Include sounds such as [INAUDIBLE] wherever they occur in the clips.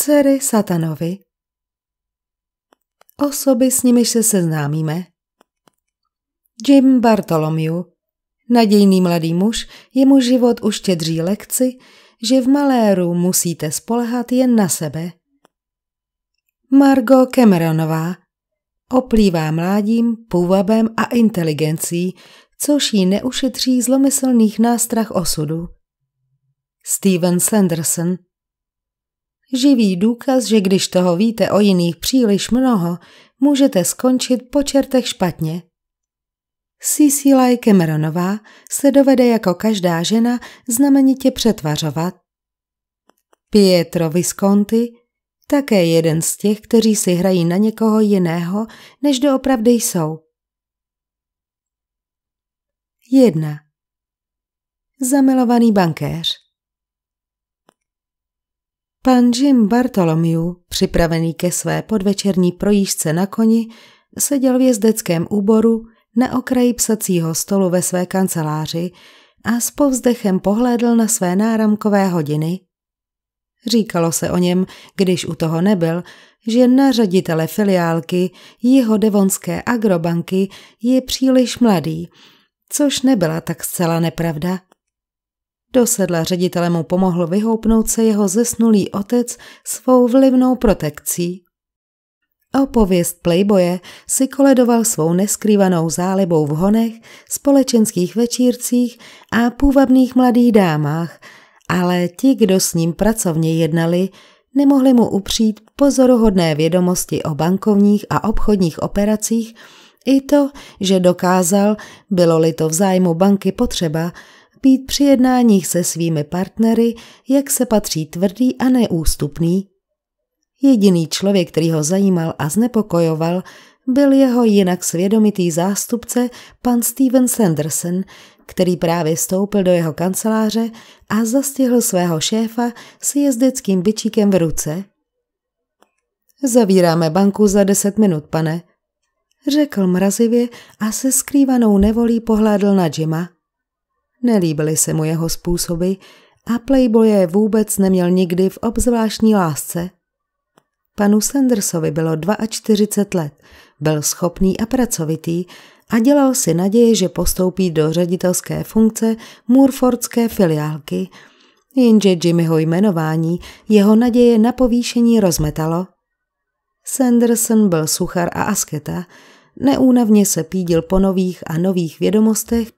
dcery Satanovi, osoby s nimiž se seznámíme. Jim Bartolomew, nadějný mladý muž, jemu život uštědří lekci, že v maléru musíte spolehat jen na sebe. Margot Cameronová, oplývá mládím, půvabem a inteligencí, což jí neušetří zlomyslných nástrah osudu. Steven Sanderson – Živý důkaz, že když toho víte o jiných příliš mnoho, můžete skončit po čertech špatně. Lai Cameronová se dovede jako každá žena znamenitě přetvařovat. Pietro Visconti, také jeden z těch, kteří si hrají na někoho jiného, než doopravdy jsou. 1. Zamilovaný bankéř Pan Jim Bartolomew, připravený ke své podvečerní projížďce na koni, seděl v jezdeckém úboru na okraji psacího stolu ve své kanceláři a s povzdechem pohlédl na své náramkové hodiny. Říkalo se o něm, když u toho nebyl, že na ředitele filiálky jeho devonské agrobanky je příliš mladý, což nebyla tak zcela nepravda. Do sedla ředitele mu pomohl vyhoupnout se jeho zesnulý otec svou vlivnou protekcí. O pověst playboje si koledoval svou neskrývanou zálibou v honech, společenských večírcích a půvabných mladých dámách, ale ti, kdo s ním pracovně jednali, nemohli mu upřít pozoruhodné vědomosti o bankovních a obchodních operacích i to, že dokázal, bylo-li to v zájmu banky potřeba, být při jednáních se svými partnery, jak se patří tvrdý a neústupný. Jediný člověk, který ho zajímal a znepokojoval, byl jeho jinak svědomitý zástupce, pan Steven Sanderson, který právě vstoupil do jeho kanceláře a zastihl svého šéfa s jezdeckým byčíkem v ruce. Zavíráme banku za deset minut, pane, řekl mrazivě a se skrývanou nevolí pohlédl na Jima. Nelíbily se mu jeho způsoby a Playboye vůbec neměl nikdy v obzvláštní lásce. Panu Sandersovi bylo 42 let, byl schopný a pracovitý a dělal si naději, že postoupí do ředitelské funkce Murfordské filiálky, jenže Jimmyho jmenování jeho naděje na povýšení rozmetalo. Sanderson byl suchar a asketa, neúnavně se pídil po nových a nových vědomostech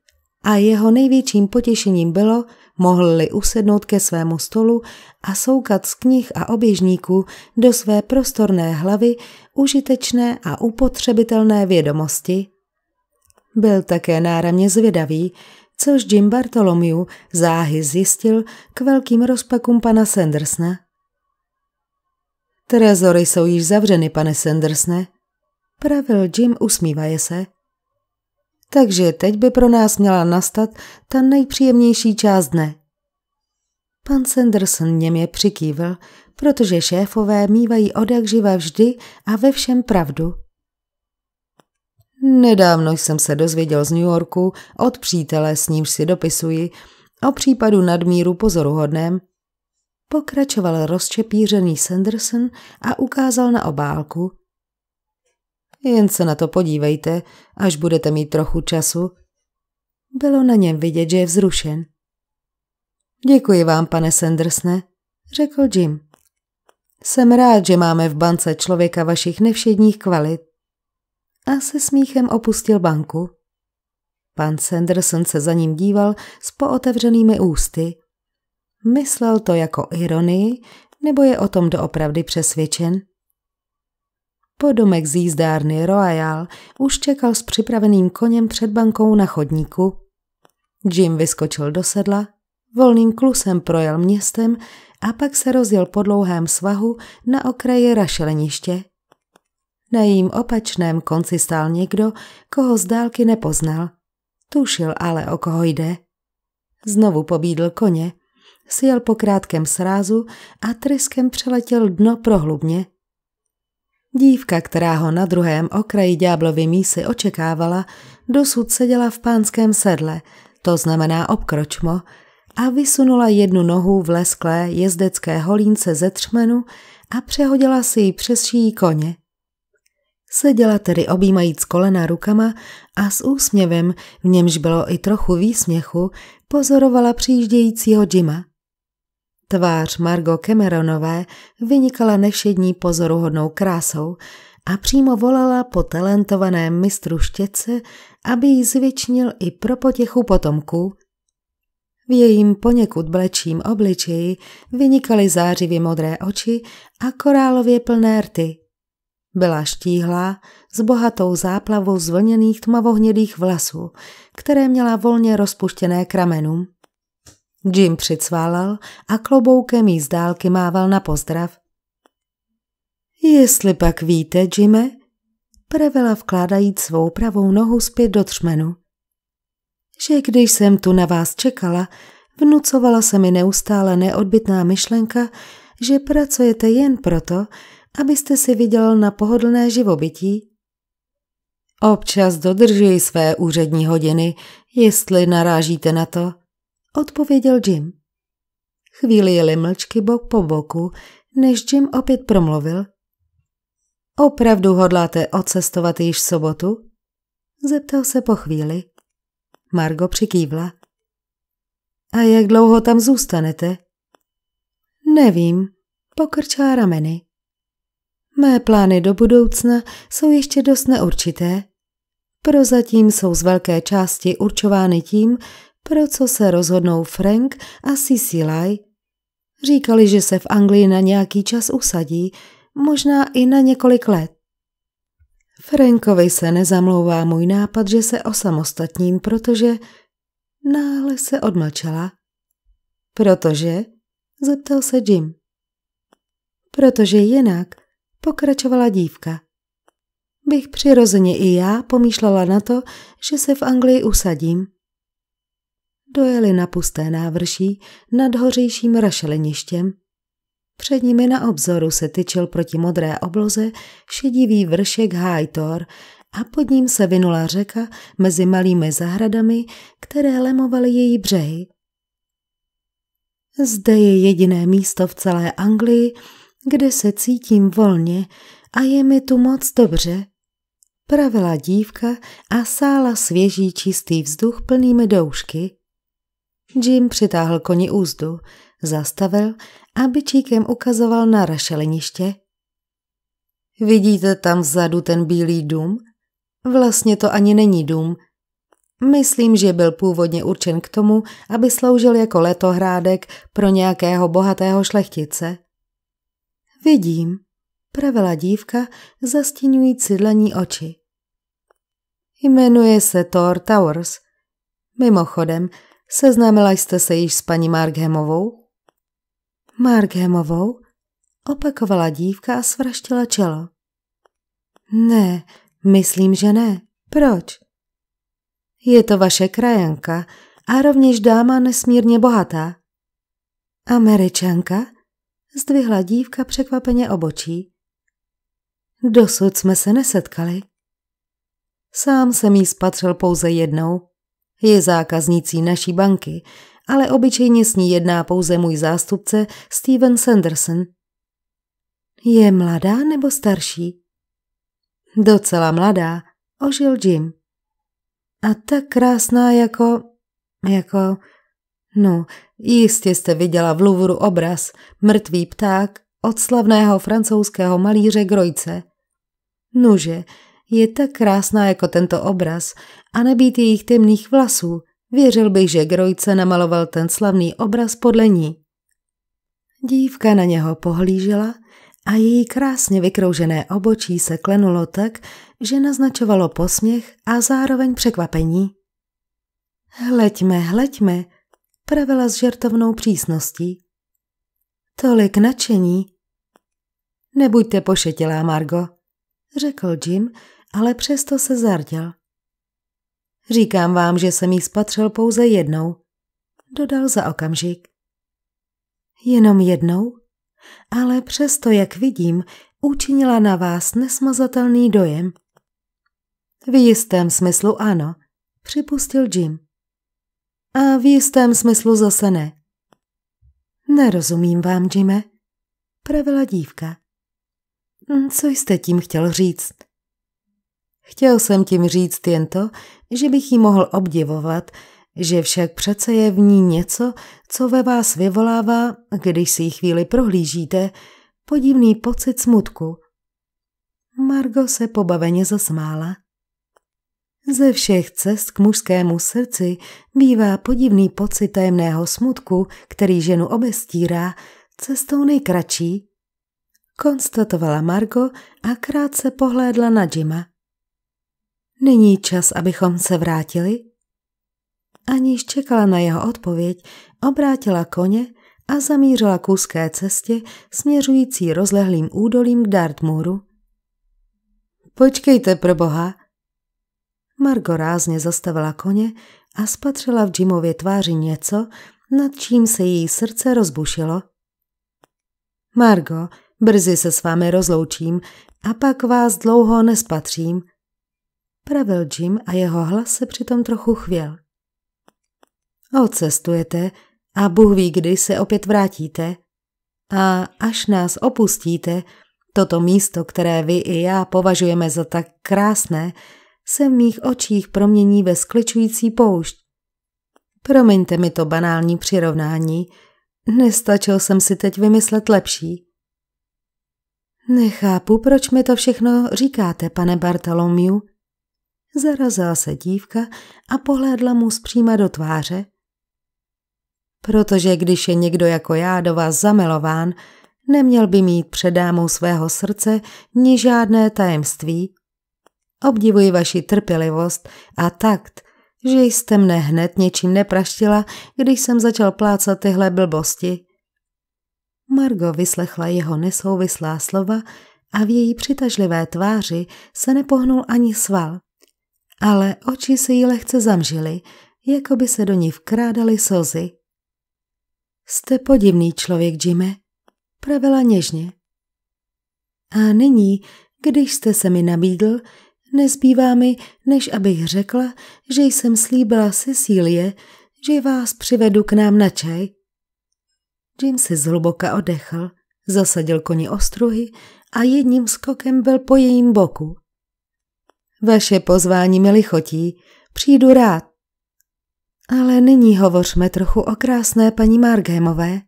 a jeho největším potěšením bylo, mohl-li usednout ke svému stolu a soukat z knih a oběžníků do své prostorné hlavy užitečné a upotřebitelné vědomosti. Byl také náramně zvědavý, což Jim Bartolomew záhy zjistil k velkým rozpakům pana Sandersna. Trezory jsou již zavřeny, pane Sandersne, pravil Jim usmívaje se takže teď by pro nás měla nastat ta nejpříjemnější část dne. Pan Sanderson němě přikývil, protože šéfové mývají odak živa vždy a ve všem pravdu. Nedávno jsem se dozvěděl z New Yorku od přítele, s nímž si dopisuji, o případu nadmíru pozoruhodném. Pokračoval rozčepířený Sanderson a ukázal na obálku – jen se na to podívejte, až budete mít trochu času. Bylo na něm vidět, že je vzrušen. Děkuji vám, pane Sandersne, řekl Jim. Jsem rád, že máme v bance člověka vašich nevšedních kvalit. A se smíchem opustil banku. Pan Sanderson se za ním díval s pootevřenými ústy. Myslel to jako ironii, nebo je o tom doopravdy přesvědčen? Po domek z jízdárny Royal už čekal s připraveným koněm před bankou na chodníku. Jim vyskočil do sedla, volným klusem projel městem a pak se rozjel po dlouhém svahu na okraji rašeleniště. Na jím opačném konci stál někdo, koho z dálky nepoznal. Tušil ale, o koho jde. Znovu pobídl koně, sjel po krátkém srázu a tryskem přeletěl dno prohlubně. Dívka, která ho na druhém okraji ďáblovy mísy očekávala, dosud seděla v pánském sedle, to znamená obkročmo, a vysunula jednu nohu v lesklé jezdecké holínce ze třmenu a přehodila si ji přes šíjí koně. Seděla tedy objímajíc kolena rukama a s úsměvem, v němž bylo i trochu výsměchu, pozorovala přijíždějícího Jima. Tvář Margo Cameronové vynikala nevšední pozoruhodnou krásou a přímo volala po talentovaném mistru štětce, aby ji zvětšnil i pro potěchu potomků. V jejím poněkud blečím obličeji vynikaly zářivě modré oči a korálově plné rty. Byla štíhlá, s bohatou záplavou zvlněných tmavohnědých vlasů, které měla volně rozpuštěné kramenům. Jim přicválal a kloboukem jí z dálky mával na pozdrav. Jestli pak víte, Jime, prevela vkládajíc svou pravou nohu zpět do třmenu, že když jsem tu na vás čekala, vnucovala se mi neustále neodbitná myšlenka, že pracujete jen proto, abyste si vydělal na pohodlné živobytí. Občas dodržuji své úřední hodiny, jestli narážíte na to, odpověděl Jim. Chvíli jeli mlčky bok po boku, než Jim opět promluvil. Opravdu hodláte odcestovat již sobotu? Zeptal se po chvíli. Margo přikývla. A jak dlouho tam zůstanete? Nevím, pokrčá rameny. Mé plány do budoucna jsou ještě dost neurčité. Prozatím jsou z velké části určovány tím, pro co se rozhodnou Frank a Sissy Lai. Říkali, že se v Anglii na nějaký čas usadí, možná i na několik let. Frankovi se nezamlouvá můj nápad, že se osamostatním, protože... Náhle se odmlčela. Protože? Zeptal se Jim. Protože jinak, pokračovala dívka. Bych přirozeně i já pomýšlela na to, že se v Anglii usadím dojeli na pusté návrší nad hořejším rašeliništěm. Před nimi na obzoru se tyčil proti modré obloze šedivý vršek Hajtor a pod ním se vynula řeka mezi malými zahradami, které lemovaly její břehy. Zde je jediné místo v celé Anglii, kde se cítím volně a je mi tu moc dobře. Pravila dívka a sála svěží čistý vzduch plnými doušky. Jim přitáhl koni úzdu, zastavil a byčíkem ukazoval na rašeliniště. Vidíte tam vzadu ten bílý dům? Vlastně to ani není dům. Myslím, že byl původně určen k tomu, aby sloužil jako letohrádek pro nějakého bohatého šlechtice. Vidím, pravila dívka, zastínující dlaní oči. Jmenuje se Thor Towers. Mimochodem, Seznámila jste se již s paní Markhemovou? Markhemovou? Opakovala dívka a svraštila čelo. Ne, myslím, že ne. Proč? Je to vaše krajanka a rovněž dáma nesmírně bohatá. Američanka? Zdvihla dívka překvapeně obočí. Dosud jsme se nesetkali. Sám jsem jí spatřil pouze jednou je zákaznící naší banky, ale obyčejně s ní jedná pouze můj zástupce Steven Sanderson. Je mladá nebo starší? Docela mladá, ožil Jim. A tak krásná jako... jako... No, jistě jste viděla v Louvru obraz Mrtvý pták od slavného francouzského malíře Grojce. Nuže, je tak krásná jako tento obraz a nebýt jejich temných vlasů, věřil bych, že Grojce namaloval ten slavný obraz podle ní. Dívka na něho pohlížela a její krásně vykroužené obočí se klenulo tak, že naznačovalo posměch a zároveň překvapení. Hleďme, hleďme, pravila s žertovnou přísností. Tolik nadšení. Nebuďte pošetilá, Margo, řekl Jim, ale přesto se zarděl. Říkám vám, že jsem jí spatřil pouze jednou, dodal za okamžik. Jenom jednou? Ale přesto, jak vidím, učinila na vás nesmazatelný dojem. V jistém smyslu ano, připustil Jim. A v jistém smyslu zase ne. Nerozumím vám, Jime, pravila dívka. Hm, co jste tím chtěl říct? Chtěl jsem tím říct jen to, že bych ji mohl obdivovat, že však přece je v ní něco, co ve vás vyvolává, když si ji chvíli prohlížíte, podivný pocit smutku. Margo se pobaveně zasmála. Ze všech cest k mužskému srdci bývá podivný pocit tajemného smutku, který ženu obestírá, cestou nejkratší, konstatovala Margo a krátce pohlédla na Jima. Není čas, abychom se vrátili? Aniž čekala na jeho odpověď, obrátila koně a zamířila k úzké cestě směřující rozlehlým údolím k Dartmooru. Počkejte pro boha! Margo rázně zastavila koně a spatřila v Jimově tváři něco, nad čím se její srdce rozbušilo. Margo, brzy se s vámi rozloučím a pak vás dlouho nespatřím – pravil Jim a jeho hlas se přitom trochu chvěl. Odcestujete a Bůh ví, kdy se opět vrátíte. A až nás opustíte, toto místo, které vy i já považujeme za tak krásné, se v mých očích promění ve skličující poušť. Promiňte mi to banální přirovnání, nestačil jsem si teď vymyslet lepší. Nechápu, proč mi to všechno říkáte, pane Bartolomiu, zarazila se dívka a pohlédla mu zpříma do tváře. Protože když je někdo jako já do vás zamilován, neměl by mít před dámou svého srdce ni žádné tajemství. Obdivuji vaši trpělivost a takt, že jste mne hned něčím nepraštila, když jsem začal plácat tyhle blbosti. Margo vyslechla jeho nesouvislá slova a v její přitažlivé tváři se nepohnul ani sval ale oči se jí lehce zamžily, jako by se do ní vkrádaly slzy. Jste podivný člověk, Jimmy, pravila něžně. A nyní, když jste se mi nabídl, nezbývá mi, než abych řekla, že jsem slíbila Cecílie, že vás přivedu k nám na čaj. Jim si zhluboka odechl, zasadil koni ostruhy a jedním skokem byl po jejím boku. Vaše pozvání mi lichotí, přijdu rád. Ale nyní hovořme trochu o krásné paní Margémové.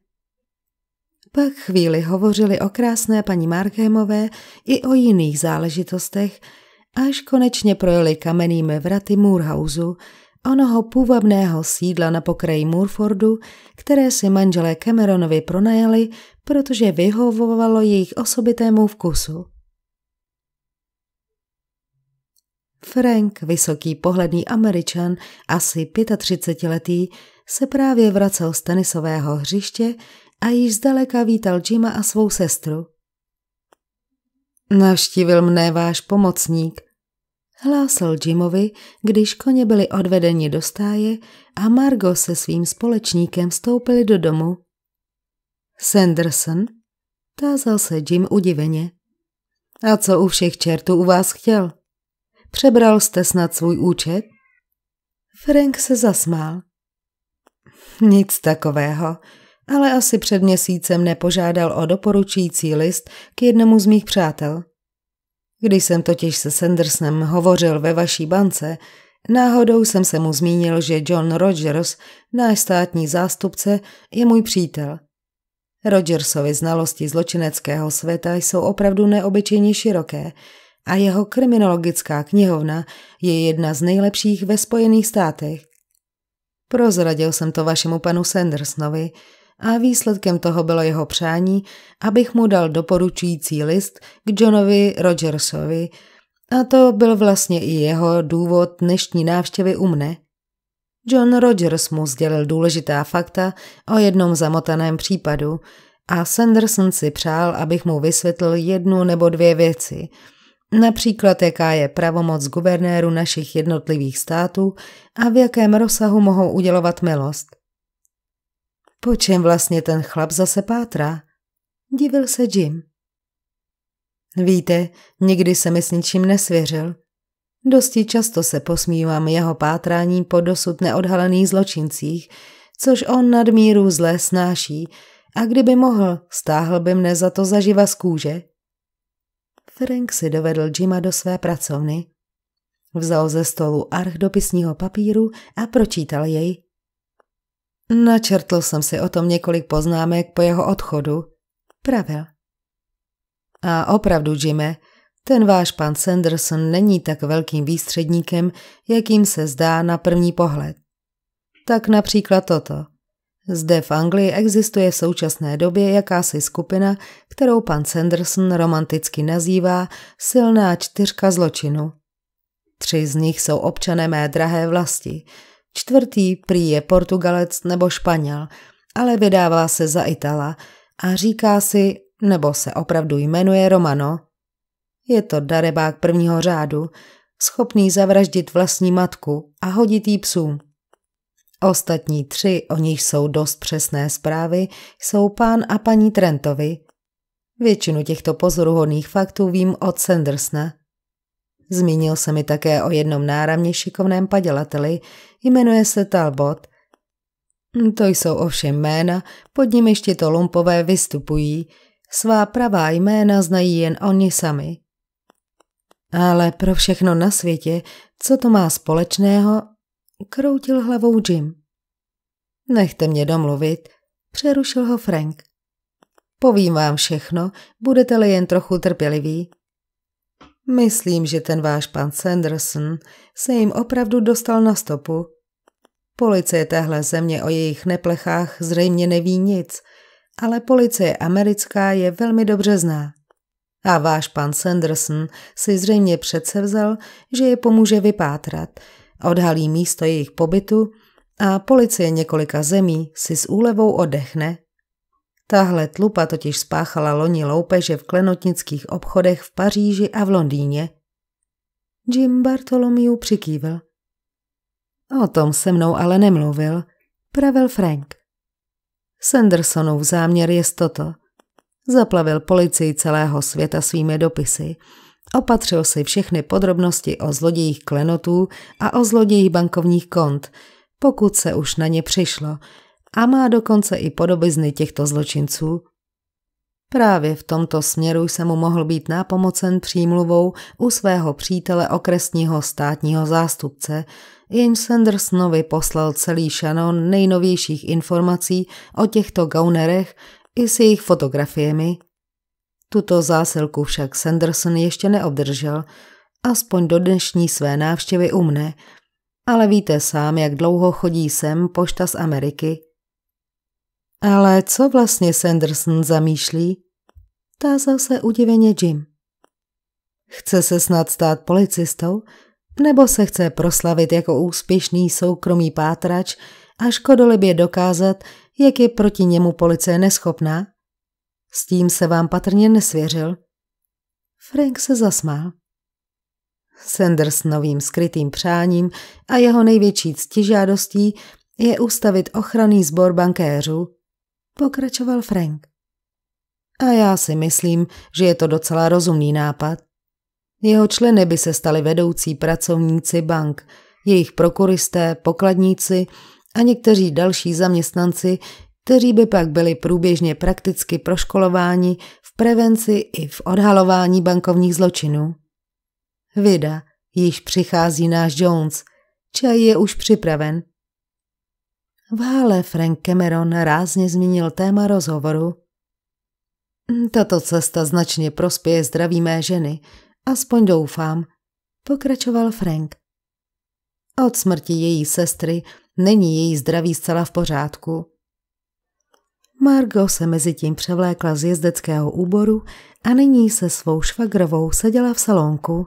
Pak chvíli hovořili o krásné paní Margémové i o jiných záležitostech, až konečně projeli kamennými vraty Moorhausu, onoho půvabného sídla na pokraji Moorfordu, které si manželé Cameronovi pronajali, protože vyhovovalo jejich osobitému vkusu. Frank, vysoký pohledný američan, asi 35-letý, se právě vracel z tenisového hřiště a již zdaleka vítal Jima a svou sestru. Navštívil mne váš pomocník, hlásil Jimovi, když koně byli odvedeni do stáje a Margo se svým společníkem vstoupili do domu. Sanderson? Tázal se Jim udiveně. A co u všech čertů u vás chtěl? Přebral jste snad svůj účet? Frank se zasmál. Nic takového, ale asi před měsícem nepožádal o doporučující list k jednomu z mých přátel. Když jsem totiž se Sandersem hovořil ve vaší bance, náhodou jsem se mu zmínil, že John Rogers, náš státní zástupce, je můj přítel. Rogersovi znalosti zločineckého světa jsou opravdu neobyčejně široké – a jeho kriminologická knihovna je jedna z nejlepších ve Spojených státech. Prozradil jsem to vašemu panu Sandersonovi a výsledkem toho bylo jeho přání, abych mu dal doporučující list k Johnovi Rogersovi a to byl vlastně i jeho důvod dnešní návštěvy u mne. John Rogers mu sdělil důležitá fakta o jednom zamotaném případu a Sanderson si přál, abych mu vysvětlil jednu nebo dvě věci – Například jaká je pravomoc guvernéru našich jednotlivých států a v jakém rozsahu mohou udělovat milost. Po čem vlastně ten chlap zase pátrá? Divil se Jim. Víte, nikdy se mi s ničím nesvěřil. Dosti často se posmívám jeho pátrání po dosud neodhalených zločincích, což on nadmíru zlé snáší a kdyby mohl, stáhl by mne za to zaživa z kůže – Frank si dovedl Jima do své pracovny. Vzal ze stolu arch dopisního papíru a pročítal jej. Načrtl jsem si o tom několik poznámek po jeho odchodu, pravil. A opravdu, Jime, ten váš pan Sanderson není tak velkým výstředníkem, jakým se zdá na první pohled. Tak například toto. Zde v Anglii existuje v současné době jakási skupina, kterou pan Sanderson romanticky nazývá silná čtyřka zločinu. Tři z nich jsou občané mé drahé vlasti. Čtvrtý prý je Portugalec nebo Španěl, ale vydává se za Itala a říká si, nebo se opravdu jmenuje Romano. Je to darebák prvního řádu, schopný zavraždit vlastní matku a hodit jí psům, Ostatní tři, o nich jsou dost přesné zprávy, jsou pán a paní Trentovi. Většinu těchto pozoruhodných faktů vím od Sandersna. Zmínil se mi také o jednom náramně šikovném padělateli, jmenuje se Talbot. To jsou ovšem jména, pod nimiž to lumpové vystupují. Svá pravá jména znají jen oni sami. Ale pro všechno na světě, co to má společného, Kroutil hlavou Jim. Nechte mě domluvit, přerušil ho Frank. Povím vám všechno, budete-li jen trochu trpěliví. Myslím, že ten váš pan Sanderson se jim opravdu dostal na stopu. Policie téhle země o jejich neplechách zřejmě neví nic, ale policie americká je velmi dobře zná. A váš pan Sanderson si zřejmě předsevzal, že je pomůže vypátrat – odhalí místo jejich pobytu a policie několika zemí si s úlevou odechne. Tahle tlupa totiž spáchala loni loupeže v klenotnických obchodech v Paříži a v Londýně. Jim Bartolomiu přikývil. O tom se mnou ale nemluvil, pravil Frank. Sandersonův záměr je toto. Zaplavil policii celého světa svými dopisy – opatřil si všechny podrobnosti o zlodějích klenotů a o zlodějích bankovních kont, pokud se už na ně přišlo, a má dokonce i podobizny těchto zločinců. Právě v tomto směru jsem mu mohl být nápomocen přímluvou u svého přítele okresního státního zástupce, jenž Sandersonovi poslal celý šanon nejnovějších informací o těchto gaunerech i s jejich fotografiemi, tuto zásilku však Sanderson ještě neobdržel, aspoň do dnešní své návštěvy u mne, ale víte sám, jak dlouho chodí sem pošta z Ameriky. Ale co vlastně Sanderson zamýšlí? Tázal se udiveně Jim. Chce se snad stát policistou? Nebo se chce proslavit jako úspěšný soukromý pátrač a škodolibě dokázat, jak je proti němu policie neschopná? S tím se vám patrně nesvěřil. Frank se zasmál. Sanders novým skrytým přáním a jeho největší ctižádostí je ustavit ochranný sbor bankéřů, pokračoval Frank. A já si myslím, že je to docela rozumný nápad. Jeho členy by se stali vedoucí pracovníci bank, jejich prokuristé, pokladníci a někteří další zaměstnanci, kteří by pak byli průběžně prakticky proškolováni v prevenci i v odhalování bankovních zločinů. Vida, již přichází náš Jones. Čaj je už připraven. Vále Frank Cameron rázně zmínil téma rozhovoru. Tato cesta značně prospěje zdraví mé ženy, aspoň doufám, pokračoval Frank. Od smrti její sestry není její zdraví zcela v pořádku. Margo se mezi tím převlékla z jezdeckého úboru a nyní se svou švagrovou seděla v salonku.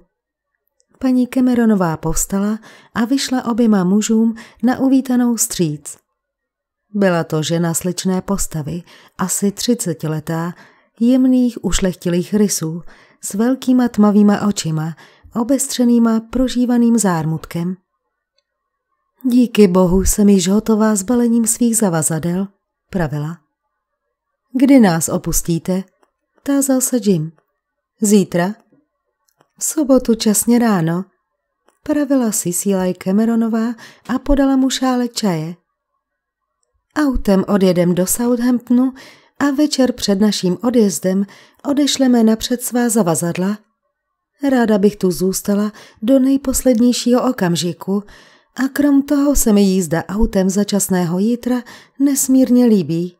Paní Cameronová povstala a vyšla oběma mužům na uvítanou stříc. Byla to žena sličné postavy, asi třicetiletá, jemných ušlechtilých rysů, s velkýma tmavýma očima, obestřenýma prožívaným zármutkem. Díky bohu jsem již hotová s balením svých zavazadel, pravila. Kdy nás opustíte? Tázal se Jim. Zítra? V sobotu časně ráno. Pravila si Sílaj Cameronová a podala mu šálek čaje. Autem odjedem do Southamptonu a večer před naším odjezdem odešleme napřed svá zavazadla. Ráda bych tu zůstala do nejposlednějšího okamžiku a krom toho se mi jízda autem za časného jítra nesmírně líbí.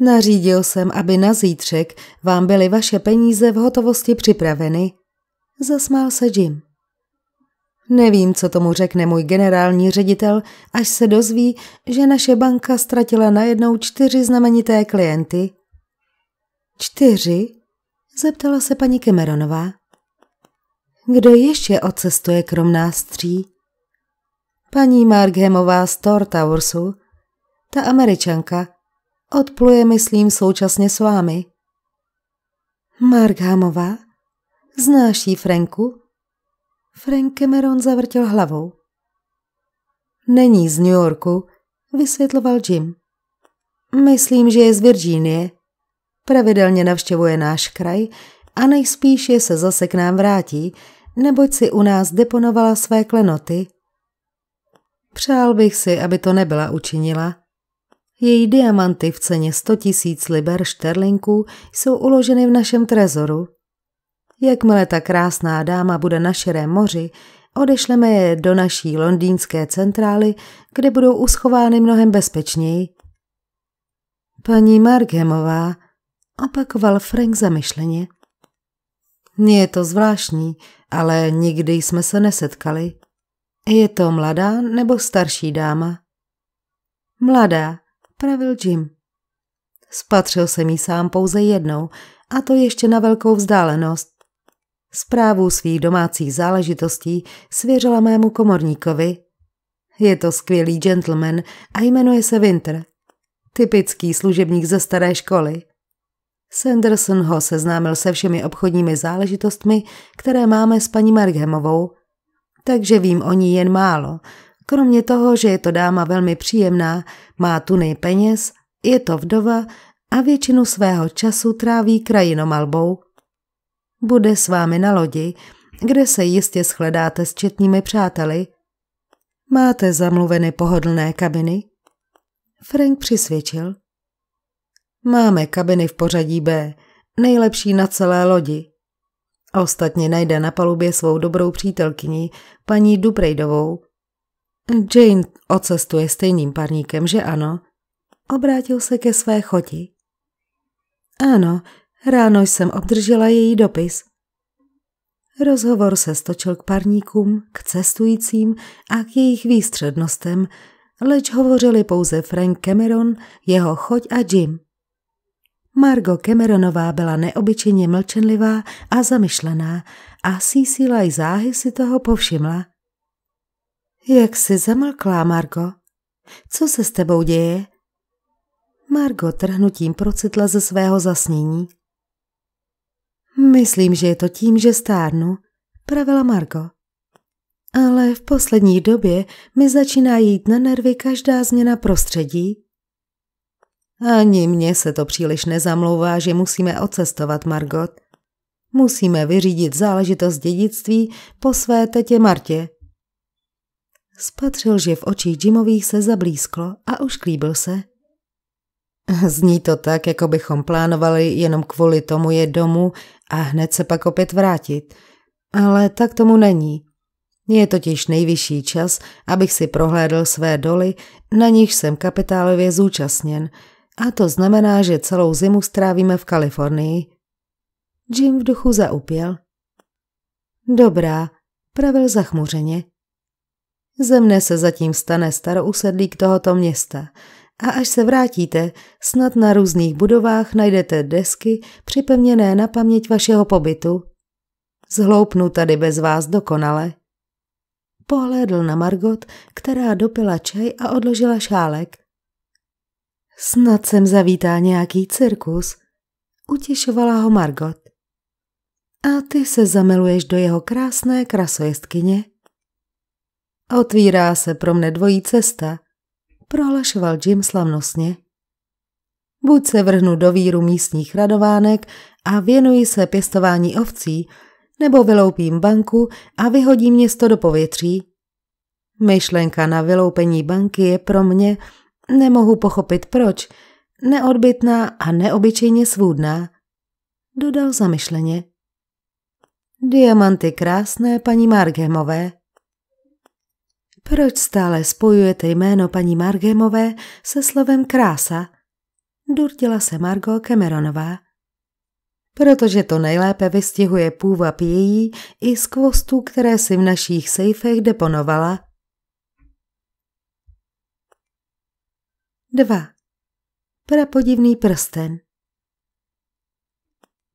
Nařídil jsem, aby na zítřek vám byly vaše peníze v hotovosti připraveny. Zasmál se Jim. Nevím, co tomu řekne můj generální ředitel, až se dozví, že naše banka ztratila najednou čtyři znamenité klienty. Čtyři? Zeptala se paní Cameronová. Kdo ještě odcestuje krom nás tří? Paní Marghemová z Tortowersu, ta američanka, Odpluje, myslím, současně s vámi. Markhamová? Znáš jí, Franku? Frank Cameron zavrtěl hlavou. Není z New Yorku, vysvětloval Jim. Myslím, že je z Virginie. Pravidelně navštěvuje náš kraj a nejspíš je se zase k nám vrátí, neboť si u nás deponovala své klenoty. Přál bych si, aby to nebyla učinila, její diamanty v ceně 100 tisíc liber šterlinků jsou uloženy v našem trezoru. Jakmile ta krásná dáma bude na širém moři, odešleme je do naší londýnské centrály, kde budou uschovány mnohem bezpečněji. Paní Markhamová? opakoval Frank zamyšleně. Je to zvláštní, ale nikdy jsme se nesetkali. Je to mladá nebo starší dáma? Mladá, pravil Jim. Spatřil jsem ji sám pouze jednou, a to ještě na velkou vzdálenost. Zprávu svých domácích záležitostí svěřila mému komorníkovi. Je to skvělý gentleman a jmenuje se Winter. Typický služebník ze staré školy. Sanderson ho seznámil se všemi obchodními záležitostmi, které máme s paní Marghemovou, takže vím o ní jen málo, Kromě toho, že je to dáma velmi příjemná, má tuny peněz, je to vdova a většinu svého času tráví krajinomalbou. Bude s vámi na lodi, kde se jistě shledáte s četnými přáteli. Máte zamluveny pohodlné kabiny? Frank přisvědčil. Máme kabiny v pořadí B, nejlepší na celé lodi. Ostatně najde na palubě svou dobrou přítelkyni, paní Duprejdovou, Jane ocestuje stejným parníkem, že ano? Obrátil se ke své choti. Ano, ráno jsem obdržela její dopis. Rozhovor se stočil k parníkům, k cestujícím a k jejich výstřednostem, leč hovořili pouze Frank Cameron, jeho choť a Jim. Margo Cameronová byla neobyčejně mlčenlivá a zamyšlená a i záhy si toho povšimla – jak jsi zamlklá, Margo? Co se s tebou děje? Margo trhnutím procitla ze svého zasnění. Myslím, že je to tím, že stárnu, pravila Margo. Ale v poslední době mi začíná jít na nervy každá změna prostředí. Ani mně se to příliš nezamlouvá, že musíme odcestovat, Margot. Musíme vyřídit záležitost dědictví po své tetě Martě, Spatřil, že v očích Jimových se zablízklo a už klíbil se. Zní to tak, jako bychom plánovali jenom kvůli tomu je domů a hned se pak opět vrátit. Ale tak tomu není. Je totiž nejvyšší čas, abych si prohlédl své doly, na nich jsem kapitálově zúčastněn. A to znamená, že celou zimu strávíme v Kalifornii. Jim v duchu zaupěl. Dobrá, pravil zachmuřeně. Ze mne se zatím stane starousedlík tohoto města a až se vrátíte, snad na různých budovách najdete desky připevněné na paměť vašeho pobytu. Zhloupnu tady bez vás dokonale. Pohlédl na Margot, která dopila čaj a odložila šálek. Snad jsem zavítá nějaký cirkus. Utěšovala ho Margot. A ty se zamiluješ do jeho krásné krasojestkyně? Otvírá se pro mne dvojí cesta, prohlašoval Jim slavnostně. Buď se vrhnu do víru místních radovánek a věnuji se pěstování ovcí, nebo vyloupím banku a vyhodím město do povětří. Myšlenka na vyloupení banky je pro mě, nemohu pochopit proč, neodbytná a neobyčejně svůdná, dodal zamyšleně. Diamanty krásné paní Margemové, proč stále spojujete jméno paní Margémové se slovem krása? Durtila se Margo Cameronová. Protože to nejlépe vystihuje půvab její i kvostů, které si v našich sejfech deponovala. 2. Prapodivný prsten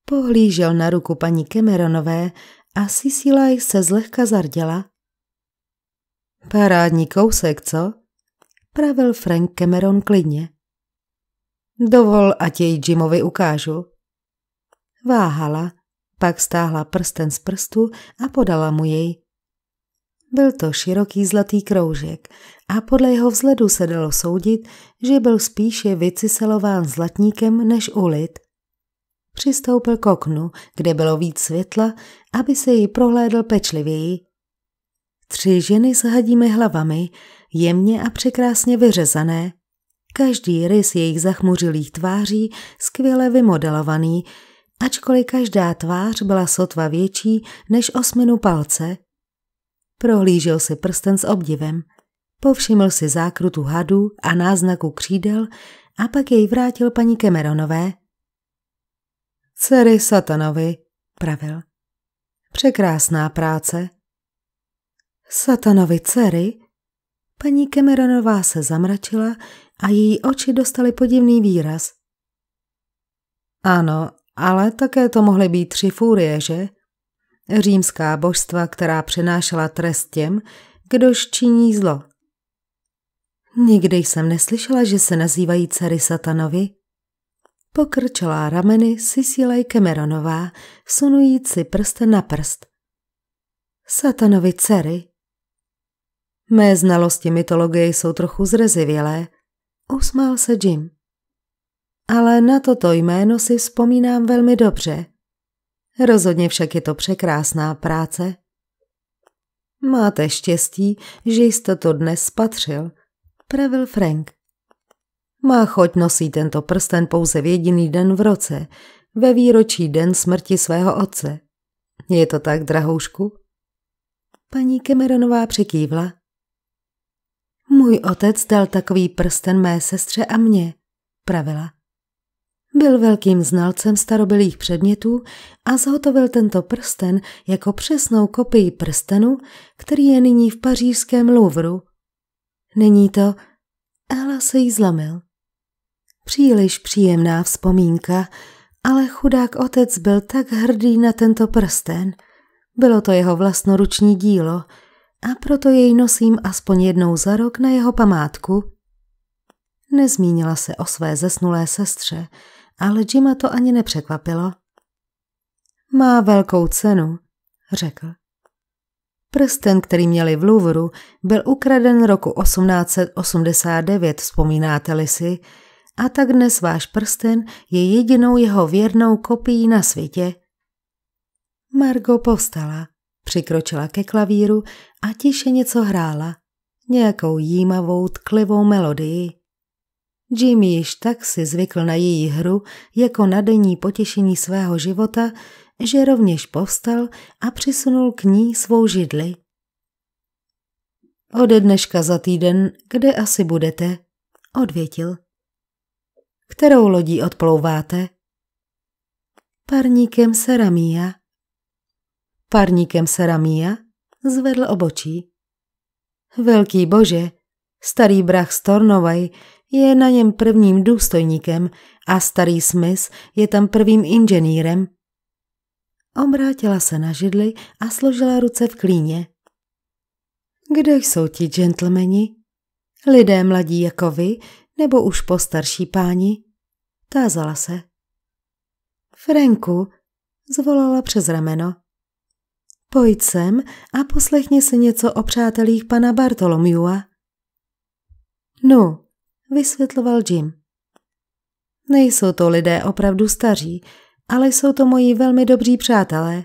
Pohlížel na ruku paní Cameronové a Sisilaj se zlehka zarděla. Parádní kousek, co? Pravil Frank Cameron klidně. Dovol, ať jej Jimovi ukážu. Váhala, pak stáhla prsten z prstu a podala mu jej. Byl to široký zlatý kroužek a podle jeho vzhledu se dalo soudit, že byl spíše vyciselován zlatníkem než ulit. Přistoupil k oknu, kde bylo víc světla, aby se jí prohlédl pečlivěji. Tři ženy s hadími hlavami, jemně a překrásně vyřezané, každý rys jejich zachmuřilých tváří skvěle vymodelovaný, ačkoliv každá tvář byla sotva větší než osminu palce. Prohlížel si prsten s obdivem, povšiml si zákrutu hadu a náznaku křídel a pak jej vrátil paní Cameronové. Cery satanovi, pravil. Překrásná práce. Satanovi dcery? Paní Cameronová se zamračila a její oči dostaly podivný výraz. Ano, ale také to mohly být tři fúrie, že? Římská božstva, která přenášela trest těm, kdož činí zlo. Nikdy jsem neslyšela, že se nazývají dcery satanovi. Pokrčela rameny Sisilej Cameronová, sunující prst na prst. Satanovi dcery, Mé znalosti mytologie jsou trochu zrezivělé, usmál se Jim. Ale na toto jméno si vzpomínám velmi dobře. Rozhodně však je to překrásná práce. Máte štěstí, že jste to dnes spatřil, pravil Frank. Má choť nosí tento prsten pouze v jediný den v roce, ve výročí den smrti svého otce. Je to tak, drahoušku? Paní Cameronová překývla – můj otec dal takový prsten mé sestře a mně, pravila. Byl velkým znalcem starobylých předmětů a zhotovil tento prsten jako přesnou kopii prstenu, který je nyní v pařížském Louvru. Není to... Ela se jí zlomil. Příliš příjemná vzpomínka, ale chudák otec byl tak hrdý na tento prsten. Bylo to jeho vlastnoruční dílo – a proto jej nosím aspoň jednou za rok na jeho památku. Nezmínila se o své zesnulé sestře, ale Jima to ani nepřekvapilo. Má velkou cenu, řekl. Prsten, který měli v Louvru, byl ukraden roku 1889, vzpomínáte-li si, a tak dnes váš prsten je jedinou jeho věrnou kopií na světě. Margo povstala. Přikročila ke klavíru a tiše něco hrála, nějakou jímavou, tklivou melodii. Jimmy již tak si zvykl na její hru jako na denní potěšení svého života, že rovněž povstal a přisunul k ní svou židli. Ode dneška za týden, kde asi budete? Odvětil. Kterou lodí odplouváte? Parníkem Seramia. Parníkem Ramia zvedl obočí. Velký bože, starý brach Stornovaj je na něm prvním důstojníkem a starý Smith je tam prvým inženýrem. Obrátila se na židli a složila ruce v klíně. Kde jsou ti gentlemani? Lidé mladí jako vy, nebo už postarší páni? Tázala se. Franku, zvolala přes rameno. Pojď sem a poslechni si něco o přátelích pana Bartolomiua. No, vysvětloval Jim. Nejsou to lidé opravdu staří, ale jsou to moji velmi dobří přátelé.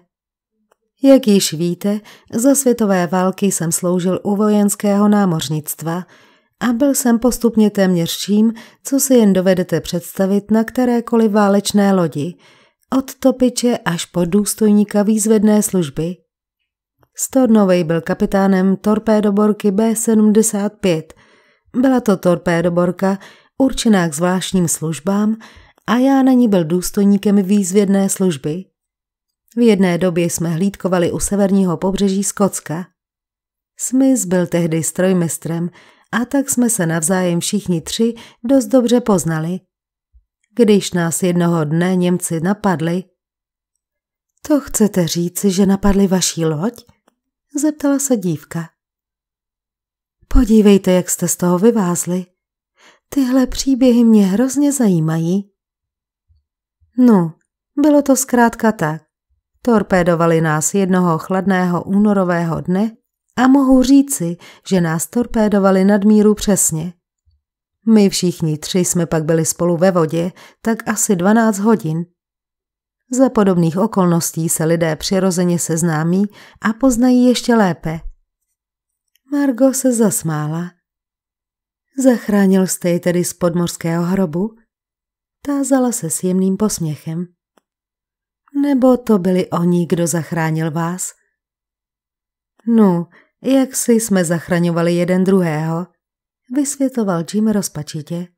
Jak již víte, za světové války jsem sloužil u vojenského námořnictva a byl jsem postupně téměř tím, co si jen dovedete představit na kterékoliv válečné lodi, od topiče až po důstojníka výzvedné služby. Stornovej byl kapitánem torpédoborky B-75. Byla to torpédoborka určená k zvláštním službám a já na ní byl důstojníkem výzvědné služby. V jedné době jsme hlídkovali u severního pobřeží Skocka. Smith byl tehdy strojmistrem a tak jsme se navzájem všichni tři dost dobře poznali. Když nás jednoho dne Němci napadli, to chcete říci, že napadli vaší loď? Zeptala se dívka. Podívejte, jak jste z toho vyvázli. Tyhle příběhy mě hrozně zajímají. No, bylo to zkrátka tak. Torpédovali nás jednoho chladného únorového dne a mohu říci, že nás torpédovali nadmíru přesně. My všichni tři jsme pak byli spolu ve vodě, tak asi 12 hodin. Za podobných okolností se lidé přirozeně seznámí a poznají ještě lépe. Margo se zasmála. Zachránil jste ji tedy z podmorského hrobu? Tázala se s jemným posměchem. Nebo to byli oni, kdo zachránil vás? No, jak si jsme zachraňovali jeden druhého, Vysvětoval Jim rozpačitě.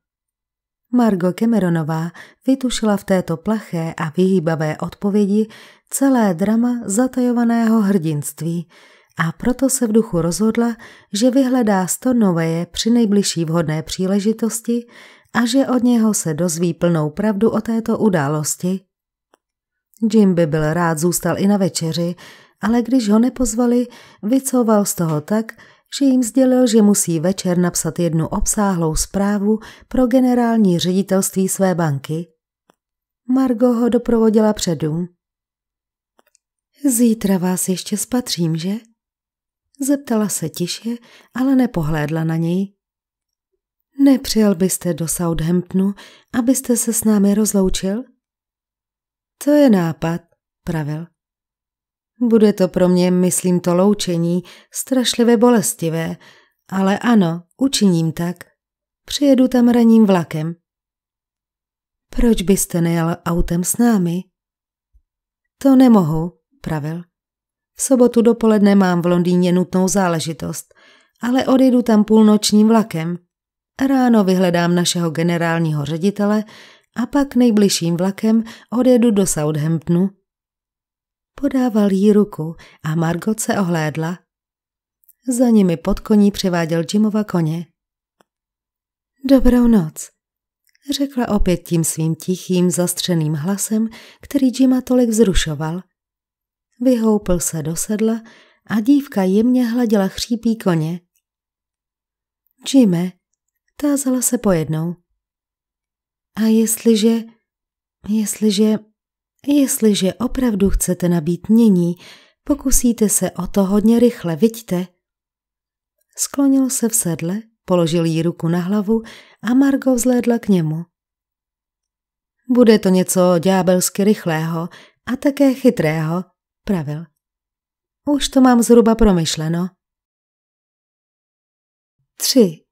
Margo Cameronová vytušila v této plaché a vyhýbavé odpovědi celé drama zatajovaného hrdinství a proto se v duchu rozhodla, že vyhledá Stornoveje při nejbližší vhodné příležitosti a že od něho se dozví plnou pravdu o této události. Jim by byl rád zůstal i na večeři, ale když ho nepozvali, vycouval z toho tak, že jim sdělil, že musí večer napsat jednu obsáhlou zprávu pro generální ředitelství své banky. Margo ho doprovodila před Zítra vás ještě spatřím, že? Zeptala se tiše, ale nepohlédla na něj. Nepřijel byste do Southamptonu, abyste se s námi rozloučil? To je nápad, pravil. Bude to pro mě, myslím to loučení, strašlivě bolestivé, ale ano, učiním tak. Přijedu tam raním vlakem. Proč byste nejel autem s námi? To nemohu, pravil. V sobotu dopoledne mám v Londýně nutnou záležitost, ale odjedu tam půlnočním vlakem. Ráno vyhledám našeho generálního ředitele a pak nejbližším vlakem odjedu do Southamptonu Podával jí ruku a Margot se ohlédla. Za nimi pod koní přiváděl Jimova koně. Dobrou noc, řekla opět tím svým tichým, zastřeným hlasem, který Jima tolik vzrušoval. Vyhoupil se do sedla a dívka jemně hladila chřípí koně. Jime, tázala se pojednou. A jestliže, jestliže Jestliže opravdu chcete nabít mění, pokusíte se o to hodně rychle, vidíte? Sklonil se v sedle, položil jí ruku na hlavu a Margo vzlédla k němu. Bude to něco ďábelsky rychlého a také chytrého, pravil. Už to mám zhruba promyšleno. 3.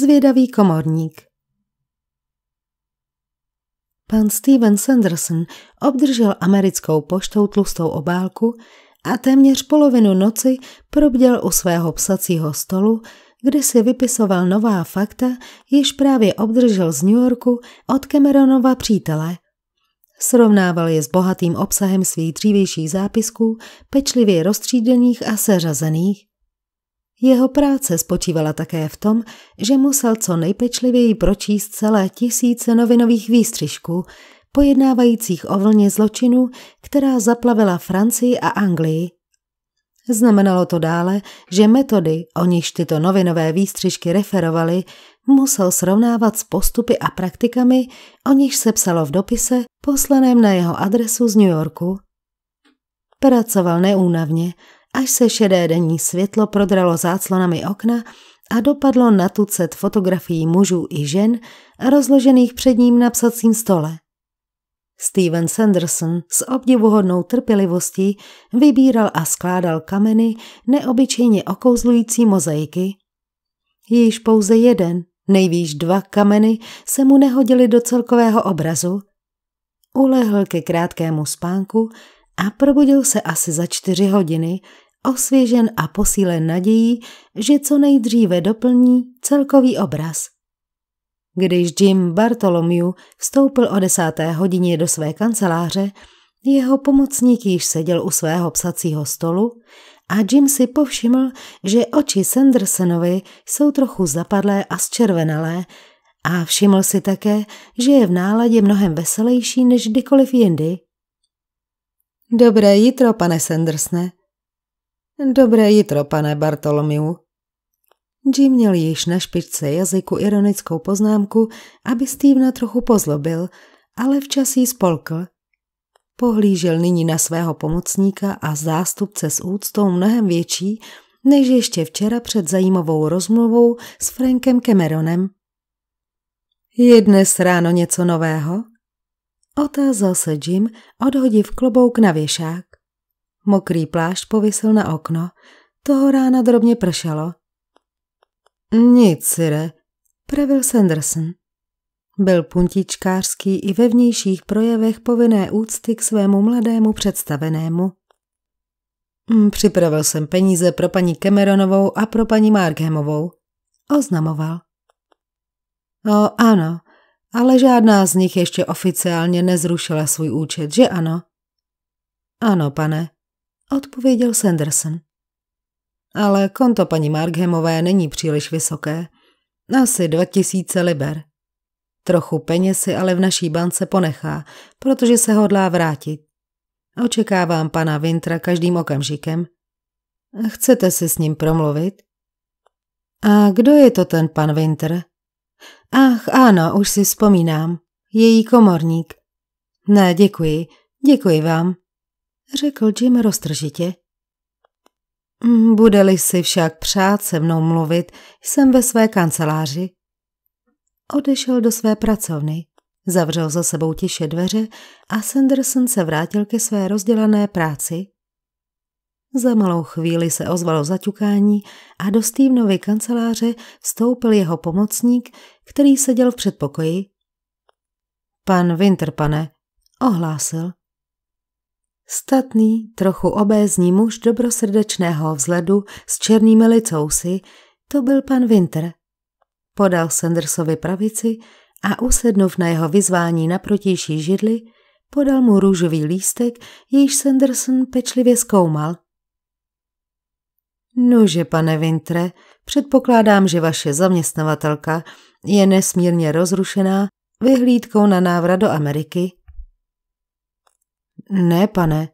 Zvědavý komorník Pán Steven Sanderson obdržel americkou poštou tlustou obálku a téměř polovinu noci probděl u svého psacího stolu, kde si vypisoval nová fakta, jež právě obdržel z New Yorku od Cameronova přítele. Srovnával je s bohatým obsahem svých dřívějších zápisků, pečlivě rozstřídených a seřazených. Jeho práce spočívala také v tom, že musel co nejpečlivěji pročíst celé tisíce novinových výstřižků, pojednávajících o vlně zločinu, která zaplavila Francii a Anglii. Znamenalo to dále, že metody, o nichž tyto novinové výstřižky referovaly, musel srovnávat s postupy a praktikami, o nichž se psalo v dopise poslaném na jeho adresu z New Yorku. Pracoval neúnavně, až se šedé denní světlo prodralo záclonami okna a dopadlo na tucet fotografií mužů i žen rozložených před ním na psacím stole. Steven Sanderson s obdivuhodnou trpělivostí vybíral a skládal kameny neobyčejně okouzlující mozaiky. Již pouze jeden, nejvíc dva kameny se mu nehodily do celkového obrazu. Ulehl ke krátkému spánku a probudil se asi za čtyři hodiny, osvěžen a posílen nadějí, že co nejdříve doplní celkový obraz. Když Jim Bartolomew vstoupil o desáté hodině do své kanceláře, jeho pomocník již seděl u svého psacího stolu a Jim si povšiml, že oči Sandersonovi jsou trochu zapadlé a zčervenalé a všiml si také, že je v náladě mnohem veselější než kdykoliv jindy – Dobré jitro, pane Sandersne. Dobré jitro, pane Bartolomiu. Jim měl již na špičce jazyku ironickou poznámku, aby Stevena trochu pozlobil, ale včas jí spolkl. Pohlížel nyní na svého pomocníka a zástupce s úctou mnohem větší, než ještě včera před zajímavou rozmluvou s Frankem Cameronem. Je dnes ráno něco nového? Otázal se Jim, odhodiv klobouk na věšák. Mokrý plášť povisil na okno. Toho rána drobně pršelo. Nic, Sire, pravil Sanderson. Byl puntičkářský i ve vnějších projevech povinné úcty k svému mladému představenému. Hm, připravil jsem peníze pro paní Cameronovou a pro paní Markhamovou, oznamoval. O ano, ale žádná z nich ještě oficiálně nezrušila svůj účet, že ano? Ano, pane, odpověděl Sanderson. Ale konto paní Markhemové není příliš vysoké. Asi 2000 liber. Trochu peněz si ale v naší bance ponechá, protože se hodlá vrátit. Očekávám pana Vintra každým okamžikem. Chcete si s ním promluvit? A kdo je to ten pan Winter? Ach, ano, už si vzpomínám. Její komorník. Ne, děkuji, děkuji vám, řekl Jim roztržitě. Mm, bude-li si však přát se mnou mluvit, jsem ve své kanceláři. Odešel do své pracovny, zavřel za sebou tiše dveře a Sanderson se vrátil ke své rozdělané práci. Za malou chvíli se ozvalo zaťukání a do Stevenovy kanceláře vstoupil jeho pomocník, který seděl v předpokoji. Pan Winter, pane, ohlásil. Statný, trochu obézní muž dobrosrdečného vzhledu s černými licousy, to byl pan Winter. Podal Sandersovi pravici a usednув na jeho vyzvání na protější židli, podal mu růžový lístek, jejž Sanderson pečlivě zkoumal. Nože, pane Vintre, předpokládám, že vaše zaměstnavatelka je nesmírně rozrušená vyhlídkou na návrat do Ameriky. Ne, pane,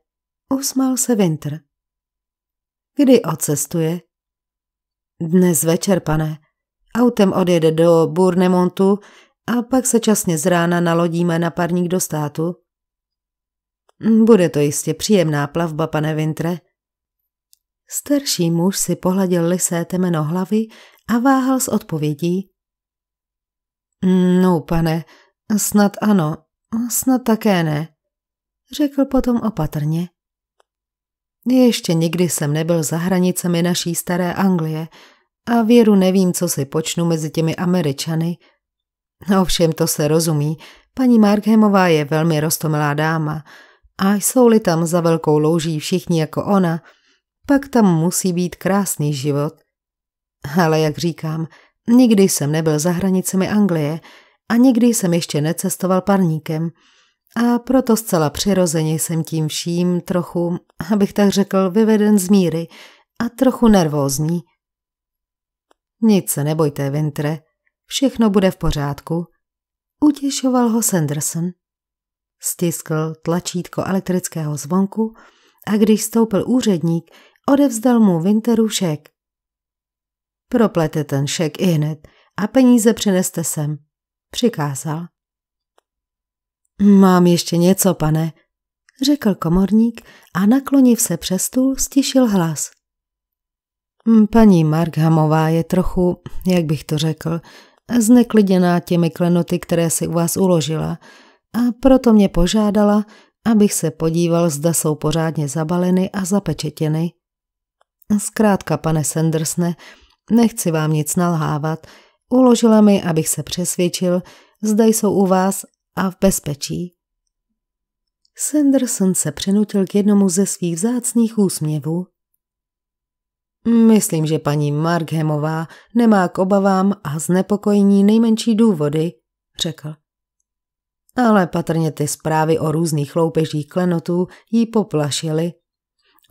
usmál se Winter. Kdy odcestuje? Dnes večer, pane. Autem odjede do Burnemontu a pak se časně z rána nalodíme na parník do státu. Bude to jistě příjemná plavba, pane Vintre. Starší muž si pohladil lisé temeno hlavy a váhal s odpovědí. No, pane, snad ano, snad také ne, řekl potom opatrně. Ještě nikdy jsem nebyl za hranicemi naší staré Anglie a věru nevím, co si počnu mezi těmi Američany. Ovšem to se rozumí, paní Markhemová je velmi rostomilá dáma a jsou-li tam za velkou louží všichni jako ona, pak tam musí být krásný život. Ale jak říkám, Nikdy jsem nebyl za hranicemi Anglie a nikdy jsem ještě necestoval parníkem. A proto zcela přirozeně jsem tím vším trochu, abych tak řekl, vyveden z míry a trochu nervózní. Nic se nebojte, Vintre, všechno bude v pořádku. Utěšoval ho Sanderson. Stiskl tlačítko elektrického zvonku a když stoupil úředník, odevzdal mu Vinteru šek. Proplete ten šek i hned a peníze přineste sem, přikázal. Mám ještě něco, pane, řekl komorník a nakloniv se přes stůl stišil hlas. Hm, paní Markhamová je trochu, jak bych to řekl, znekliděná těmi klenoty, které si u vás uložila a proto mě požádala, abych se podíval, zda jsou pořádně zabaleny a zapečetěny. Zkrátka, pane Sandersne, Nechci vám nic nalhávat. Uložila mi, abych se přesvědčil, zda jsou u vás a v bezpečí. Sanderson se přenutil k jednomu ze svých vzácných úsměvů. Myslím, že paní Markhemová nemá k obavám a znepokojení nejmenší důvody, řekl. Ale patrně ty zprávy o různých loupežích klenotů jí poplašily.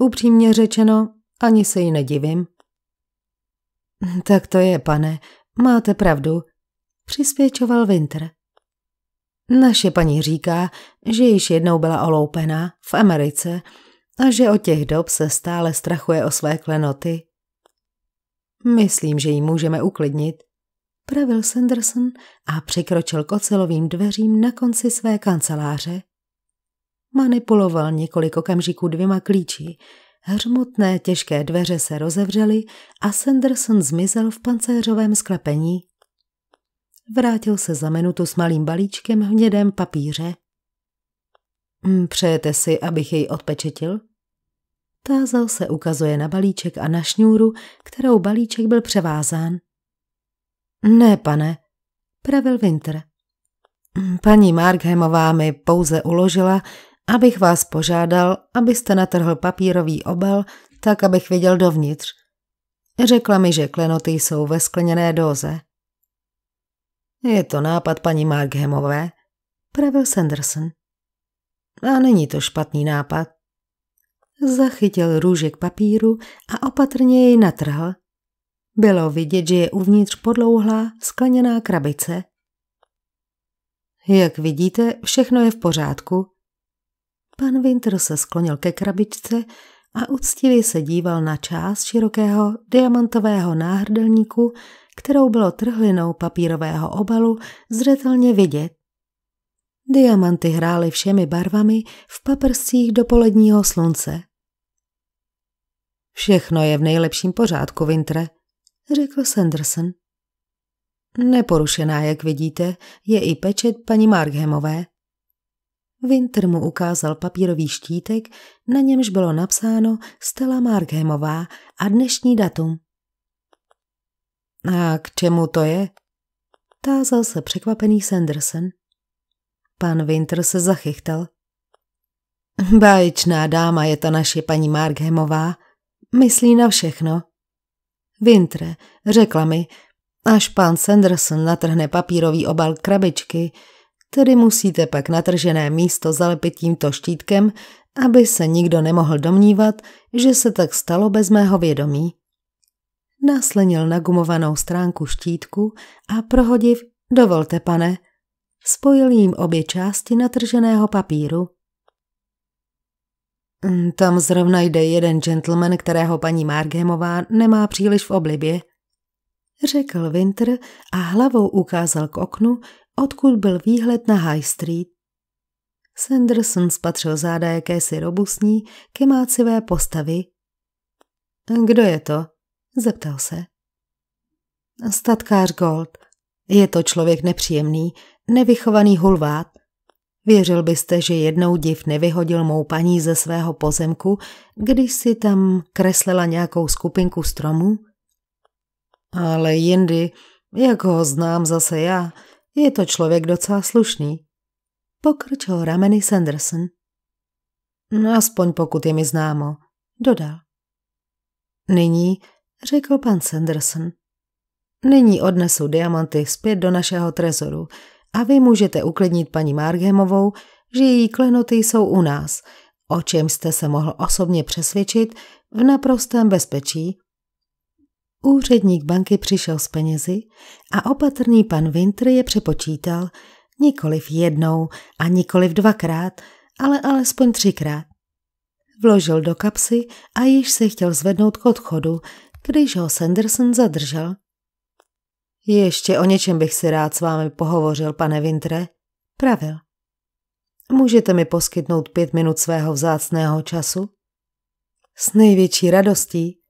Upřímně řečeno, ani se jí nedivím. [LAUGHS] Tak to je, pane, máte pravdu, přisvědčoval Winter. Naše paní říká, že již jednou byla oloupená v Americe a že od těch dob se stále strachuje o své klenoty. Myslím, že ji můžeme uklidnit, pravil Sanderson a přikročil k ocelovým dveřím na konci své kanceláře. Manipuloval několik okamžiků dvěma klíči, Hřmotné těžké dveře se rozevřely a Sanderson zmizel v pancéřovém sklepení. Vrátil se za minutu s malým balíčkem v hnědém papíře. Hm, přejete si, abych jej odpečetil? Tázal se ukazuje na balíček a na šňůru, kterou balíček byl převázán. Ne, pane, pravil Winter. Hm, paní Markhemová mi pouze uložila, abych vás požádal, abyste natrhl papírový obal, tak abych viděl dovnitř. Řekla mi, že klenoty jsou ve skleněné doze. Je to nápad paní Markhamové, pravil Sanderson. A není to špatný nápad. Zachytil růžek papíru a opatrně jej natrhl. Bylo vidět, že je uvnitř podlouhlá skleněná krabice. Jak vidíte, všechno je v pořádku, Pan Winter se sklonil ke krabičce a uctivě se díval na část širokého diamantového náhrdelníku, kterou bylo trhlinou papírového obalu zřetelně vidět. Diamanty hrály všemi barvami v paprscích dopoledního slunce. Všechno je v nejlepším pořádku, Vintre, řekl Sanderson. Neporušená, jak vidíte, je i pečet paní Markhamové, Winter mu ukázal papírový štítek, na němž bylo napsáno Stella Markhemová a dnešní datum. A k čemu to je? Tázal se překvapený Sanderson. Pan Winter se zachychtal. Báječná dáma je ta naše paní Markhemová. Myslí na všechno. Vintre, řekla mi, až pan Sanderson natrhne papírový obal krabičky, tedy musíte pak natržené místo zalepit tímto štítkem, aby se nikdo nemohl domnívat, že se tak stalo bez mého vědomí. Naslenil nagumovanou stránku štítku a prohodiv, dovolte pane, spojil jim obě části natrženého papíru. Hm, tam zrovna jde jeden gentleman, kterého paní Margémová nemá příliš v oblibě, řekl Winter a hlavou ukázal k oknu, odkud byl výhled na High Street. Sanderson spatřil záda jakési robustní, kemácivé postavy. Kdo je to? zeptal se. Statkář Gold. Je to člověk nepříjemný, nevychovaný hulvát. Věřil byste, že jednou div nevyhodil mou paní ze svého pozemku, když si tam kreslela nějakou skupinku stromů? Ale jindy, jak ho znám zase já, je to člověk docela slušný. Pokrčil rameny Sanderson. No aspoň pokud je mi známo, dodal. Nyní, řekl pan Sanderson, nyní odnesu diamanty zpět do našeho trezoru a vy můžete uklidnit paní Marghemovou, že její klenoty jsou u nás, o čem jste se mohl osobně přesvědčit v naprostém bezpečí Úředník banky přišel s penězi a opatrný pan Winter je přepočítal nikoliv jednou a nikoliv dvakrát, ale alespoň třikrát. Vložil do kapsy a již se chtěl zvednout k odchodu, když ho Sanderson zadržel. Ještě o něčem bych si rád s vámi pohovořil, pane Vintre, pravil. Můžete mi poskytnout pět minut svého vzácného času? S největší radostí,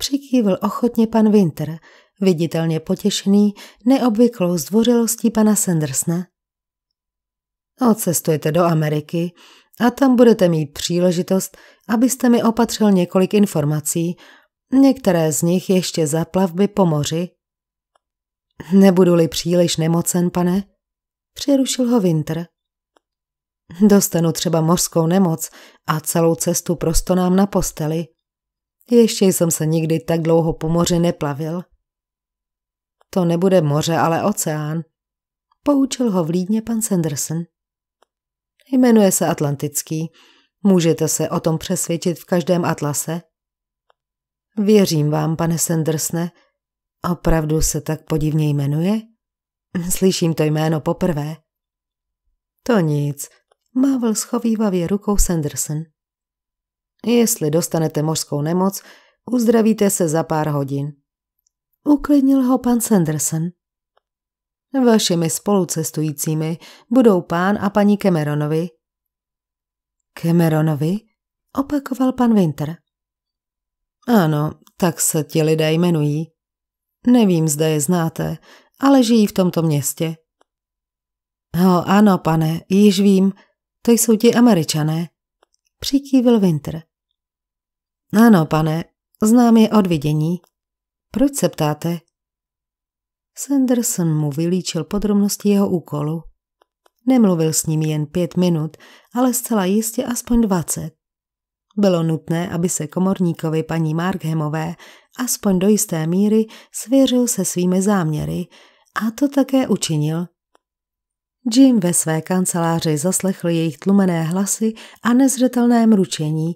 Přikývil ochotně pan Winter, viditelně potěšený neobvyklou zdvořilostí pana Sandersna. Odcestujete do Ameriky a tam budete mít příležitost, abyste mi opatřil několik informací, některé z nich ještě za plavby po moři. Nebudu-li příliš nemocen, pane? Přerušil ho Winter. Dostanu třeba mořskou nemoc a celou cestu prosto nám na posteli. Ještě jsem se nikdy tak dlouho po moři neplavil. To nebude moře, ale oceán. Poučil ho vlídně pan Sanderson. Jmenuje se Atlantický. Můžete se o tom přesvědčit v každém atlase. Věřím vám, pane Sandersne. Opravdu se tak podivně jmenuje? Slyším to jméno poprvé. To nic, mávil schovývavě rukou Sanderson. Jestli dostanete mořskou nemoc, uzdravíte se za pár hodin. Uklidnil ho pan Sanderson. Vašimi spolucestujícími budou pán a paní Cameronovi. Cameronovi? Opakoval pan Winter. Ano, tak se ti lidé jmenují. Nevím, zda je znáte, ale žijí v tomto městě. No, ano, pane, již vím, to jsou ti američané, přikývil Winter. Ano, pane, znám je od vidění. Proč se ptáte? Sanderson mu vylíčil podrobnosti jeho úkolu. Nemluvil s ním jen pět minut, ale zcela jistě aspoň dvacet. Bylo nutné, aby se komorníkovi paní Markhemové aspoň do jisté míry svěřil se svými záměry a to také učinil. Jim ve své kanceláři zaslechl jejich tlumené hlasy a nezřetelné mručení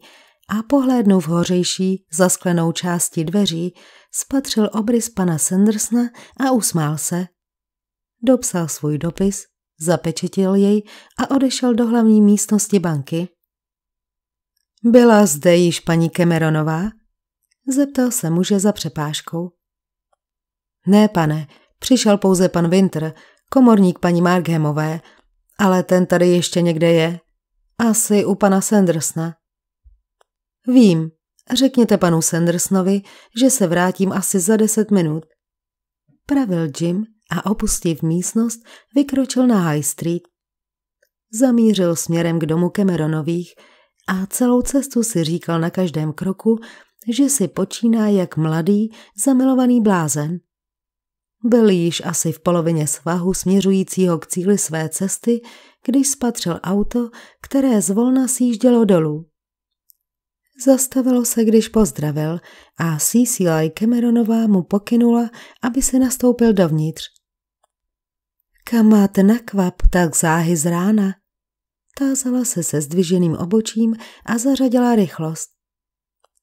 a pohlédnu v hořejší, zasklenou části dveří, spatřil obrys pana Sandersna a usmál se. Dopsal svůj dopis, zapečetil jej a odešel do hlavní místnosti banky. Byla zde již paní Cameronová? Zeptal se muže za přepážkou. Ne, pane, přišel pouze pan Winter, komorník paní Markhamové, ale ten tady ještě někde je. Asi u pana Sandersna. Vím, řekněte panu Sandersnovi, že se vrátím asi za deset minut. Pravil Jim a opustiv místnost vykročil na High Street. Zamířil směrem k domu Cameronových a celou cestu si říkal na každém kroku, že si počíná jak mladý, zamilovaný blázen. Byl již asi v polovině svahu směřujícího k cíli své cesty, když spatřil auto, které zvolna sjíždělo dolů. Zastavilo se, když pozdravil a Cecilaj Cameronová mu pokynula, aby se nastoupil dovnitř. Kam máte nakvap tak záhy z rána? Tázala se se zdviženým obočím a zařadila rychlost.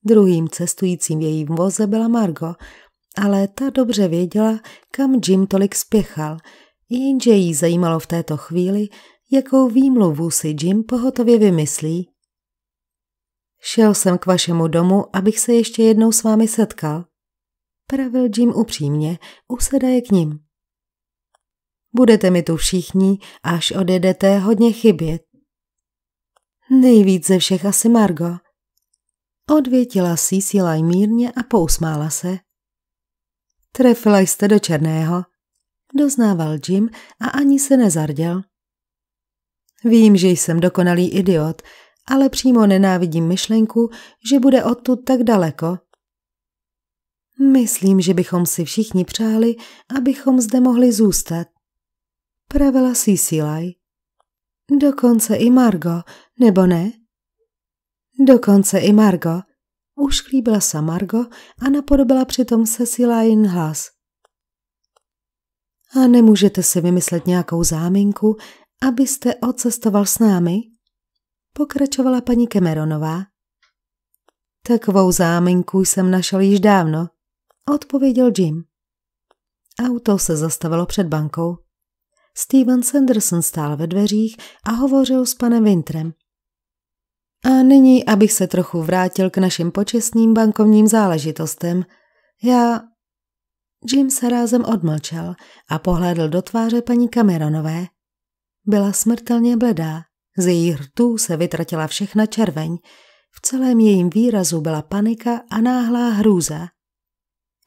Druhým cestujícím v jejím voze byla Margo, ale ta dobře věděla, kam Jim tolik spěchal, jenže jí zajímalo v této chvíli, jakou výmluvu si Jim pohotově vymyslí. Šel jsem k vašemu domu, abych se ještě jednou s vámi setkal. Pravil Jim upřímně, je k ním. Budete mi tu všichni, až odjedete hodně chybět. Nejvíc ze všech asi Margo. Odvětila Cecila mírně a pousmála se. Trefila jste do černého, doznával Jim a ani se nezarděl. Vím, že jsem dokonalý idiot ale přímo nenávidím myšlenku, že bude odtud tak daleko. Myslím, že bychom si všichni přáli, abychom zde mohli zůstat. Pravila si Silaj. Dokonce i Margo, nebo ne? Dokonce i Margo. Už klíbila se Margo a napodobila přitom se Silajin hlas. A nemůžete si vymyslet nějakou záminku, abyste odcestoval s námi? pokračovala paní Cameronová. Takovou záminku jsem našel již dávno, odpověděl Jim. Auto se zastavilo před bankou. Steven Sanderson stál ve dveřích a hovořil s panem Vintrem. A nyní, abych se trochu vrátil k našim počestným bankovním záležitostem, já... Jim se rázem odmlčel a pohlédl do tváře paní Cameronové. Byla smrtelně bledá. Z její rtů se vytratila všechna červeň, v celém jejím výrazu byla panika a náhlá hrůza.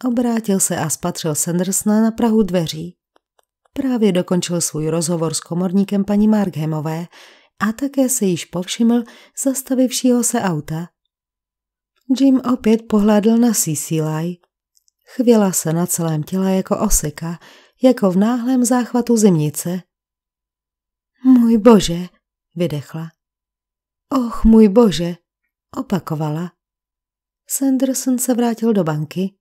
Obrátil se a spatřil Sandersna na prahu dveří. Právě dokončil svůj rozhovor s komorníkem paní Marghemové a také se již povšiml zastavivšího se auta. Jim opět pohlédl na Sisilaj. Chvěla se na celém těle jako osyka, jako v náhlém záchvatu zimnice. Můj bože, Vydechla. Och, můj bože, opakovala. Sanderson se vrátil do banky.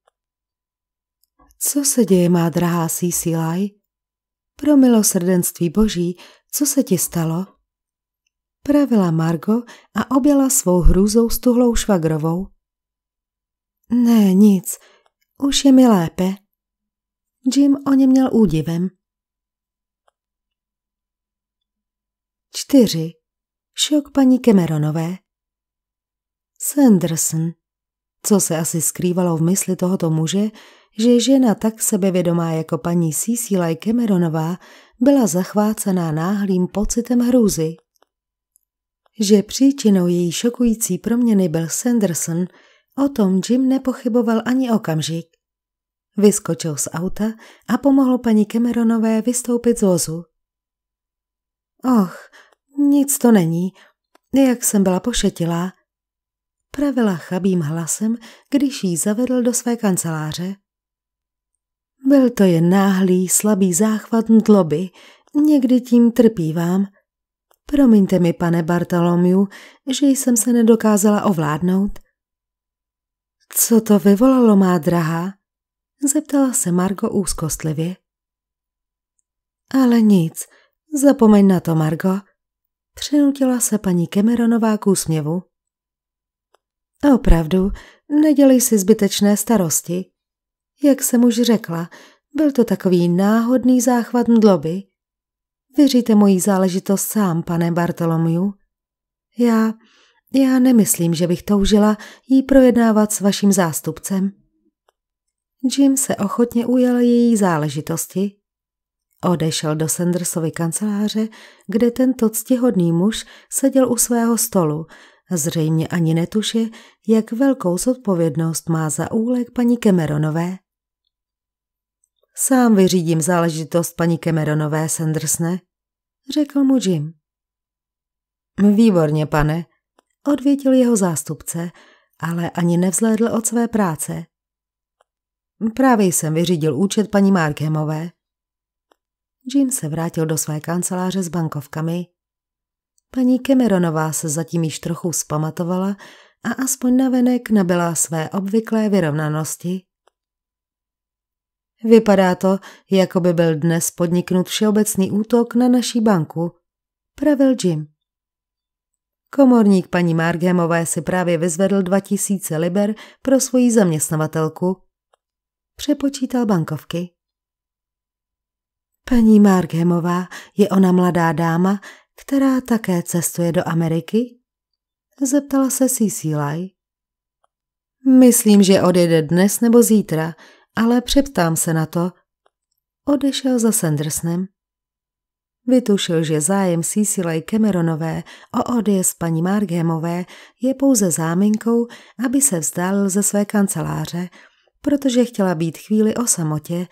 Co se děje, má drahá Sísilaj? Pro milosrdenství boží, co se ti stalo? Pravila Margo a objala svou hrůzou stuhlou švagrovou. Ne, nic, už je mi lépe. Jim o něm měl údivem. 4. Šok paní Cameronové. Sanderson. Co se asi skrývalo v mysli tohoto muže, že žena tak sebevědomá jako paní Cecilaj Cameronová byla zachvácená náhlým pocitem hrůzy. Že příčinou její šokující proměny byl Sanderson, o tom Jim nepochyboval ani okamžik. Vyskočil z auta a pomohl paní Cameronové vystoupit z vozu. Och, nic to není, jak jsem byla pošetilá. Pravila chabým hlasem, když jí zavedl do své kanceláře. Byl to jen náhlý, slabý záchvat mdloby, někdy tím trpívám. Promiňte mi, pane Bartolomiu, že jsem se nedokázala ovládnout. Co to vyvolalo, má drahá? Zeptala se Margo úzkostlivě. Ale nic, zapomeň na to, Margo. Přinutila se paní Cameronová k úsměvu. Opravdu, nedělej si zbytečné starosti. Jak jsem už řekla, byl to takový náhodný záchvat mdloby. Věříte mojí záležitost sám, pane Bartolomiu. Já, já nemyslím, že bych toužila jí projednávat s vaším zástupcem. Jim se ochotně ujal její záležitosti. Odešel do Sandersovy kanceláře, kde tento ctihodný muž seděl u svého stolu, zřejmě ani netuše, jak velkou zodpovědnost má za úlek paní Cameronové. Sám vyřídím záležitost paní Cameronové, Sandersne, řekl mu Jim. Výborně, pane, odvětil jeho zástupce, ale ani nevzlédl od své práce. Právě jsem vyřídil účet paní Markémové, Jim se vrátil do své kanceláře s bankovkami. Paní Cameronová se zatím již trochu zpamatovala a aspoň navenek nabyla své obvyklé vyrovnanosti. Vypadá to, jako by byl dnes podniknut všeobecný útok na naší banku, pravil Jim. Komorník paní Margemové si právě vyzvedl 2000 liber pro svoji zaměstnavatelku. Přepočítal bankovky. Paní Markhemová je ona mladá dáma, která také cestuje do Ameriky? Zeptala se Cici Lai. Myslím, že odjede dnes nebo zítra, ale přeptám se na to. Odešel za Sandersnem. Vytušil, že zájem Lai Cameronové o odjezd paní Marghemové je pouze záminkou, aby se vzdálil ze své kanceláře, protože chtěla být chvíli o samotě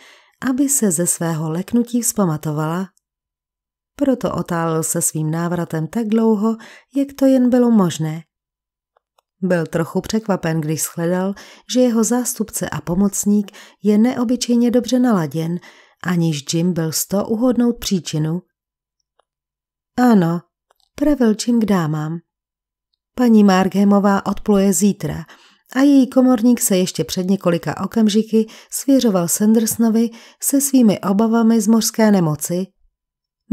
aby se ze svého leknutí vzpamatovala. Proto otálil se svým návratem tak dlouho, jak to jen bylo možné. Byl trochu překvapen, když shledal, že jeho zástupce a pomocník je neobyčejně dobře naladěn, aniž Jim byl z to uhodnout příčinu. Ano, pravil Jim k dámám. Paní Marghemová odpluje zítra – a její komorník se ještě před několika okamžiky svěřoval Sandersonovi se svými obavami z mořské nemoci.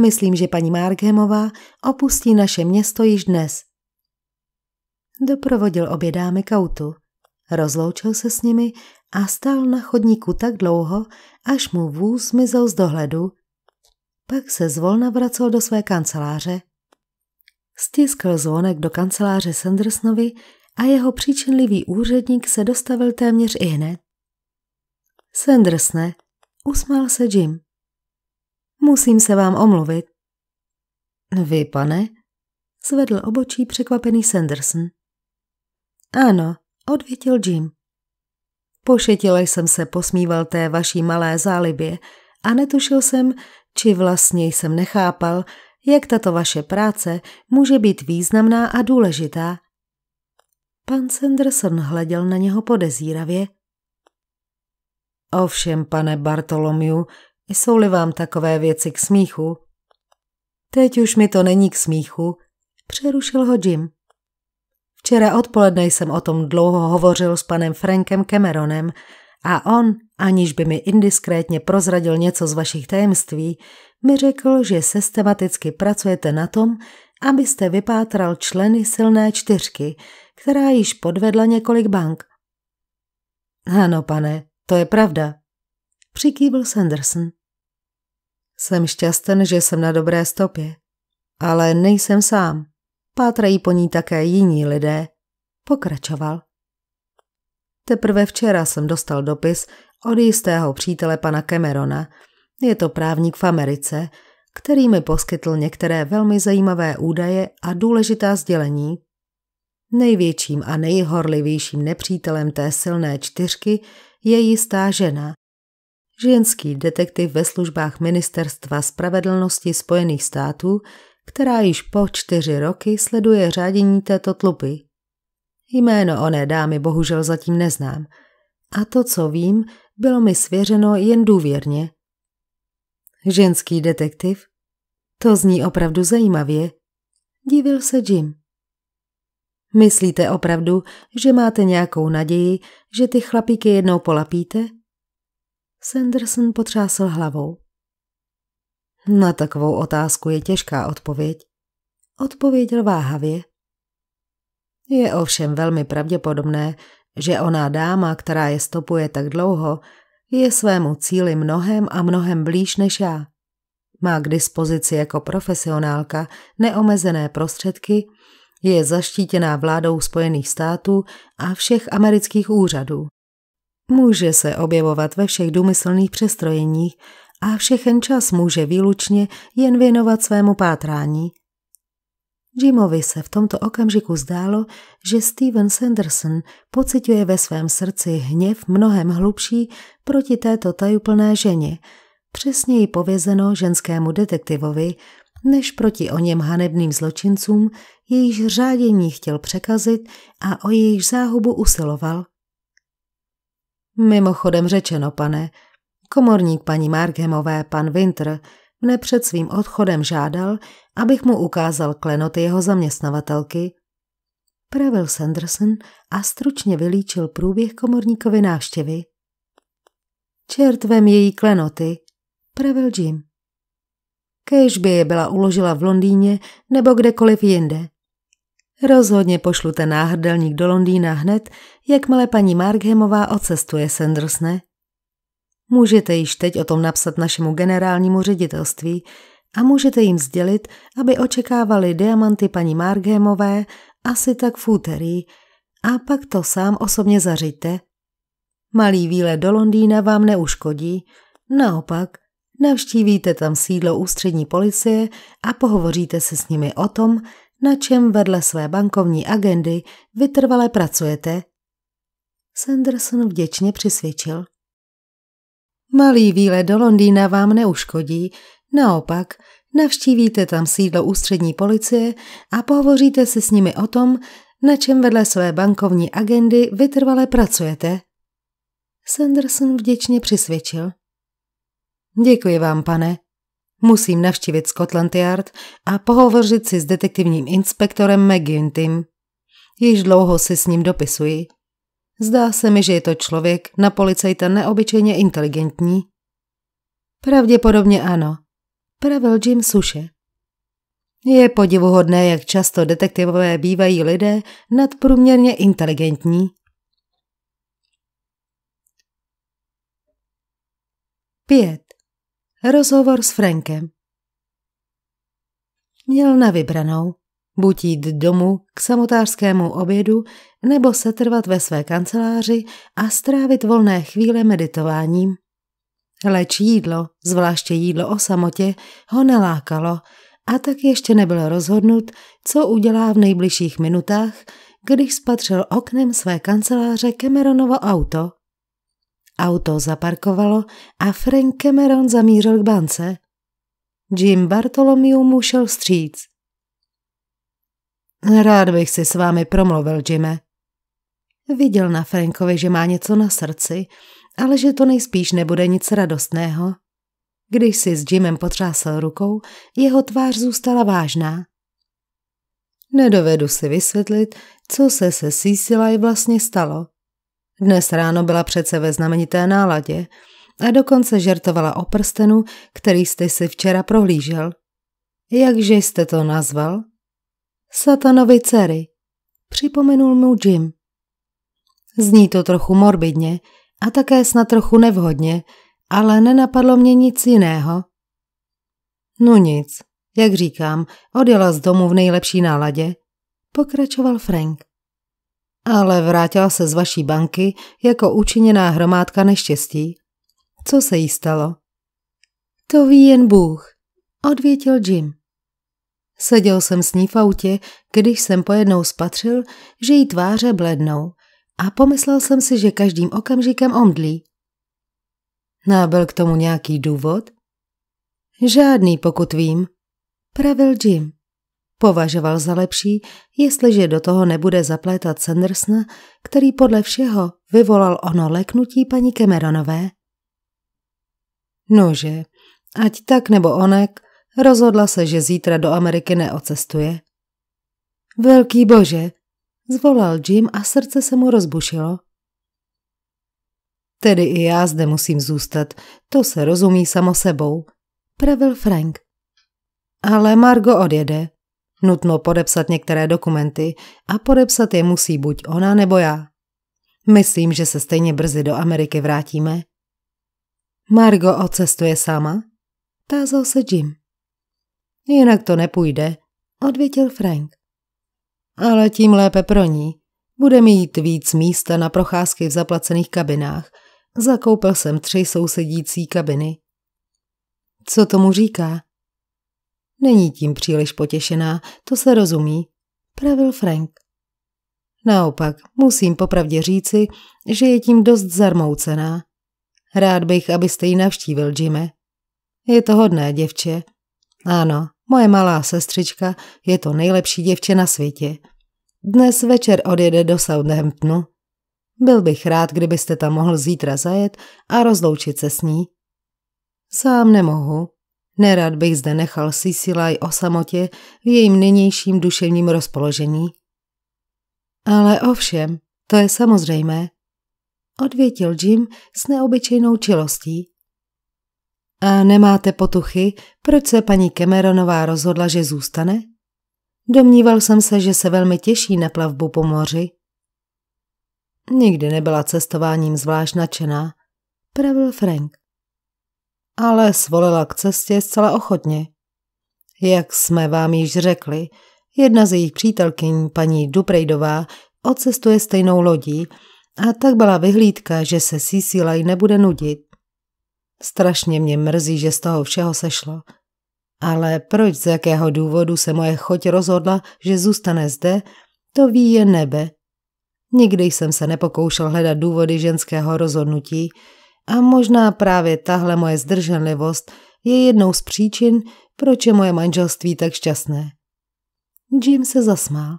Myslím, že paní Marghemová opustí naše město již dnes. Doprovodil obě dámy k autu. Rozloučil se s nimi a stál na chodníku tak dlouho, až mu vůz zmizel z dohledu. Pak se zvolna vracel do své kanceláře. Stiskl zvonek do kanceláře Sandersonovi a jeho příčinlivý úředník se dostavil téměř i hned. Sanders ne, usmál se Jim. Musím se vám omluvit. No vy, pane? Zvedl obočí překvapený Sanderson. Ano, odvětil Jim. Pošetile jsem se posmíval té vaší malé zálibě a netušil jsem, či vlastně jsem nechápal, jak tato vaše práce může být významná a důležitá Pan Sanderson hleděl na něho podezíravě. Ovšem, pane Bartolomiu, jsou-li vám takové věci k smíchu? Teď už mi to není k smíchu, přerušil ho Jim. Včera odpoledne jsem o tom dlouho hovořil s panem Frankem Cameronem a on, aniž by mi indiskrétně prozradil něco z vašich tajemství, mi řekl, že systematicky pracujete na tom, abyste vypátral členy silné čtyřky, která již podvedla několik bank. Ano, pane, to je pravda, Přikývl Sanderson. Jsem šťasten, že jsem na dobré stopě. Ale nejsem sám. Pátrají po ní také jiní lidé. Pokračoval. Teprve včera jsem dostal dopis od jistého přítele pana Camerona. Je to právník v Americe, který mi poskytl některé velmi zajímavé údaje a důležitá sdělení, Největším a nejhorlivějším nepřítelem té silné čtyřky je jistá žena. Ženský detektiv ve službách Ministerstva spravedlnosti Spojených států, která již po čtyři roky sleduje řádění této tlupy. Jméno oné dámy bohužel zatím neznám. A to, co vím, bylo mi svěřeno jen důvěrně. Ženský detektiv? To zní opravdu zajímavě. Divil se Jim. Myslíte opravdu, že máte nějakou naději, že ty chlapíky jednou polapíte? Sanderson potřásl hlavou. Na takovou otázku je těžká odpověď. Odpověděl váhavě. Je ovšem velmi pravděpodobné, že ona dáma, která je stopuje tak dlouho, je svému cíli mnohem a mnohem blíž než já. Má k dispozici jako profesionálka neomezené prostředky je zaštítěná vládou Spojených států a všech amerických úřadů. Může se objevovat ve všech důmyslných přestrojeních a všechen čas může výlučně jen věnovat svému pátrání. Jimovi se v tomto okamžiku zdálo, že Steven Sanderson pociťuje ve svém srdci hněv mnohem hlubší proti této tajuplné ženě, přesněji povězeno ženskému detektivovi, než proti o něm hanebným zločincům, jejíž řádění chtěl překazit a o jejich záhubu usiloval. Mimochodem řečeno, pane, komorník paní Marghemové, pan Winter, mne před svým odchodem žádal, abych mu ukázal klenoty jeho zaměstnavatelky. Pravil Sanderson a stručně vylíčil průběh komorníkovy návštěvy. Čert vem její klenoty, pravil Jim kež by je byla uložila v Londýně nebo kdekoliv jinde. Rozhodně pošlu ten náhrdelník do Londýna hned, jakmile paní Markhemová odcestuje Sandersne. Můžete již teď o tom napsat našemu generálnímu ředitelství a můžete jim sdělit, aby očekávali diamanty paní Markhamové asi tak v úterý a pak to sám osobně zařiďte. Malý výlet do Londýna vám neuškodí, naopak – Navštívíte tam sídlo ústřední policie a pohovoříte se s nimi o tom, na čem vedle své bankovní agendy vytrvale pracujete. Sanderson vděčně přisvědčil. Malý výlet do Londýna vám neuškodí, naopak navštívíte tam sídlo ústřední policie a pohovoříte se s nimi o tom, na čem vedle své bankovní agendy vytrvale pracujete. Sanderson vděčně přisvědčil. Děkuji vám, pane. Musím navštívit Scotland Yard a pohovořit si s detektivním inspektorem McGintym. Již dlouho si s ním dopisuji. Zdá se mi, že je to člověk na policajta neobyčejně inteligentní. Pravděpodobně ano, pravil Jim Suše. Je podivuhodné, jak často detektivové bývají lidé nadprůměrně inteligentní. Pět. Rozhovor s Frankem. Měl na vybranou. Buď jít domů k samotářskému obědu, nebo se trvat ve své kanceláři a strávit volné chvíle meditováním. Leč jídlo, zvláště jídlo o samotě, ho nelákalo a tak ještě nebyl rozhodnut, co udělá v nejbližších minutách, když spatřil oknem své kanceláře Cameronovo auto Auto zaparkovalo a Frank Cameron zamířil k bance. Jim Bartolomew mu šel vstříc. Rád bych si s vámi promluvil, Jime. Viděl na Frankovi, že má něco na srdci, ale že to nejspíš nebude nic radostného. Když si s Jimem potřásl rukou, jeho tvář zůstala vážná. Nedovedu si vysvětlit, co se se Cecilaj vlastně stalo. Dnes ráno byla přece ve znamenité náladě a dokonce žertovala o prstenu, který jste si včera prohlížel. Jakže jste to nazval? Satanovi dcery, připomenul mu Jim. Zní to trochu morbidně a také snad trochu nevhodně, ale nenapadlo mě nic jiného. No nic, jak říkám, odjela z domu v nejlepší náladě, pokračoval Frank ale vrátila se z vaší banky jako učiněná hromádka neštěstí. Co se jí stalo? To ví jen Bůh, odvětil Jim. Seděl jsem s ní v autě, když jsem pojednou spatřil, že jí tváře blednou a pomyslel jsem si, že každým okamžikem omdlí. No byl k tomu nějaký důvod? Žádný, pokud vím, pravil Jim. Považoval za lepší, jestliže do toho nebude zaplétat Sandersna, který podle všeho vyvolal ono leknutí paní Cameronové. Nože, ať tak nebo onek, rozhodla se, že zítra do Ameriky neocestuje. Velký bože, zvolal Jim a srdce se mu rozbušilo. Tedy i já zde musím zůstat, to se rozumí samo sebou, pravil Frank. Ale Margo odjede, Nutno podepsat některé dokumenty a podepsat je musí buď ona nebo já. Myslím, že se stejně brzy do Ameriky vrátíme. Margo odcestuje sama? Tázal se Jim. Jinak to nepůjde, odvětil Frank. Ale tím lépe pro ní. Bude mít víc místa na procházky v zaplacených kabinách. Zakoupil jsem tři sousedící kabiny. Co tomu říká? Není tím příliš potěšená, to se rozumí, pravil Frank. Naopak, musím popravdě říci, že je tím dost zarmoucená. Rád bych, abyste ji navštívil, Jimmy. Je to hodné děvče. Ano, moje malá sestřička je to nejlepší děvče na světě. Dnes večer odjede do Southamptonu. Byl bych rád, kdybyste tam mohl zítra zajet a rozloučit se s ní. Sám nemohu, Nerad bych zde nechal Sisilaj o samotě v jejím nynějším duševním rozpoložení. Ale ovšem, to je samozřejmé, odvětil Jim s neobyčejnou čilostí. A nemáte potuchy, proč se paní Cameronová rozhodla, že zůstane? Domníval jsem se, že se velmi těší na plavbu po moři. Nikdy nebyla cestováním zvlášť nadšená, pravil Frank ale svolila k cestě zcela ochotně. Jak jsme vám již řekli, jedna z jejich přítelkyň, paní Duprejdová, odcestuje stejnou lodí a tak byla vyhlídka, že se Sisilaj nebude nudit. Strašně mě mrzí, že z toho všeho sešlo. Ale proč z jakého důvodu se moje choť rozhodla, že zůstane zde, to ví je nebe. Nikdy jsem se nepokoušel hledat důvody ženského rozhodnutí, a možná právě tahle moje zdrženlivost je jednou z příčin, proč je moje manželství tak šťastné. Jim se zasmál.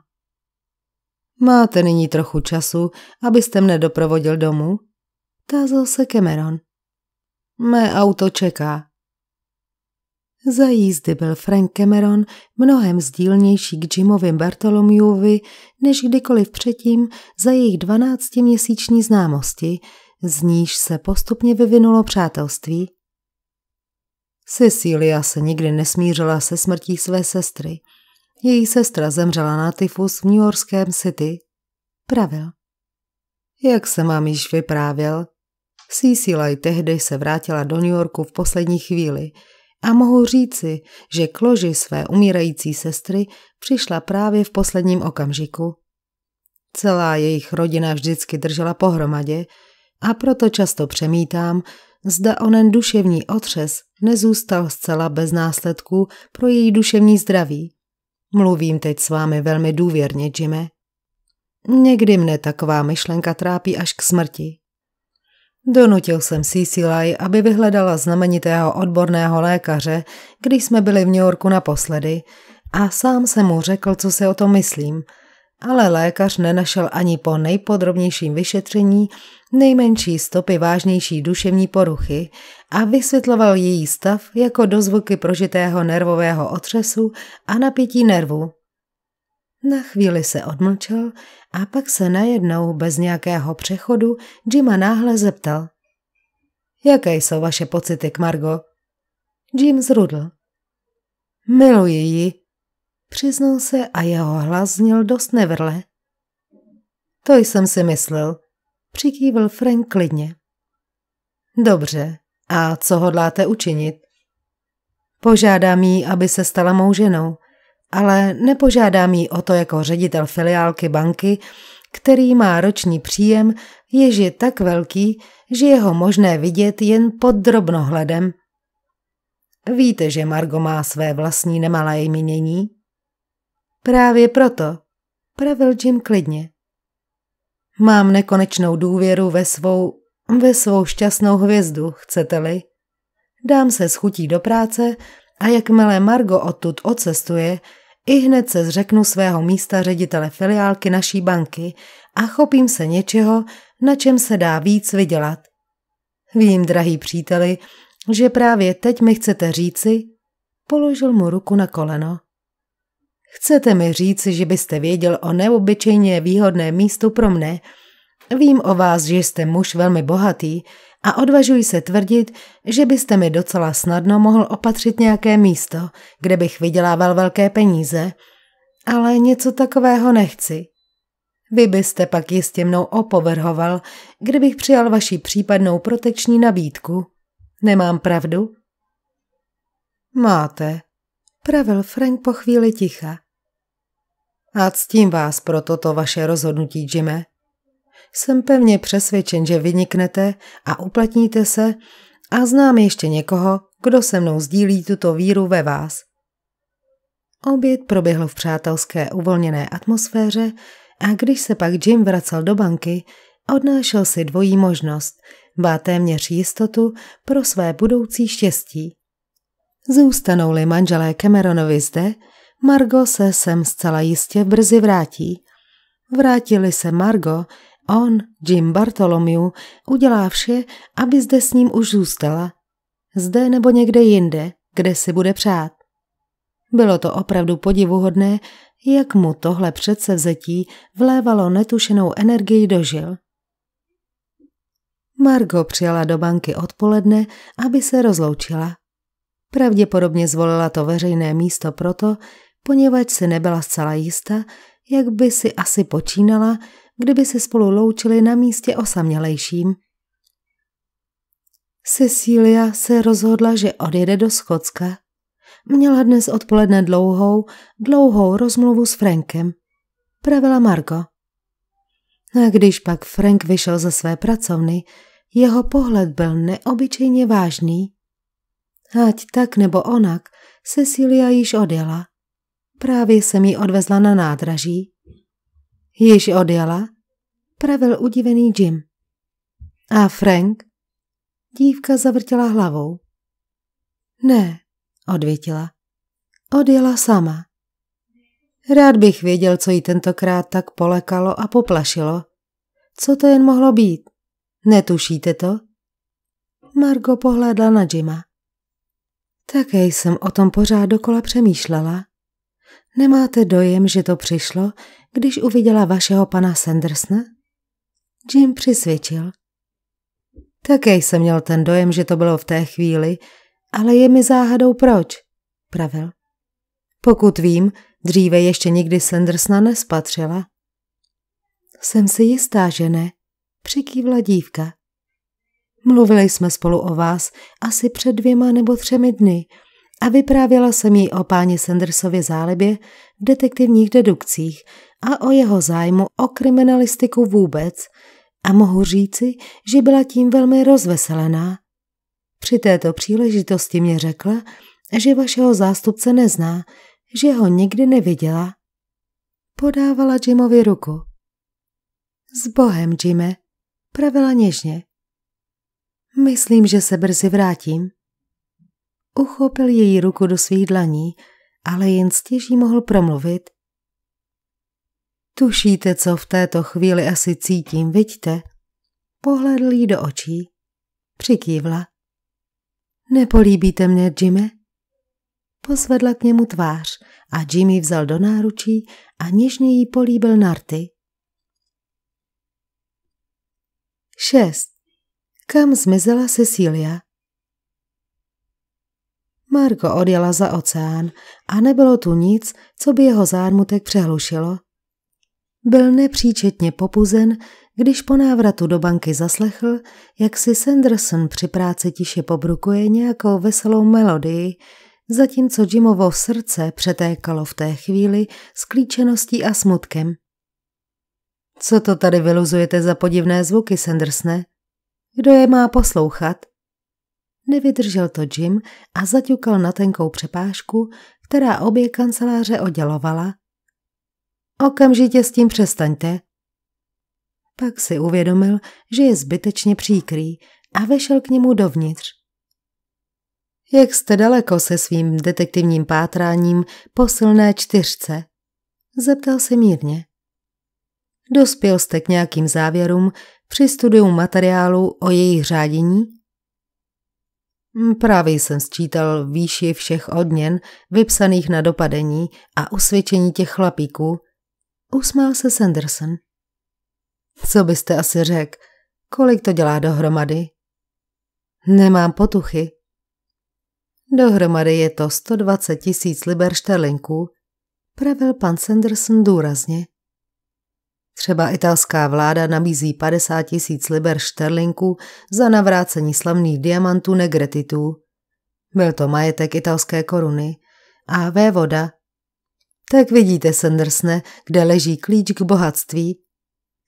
Máte nyní trochu času, abyste mne doprovodil domů? Tázal se Cameron. Mé auto čeká. Za jízdy byl Frank Cameron mnohem sdílnější k Jimovým Bartolomiovi než kdykoliv předtím za jejich dvanáctiměsíční známosti, z níž se postupně vyvinulo přátelství. Cecília se nikdy nesmířila se smrtí své sestry. Její sestra zemřela na tyfus v New Yorkském City. Pravil. Jak se mám již vyprávěl, Cecília i tehdy se vrátila do New Yorku v poslední chvíli a mohu říci, že k loži své umírající sestry přišla právě v posledním okamžiku. Celá jejich rodina vždycky držela pohromadě, a proto často přemítám, zda onen duševní otřes nezůstal zcela bez následků pro její duševní zdraví. Mluvím teď s vámi velmi důvěrně, Jimmy. Někdy mne taková myšlenka trápí až k smrti. Donutil jsem Sisilaj, aby vyhledala znamenitého odborného lékaře, když jsme byli v New Yorku naposledy, a sám jsem mu řekl, co se o tom myslím – ale lékař nenašel ani po nejpodrobnějším vyšetření nejmenší stopy vážnější duševní poruchy a vysvětloval její stav jako dozvuky prožitého nervového otřesu a napětí nervů. Na chvíli se odmlčel a pak se najednou bez nějakého přechodu Jima náhle zeptal. Jaké jsou vaše pocity k Margo? Jim zrudl. Miluji ji, Přiznal se a jeho hlas zněl dost nevrle. To jsem si myslel, přikývil Frank klidně. Dobře, a co hodláte učinit? Požádám jí, aby se stala mou ženou, ale nepožádám jí o to jako ředitel filiálky banky, který má roční příjem, jež je tak velký, že je ho možné vidět jen pod drobnohledem. Víte, že Margo má své vlastní nemalé jmění? Právě proto, pravil Jim klidně. Mám nekonečnou důvěru ve svou, ve svou šťastnou hvězdu, chcete-li. Dám se schutí do práce a jakmile Margo odtud odcestuje, i hned se zřeknu svého místa ředitele filiálky naší banky a chopím se něčeho, na čem se dá víc vydělat. Vím, drahý příteli, že právě teď mi chcete říci, položil mu ruku na koleno. Chcete mi říct, že byste věděl o neobyčejně výhodné místu pro mne? Vím o vás, že jste muž velmi bohatý a odvažuji se tvrdit, že byste mi docela snadno mohl opatřit nějaké místo, kde bych vydělával velké peníze. Ale něco takového nechci. Vy byste pak jistě mnou opovrhoval, kdybych přijal vaši případnou proteční nabídku. Nemám pravdu? Máte, pravil Frank po chvíli ticha. A ctím vás pro toto vaše rozhodnutí, Jime. Jsem pevně přesvědčen, že vyniknete a uplatníte se a znám ještě někoho, kdo se mnou sdílí tuto víru ve vás. Oběd proběhl v přátelské uvolněné atmosféře a když se pak Jim vracel do banky, odnášel si dvojí možnost, bá téměř jistotu pro své budoucí štěstí. Zůstanou-li manželé Cameronovi zde, Margo se sem zcela jistě brzy vrátí. Vrátili se Margo, on, Jim Bartolomew, udělá vše, aby zde s ním už zůstala. Zde nebo někde jinde, kde si bude přát. Bylo to opravdu podivuhodné, jak mu tohle předsevzetí vlévalo netušenou energii do žil. Margo přijela do banky odpoledne, aby se rozloučila. Pravděpodobně zvolila to veřejné místo proto, poněvadž si nebyla zcela jistá, jak by si asi počínala, kdyby se spolu loučili na místě osamělejším. Cecília se rozhodla, že odjede do Skocka. Měla dnes odpoledne dlouhou, dlouhou rozmluvu s Frankem. Pravila Margo. A když pak Frank vyšel ze své pracovny, jeho pohled byl neobyčejně vážný. Ať tak nebo onak, Cecilia již odjela. Právě jsem ji odvezla na nádraží. Již odjela? Pravil udivený Jim. A Frank? Dívka zavrtěla hlavou. Ne, odvětila. Odjela sama. Rád bych věděl, co jí tentokrát tak polekalo a poplašilo. Co to jen mohlo být? Netušíte to? Margo pohlédla na Jima. Také jsem o tom pořád dokola přemýšlela. Nemáte dojem, že to přišlo, když uviděla vašeho pana Sandersna? Jim přisvědčil. Také jsem měl ten dojem, že to bylo v té chvíli, ale je mi záhadou proč, pravil. Pokud vím, dříve ještě nikdy Sandersna nespatřila. Jsem si jistá, že ne, přikývla dívka. Mluvili jsme spolu o vás asi před dvěma nebo třemi dny a vyprávěla jsem jí o páně Sandersově zálibě v detektivních dedukcích a o jeho zájmu o kriminalistiku vůbec a mohu říci, že byla tím velmi rozveselená. Při této příležitosti mě řekla, že vašeho zástupce nezná, že ho nikdy neviděla. Podávala Jimovi ruku. S bohem, Jime, pravila něžně. Myslím, že se brzy vrátím. Uchopil její ruku do svých dlaní, ale jen stěží mohl promluvit. Tušíte, co v této chvíli asi cítím, vidíte? Pohledl jí do očí. Přikývla. Nepolíbíte mě, Jimmy? Pozvedla k němu tvář a Jimmy vzal do náručí a něžně jí políbil narty. 6. Kam zmizela Cecília? Marko odjela za oceán a nebylo tu nic, co by jeho zármutek přehlušilo. Byl nepříčetně popuzen, když po návratu do banky zaslechl, jak si Sanderson při práci tiše pobrukuje nějakou veselou melodii, zatímco Jimovo srdce přetékalo v té chvíli s klíčeností a smutkem. Co to tady vyluzujete za podivné zvuky, Sandersne? Kdo je má poslouchat? Nevydržel to Jim a zaťukal na tenkou přepážku, která obě kanceláře oddělovala. Okamžitě s tím přestaňte. Pak si uvědomil, že je zbytečně příkrý a vešel k němu dovnitř. Jak jste daleko se svým detektivním pátráním po silné čtyřce? Zeptal se mírně. Dospěl jste k nějakým závěrům, při studiu materiálu o jejich řádění? Hm, právě jsem sčítal výši všech odměn vypsaných na dopadení a usvědčení těch chlapíků. Usmál se Sanderson. Co byste asi řekl? Kolik to dělá dohromady? Nemám potuchy. Dohromady je to 120 tisíc liber šterlinků, pravil pan Sanderson důrazně. Třeba italská vláda nabízí 50 tisíc liber šterlinku za navrácení slavných diamantů negretitů. Byl to majetek italské koruny a voda. Tak vidíte, Sandersne, kde leží klíč k bohatství.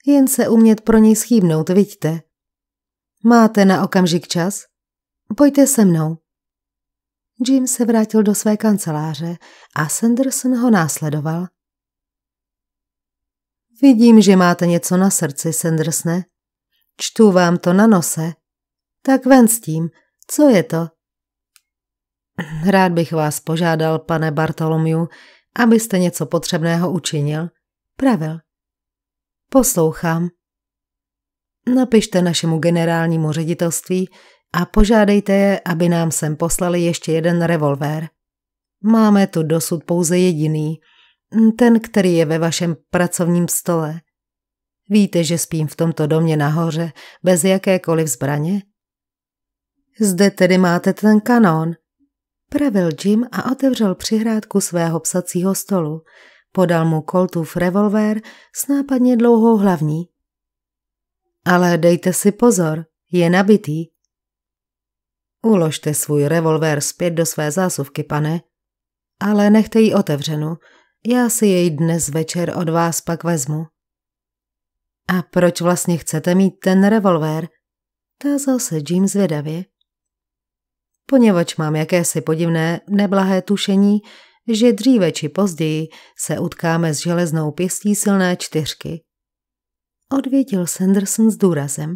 Jen se umět pro něj schýbnout, vidíte. Máte na okamžik čas? Pojďte se mnou. Jim se vrátil do své kanceláře a Sanderson ho následoval. Vidím, že máte něco na srdci, Sandersne. Čtu vám to na nose. Tak ven s tím. Co je to? Rád bych vás požádal, pane Bartolomiu, abyste něco potřebného učinil. Pravil. Poslouchám. Napište našemu generálnímu ředitelství a požádejte je, aby nám sem poslali ještě jeden revolver. Máme tu dosud pouze jediný – ten, který je ve vašem pracovním stole. Víte, že spím v tomto domě nahoře, bez jakékoliv zbraně? Zde tedy máte ten kanón, pravil Jim a otevřel přihrádku svého psacího stolu. Podal mu koltův revolver s nápadně dlouhou hlavní. Ale dejte si pozor, je nabitý. Uložte svůj revolver zpět do své zásuvky, pane, ale nechte ji otevřenu, já si jej dnes večer od vás pak vezmu. A proč vlastně chcete mít ten revolver? Tázal se Jim zvědavě. Poněvadž mám jakési podivné, neblahé tušení, že dříve či později se utkáme s železnou pěstí silné čtyřky. Odvětil Sanderson s důrazem.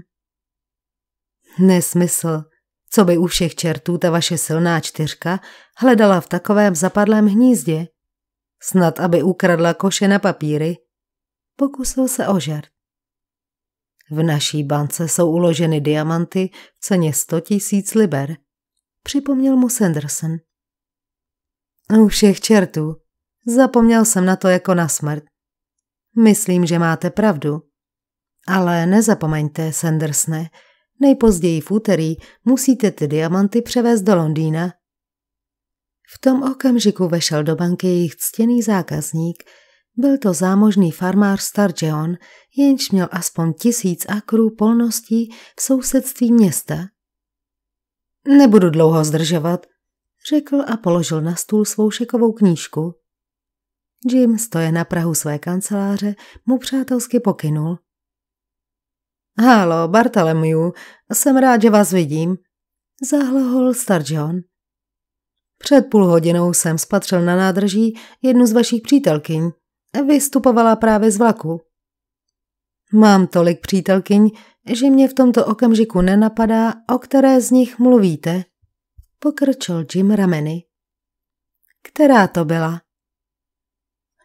Nesmysl, co by u všech čertů ta vaše silná čtyřka hledala v takovém zapadlém hnízdě. Snad, aby ukradla koše na papíry? Pokusil se o žert. V naší bance jsou uloženy diamanty v ceně 100 tisíc liber, připomněl mu Sanderson. U všech čertů. Zapomněl jsem na to jako na smrt. Myslím, že máte pravdu. Ale nezapomeňte, Sandersne, nejpozději v úterý musíte ty diamanty převést do Londýna v tom okamžiku vešel do banky jejich ctěný zákazník, byl to zámožný farmář Stargeon, jenž měl aspoň tisíc akrů polností v sousedství města. Nebudu dlouho zdržovat, řekl a položil na stůl svou šekovou knížku. Jim, stoje na prahu své kanceláře, mu přátelsky pokynul. Halo, Bartolomeu, jsem rád, že vás vidím, zahlohol Star John. Před půl hodinou jsem spatřil na nádrží jednu z vašich přítelkyň. Vystupovala právě z vlaku. Mám tolik přítelkyň, že mě v tomto okamžiku nenapadá, o které z nich mluvíte. Pokrčil Jim rameny. Která to byla?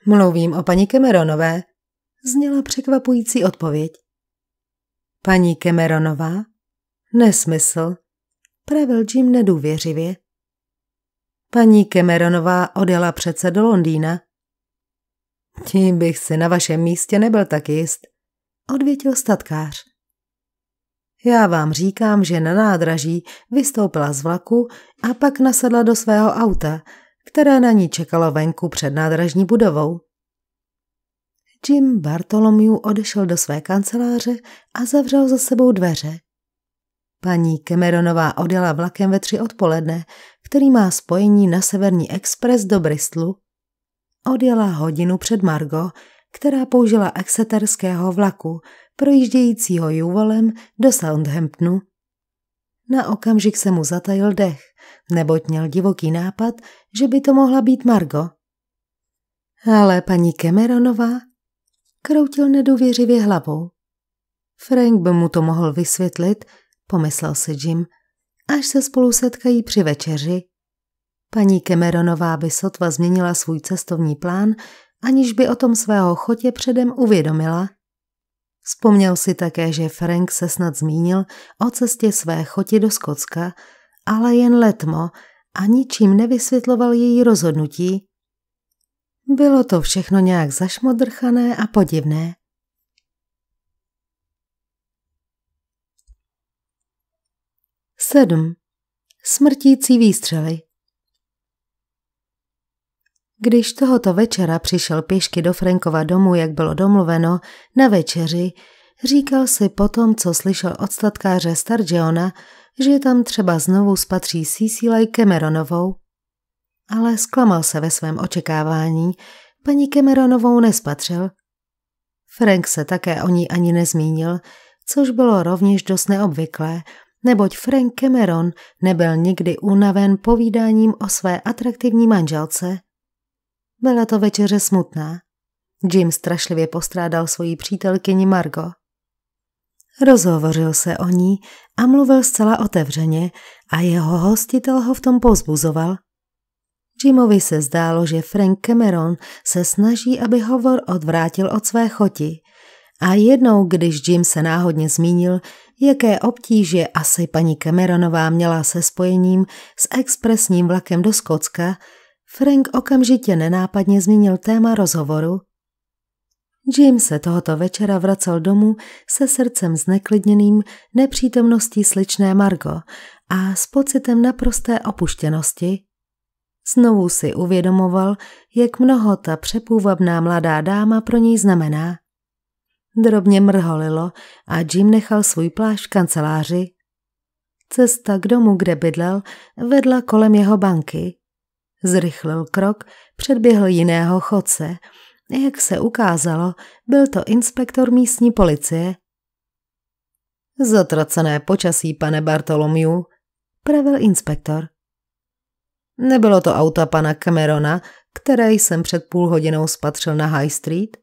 Mluvím o paní Cameronové, zněla překvapující odpověď. Paní Cameronová? Nesmysl. Pravil Jim nedůvěřivě. Paní Cameronová odjela přece do Londýna. Tím bych si na vašem místě nebyl tak jist, odvětil statkář. Já vám říkám, že na nádraží vystoupila z vlaku a pak nasedla do svého auta, které na ní čekalo venku před nádražní budovou. Jim Bartolomew odešel do své kanceláře a zavřel za sebou dveře. Paní Cameronová odjela vlakem ve tři odpoledne, který má spojení na Severní expres do Bristlu, odjela hodinu před Margo, která použila exeterského vlaku, projíždějícího Juvolem do Soundhamptonu. Na okamžik se mu zatajil dech, neboť měl divoký nápad, že by to mohla být Margo. Ale paní Cameronová kroutil nedůvěřivě hlavou. Frank by mu to mohl vysvětlit, pomyslel se Jim – až se spolu setkají při večeři. Paní Cameronová by sotva změnila svůj cestovní plán, aniž by o tom svého chotě předem uvědomila. Vzpomněl si také, že Frank se snad zmínil o cestě své choti do Skotska, ale jen letmo a ničím nevysvětloval její rozhodnutí. Bylo to všechno nějak zašmodrchané a podivné. 7. Smrtící výstřely Když tohoto večera přišel pěšky do Frankova domu, jak bylo domluveno, na večeři, říkal si potom, co slyšel od statkáře Stargeona, že tam třeba znovu spatří Cecilej Cameronovou. Ale zklamal se ve svém očekávání, paní Cameronovou nespatřil. Frank se také o ní ani nezmínil, což bylo rovněž dost neobvyklé, neboť Frank Cameron nebyl nikdy unaven povídáním o své atraktivní manželce. Byla to večeře smutná. Jim strašlivě postrádal svoji přítelkyni Margot. Rozhovořil se o ní a mluvil zcela otevřeně a jeho hostitel ho v tom pozbuzoval. Jimovi se zdálo, že Frank Cameron se snaží, aby hovor odvrátil od své choti – a jednou, když Jim se náhodně zmínil, jaké obtíže asi paní Cameronová měla se spojením s expresním vlakem do Skotska, Frank okamžitě nenápadně zmínil téma rozhovoru. Jim se tohoto večera vracel domů se srdcem zneklidněným nepřítomností sličné Margo a s pocitem naprosté opuštěnosti. Znovu si uvědomoval, jak mnoho ta přepůvabná mladá dáma pro něj znamená. Drobně mrholilo a Jim nechal svůj plášť v kanceláři. Cesta k domu, kde bydlel, vedla kolem jeho banky. Zrychlil krok, předběhl jiného chodce. Jak se ukázalo, byl to inspektor místní policie. Zatracené počasí, pane Bartolomiu, pravil inspektor. Nebylo to auta pana Camerona, které jsem před půl hodinou spatřil na High Street?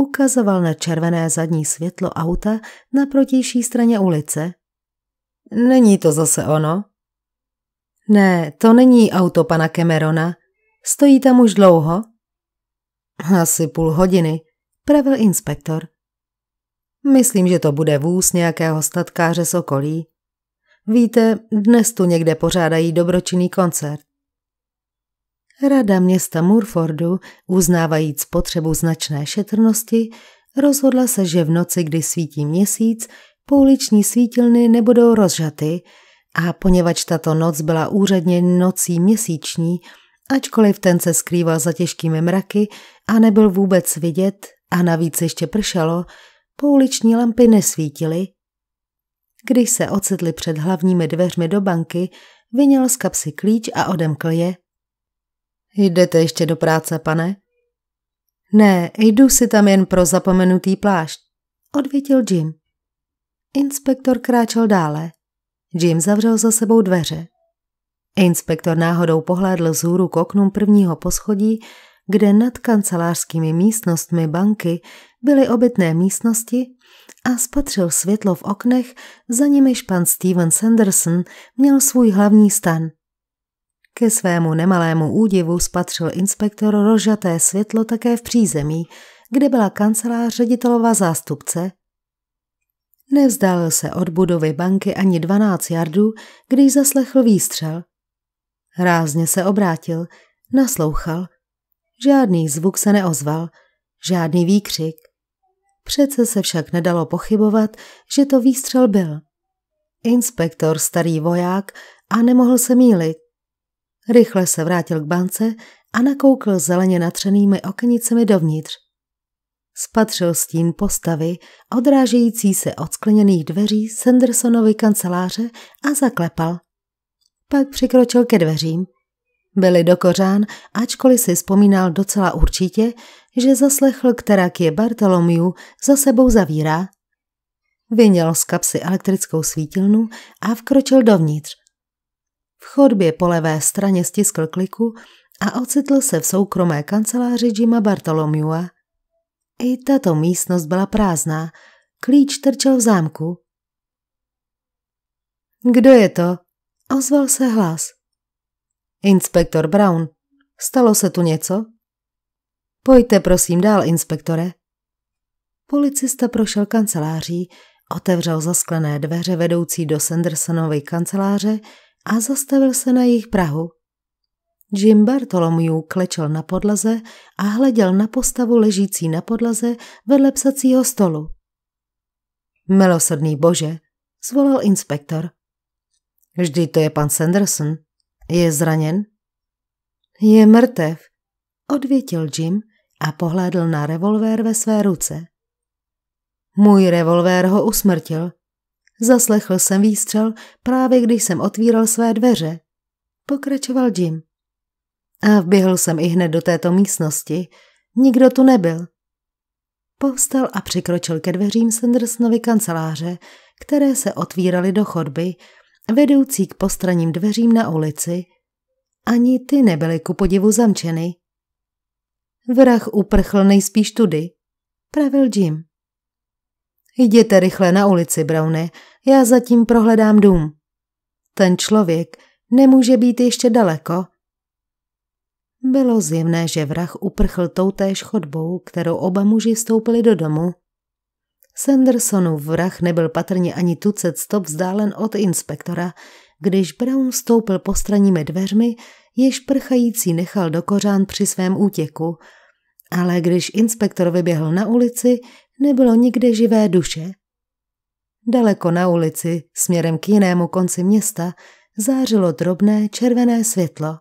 Ukazoval na červené zadní světlo auta na protější straně ulice. Není to zase ono? Ne, to není auto pana Camerona. Stojí tam už dlouho? Asi půl hodiny, pravil inspektor. Myslím, že to bude vůz nějakého statkáře z okolí. Víte, dnes tu někde pořádají dobročinný koncert. Rada města Murfordu, uznávajíc potřebu značné šetrnosti, rozhodla se, že v noci, kdy svítí měsíc, pouliční svítilny nebudou rozžaty a poněvadž tato noc byla úředně nocí měsíční, ačkoliv ten se skrýval za těžkými mraky a nebyl vůbec vidět a navíc ještě pršelo, pouliční lampy nesvítily. Když se ocitli před hlavními dveřmi do banky, vyněl z kapsy klíč a odemkl je – Jdete ještě do práce, pane? Ne, jdu si tam jen pro zapomenutý plášť, odvětil Jim. Inspektor kráčel dále. Jim zavřel za sebou dveře. Inspektor náhodou pohlédl z hůru k oknům prvního poschodí, kde nad kancelářskými místnostmi banky byly obytné místnosti a spatřil světlo v oknech, za nimiž pan Steven Sanderson měl svůj hlavní stan. Ke svému nemalému údivu spatřil inspektor rožaté světlo také v přízemí, kde byla kancelář ředitelova zástupce. Nevzdálil se od budovy banky ani 12 jardů, když zaslechl výstřel. Rázně se obrátil, naslouchal. Žádný zvuk se neozval, žádný výkřik. Přece se však nedalo pochybovat, že to výstřel byl. Inspektor, starý voják, a nemohl se mýlit. Rychle se vrátil k bance a nakoukl zeleně natřenými okenicemi dovnitř. Spatřil stín postavy, odrážející se od skleněných dveří Sandersonovy kanceláře a zaklepal. Pak přikročil ke dveřím. Byli do kořán, ačkoliv si vzpomínal docela určitě, že zaslechl, která je Bartolomiu za sebou zavírá. Vyněl z kapsy elektrickou svítilnu a vkročil dovnitř chodbě po levé straně stiskl kliku a ocitl se v soukromé kanceláři Jima Bartolomewa. I tato místnost byla prázdná, klíč trčel v zámku. Kdo je to? Ozval se hlas. Inspektor Brown, stalo se tu něco? Pojďte prosím dál, inspektore. Policista prošel kanceláří, otevřel zasklené dveře vedoucí do Sandersonovy kanceláře a zastavil se na jejich prahu. Jim Bartolomew klečel na podlaze a hleděl na postavu ležící na podlaze vedle psacího stolu. Milosrdný bože, zvolal inspektor. Vždy to je pan Sanderson. Je zraněn? Je mrtev, odvětil Jim a pohlédl na revolver ve své ruce. Můj revolver ho usmrtil, Zaslechl jsem výstřel právě když jsem otvíral své dveře. Pokračoval Jim. A vběhl jsem i hned do této místnosti. Nikdo tu nebyl. Povstal a přikročil ke dveřím Sandersonovy kanceláře, které se otvíraly do chodby, vedoucí k postraním dveřím na ulici. Ani ty nebyly ku podivu zamčeny. Vrah uprchl nejspíš tudy, pravil Jim. Jděte rychle na ulici, Browne, já zatím prohledám dům. Ten člověk nemůže být ještě daleko. Bylo zjevné, že vrah uprchl toutéž chodbou, kterou oba muži vstoupili do domu. Sandersonův vrah nebyl patrně ani tucet stop vzdálen od inspektora, když Brown vstoupil postranními dveřmi, jež prchající nechal do kořán při svém útěku. Ale když inspektor vyběhl na ulici, nebylo nikde živé duše. Daleko na ulici, směrem k jinému konci města, zářilo drobné červené světlo.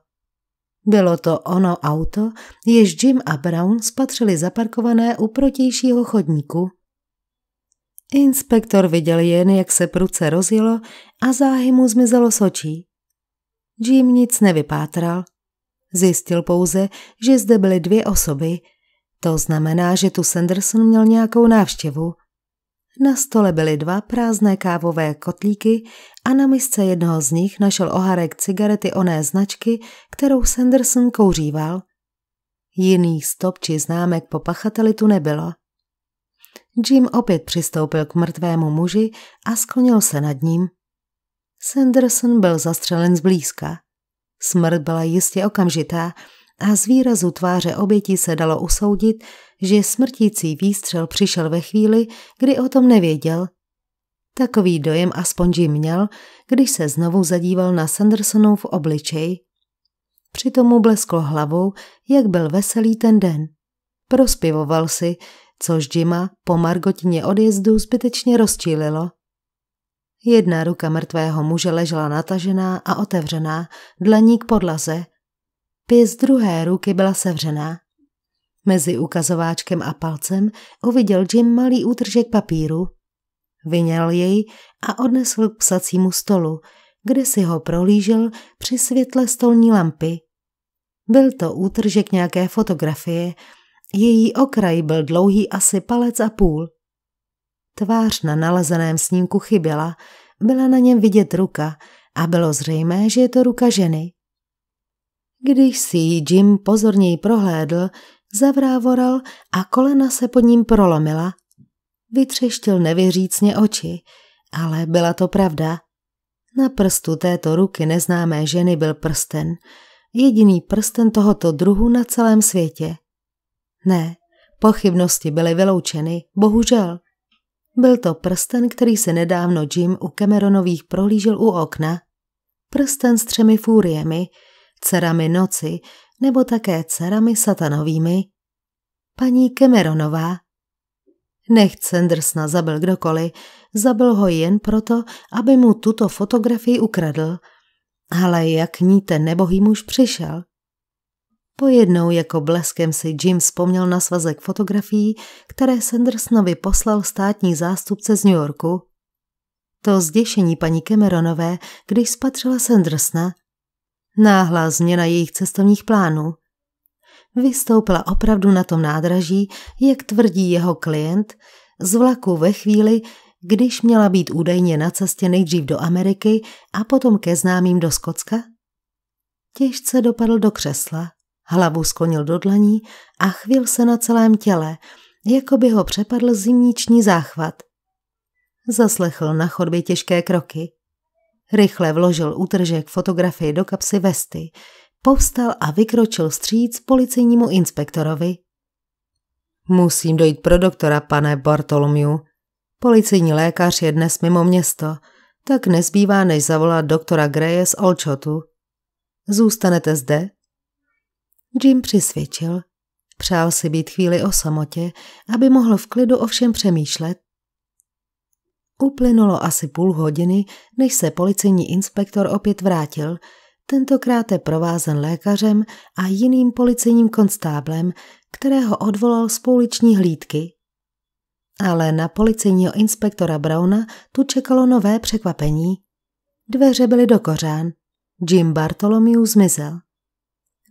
Bylo to ono auto, jež Jim a Brown spatřili zaparkované u protějšího chodníku. Inspektor viděl jen, jak se pruce rozjelo a záhy mu zmizelo s očí. Jim nic nevypátral. Zjistil pouze, že zde byly dvě osoby – to znamená, že tu Sanderson měl nějakou návštěvu. Na stole byly dva prázdné kávové kotlíky a na misce jednoho z nich našel oharek cigarety oné značky, kterou Sanderson kouříval. Jiných stop či známek po pachateli tu nebylo. Jim opět přistoupil k mrtvému muži a sklonil se nad ním. Sanderson byl zastřelen zblízka. Smrt byla jistě okamžitá, a z výrazu tváře oběti se dalo usoudit, že smrtící výstřel přišel ve chvíli, kdy o tom nevěděl. Takový dojem aspoň Jim měl, když se znovu zadíval na Sandersonův obličej. Přitom mu blesklo hlavou, jak byl veselý ten den. Prospivoval si, což Jima po margotině odjezdu zbytečně rozčílilo. Jedna ruka mrtvého muže ležela natažená a otevřená, dlaník podlaze, Pěst druhé ruky byla sevřená. Mezi ukazováčkem a palcem uviděl Jim malý útržek papíru. Vyněl jej a odnesl k psacímu stolu, kde si ho prohlížel při světle stolní lampy. Byl to útržek nějaké fotografie, její okraj byl dlouhý asi palec a půl. Tvář na nalezeném snímku chyběla, byla na něm vidět ruka a bylo zřejmé, že je to ruka ženy. Když si ji Jim pozorněji prohlédl, zavrávoral a kolena se pod ním prolomila. Vytřeštil nevěřícně oči, ale byla to pravda. Na prstu této ruky neznámé ženy byl prsten, jediný prsten tohoto druhu na celém světě. Ne, pochybnosti byly vyloučeny, bohužel. Byl to prsten, který se nedávno Jim u Cameronových prohlížel u okna. Prsten s třemi fúriemi, dcerami noci nebo také dcerami satanovými. Paní Cameronová. Nech Sandersna zabil kdokoliv, zabil ho jen proto, aby mu tuto fotografii ukradl. Ale jak ní ten nebohý muž přišel? Pojednou jako bleskem si Jim vzpomněl na svazek fotografií, které Sandersnovi poslal státní zástupce z New Yorku. To zděšení paní Cameronové, když spatřila Sandersna – Náhlá změna jejich cestovních plánů. Vystoupila opravdu na tom nádraží, jak tvrdí jeho klient, z vlaku ve chvíli, když měla být údajně na cestě nejdřív do Ameriky a potom ke známým do Skotska? Těžce dopadl do křesla, hlavu sklonil do dlaní a chvil se na celém těle, jako by ho přepadl zimniční záchvat. Zaslechl na chodbě těžké kroky. Rychle vložil útržek fotografii do kapsy vesty, povstal a vykročil stříc policejnímu inspektorovi. Musím dojít pro doktora, pane Bartolomiu. Policejní lékař je dnes mimo město, tak nezbývá, než zavolat doktora Greje z Olčotu. Zůstanete zde? Jim přisvědčil. Přál si být chvíli o samotě, aby mohl v klidu o všem přemýšlet. Uplynulo asi půl hodiny, než se policejní inspektor opět vrátil, Tentokrát je provázen lékařem a jiným policejním konstáblem, kterého odvolal z pouliční hlídky. Ale na policejního inspektora Brauna tu čekalo nové překvapení. Dveře byly do kořán. Jim Bartolomew zmizel.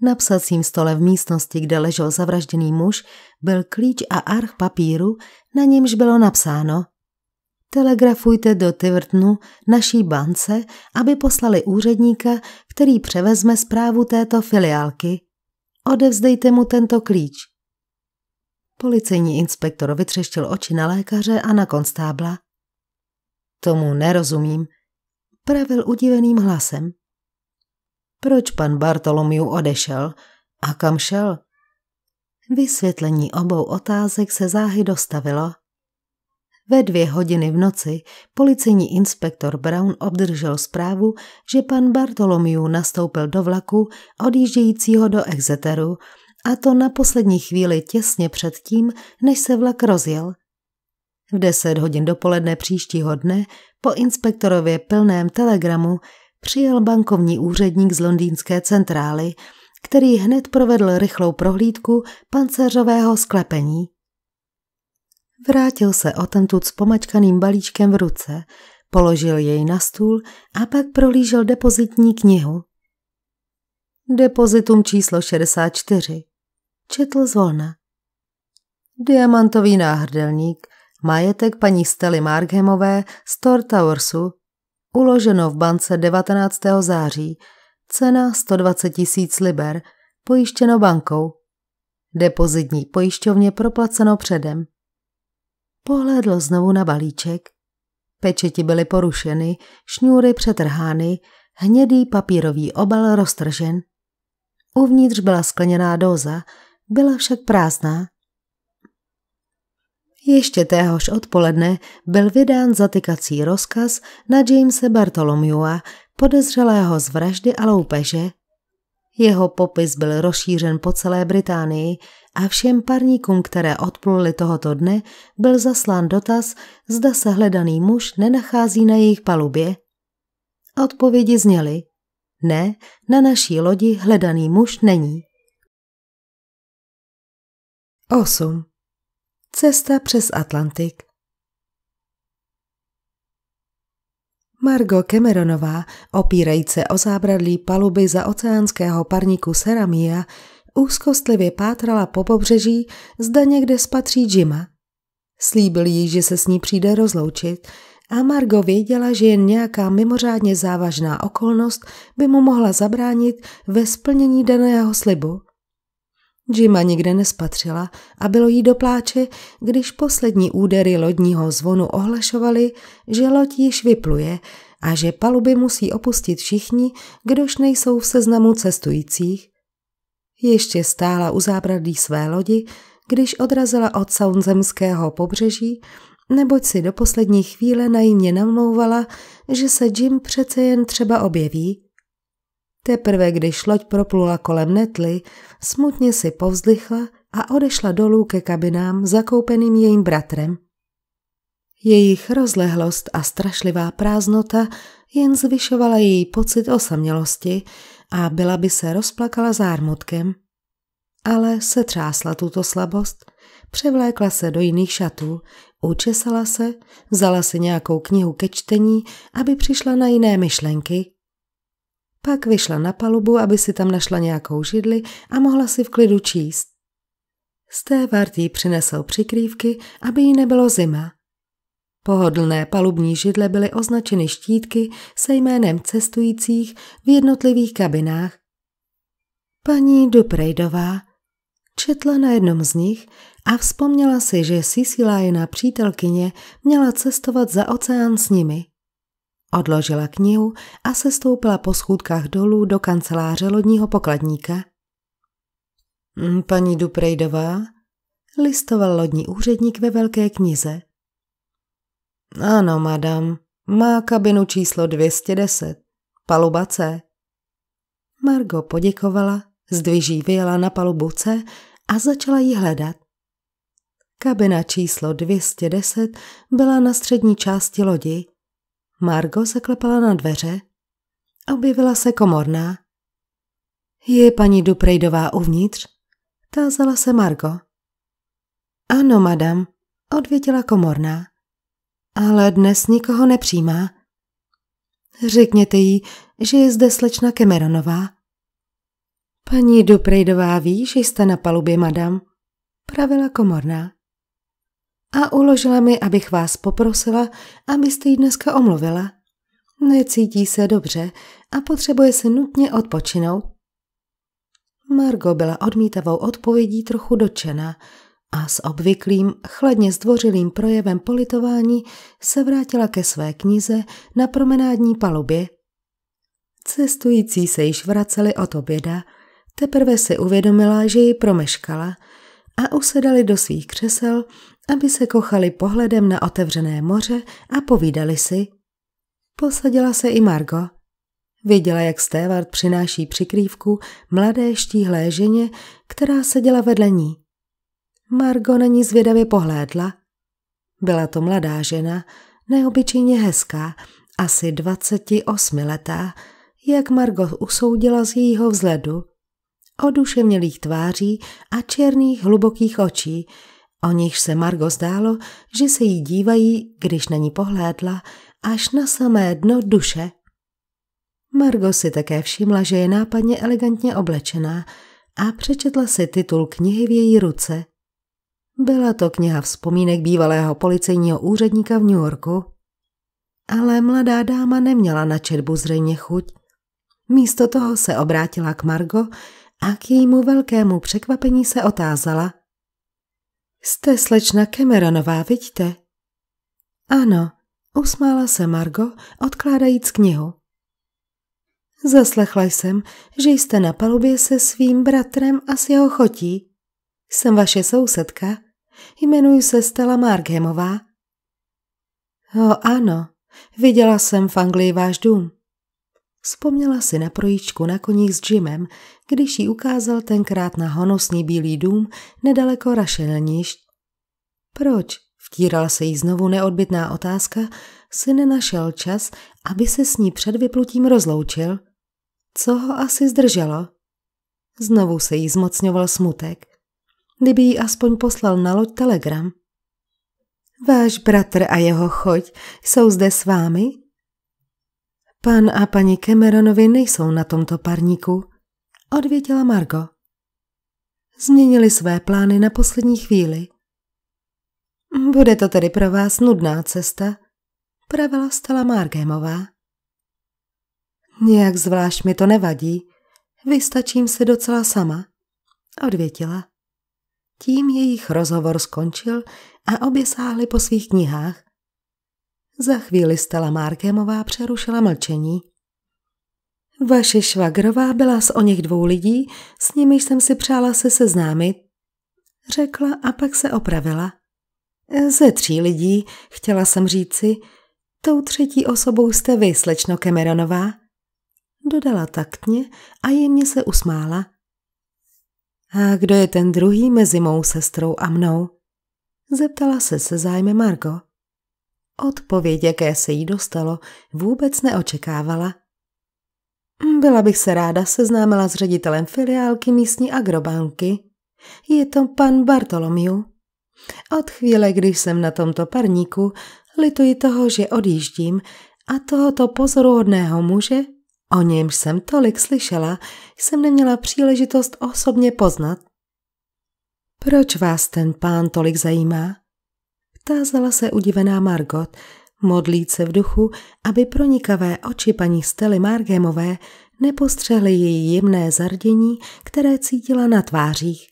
Na psacím stole v místnosti, kde ležel zavražděný muž, byl klíč a arch papíru, na němž bylo napsáno – Telegrafujte do Tivrtnu, naší bance, aby poslali úředníka, který převezme zprávu této filiálky. Odevzdejte mu tento klíč. Policejní inspektor vytřeštil oči na lékaře a na konstábla. Tomu nerozumím, pravil udiveným hlasem. Proč pan Bartolomiu odešel a kam šel? Vysvětlení obou otázek se záhy dostavilo. Ve dvě hodiny v noci policejní inspektor Brown obdržel zprávu, že pan Bartolomiu nastoupil do vlaku odjíždějícího do Exeteru a to na poslední chvíli těsně před tím, než se vlak rozjel. V deset hodin dopoledne příštího dne po inspektorově plném telegramu přijel bankovní úředník z londýnské centrály, který hned provedl rychlou prohlídku pancéřového sklepení. Vrátil se otamtud s pomačkaným balíčkem v ruce, položil jej na stůl a pak prolížel depozitní knihu. Depozitum číslo 64. Četl zvolna. Diamantový náhrdelník, majetek paní Stely Markhamové z Tortaursu, uloženo v bance 19. září, cena 120 tisíc liber, pojištěno bankou. Depozitní pojišťovně proplaceno předem. Pohlédl znovu na balíček. Pečeti byly porušeny, šňůry přetrhány, hnědý papírový obal roztržen. Uvnitř byla skleněná doza, byla však prázdná. Ještě téhož odpoledne byl vydán zatykací rozkaz na Jamese Bartolomua, podezřelého z vraždy a loupeže. Jeho popis byl rozšířen po celé Británii, a všem parníkům, které odpluli tohoto dne, byl zaslán dotaz, zda se hledaný muž nenachází na jejich palubě. Odpovědi zněly ne, na naší lodi hledaný muž není. 8. Cesta přes Atlantik Margo Cameronová, opírající o zábradlí paluby za oceánského parníku Seramia, úzkostlivě pátrala po pobřeží, zda někde spatří Jima. Slíbil jí, že se s ní přijde rozloučit a Margo věděla, že jen nějaká mimořádně závažná okolnost by mu mohla zabránit ve splnění daného slibu. Jima nikde nespatřila a bylo jí do pláče, když poslední údery lodního zvonu ohlašovaly, že loď již vypluje a že paluby musí opustit všichni, kdož nejsou v seznamu cestujících, ještě stála u zábradlí své lodi, když odrazila od saunzemského pobřeží, neboť si do poslední chvíle najímně namlouvala, že se Jim přece jen třeba objeví. Teprve když loď proplula kolem netly, smutně si povzdychla a odešla dolů ke kabinám zakoupeným jejím bratrem. Jejich rozlehlost a strašlivá prázdnota jen zvyšovala její pocit osamělosti, a byla by se rozplakala zármutkem, ale se třásla tuto slabost, převlékla se do jiných šatů, učesala se, vzala si nějakou knihu ke čtení, aby přišla na jiné myšlenky. Pak vyšla na palubu, aby si tam našla nějakou židli a mohla si v klidu číst. Stévart jí přinesl přikrývky, aby jí nebylo zima Pohodlné palubní židle byly označeny štítky se jménem cestujících v jednotlivých kabinách. Paní Duprejdová četla na jednom z nich a vzpomněla si, že Sisilajna přítelkyně měla cestovat za oceán s nimi. Odložila knihu a sestoupila po schůdkách dolů do kanceláře lodního pokladníka. Hm, paní Duprejdová, listoval lodní úředník ve velké knize – ano, madam, má kabinu číslo 210, paluba C. Margo poděkovala, zdviží vyjela na palubu C a začala ji hledat. Kabina číslo 210 byla na střední části lodi. Margo zaklepala na dveře. Objevila se komorná. Je paní Duprejdová uvnitř? Tázala se Margo. Ano, madam, Odvětila komorná ale dnes nikoho nepřijímá. Řekněte jí, že je zde slečna Cameronová. Paní Duprejdová ví, že jste na palubě, madam, pravila komorná. A uložila mi, abych vás poprosila, abyste ji dneska omluvila. Necítí se dobře a potřebuje se nutně odpočinout. Margo byla odmítavou odpovědí trochu dočena a s obvyklým, chladně zdvořilým projevem politování se vrátila ke své knize na promenádní palubě. Cestující se již vraceli od oběda, teprve si uvědomila, že ji promeškala a usedali do svých křesel, aby se kochali pohledem na otevřené moře a povídali si. Posadila se i Margo. Viděla, jak Stewart přináší přikrývku mladé štíhlé ženě, která seděla vedle ní. Margo na ní zvědavě pohlédla. Byla to mladá žena, neobyčejně hezká, asi 28 letá, jak Margot usoudila z jejího vzhledu. Oduševnělých tváří a černých hlubokých očí, o nich se Margo zdálo, že se jí dívají, když na ní pohlédla, až na samé dno duše. Margo si také všimla, že je nápadně elegantně oblečená a přečetla si titul knihy v její ruce. Byla to kniha vzpomínek bývalého policejního úředníka v New Yorku. Ale mladá dáma neměla na četbu zřejmě chuť. Místo toho se obrátila k Margo a k jejímu velkému překvapení se otázala. Jste slečna Cameronová, vidíte? Ano, usmála se Margo, odkládajíc knihu. Zaslechla jsem, že jste na palubě se svým bratrem a s jeho chotí. Jsem vaše sousedka. Jmenuji se Stella Marghemová. O, ano, viděla jsem v Anglii váš dům. Vzpomněla si na projíčku na koních s Jimem, když jí ukázal tenkrát na honosný bílý dům nedaleko rašelnišť. Proč, vtírala se jí znovu neodbitná otázka, si nenašel čas, aby se s ní před vyplutím rozloučil? Co ho asi zdrželo? Znovu se jí zmocňoval smutek – kdyby jí aspoň poslal na loď telegram. Váš bratr a jeho choď jsou zde s vámi? Pan a paní Cameronovi nejsou na tomto parníku, odvěděla Margo. Změnili své plány na poslední chvíli. Bude to tedy pro vás nudná cesta, pravila stala Margémová. Nějak zvlášť mi to nevadí, vystačím se docela sama, odvětila. Tím jejich rozhovor skončil a obě sáhly po svých knihách. Za chvíli Stella Markémová přerušila mlčení. Vaše švagrová byla z o něch dvou lidí, s nimi jsem si přála se seznámit, řekla a pak se opravila. Ze tří lidí, chtěla jsem říci, tou třetí osobou jste vy, slečno Cameronová. Dodala taktně a jemně se usmála. A kdo je ten druhý mezi mou sestrou a mnou? Zeptala se se zájme Margo. Odpověď, jaké se jí dostalo, vůbec neočekávala. Byla bych se ráda seznámila s ředitelem filiálky místní agrobanky. Je to pan Bartolomiu. Od chvíle, když jsem na tomto parníku, lituji toho, že odjíždím a tohoto pozoruhodného muže O němž jsem tolik slyšela, jsem neměla příležitost osobně poznat. Proč vás ten pán tolik zajímá? Tázala se udivená Margot, modlíce se v duchu, aby pronikavé oči paní Stely Margémové nepostřehly její jemné zardění, které cítila na tvářích.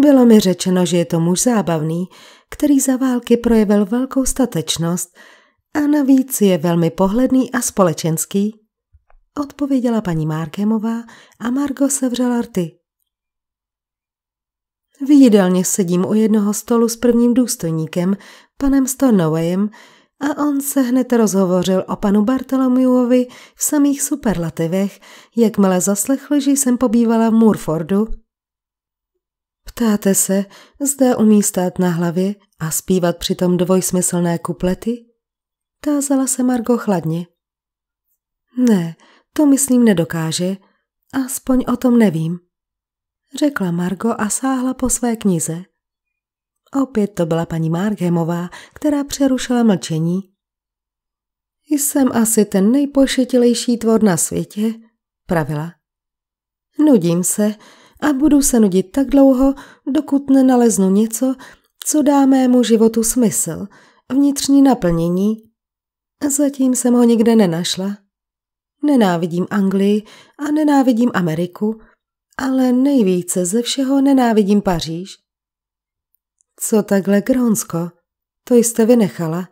Bylo mi řečeno, že je to muž zábavný, který za války projevil velkou statečnost a navíc je velmi pohledný a společenský, odpověděla paní Márkémová a Margo sevřela rty. V jídelně sedím u jednoho stolu s prvním důstojníkem, panem Stornowayem, a on se hned rozhovořil o panu Bartolomiuovi v samých superlativech, jakmile zaslechl, že jsem pobývala v Murfordu. Ptáte se, zda umí stát na hlavě a zpívat přitom dvojsmyslné kuplety? Tázala se Margo chladně. Ne, to myslím nedokáže. Aspoň o tom nevím. Řekla Margo a sáhla po své knize. Opět to byla paní Margemová, která přerušila mlčení. Jsem asi ten nejpošetilejší tvor na světě, pravila. Nudím se a budu se nudit tak dlouho, dokud nenaleznu něco, co dá mému životu smysl, vnitřní naplnění, Zatím jsem ho nikde nenašla. Nenávidím Anglii a nenávidím Ameriku, ale nejvíce ze všeho nenávidím Paříž. Co takhle Grónsko? To jste vynechala?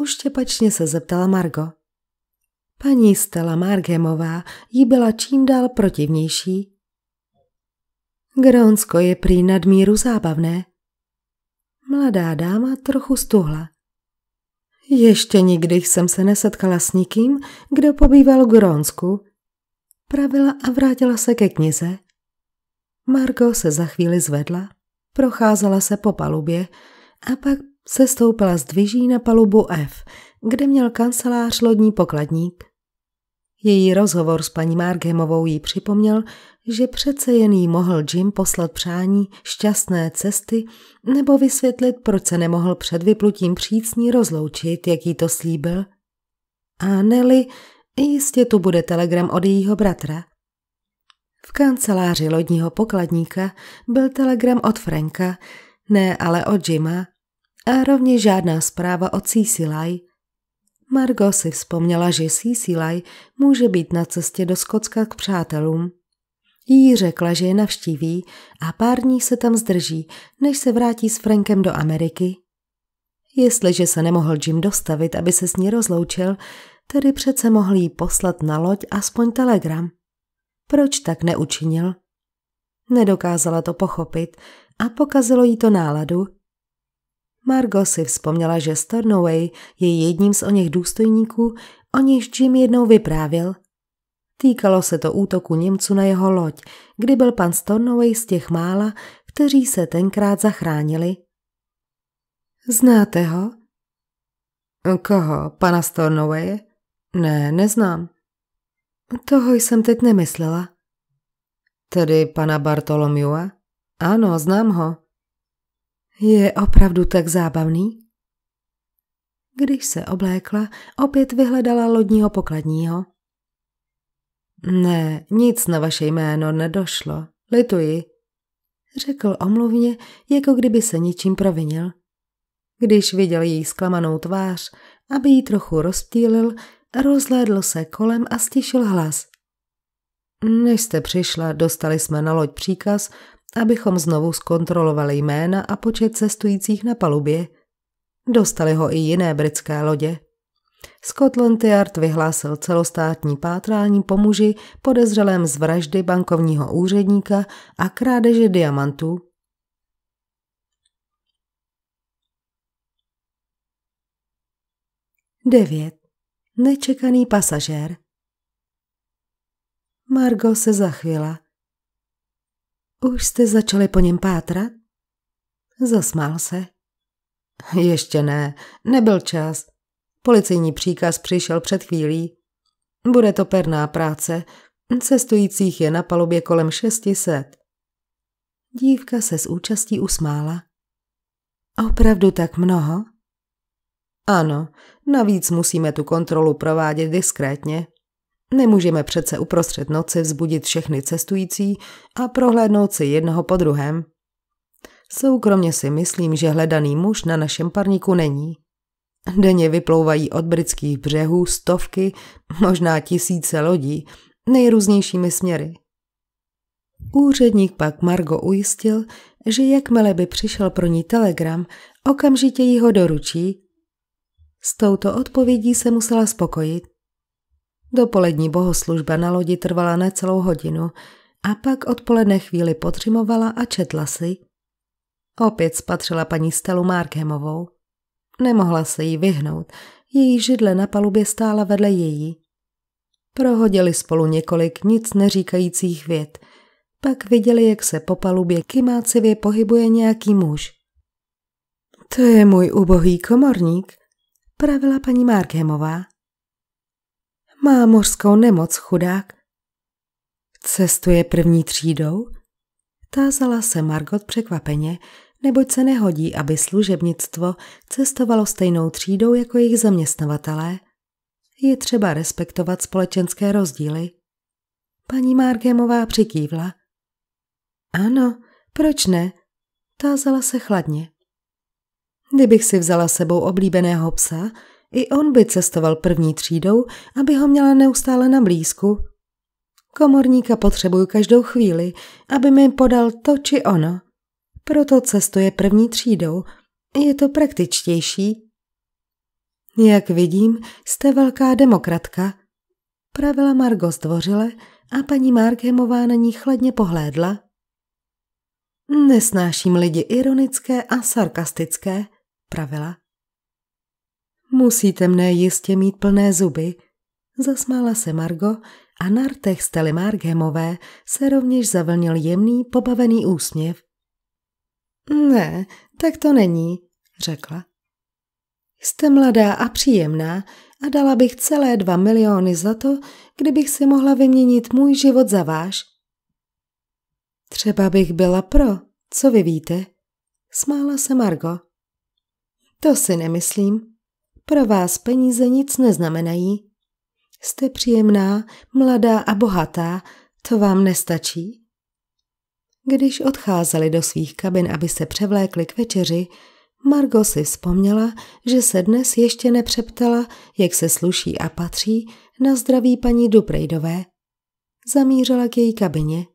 Uštěpačně se zeptala Margo. Paní Stella Margemová jí byla čím dál protivnější. Grónsko je prý nadmíru zábavné. Mladá dáma trochu stuhla. Ještě nikdy jsem se nesetkala s nikým, kdo pobýval v Grónsku. Pravila a vrátila se ke knize. Margo se za chvíli zvedla, procházela se po palubě a pak se stoupila z dviží na palubu F, kde měl kancelář lodní pokladník. Její rozhovor s paní Margemovou jí připomněl, že přece jen jí mohl Jim poslat přání šťastné cesty nebo vysvětlit, proč se nemohl před vyplutím přícní rozloučit, jak jí to slíbil. A Nelly, jistě tu bude telegram od jejího bratra. V kanceláři lodního pokladníka byl telegram od Franka, ne ale od Jima, a rovněž žádná zpráva od Cecilaj. Margo si vzpomněla, že Cecilaj může být na cestě do Skocka k přátelům. Jí řekla, že je navštíví a pár dní se tam zdrží, než se vrátí s Frankem do Ameriky. Jestliže se nemohl Jim dostavit, aby se s ní rozloučil, tedy přece mohl jí poslat na loď aspoň telegram. Proč tak neučinil? Nedokázala to pochopit a pokazilo jí to náladu. Margot si vzpomněla, že Stornoway je jedním z něch důstojníků, o nichž Jim jednou vyprávěl – Týkalo se to útoku Němců na jeho loď, kdy byl pan Stornovej z těch mála, kteří se tenkrát zachránili. Znáte ho? Koho? Pana Stornoveje? Ne, neznám. Toho jsem teď nemyslela. Tedy pana Bartolomua? Ano, znám ho. Je opravdu tak zábavný? Když se oblékla, opět vyhledala lodního pokladního. Ne, nic na vaše jméno nedošlo. Lituji. Řekl omluvně, jako kdyby se ničím provinil. Když viděl její zklamanou tvář, aby ji trochu rozptýlil, rozhlédl se kolem a stišil hlas. Než jste přišla, dostali jsme na loď příkaz, abychom znovu zkontrolovali jména a počet cestujících na palubě. Dostali ho i jiné britské lodě. Scotland Yard vyhlásil celostátní pátrání po muži podezřelém z vraždy bankovního úředníka a krádeže diamantů. Devět. Nečekaný pasažér. Margo se zachvěla. Už jste začali po něm pátrat? Zasmál se. Ještě ne, nebyl čas. Policejní příkaz přišel před chvílí. Bude to perná práce. Cestujících je na palubě kolem 600. Dívka se s účastí usmála. Opravdu tak mnoho? Ano, navíc musíme tu kontrolu provádět diskrétně. Nemůžeme přece uprostřed noci vzbudit všechny cestující a prohlédnout si jednoho po druhém. Soukromně si myslím, že hledaný muž na našem parníku není. Denně vyplouvají od britských břehů stovky, možná tisíce lodí, nejrůznějšími směry. Úředník pak Margo ujistil, že jakmile by přišel pro ní telegram, okamžitě ji ho doručí. S touto odpovědí se musela spokojit. Dopolední bohoslužba na lodi trvala necelou hodinu a pak odpoledne chvíli potřimovala a četla si. Opět spatřila paní Stelu Markhemovou. Nemohla se jí vyhnout. Její židle na palubě stála vedle její. Prohodili spolu několik nic neříkajících vět. Pak viděli, jak se po palubě kymácivě pohybuje nějaký muž. To je můj ubohý komorník, pravila paní Markémová. Má mořskou nemoc, chudák. Cestuje první třídou? Tázala se Margot překvapeně, neboť se nehodí, aby služebnictvo cestovalo stejnou třídou jako jejich zaměstnavatelé. Je třeba respektovat společenské rozdíly. Paní Margemová přikývla. Ano, proč ne? Tázala se chladně. Kdybych si vzala sebou oblíbeného psa, i on by cestoval první třídou, aby ho měla neustále na blízku. Komorníka potřebuju každou chvíli, aby mi podal to či ono proto cestuje první třídou. Je to praktičtější. Jak vidím, jste velká demokratka, pravila Margo zdvořile a paní Markémová na ní chladně pohlédla. Nesnáším lidi ironické a sarkastické, pravila. Musíte mne jistě mít plné zuby, zasmála se Margo a na rtech Stely Margémové se rovněž zavlnil jemný, pobavený úsměv. Ne, tak to není, řekla. Jste mladá a příjemná a dala bych celé dva miliony za to, kdybych si mohla vyměnit můj život za váš. Třeba bych byla pro, co vy víte? Smála se Margo. To si nemyslím. Pro vás peníze nic neznamenají. Jste příjemná, mladá a bohatá, to vám nestačí? Když odcházeli do svých kabin, aby se převlékli k večeři, Margo si vzpomněla, že se dnes ještě nepřeptala, jak se sluší a patří, na zdraví paní Duprejdové. Zamířila k její kabině.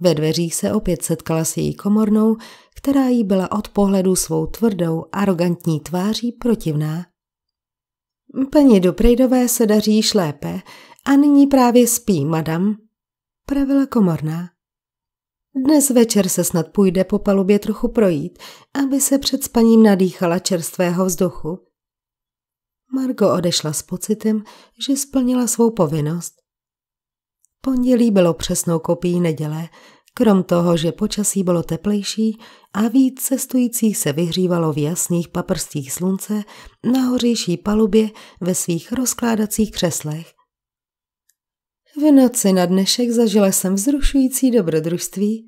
Ve dveřích se opět setkala s její komornou, která jí byla od pohledu svou tvrdou, arrogantní tváří protivná. Paní Duprejdové se daří již lépe a nyní právě spí, madam, pravila komorná. Dnes večer se snad půjde po palubě trochu projít, aby se před spaním nadýchala čerstvého vzduchu. Margo odešla s pocitem, že splnila svou povinnost. Pondělí bylo přesnou kopií neděle, krom toho, že počasí bylo teplejší a víc cestujících se vyhřívalo v jasných paprstích slunce na hořejší palubě ve svých rozkládacích křeslech. V noci na dnešek zažila jsem vzrušující dobrodružství.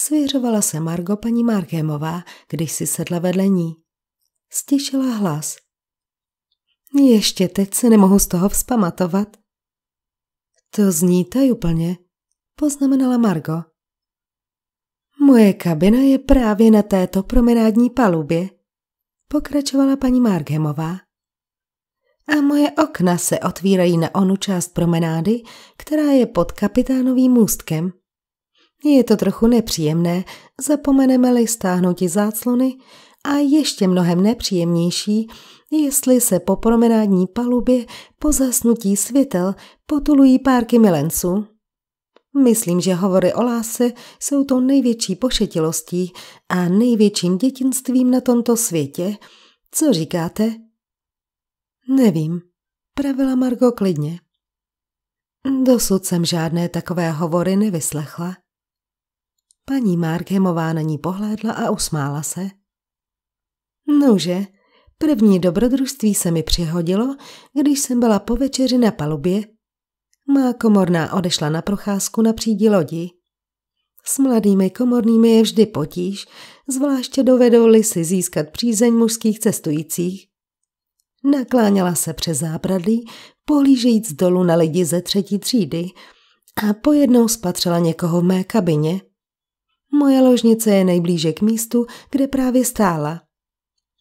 Svěřovala se Margo paní Markémová, když si sedla vedle ní. Stišila hlas. Ještě teď se nemohu z toho vzpamatovat. To zní úplně, poznamenala Margo. Moje kabina je právě na této promenádní palubě, pokračovala paní Margemová. A moje okna se otvírají na onu část promenády, která je pod kapitánovým můstkem. Je to trochu nepříjemné, zapomeneme-li stáhnout záclony a ještě mnohem nepříjemnější, jestli se po promenádní palubě po zasnutí světel potulují párky milenců. Myslím, že hovory o lásce jsou to největší pošetilostí a největším dětinstvím na tomto světě. Co říkáte? Nevím, pravila Margo klidně. Dosud jsem žádné takové hovory nevyslechla. Paní Markhemová na ní pohlédla a usmála se. Nože, první dobrodružství se mi přihodilo, když jsem byla po večeři na palubě. Má komorná odešla na procházku na přídi lodi. S mladými komornými je vždy potíž, zvláště dovedou-li si získat přízeň mužských cestujících. Nakláněla se přes zábradlí, pohlížejíc dolu na lidi ze třetí třídy a pojednou spatřila někoho v mé kabině. Moje ložnice je nejblíže k místu, kde právě stála.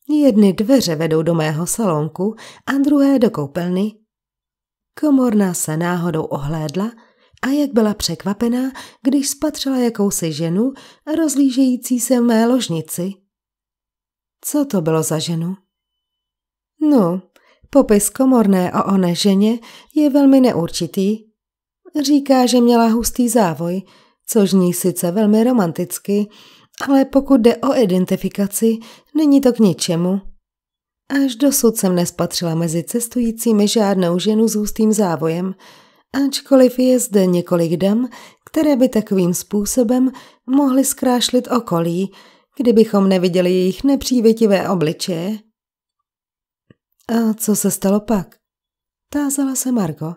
Jedny dveře vedou do mého salonku a druhé do koupelny. Komorna se náhodou ohlédla a jak byla překvapená, když spatřila jakousi ženu rozlížející se v mé ložnici. Co to bylo za ženu? No, popis komorné o oné ženě je velmi neurčitý. Říká, že měla hustý závoj, což ní sice velmi romanticky, ale pokud jde o identifikaci, není to k ničemu. Až dosud jsem nespatřila mezi cestujícími žádnou ženu s hustým závojem, ačkoliv je zde několik dam, které by takovým způsobem mohly zkrášlit okolí, kdybychom neviděli jejich nepřívětivé obličeje. A co se stalo pak? Tázala se Margo.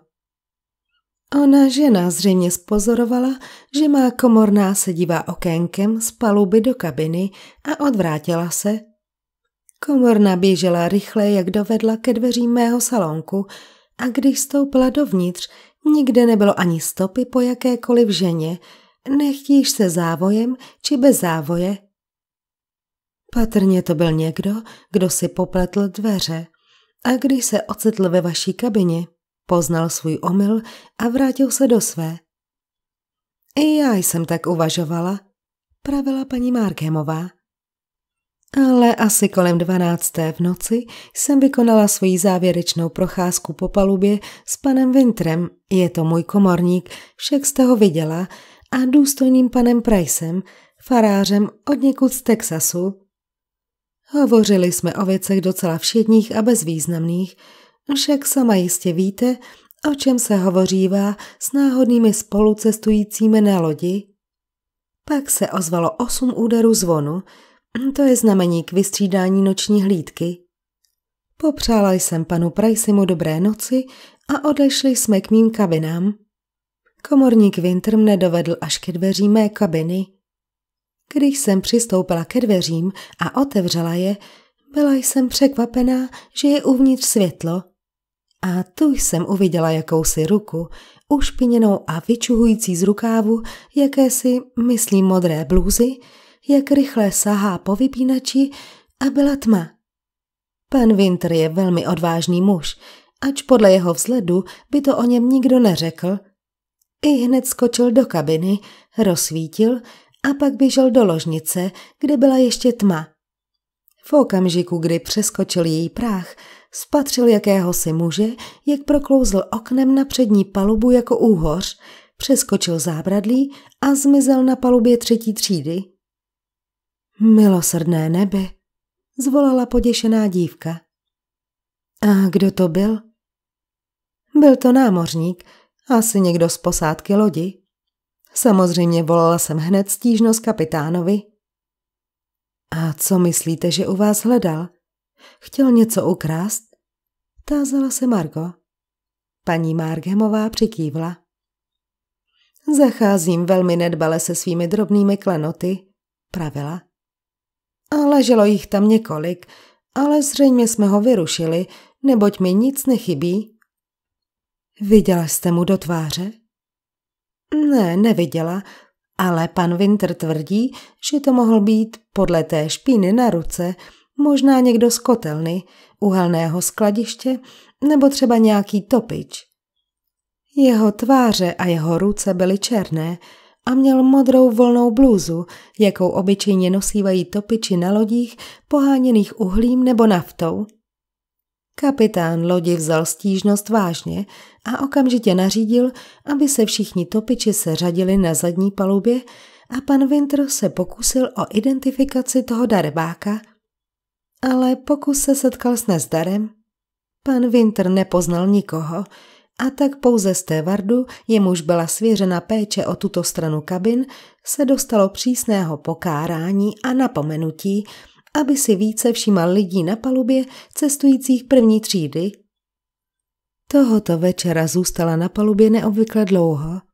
Ona žena zřejmě spozorovala, že má komorná sedivá okénkem z paluby do kabiny a odvrátila se. Komorna běžela rychle, jak dovedla ke dveřím mého salonku a když stoupila dovnitř, nikde nebylo ani stopy po jakékoliv ženě, nechtíš se závojem či bez závoje. Patrně to byl někdo, kdo si popletl dveře. A když se ocitl ve vaší kabině, Poznal svůj omyl a vrátil se do své. I já jsem tak uvažovala, pravila paní Markémová. Ale asi kolem dvanácté v noci jsem vykonala svoji závěrečnou procházku po palubě s panem Vintrem, je to můj komorník, však jste ho viděla, a důstojným panem Pricem, farářem od někud z Texasu. Hovořili jsme o věcech docela všedních a bezvýznamných, však sama jistě víte, o čem se hovořívá s náhodnými spolucestujícími na lodi. Pak se ozvalo osm úderů zvonu, to je znamení k vystřídání noční hlídky. Popřála jsem panu Prajsimu dobré noci a odešli jsme k mým kabinám. Komorník Winter mne dovedl až ke dveřím mé kabiny. Když jsem přistoupila ke dveřím a otevřela je, byla jsem překvapená, že je uvnitř světlo – a tu jsem uviděla jakousi ruku, ušpiněnou a vyčuhující z rukávu jakési, myslím, modré blůzy, jak rychle sahá po vypínači a byla tma. Pan Winter je velmi odvážný muž, ač podle jeho vzhledu by to o něm nikdo neřekl. I hned skočil do kabiny, rozsvítil a pak běžel do ložnice, kde byla ještě tma. V okamžiku, kdy přeskočil její práh, Spatřil jakéhosi muže, jak proklouzl oknem na přední palubu jako úhoř, přeskočil zábradlí a zmizel na palubě třetí třídy. Milosrdné nebe, zvolala poděšená dívka. A kdo to byl? Byl to námořník, asi někdo z posádky lodi. Samozřejmě volala jsem hned stížnost kapitánovi. A co myslíte, že u vás hledal? Chtěl něco ukrást? Tázala se Margo. Paní Margemová přikývla. Zacházím velmi nedbale se svými drobnými klenoty, pravila. A leželo jich tam několik, ale zřejmě jsme ho vyrušili, neboť mi nic nechybí. Viděla jste mu do tváře? Ne, neviděla, ale pan Winter tvrdí, že to mohl být podle té špíny na ruce, Možná někdo z kotelny, uhelného skladiště nebo třeba nějaký topič. Jeho tváře a jeho ruce byly černé a měl modrou volnou blůzu, jakou obyčejně nosívají topiči na lodích poháněných uhlím nebo naftou. Kapitán lodi vzal stížnost vážně a okamžitě nařídil, aby se všichni topiči seřadili na zadní palubě a pan Winter se pokusil o identifikaci toho darebáka, ale pokus se setkal s nezdarem. Pan Winter nepoznal nikoho a tak pouze z té jemuž byla svěřena péče o tuto stranu kabin, se dostalo přísného pokárání a napomenutí, aby si více všímal lidí na palubě cestujících první třídy. Tohoto večera zůstala na palubě neobvykle dlouho –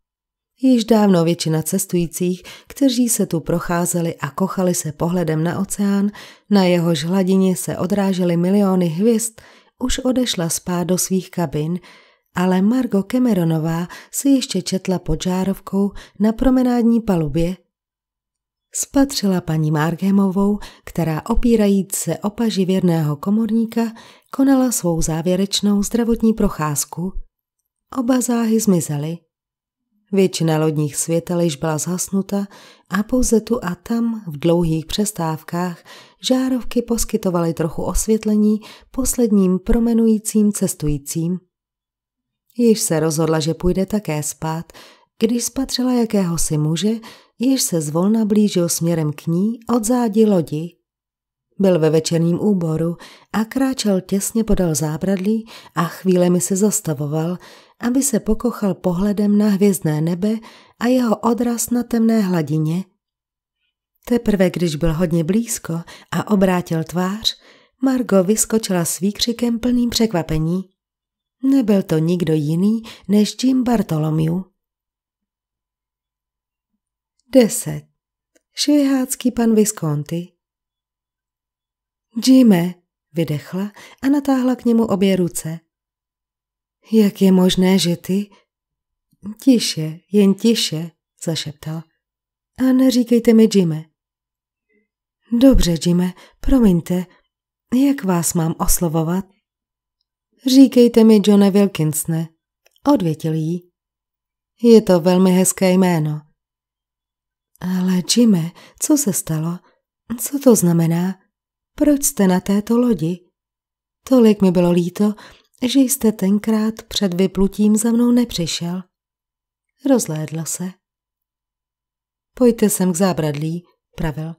Již dávno většina cestujících, kteří se tu procházeli a kochali se pohledem na oceán, na jehož hladině se odrážely miliony hvězd, už odešla spát do svých kabin, ale Margo Cameronová si ještě četla pod žárovkou na promenádní palubě. Spatřila paní Margémovou, která opírajíc se o paži věrného komorníka, konala svou závěrečnou zdravotní procházku. Oba záhy zmizely – Většina lodních světel již byla zhasnuta a pouze tu a tam v dlouhých přestávkách žárovky poskytovaly trochu osvětlení posledním promenujícím cestujícím. Již se rozhodla, že půjde také spát, když spatřila jakéhosi muže, již se zvolna blížil směrem k ní od zádi lodi. Byl ve večerním úboru a kráčel těsně podal zábradlí a chvílemi se zastavoval, aby se pokochal pohledem na hvězdné nebe a jeho odraz na temné hladině. Teprve když byl hodně blízko a obrátil tvář, Margo vyskočila s výkřikem plným překvapení. Nebyl to nikdo jiný než Jim Bartolomiu. 10. Švihácký pan Visconti Jime, vydechla a natáhla k němu obě ruce. Jak je možné, že ty? Tiše, jen tiše, zašeptal. A neříkejte mi, Jime. Dobře, Jime, promiňte, jak vás mám oslovovat? Říkejte mi Johne Wilkinsne, odvětil jí. Je to velmi hezké jméno. Ale Jime, co se stalo? Co to znamená? Proč jste na této lodi? Tolik mi bylo líto, že jste tenkrát před vyplutím za mnou nepřišel. Rozlédla se. Pojďte sem k zábradlí, pravil.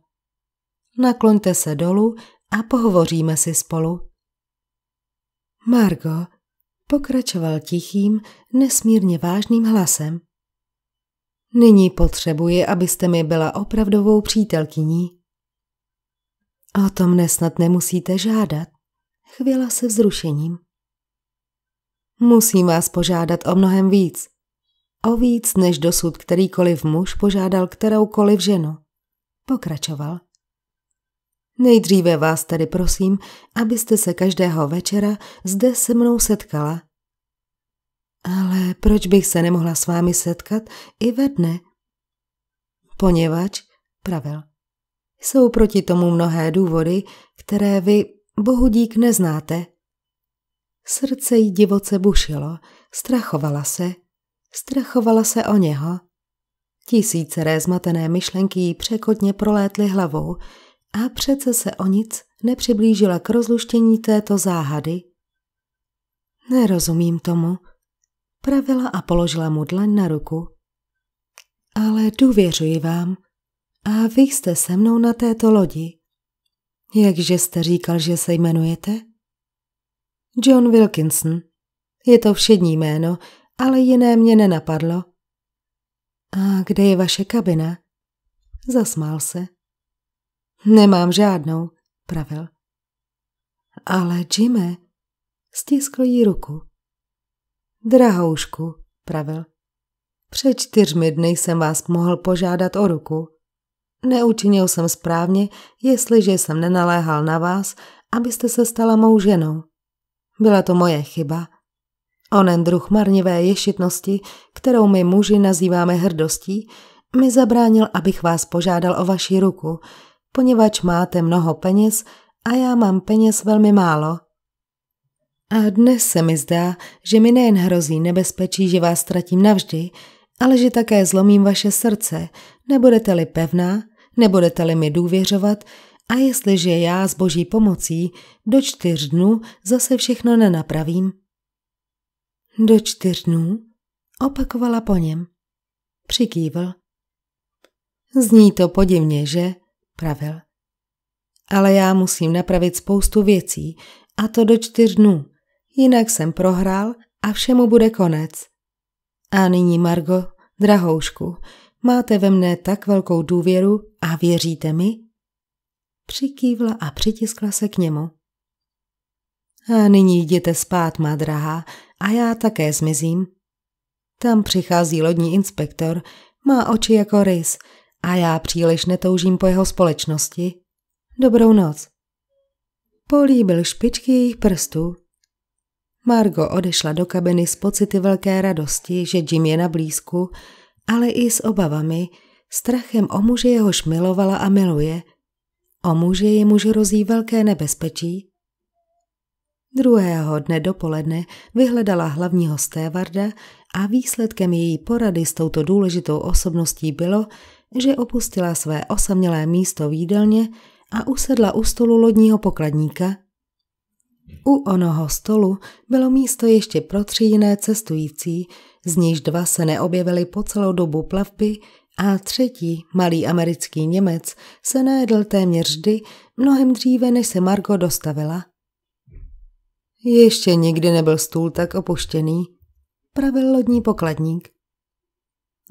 Nakloňte se dolů a pohovoříme si spolu. Margo, pokračoval tichým, nesmírně vážným hlasem. Nyní potřebuji, abyste mi byla opravdovou přítelkyní. O tom nesnad nemusíte žádat, chvěla se vzrušením. Musím vás požádat o mnohem víc. O víc, než dosud kterýkoliv muž požádal kteroukoliv ženu. Pokračoval. Nejdříve vás tedy prosím, abyste se každého večera zde se mnou setkala. Ale proč bych se nemohla s vámi setkat i ve dne? Poněvadž, pravil, jsou proti tomu mnohé důvody, které vy, bohu dík, neznáte. Srdce jí divoce bušilo, strachovala se, strachovala se o něho. Tisíce zmatené myšlenky jí překotně prolétly hlavou a přece se o nic nepřiblížila k rozluštění této záhady. Nerozumím tomu, pravila a položila mu dlaň na ruku. Ale důvěřuji vám a vy jste se mnou na této lodi. Jakže jste říkal, že se jmenujete? John Wilkinson. Je to všední jméno, ale jiné mě nenapadlo. A kde je vaše kabina? Zasmál se. Nemám žádnou, pravil. Ale Jimmy, stiskl jí ruku. Drahoušku, pravil. Před čtyřmi dny jsem vás mohl požádat o ruku. Neučinil jsem správně, jestliže jsem nenaléhal na vás, abyste se stala mou ženou. Byla to moje chyba. Onen druh marnivé ješitnosti, kterou my muži nazýváme hrdostí, mi zabránil, abych vás požádal o vaši ruku, poněvadž máte mnoho peněz a já mám peněz velmi málo. A dnes se mi zdá, že mi nejen hrozí nebezpečí, že vás ztratím navždy, ale že také zlomím vaše srdce, nebudete-li pevná, nebudete-li mi důvěřovat a jestliže já s boží pomocí do čtyř dnů zase všechno nenapravím? Do čtyř dnů? Opakovala po něm. Přikývl. Zní to podivně, že? Pravil. Ale já musím napravit spoustu věcí, a to do čtyř dnů. Jinak jsem prohrál a všemu bude konec. A nyní, Margo, drahoušku, máte ve mne tak velkou důvěru a věříte mi, Přikývla a přitiskla se k němu. A nyní jděte spát, má drahá, a já také zmizím. Tam přichází lodní inspektor, má oči jako rys a já příliš netoužím po jeho společnosti. Dobrou noc. Políbil špičky jejich prstů. Margo odešla do kabiny s pocity velké radosti, že Jim je na blízku, ale i s obavami, strachem o muže jehož milovala a miluje – O muži jim hrozí velké nebezpečí. Druhého dne dopoledne vyhledala hlavního Stévarda a výsledkem její porady s touto důležitou osobností bylo, že opustila své osamělé místo v jídelně a usedla u stolu lodního pokladníka. U onoho stolu bylo místo ještě pro tři jiné cestující, z níž dva se neobjevili po celou dobu plavby a třetí, malý americký Němec, se najedl téměř vždy, mnohem dříve, než se Margo dostavila. Ještě nikdy nebyl stůl tak opuštěný, pravil lodní pokladník.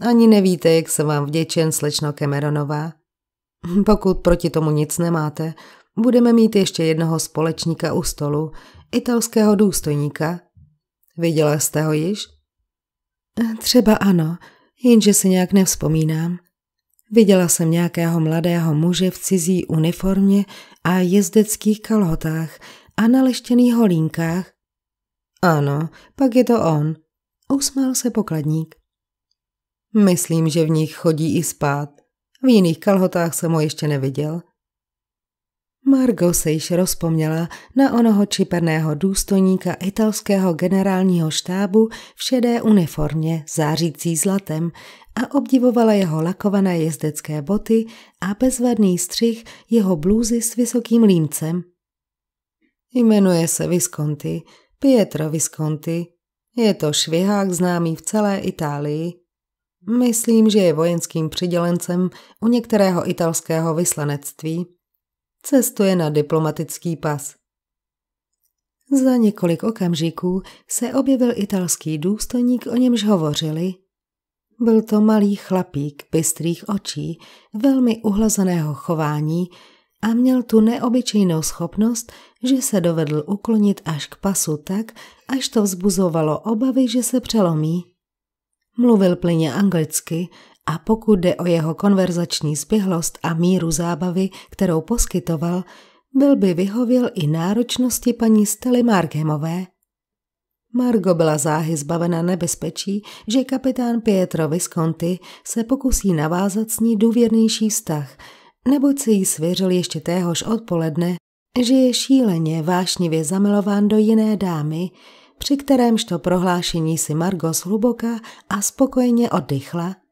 Ani nevíte, jak jsem vám vděčen, slečno Cameronová. Pokud proti tomu nic nemáte, budeme mít ještě jednoho společníka u stolu, italského důstojníka. Viděla jste ho již? Třeba ano, jenže si nějak nevzpomínám. Viděla jsem nějakého mladého muže v cizí uniformě a jezdeckých kalhotách a na leštěných holínkách. Ano, pak je to on, usmál se pokladník. Myslím, že v nich chodí i spát. V jiných kalhotách jsem ho ještě neviděl, Margot se již rozpomněla na onoho čiperného důstojníka italského generálního štábu v šedé uniformě zářící zlatem a obdivovala jeho lakované jezdecké boty a bezvadný střih jeho blůzy s vysokým límcem. Jmenuje se Visconti, Pietro Visconti. Je to švihák známý v celé Itálii. Myslím, že je vojenským přidělencem u některého italského vyslanectví cestuje na diplomatický pas. Za několik okamžiků se objevil italský důstojník, o němž hovořili. Byl to malý chlapík bystrých očí, velmi uhlazeného chování a měl tu neobyčejnou schopnost, že se dovedl uklonit až k pasu tak, až to vzbuzovalo obavy, že se přelomí. Mluvil plyně anglicky a pokud jde o jeho konverzační spěchlost a míru zábavy, kterou poskytoval, byl by vyhověl i náročnosti paní Stely Markémové. Margo byla záhy zbavena nebezpečí, že kapitán Pietro Visconti se pokusí navázat s ní důvěrnější vztah, neboť se jí svěřil ještě téhož odpoledne, že je šíleně vášnivě zamilován do jiné dámy, při kterémž to prohlášení si Margo zhluboka a spokojeně oddychla –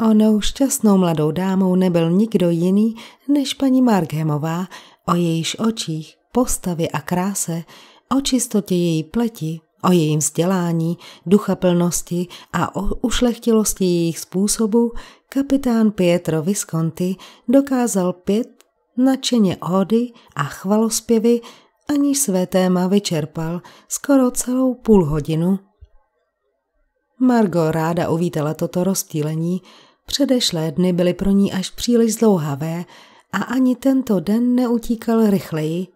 Onou šťastnou mladou dámou nebyl nikdo jiný než paní Markhemová, o jejíž očích, postavě a kráse, o čistotě její pleti, o jejím vzdělání, duchaplnosti a o ušlechtilosti jejich způsobu kapitán Pietro Visconti dokázal pět nadšeně ódy a chvalospěvy, aniž své téma vyčerpal skoro celou půl hodinu. Margo ráda uvítala toto rozptýlení, Předešlé dny byly pro ní až příliš zlouhavé a ani tento den neutíkal rychleji.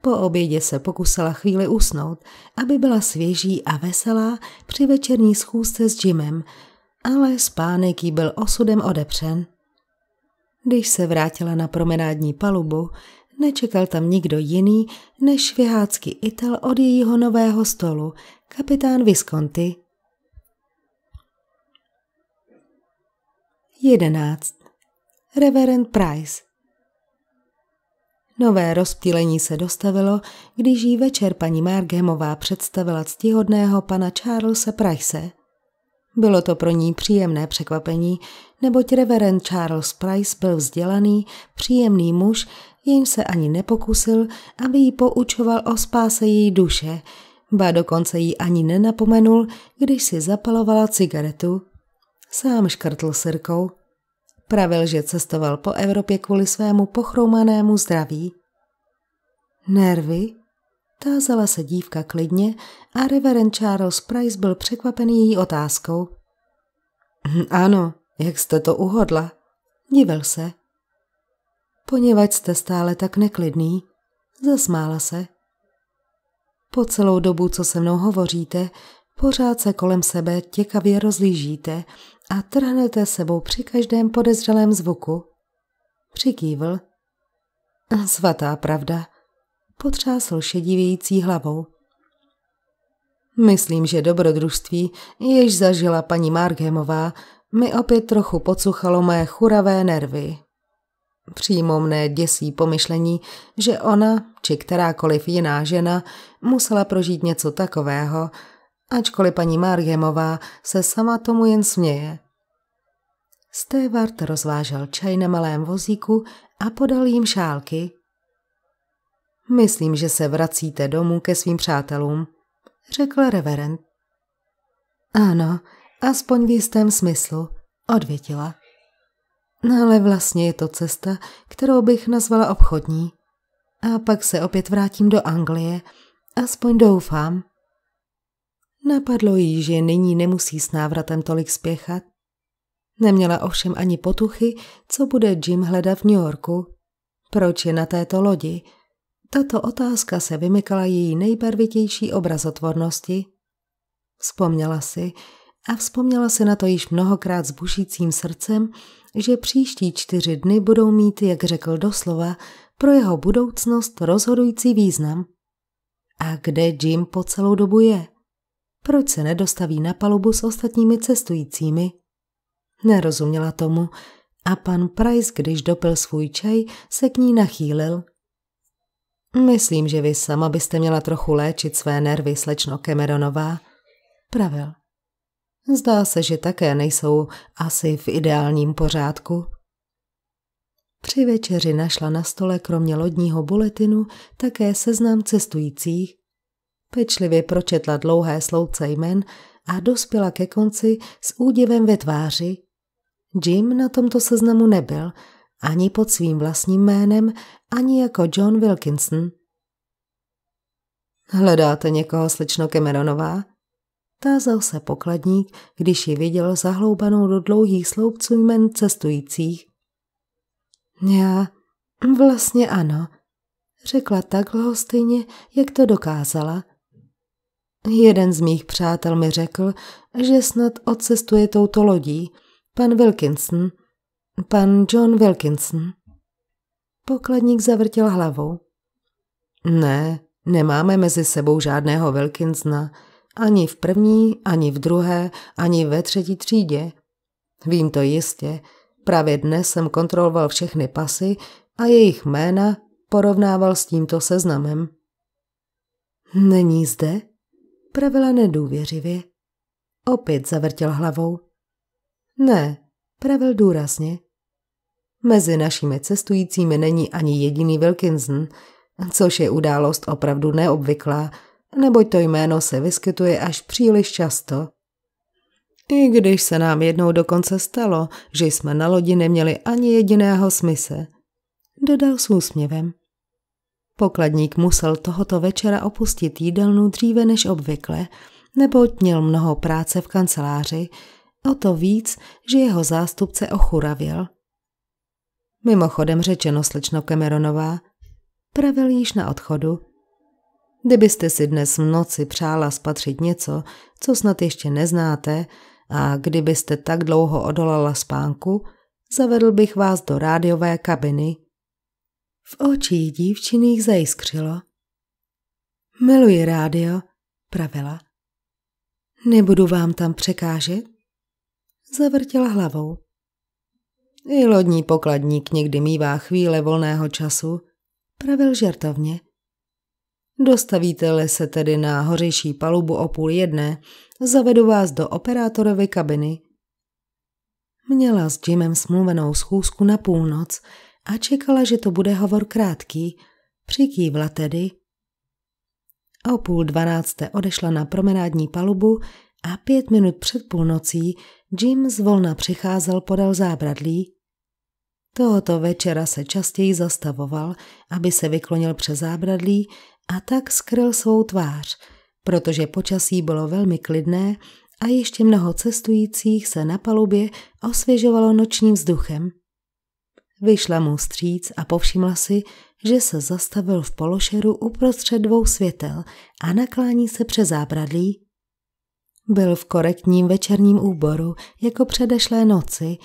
Po obědě se pokusila chvíli usnout, aby byla svěží a veselá při večerní schůzce s Jimem, ale spánek jí byl osudem odepřen. Když se vrátila na promenádní palubu, nečekal tam nikdo jiný než švihácký Ital od jejího nového stolu, kapitán Visconti. 11. Reverend Price Nové rozptýlení se dostavilo, když jí večer paní Margemová představila ctihodného pana Charlesa Price. Bylo to pro ní příjemné překvapení, neboť reverend Charles Price byl vzdělaný, příjemný muž, jenž se ani nepokusil, aby ji poučoval o spáse její duše, ba dokonce jí ani nenapomenul, když si zapalovala cigaretu, sám škrtl sirkou. Pravil, že cestoval po Evropě kvůli svému pochroumanému zdraví. Nervy? Tázala se dívka klidně a reverend Charles Price byl překvapený její otázkou. Hm, ano, jak jste to uhodla? Divil se. Poněvadž jste stále tak neklidný, zasmála se. Po celou dobu, co se mnou hovoříte, Pořád se kolem sebe těkavě rozlížíte a trhnete sebou při každém podezřelém zvuku. Přikývl. Svatá pravda. Potřásl šedivějící hlavou. Myslím, že dobrodružství, jež zažila paní Margemová, mi opět trochu pocuchalo mé churavé nervy. Přímo mne děsí pomyšlení, že ona, či kterákoliv jiná žena, musela prožít něco takového, ačkoliv paní Margemová se sama tomu jen směje. Stewart rozvážel čaj na malém vozíku a podal jim šálky. Myslím, že se vracíte domů ke svým přátelům, řekl reverend. Ano, aspoň v jistém smyslu, odvětila. No ale vlastně je to cesta, kterou bych nazvala obchodní. A pak se opět vrátím do Anglie, aspoň doufám. Napadlo jí, že nyní nemusí s návratem tolik spěchat. Neměla ovšem ani potuchy, co bude Jim hledat v New Yorku. Proč je na této lodi? Tato otázka se vymykala její nejbarvitější obrazotvornosti. Vzpomněla si, a vzpomněla si na to již mnohokrát s bušícím srdcem, že příští čtyři dny budou mít, jak řekl doslova, pro jeho budoucnost rozhodující význam. A kde Jim po celou dobu je? Proč se nedostaví na palubu s ostatními cestujícími? Nerozuměla tomu a pan Price, když dopil svůj čaj, se k ní nachýlil. Myslím, že vy sama byste měla trochu léčit své nervy, slečno Cameronová, pravil. Zdá se, že také nejsou asi v ideálním pořádku. Při večeři našla na stole kromě lodního buletinu také seznam cestujících, Pečlivě pročetla dlouhé slouce jmen a dospěla ke konci s údivem ve tváři. Jim na tomto seznamu nebyl, ani pod svým vlastním jménem, ani jako John Wilkinson. Hledáte někoho, slečno Cameronová? Tázal se pokladník, když ji viděl zahloubanou do dlouhých sloupců jmen cestujících. Já vlastně ano, řekla tak lhostejně, jak to dokázala Jeden z mých přátel mi řekl, že snad odcestuje touto lodí. Pan Wilkinson. Pan John Wilkinson. Pokladník zavrtěl hlavou. Ne, nemáme mezi sebou žádného Wilkinsona. Ani v první, ani v druhé, ani ve třetí třídě. Vím to jistě. Právě dnes jsem kontroloval všechny pasy a jejich jména porovnával s tímto seznamem. Není zde? pravila nedůvěřivě. Opět zavrtěl hlavou. Ne, pravil důrazně. Mezi našimi cestujícími není ani jediný Wilkinson, což je událost opravdu neobvyklá, neboť to jméno se vyskytuje až příliš často. I když se nám jednou dokonce stalo, že jsme na lodi neměli ani jediného smise, dodal s úsměvem. Pokladník musel tohoto večera opustit jídelnu dříve než obvykle, neboť měl mnoho práce v kanceláři, o to víc, že jeho zástupce ochuravil. Mimochodem řečeno slečno Cameronová, pravil již na odchodu. Kdybyste si dnes v noci přála spatřit něco, co snad ještě neznáte, a kdybyste tak dlouho odolala spánku, zavedl bych vás do rádiové kabiny – v očích dívčiných zajiskřilo. Miluji rádio, pravila. Nebudu vám tam překážet? Zavrtěla hlavou. I lodní pokladník někdy mývá chvíle volného času, pravil žertovně. Dostavíte-li se tedy na hořejší palubu o půl jedné, zavedu vás do operátorovy kabiny. Měla s Jimem smluvenou schůzku na půlnoc, a čekala, že to bude hovor krátký, přikývla tedy. O půl dvanácté odešla na promenádní palubu a pět minut před půlnocí Jim zvolna přicházel podal zábradlí. Tohoto večera se častěji zastavoval, aby se vyklonil přes zábradlí a tak skryl svou tvář, protože počasí bylo velmi klidné a ještě mnoho cestujících se na palubě osvěžovalo nočním vzduchem. Vyšla mu stříc a povšimla si, že se zastavil v pološeru uprostřed dvou světel a naklání se přes zábradlí. Byl v korektním večerním úboru, jako předešlé noci,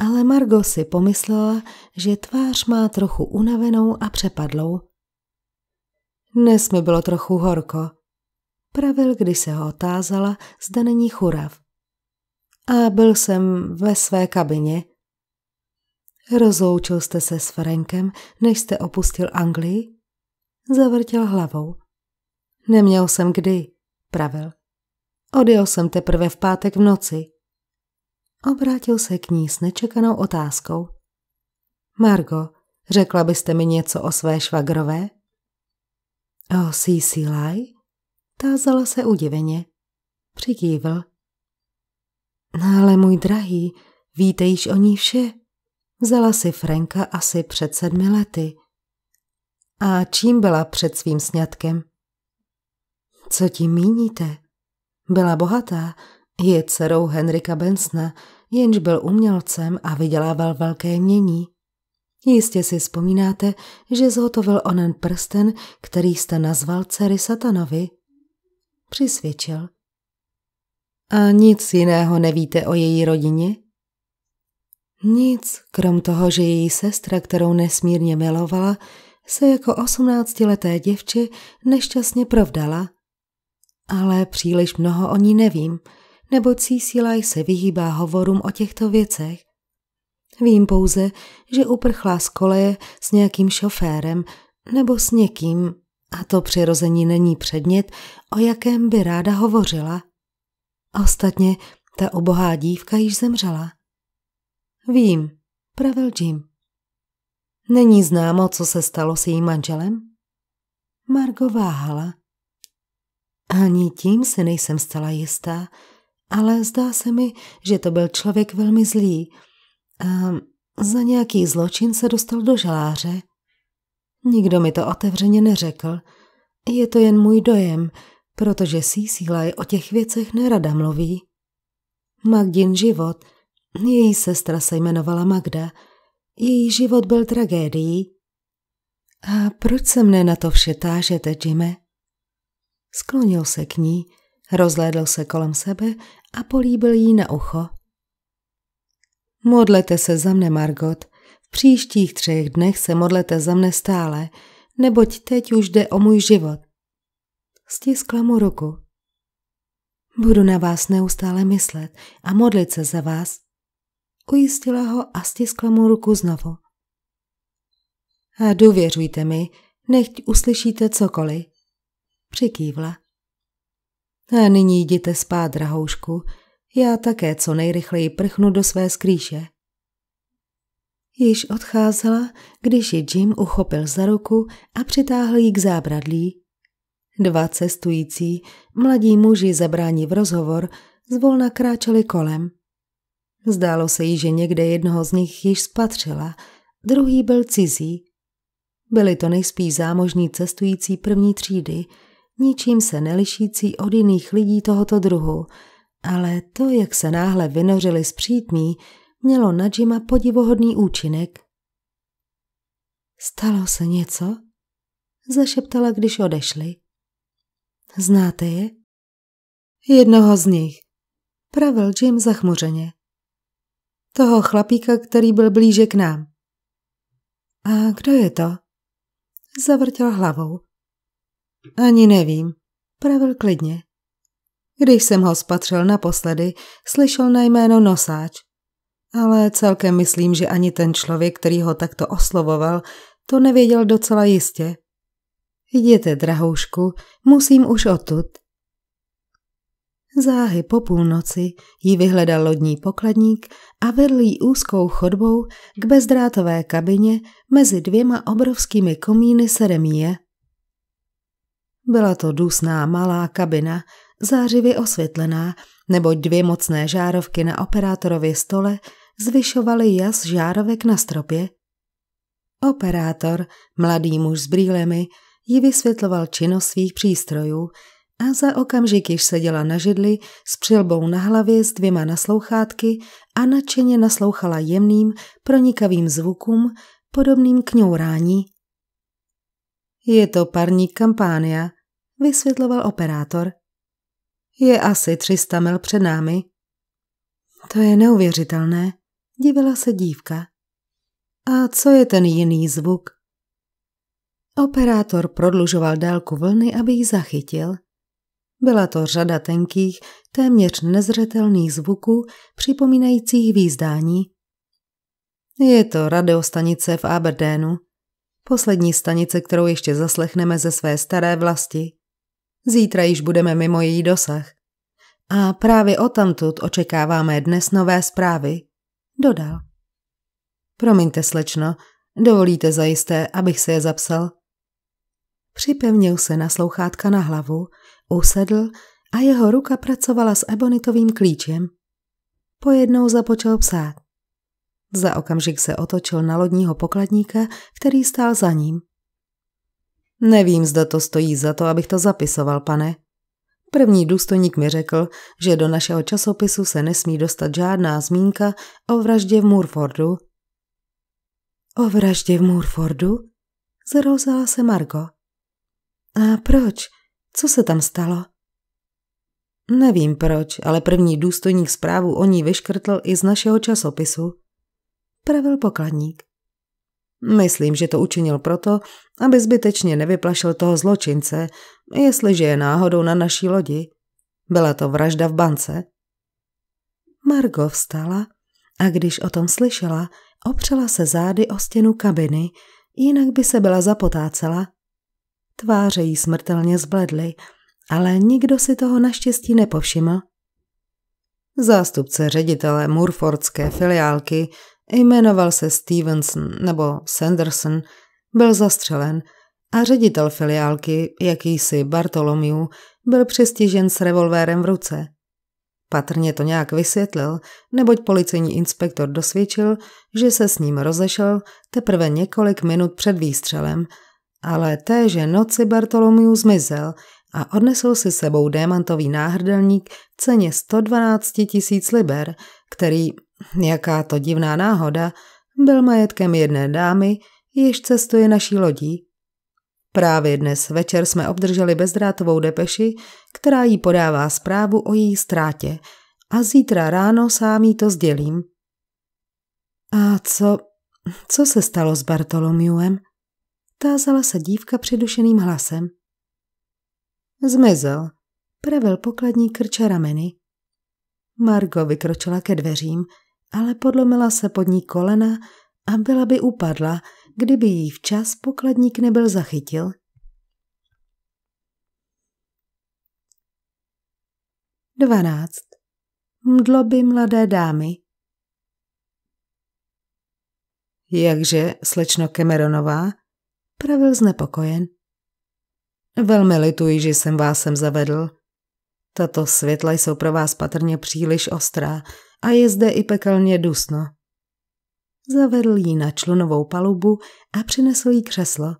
ale Margo si pomyslela, že tvář má trochu unavenou a přepadlou. Dnes mi bylo trochu horko. Pravil, když se ho otázala, zda není churav. A byl jsem ve své kabině, Rozloučil jste se s Frankem, než jste opustil Anglii? Zavrtěl hlavou. Neměl jsem kdy, pravil. Odjel jsem teprve v pátek v noci. Obrátil se k ní s nečekanou otázkou. Margo, řekla byste mi něco o své švagrové? O C.C. Lai? Tázala se udiveně. No Ale můj drahý, víte již o ní vše. Vzala si Franka asi před sedmi lety. A čím byla před svým sňatkem? Co tím míníte? Byla bohatá, je dcerou Henrika Bensna, jenž byl umělcem a vydělával velké mění. Jistě si vzpomínáte, že zhotovil onen prsten, který jste nazval dcery satanovi. Přisvědčil. A nic jiného nevíte o její rodině? Nic, krom toho, že její sestra, kterou nesmírně milovala, se jako osmnáctileté děvče nešťastně provdala. Ale příliš mnoho o ní nevím, nebo Císilaj se vyhýbá hovorům o těchto věcech. Vím pouze, že uprchlá z koleje s nějakým šoférem nebo s někým, a to přirození není předmět, o jakém by ráda hovořila. Ostatně ta ubohá dívka již zemřela. Vím, pravil Jim. Není známo, co se stalo s jejím manželem? Margo váhala. Ani tím se nejsem stala jistá, ale zdá se mi, že to byl člověk velmi zlý. A ehm, za nějaký zločin se dostal do žaláře. Nikdo mi to otevřeně neřekl. Je to jen můj dojem, protože Cecíla je o těch věcech nerada mluví. Magdin život – její sestra se jmenovala Magda. Její život byl tragédií. A proč se mne na to vše tážete, Jimmy? Sklonil se k ní, rozhlédl se kolem sebe a políbil jí na ucho. Modlete se za mne, Margot. V příštích třech dnech se modlete za mne stále, neboť teď už jde o můj život. Stiskla mu ruku. Budu na vás neustále myslet a modlit se za vás. Ujistila ho a stiskla mu ruku znovu. A důvěřujte mi, nechť uslyšíte cokoliv. Přikývla. A nyní jděte spát, drahoušku. Já také co nejrychleji prchnu do své skrýše. Již odcházela, když ji Jim uchopil za ruku a přitáhl ji k zábradlí. Dva cestující, mladí muži zabrání v rozhovor, zvolna kráčeli kolem. Zdálo se jí, že někde jednoho z nich již spatřila, druhý byl cizí. Byli to nejspíš zámožní cestující první třídy, ničím se nelišící od jiných lidí tohoto druhu, ale to, jak se náhle vynořili z přítmí, mělo na Jima podivohodný účinek. Stalo se něco? Zašeptala, když odešli. Znáte je? Jednoho z nich. Pravil Jim zachmuřeně. Toho chlapíka, který byl blíže k nám. A kdo je to? Zavrtěl hlavou. Ani nevím, pravil klidně. Když jsem ho spatřil naposledy, slyšel na jméno Nosáč. Ale celkem myslím, že ani ten člověk, který ho takto oslovoval, to nevěděl docela jistě. Jděte, drahoušku, musím už odtud. Záhy po půlnoci ji vyhledal lodní pokladník a vedl ji úzkou chodbou k bezdrátové kabině mezi dvěma obrovskými komíny seremie. Byla to dusná malá kabina, zářivě osvětlená, neboť dvě mocné žárovky na operátorově stole zvyšovaly jas žárovek na stropě. Operátor, mladý muž s brýlemi, ji vysvětloval činnost svých přístrojů, a za okamžik již seděla na židli s přilbou na hlavě s dvěma naslouchátky a nadšeně naslouchala jemným, pronikavým zvukům, podobným kňourání. Je to parník kampánia, vysvětloval operátor. Je asi 300 mil před námi. To je neuvěřitelné, divila se dívka. A co je ten jiný zvuk? Operátor prodlužoval délku vlny, aby ji zachytil – byla to řada tenkých, téměř nezřetelných zvuků, připomínajících výzdání. Je to radiostanice v Aberdeenu. Poslední stanice, kterou ještě zaslechneme ze své staré vlasti. Zítra již budeme mimo její dosah. A právě o tamtud očekáváme dnes nové zprávy, dodal. Promiňte, slečno, dovolíte zajisté, abych se je zapsal? Připevnil se na slouchátka na hlavu Usedl a jeho ruka pracovala s ebonitovým klíčem. Pojednou započal psát. Za okamžik se otočil na lodního pokladníka, který stál za ním. Nevím, zda to stojí za to, abych to zapisoval, pane. První důstojník mi řekl, že do našeho časopisu se nesmí dostat žádná zmínka o vraždě v Murfordu. O vraždě v Murfordu? Zrozala se Margo. A proč? Co se tam stalo? Nevím proč, ale první důstojník zprávu o ní vyškrtl i z našeho časopisu. Pravil pokladník. Myslím, že to učinil proto, aby zbytečně nevyplašil toho zločince, jestliže je náhodou na naší lodi. Byla to vražda v bance. Margo vstala a když o tom slyšela, opřela se zády o stěnu kabiny, jinak by se byla zapotácela Tváře jí smrtelně zbledly, ale nikdo si toho naštěstí nepovšiml. Zástupce ředitele Murfordské filiálky jmenoval se Stevenson nebo Sanderson, byl zastřelen a ředitel filiálky, jakýsi Bartolomiu, byl přestižen s revolvérem v ruce. Patrně to nějak vysvětlil, neboť policejní inspektor dosvědčil, že se s ním rozešel teprve několik minut před výstřelem – ale téže noci Bartolomiu zmizel a odnesl si sebou démantový náhrdelník v ceně 112 tisíc liber, který, jaká to divná náhoda, byl majetkem jedné dámy, jež cestuje naší lodí. Právě dnes večer jsme obdrželi bezdrátovou depeši, která jí podává zprávu o její ztrátě a zítra ráno sám jí to sdělím. A co, co se stalo s Bartolomiuem? tázala se dívka přidušeným hlasem. Zmizel, pravil pokladní krče rameny. Margo vykročila ke dveřím, ale podlomila se pod ní kolena a byla by upadla, kdyby jí včas pokladník nebyl zachytil. Dvanáct. Mdloby mladé dámy. Jakže, slečno Cameronová, pravil znepokojen. Velmi lituji, že jsem vás sem zavedl. Tato světla jsou pro vás patrně příliš ostrá a je zde i pekelně dusno. Zavedl ji na člunovou palubu a přinesl jí křeslo.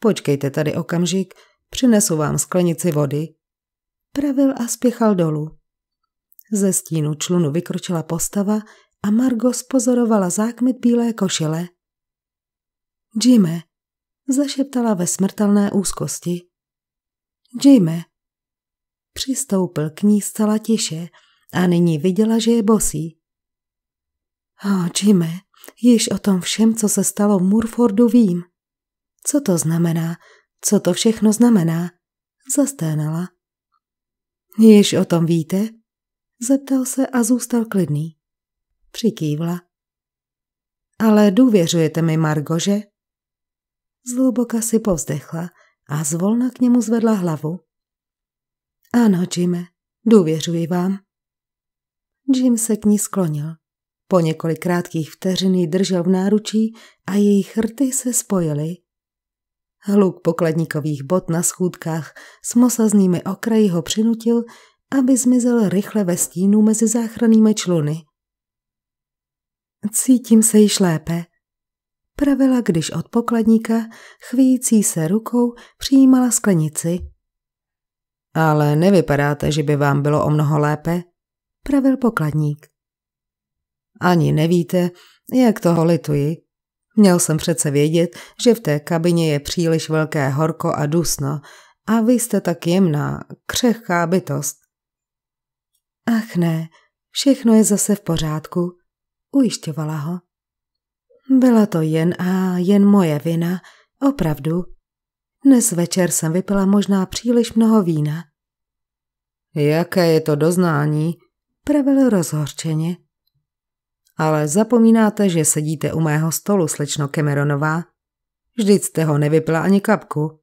Počkejte tady okamžik, přinesu vám sklenici vody. Pravil a spěchal dolů. Ze stínu člunu vykročila postava a Margo spozorovala zákmit bílé košile – Jimmy, zašeptala ve smrtelné úzkosti. Jimmy. Přistoupil k ní zcela tiše a nyní viděla, že je bosý. Oh, Jimmy, již o tom všem, co se stalo v Murfordu, vím. Co to znamená? Co to všechno znamená? Zasténala. Již o tom víte? Zeptal se a zůstal klidný. Přikývla. Ale důvěřujete mi, Margože? že? Zhluboka si povzdechla a zvolna k němu zvedla hlavu. Ano, Jime, důvěřuji vám. Jim se k ní sklonil. Po několik krátkých vteřin ji držel v náručí a jejich chrty se spojily. Hluk pokladníkových bot na schůdkách s mosaznými okraji ho přinutil, aby zmizel rychle ve stínu mezi záchrannými čluny. Cítím se již lépe, pravila, když od pokladníka, chvíjící se rukou, přijímala sklenici. Ale nevypadáte, že by vám bylo o mnoho lépe, pravil pokladník. Ani nevíte, jak toho lituji. Měl jsem přece vědět, že v té kabině je příliš velké horko a dusno a vy jste tak jemná, křehká bytost. Ach ne, všechno je zase v pořádku, ujišťovala ho. Byla to jen a jen moje vina, opravdu. Dnes večer jsem vypila možná příliš mnoho vína. Jaké je to doznání? Pravil rozhorčeně. Ale zapomínáte, že sedíte u mého stolu, slečno Cameronová. Vždyť jste ho nevypila ani kapku.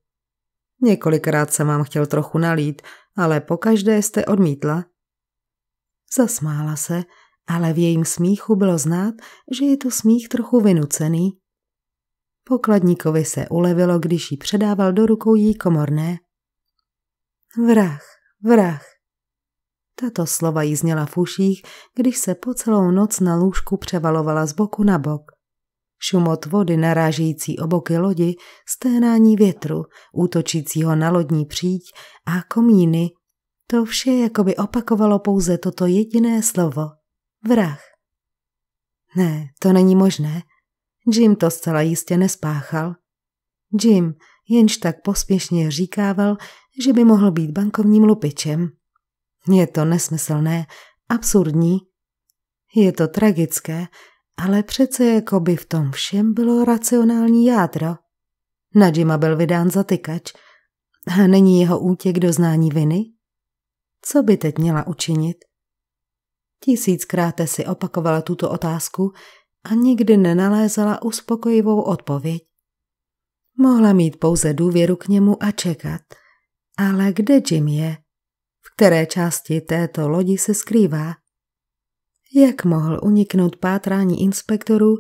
Několikrát jsem vám chtěl trochu nalít, ale pokaždé jste odmítla. Zasmála se ale v jejím smíchu bylo znát, že je to smích trochu vynucený. Pokladníkovi se ulevilo, když jí předával do rukou jí komorné. Vrah, vrah. Tato slova jí zněla v uších, když se po celou noc na lůžku převalovala z boku na bok. Šumot vody narážící oboky lodi, sténání větru, útočícího na lodní příď a komíny, to vše jakoby opakovalo pouze toto jediné slovo. Vrah. Ne, to není možné. Jim to zcela jistě nespáchal. Jim jenž tak pospěšně říkával, že by mohl být bankovním lupičem. Je to nesmyslné, absurdní. Je to tragické, ale přece jako by v tom všem bylo racionální jádro. Na Jima byl vydán zatykač. A není jeho útěk do znání viny? Co by teď měla učinit? Tisíckrát si opakovala tuto otázku a nikdy nenalézala uspokojivou odpověď. Mohla mít pouze důvěru k němu a čekat. Ale kde Jim je? V které části této lodi se skrývá? Jak mohl uniknout pátrání inspektorů,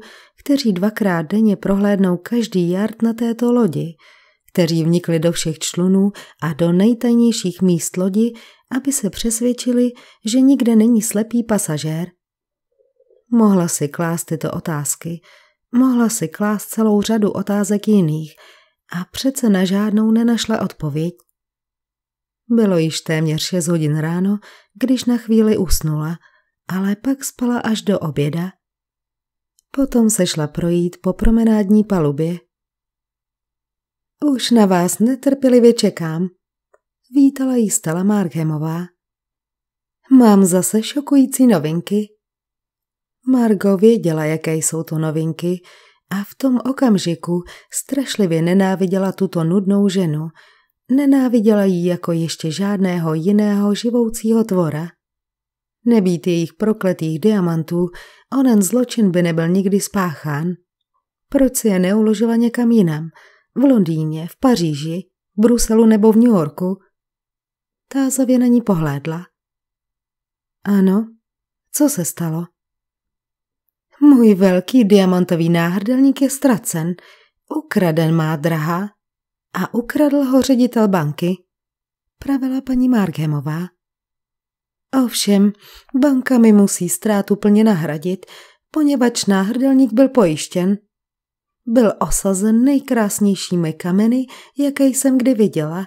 kteří dvakrát denně prohlédnou každý jard na této lodi, kteří vnikli do všech člunů a do nejtajnějších míst lodi, aby se přesvědčili, že nikde není slepý pasažér. Mohla si klást tyto otázky, mohla si klást celou řadu otázek jiných a přece na žádnou nenašla odpověď. Bylo již téměř 6 hodin ráno, když na chvíli usnula, ale pak spala až do oběda. Potom se šla projít po promenádní palubě. Už na vás netrpělivě čekám, Vítala jí Stella Marghemová. Mám zase šokující novinky. Margo věděla, jaké jsou to novinky a v tom okamžiku strašlivě nenáviděla tuto nudnou ženu. Nenáviděla ji jako ještě žádného jiného živoucího tvora. Nebýt jejich prokletých diamantů, onen zločin by nebyl nikdy spáchán. Proč si je neuložila někam jinam? V Londýně, v Paříži, v Bruselu nebo v New Yorku? Tázavě na ní pohlédla. Ano, co se stalo? Můj velký diamantový náhrdelník je ztracen. Ukraden má drahá A ukradl ho ředitel banky, pravila paní Margemová. Ovšem, banka mi musí ztrátu plně nahradit, poněvadž náhrdelník byl pojištěn. Byl osazen nejkrásnějšími kameny, jaké jsem kdy viděla.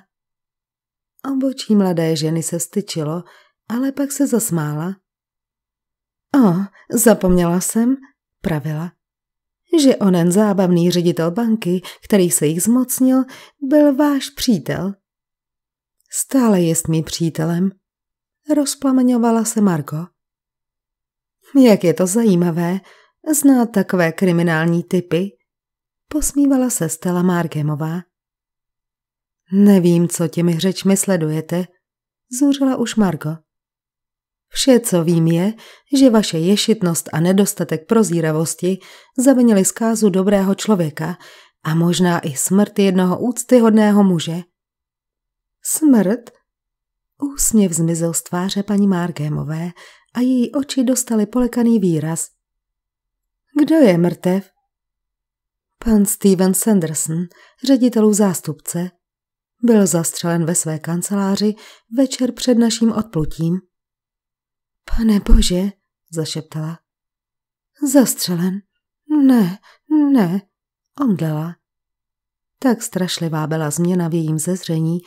Obočí mladé ženy se styčilo, ale pak se zasmála. O, zapomněla jsem, pravila, že onen zábavný ředitel banky, který se jich zmocnil, byl váš přítel. Stále jest mi přítelem. Rozplamňovala se Margo. Jak je to zajímavé, znát takové kriminální typy. Posmívala se Stella Margemová. Nevím, co těmi řečmi sledujete, zůřila už Margo. Vše, co vím, je, že vaše ješitnost a nedostatek prozíravosti zavinili zkázu dobrého člověka a možná i smrt jednoho úctyhodného muže. Smrt? Úsměv zmizel z tváře paní Margémové a její oči dostaly polekaný výraz. Kdo je mrtev? Pan Steven Sanderson, ředitelů zástupce, byl zastřelen ve své kanceláři večer před naším odplutím. Pane bože, zašeptala. Zastřelen? Ne, ne, omdlela. Tak strašlivá byla změna v jejím zezření,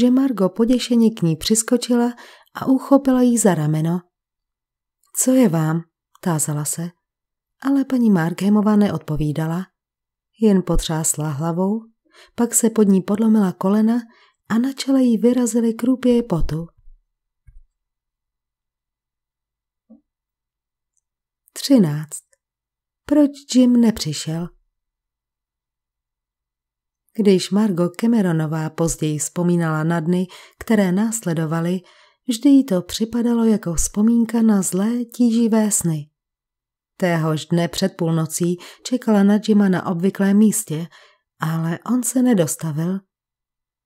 že Margo poděšeně k ní přiskočila a uchopila jí za rameno. Co je vám? tázala se. Ale paní Markémová neodpovídala. Jen potřásla hlavou pak se pod ní podlomila kolena a na čele jí vyrazily krůpě potu. Třináct. Proč Jim nepřišel? Když Margot Cameronová později vzpomínala na dny, které následovaly, vždy jí to připadalo jako vzpomínka na zlé, tíživé sny. Téhož dne před půlnocí čekala na Jima na obvyklém místě, ale on se nedostavil.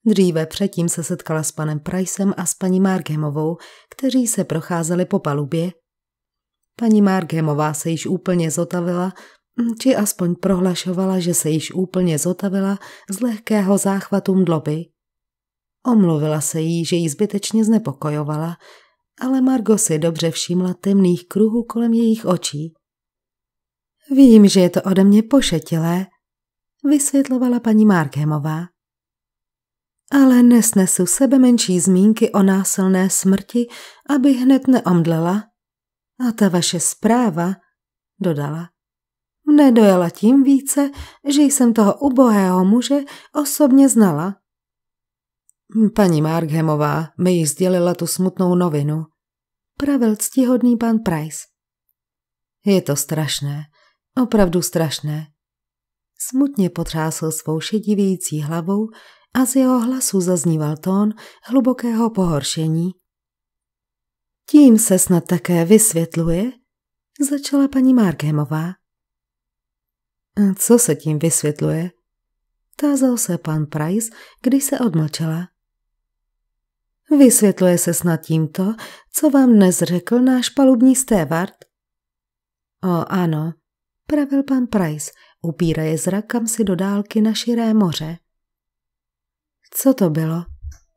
Dříve předtím se setkala s panem Pricem a s paní Margemovou, kteří se procházeli po palubě. Paní Margemová se již úplně zotavila, či aspoň prohlašovala, že se již úplně zotavila z lehkého záchvatu mdloby. Omluvila se jí, že ji zbytečně znepokojovala, ale Margo si dobře všimla temných kruhů kolem jejich očí. Vím, že je to ode mě pošetilé, vysvětlovala paní Markémová. Ale nesnesu sebe menší zmínky o násilné smrti, aby hned neomdlela. A ta vaše zpráva, dodala, mne dojela tím více, že jsem toho ubohého muže osobně znala. Paní Markhemová mi ji sdělila tu smutnou novinu. Pravil ctihodný pan Price. Je to strašné, opravdu strašné. Smutně potřásl svou šedivějící hlavou a z jeho hlasu zazníval tón hlubokého pohoršení. Tím se snad také vysvětluje, začala paní Markémová. Co se tím vysvětluje? Tázal se pan Price, když se odmlčela. Vysvětluje se snad tímto, co vám dnes řekl náš palubní stévard? O ano, pravil pan Price, upíraje zrakam si do dálky na širé moře. Co to bylo?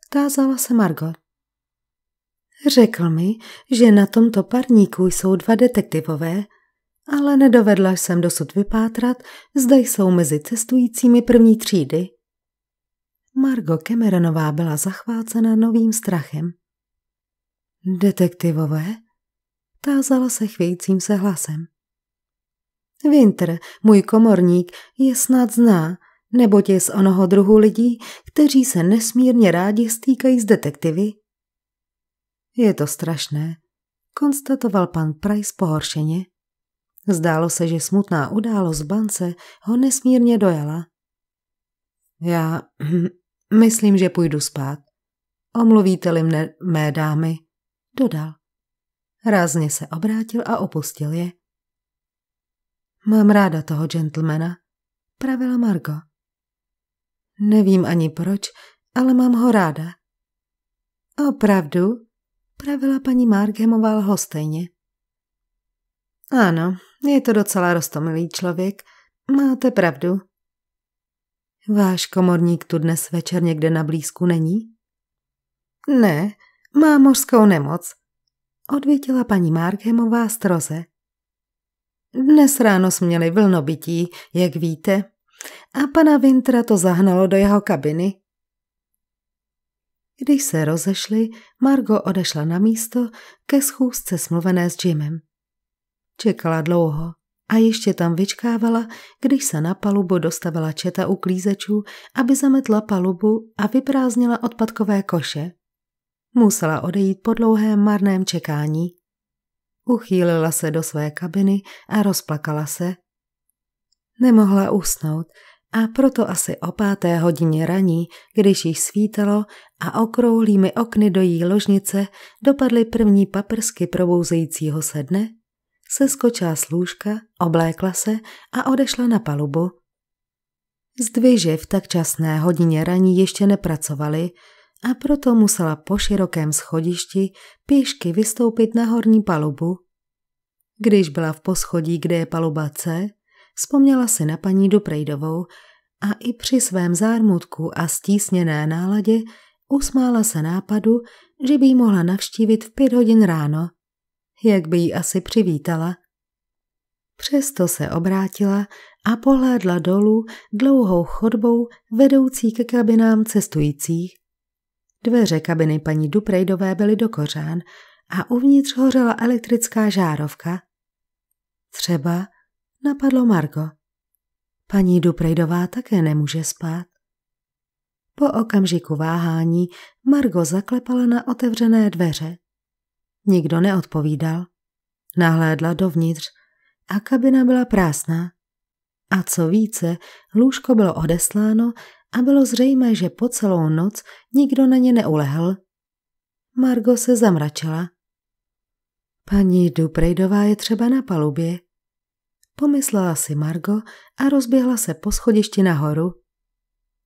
Tázala se Margot. Řekl mi, že na tomto parníku jsou dva detektivové, ale nedovedla jsem dosud vypátrat, zda jsou mezi cestujícími první třídy. Margo Cameronová byla zachvácena novým strachem. Detektivové? Tázala se chvějícím se hlasem. Winter, můj komorník, je snad zná, neboť je z onoho druhu lidí, kteří se nesmírně rádi stýkají s detektivy. Je to strašné, konstatoval pan Price pohoršeně. Zdálo se, že smutná událost bance ho nesmírně dojala. Já [CLEARS THROAT] myslím, že půjdu spát. Omluvíte-li mne, mé dámy, dodal. Rázně se obrátil a opustil je. Mám ráda toho gentlemana, pravila Margo. Nevím ani proč, ale mám ho ráda. Opravdu? Pravila paní Markhemová lhostejně. Ano, je to docela roztomilý člověk. Máte pravdu. Váš komorník tu dnes večer někde na blízku není? Ne, má mořskou nemoc, odvětila paní Markhemová stroze. Dnes ráno měli vlnobytí, jak víte, a pana Vintra to zahnalo do jeho kabiny. Když se rozešli, Margo odešla na místo ke schůzce smluvené s Jimem. Čekala dlouho a ještě tam vyčkávala, když se na palubu dostavila četa uklízečů, aby zametla palubu a vyprázdnila odpadkové koše. Musela odejít po dlouhém marném čekání. Uchýlila se do své kabiny a rozplakala se. Nemohla usnout a proto asi o páté hodině raní, když jí svítalo a okrouhlými okny do její ložnice dopadly první paprsky probouzejícího se dne, se skočila slůžka, oblékla se a odešla na palubu. Zdviži v tak časné hodině raní ještě nepracovali, a proto musela po širokém schodišti pěšky vystoupit na horní palubu. Když byla v poschodí, kde je paluba C, vzpomněla si na paní Duprejdovou a i při svém zármutku a stísněné náladě usmála se nápadu, že by jí mohla navštívit v pět hodin ráno. Jak by jí asi přivítala? Přesto se obrátila a pohlédla dolů dlouhou chodbou vedoucí ke kabinám cestujících. Dveře kabiny paní Duprejdové byly do kořán a uvnitř hořela elektrická žárovka. Třeba napadlo Margo. Paní Duprejdová také nemůže spát. Po okamžiku váhání Margo zaklepala na otevřené dveře. Nikdo neodpovídal. Nahlédla dovnitř a kabina byla prázdná. A co více, lůžko bylo odesláno a bylo zřejmé, že po celou noc nikdo na ně neulehl. Margo se zamračila. Paní Duprejdová je třeba na palubě. Pomyslela si Margo a rozběhla se po schodišti nahoru.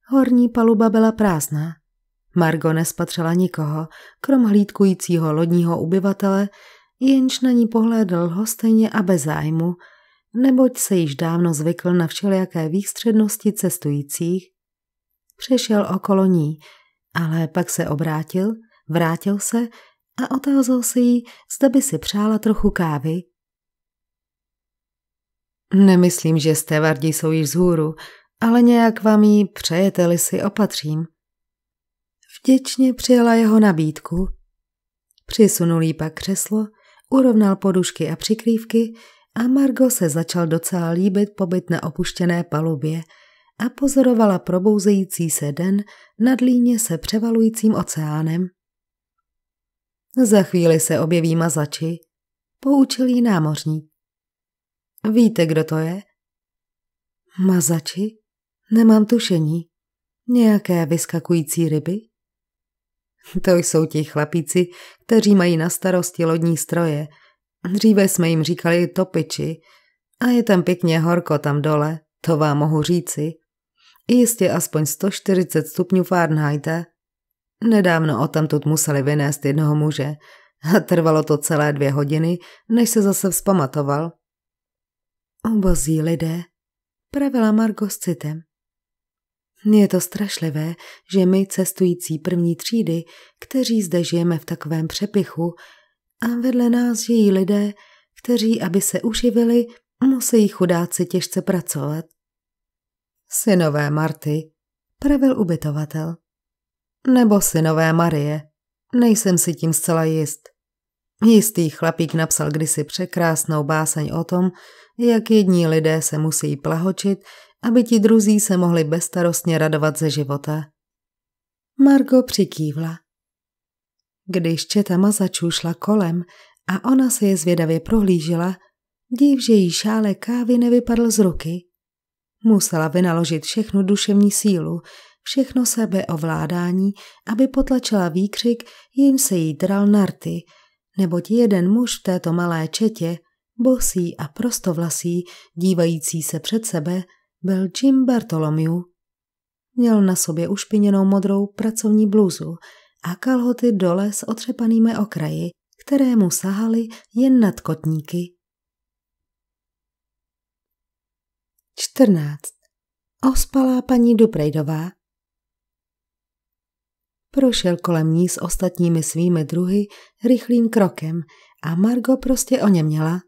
Horní paluba byla prázdná. Margo nespatřila nikoho, krom hlídkujícího lodního ubyvatele, jenž na ní pohlédl hostejně a bez zájmu, neboť se již dávno zvykl na všelijaké výstřednosti cestujících. Přešel okolo ní, ale pak se obrátil, vrátil se a otázal se jí, zda by si přála trochu kávy. Nemyslím, že stevardi jsou již zhůru, ale nějak vám ji přejeteli si opatřím. Vděčně přijela jeho nabídku. Přisunul jí pak křeslo, urovnal podušky a přikrývky a Margo se začal docela líbit pobyt na opuštěné palubě – a pozorovala probouzející se den nad líně se převalujícím oceánem. Za chvíli se objeví mazači, poučil jí námořní. Víte, kdo to je? Mazači? Nemám tušení. Nějaké vyskakující ryby? To jsou ti chlapíci, kteří mají na starosti lodní stroje. Dříve jsme jim říkali topiči a je tam pěkně horko tam dole, to vám mohu říci jistě aspoň 140 stupňů Fahrenheita. Nedávno odtamtud museli vynést jednoho muže a trvalo to celé dvě hodiny, než se zase vzpamatoval. Obozí lidé, pravila Margo s citem. Je to strašlivé, že my, cestující první třídy, kteří zde žijeme v takovém přepichu, a vedle nás žijí lidé, kteří, aby se uživili, musí chudáci těžce pracovat. Synové Marty, pravil ubytovatel. Nebo synové Marie. Nejsem si tím zcela jist. Jistý chlapík napsal kdysi překrásnou báseň o tom, jak jední lidé se musí plahočit, aby ti druzí se mohli bezstarostně radovat ze života. Margo přikývla. Když Četama začůšla kolem a ona se je zvědavě prohlížela, Dív, že jí šále kávy nevypadl z ruky. Musela vynaložit všechnu duševní sílu, všechno sebeovládání, aby potlačila výkřik, jim se jí dral narty, neboť jeden muž v této malé četě, bosý a prostovlasý, dívající se před sebe, byl Jim Bartolomew. Měl na sobě ušpiněnou modrou pracovní bluzu a kalhoty dole s otřepanými okraji, které mu sahaly jen nad kotníky. 14. Ospalá paní Duprejdová Prošel kolem ní s ostatními svými druhy rychlým krokem a Margo prostě měla.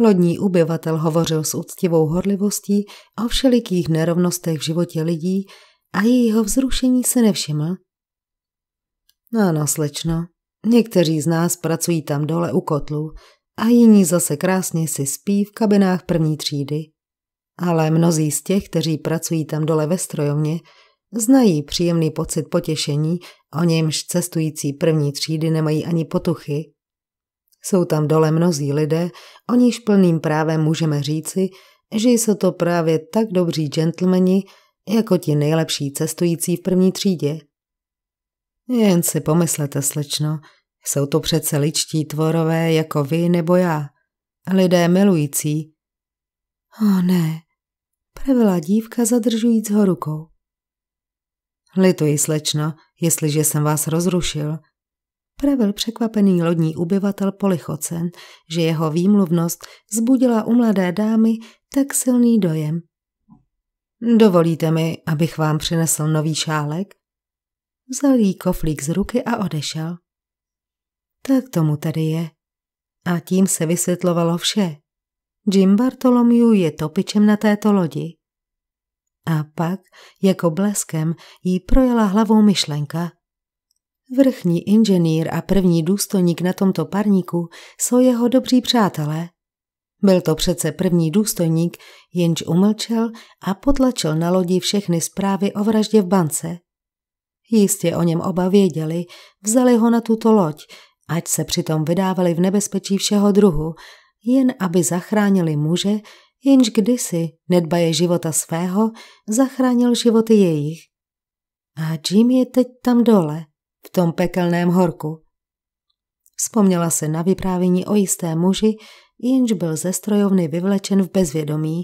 Lodní ubyvatel hovořil s úctivou horlivostí o všelikých nerovnostech v životě lidí a jejího vzrušení se nevšiml. Ano, no, slečno, někteří z nás pracují tam dole u kotlu a jiní zase krásně si spí v kabinách první třídy ale mnozí z těch, kteří pracují tam dole ve strojovně, znají příjemný pocit potěšení, o němž cestující první třídy nemají ani potuchy. Jsou tam dole mnozí lidé, o níž plným právem můžeme říci, že jsou to právě tak dobří gentlemani, jako ti nejlepší cestující v první třídě. Jen si pomyslete, slečno, jsou to přece ličtí tvorové jako vy nebo já, lidé milující. O ne, pravila dívka, zadržujíc ho rukou. Lituji, slečno, jestliže jsem vás rozrušil. Pravil překvapený lodní ubyvatel Polichocen, že jeho výmluvnost zbudila u mladé dámy tak silný dojem. Dovolíte mi, abych vám přinesl nový šálek? Vzal jí koflík z ruky a odešel. Tak tomu tady je. A tím se vysvětlovalo vše. Jim Bartolomew je topičem na této lodi. A pak, jako bleskem, jí projela hlavou myšlenka. Vrchní inženýr a první důstojník na tomto parníku jsou jeho dobří přátelé. Byl to přece první důstojník, jenž umlčel a potlačil na lodi všechny zprávy o vraždě v bance. Jistě o něm oba věděli, vzali ho na tuto loď, ať se přitom vydávali v nebezpečí všeho druhu jen aby zachránili muže, jenž kdysi, nedbaje života svého, zachránil životy jejich. A Jim je teď tam dole, v tom pekelném horku. Vzpomněla se na vyprávění o jisté muži, jenž byl ze strojovny vyvlečen v bezvědomí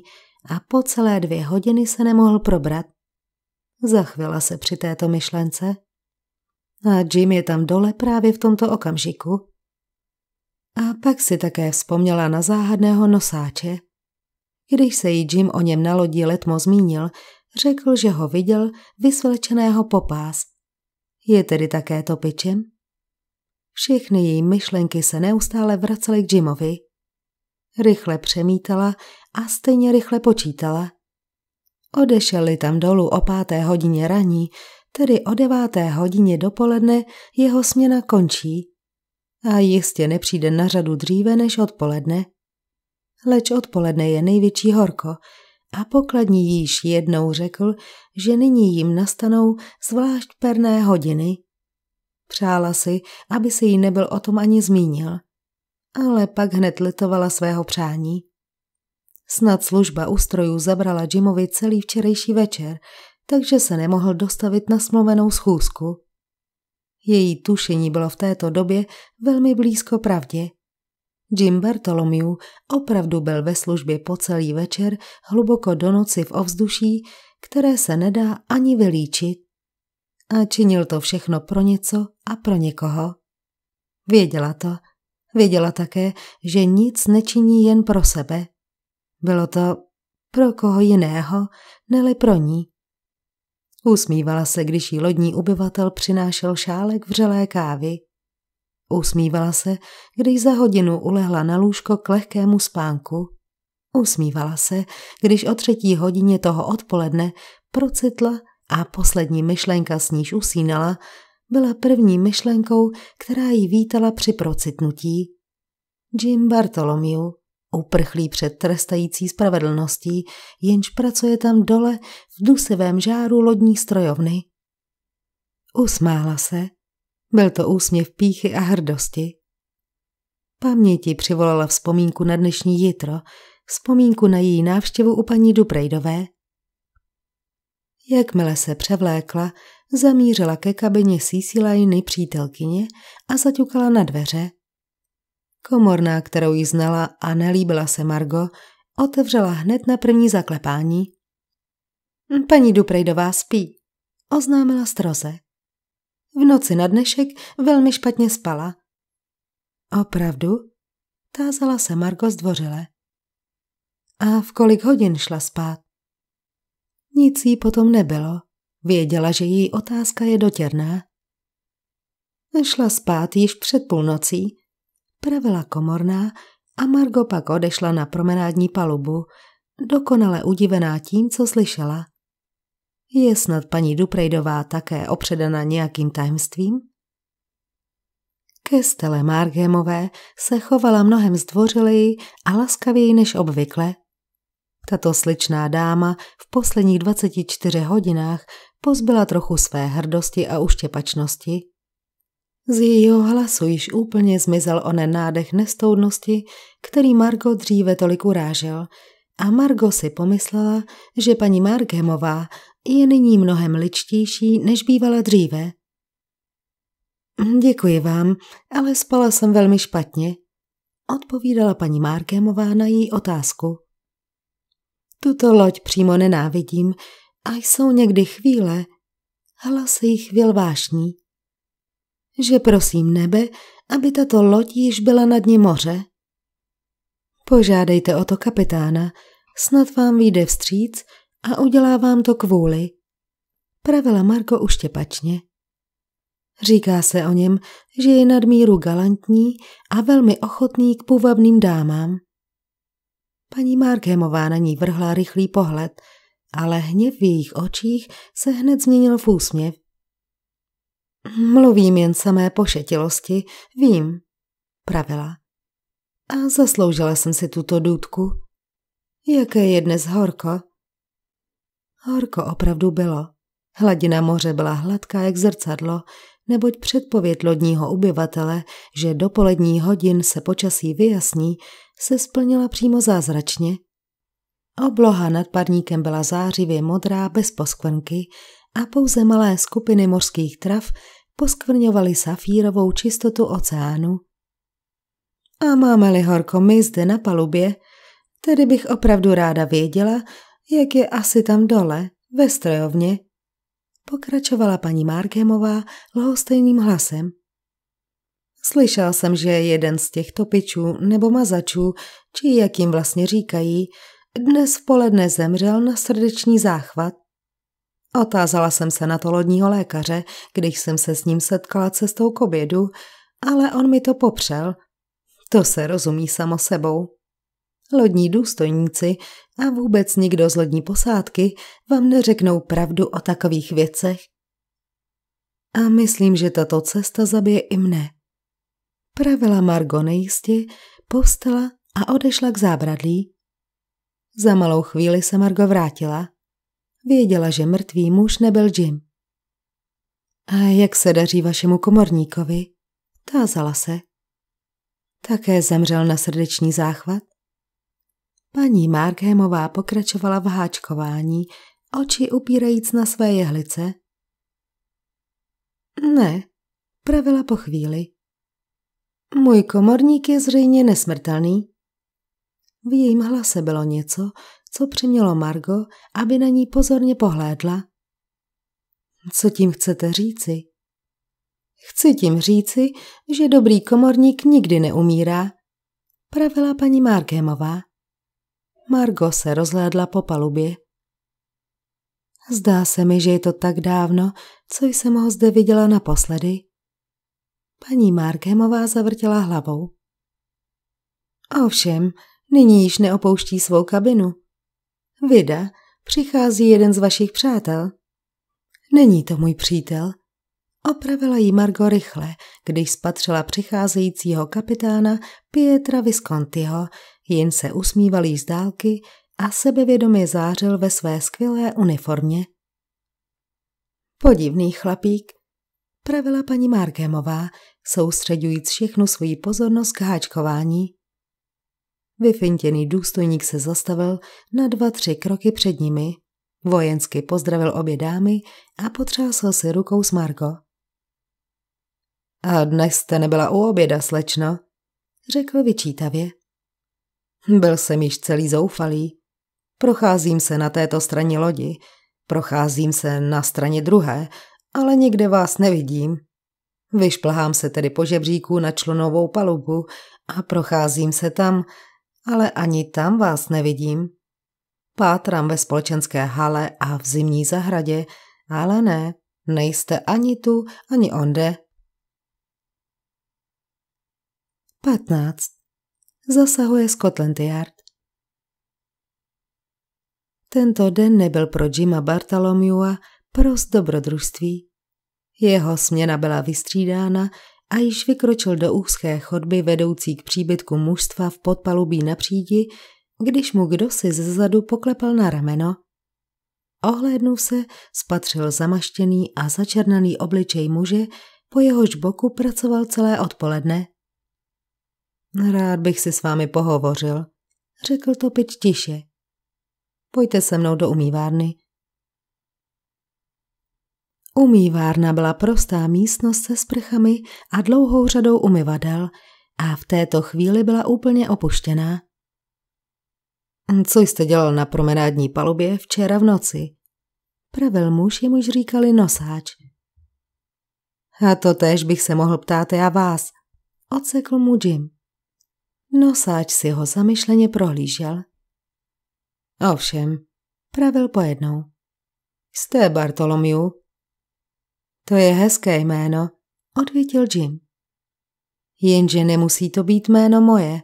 a po celé dvě hodiny se nemohl probrat. Zachvěla se při této myšlence. A Jim je tam dole právě v tomto okamžiku. A pak si také vzpomněla na záhadného nosáče. Když se jí Jim o něm na lodi letmo zmínil, řekl, že ho viděl vysvlečeného popás. Je tedy také topičem? Všechny její myšlenky se neustále vracely k Jimovi. Rychle přemítala a stejně rychle počítala. Odešeli tam dolů o páté hodině raní, tedy o deváté hodině dopoledne jeho směna končí a jistě nepřijde na řadu dříve než odpoledne. Leč odpoledne je největší horko a pokladní již jednou řekl, že nyní jim nastanou zvlášť perné hodiny. Přála si, aby se jí nebyl o tom ani zmínil, ale pak hned litovala svého přání. Snad služba ústrojů zabrala Jimovi celý včerejší večer, takže se nemohl dostavit na smluvenou schůzku. Její tušení bylo v této době velmi blízko pravdě. Jim Bartolomew opravdu byl ve službě po celý večer hluboko do noci v ovzduší, které se nedá ani vylíčit. A činil to všechno pro něco a pro někoho. Věděla to. Věděla také, že nic nečiní jen pro sebe. Bylo to pro koho jiného, neli pro ní. Usmívala se, když jí lodní obyvatel přinášel šálek vřelé kávy. Usmívala se, když za hodinu ulehla na lůžko k lehkému spánku. Usmívala se, když o třetí hodině toho odpoledne procitla a poslední myšlenka s níž usínala, byla první myšlenkou, která jí vítala při procitnutí. Jim Bartolomiu, Uprchlí před trestající spravedlností, jenž pracuje tam dole v dusivém žáru lodní strojovny. Usmála se. Byl to úsměv píchy a hrdosti. Paměti přivolala vzpomínku na dnešní jitro, vzpomínku na její návštěvu u paní Duprejdové. Jakmile se převlékla, zamířila ke kabině Ceciliny přítelkyně a zaťukala na dveře. Komorná, kterou ji znala a nelíbila se Margo, otevřela hned na první zaklepání. Hm, paní Duprejdová spí, oznámila stroze. V noci na dnešek velmi špatně spala. Opravdu? Tázala se Margo zdvořile. A v kolik hodin šla spát? Nic jí potom nebylo. Věděla, že její otázka je dotěrná. Šla spát již před půlnocí, pravila komorná a Margo pak odešla na promenádní palubu, dokonale udivená tím, co slyšela. Je snad paní Duprejdová také opředena nějakým tajemstvím? Ke stele Margémové se chovala mnohem zdvořileji a laskavěji než obvykle. Tato sličná dáma v posledních 24 hodinách pozbyla trochu své hrdosti a uštěpačnosti z jejího hlasu již úplně zmizel onen nádech nestoudnosti, který Margo dříve tolik urážel, a Margo si pomyslela, že paní Margemová je nyní mnohem ličtější, než bývala dříve. Děkuji vám, ale spala jsem velmi špatně, odpovídala paní Margemová na její otázku. Tuto loď přímo nenávidím a jsou někdy chvíle, hlas jich byl vášní že prosím nebe, aby tato loď již byla na dně moře. Požádejte o to kapitána, snad vám vyjde vstříc a udělá vám to kvůli. Pravila Marko uštěpačně. Říká se o něm, že je nadmíru galantní a velmi ochotný k půvabným dámám. Paní Markémová na ní vrhla rychlý pohled, ale hněv v jejich očích se hned změnil v úsměv. Mluvím jen samé pošetilosti, vím, pravila. A zasloužila jsem si tuto důdku. Jaké je dnes horko? Horko opravdu bylo. Hladina moře byla hladká jak zrcadlo, neboť předpověď lodního ubyvatele, že do polední hodin se počasí vyjasní, se splnila přímo zázračně. Obloha nad parníkem byla zářivě modrá bez poskvrnky a pouze malé skupiny mořských trav poskvrňovaly safírovou čistotu oceánu. A máme-li horko my zde na palubě, tedy bych opravdu ráda věděla, jak je asi tam dole, ve strojovně. Pokračovala paní Markémová lhostejným hlasem. Slyšel jsem, že jeden z těch topičů nebo mazačů, či jak jim vlastně říkají, dnes v poledne zemřel na srdeční záchvat. Otázala jsem se na to lodního lékaře, když jsem se s ním setkala cestou k obědu, ale on mi to popřel. To se rozumí samo sebou. Lodní důstojníci a vůbec nikdo z lodní posádky vám neřeknou pravdu o takových věcech. A myslím, že tato cesta zabije i mne. Pravila Margo nejistě, povstala a odešla k zábradlí. Za malou chvíli se Margo vrátila – Věděla, že mrtvý muž nebyl Jim. A jak se daří vašemu komorníkovi? Tázala se. Také zemřel na srdeční záchvat? Paní Markémová pokračovala v háčkování, oči upírajíc na své jehlice. Ne, pravila po chvíli. Můj komorník je zřejmě nesmrtelný. V jejím hlase bylo něco, co přimělo Margo, aby na ní pozorně pohlédla. Co tím chcete říci? Chci tím říci, že dobrý komorník nikdy neumírá, pravila paní Markémová. Margo se rozhlédla po palubě. Zdá se mi, že je to tak dávno, co jsem ho zde viděla naposledy. Paní Markémová zavrtěla hlavou. Ovšem, nyní již neopouští svou kabinu. Vida, přichází jeden z vašich přátel. Není to můj přítel. Opravila jí Margo rychle, když spatřila přicházejícího kapitána Pietra Viscontiho, jen se usmíval jí z dálky a sebevědomě zářil ve své skvělé uniformě. Podivný chlapík, pravila paní Markémová, soustředujíc všechnu svoji pozornost k háčkování. Vyfintěný důstojník se zastavil na dva, tři kroky před nimi. Vojensky pozdravil obě dámy a potřásl si rukou s Marko. A dnes jste nebyla u oběda, slečno, řekl vyčítavě. Byl jsem již celý zoufalý. Procházím se na této straně lodi, procházím se na straně druhé, ale nikde vás nevidím. Vyšplhám se tedy po žebříku na člunovou palubu a procházím se tam, ale ani tam vás nevidím. Pátram ve společenské hale a v zimní zahradě, ale ne, nejste ani tu, ani onde. 15. Zasahuje Scotland Yard. Tento den nebyl pro Jima Bartolomewa prost dobrodružství. Jeho směna byla vystřídána a již vykročil do úzké chodby vedoucí k příbytku mužstva v podpalubí na přídi, když mu kdosi zezadu poklepal na rameno. Ohlédnul se, spatřil zamaštěný a začernaný obličej muže, po jehož boku pracoval celé odpoledne. Rád bych si s vámi pohovořil, řekl to pič tiše. Pojďte se mnou do umývárny, Umývárna byla prostá místnost se sprchami a dlouhou řadou umyvadel a v této chvíli byla úplně opuštěná. Co jste dělal na promenádní palubě včera v noci? Pravil muž, jemuž říkali nosáč. A to též bych se mohl ptát já vás, odsekl mu Jim. Nosáč si ho zamyšleně prohlížel. Ovšem, pravil pojednou. Jste Bartolomiu, to je hezké jméno, odvětil Jim. Jenže nemusí to být jméno moje.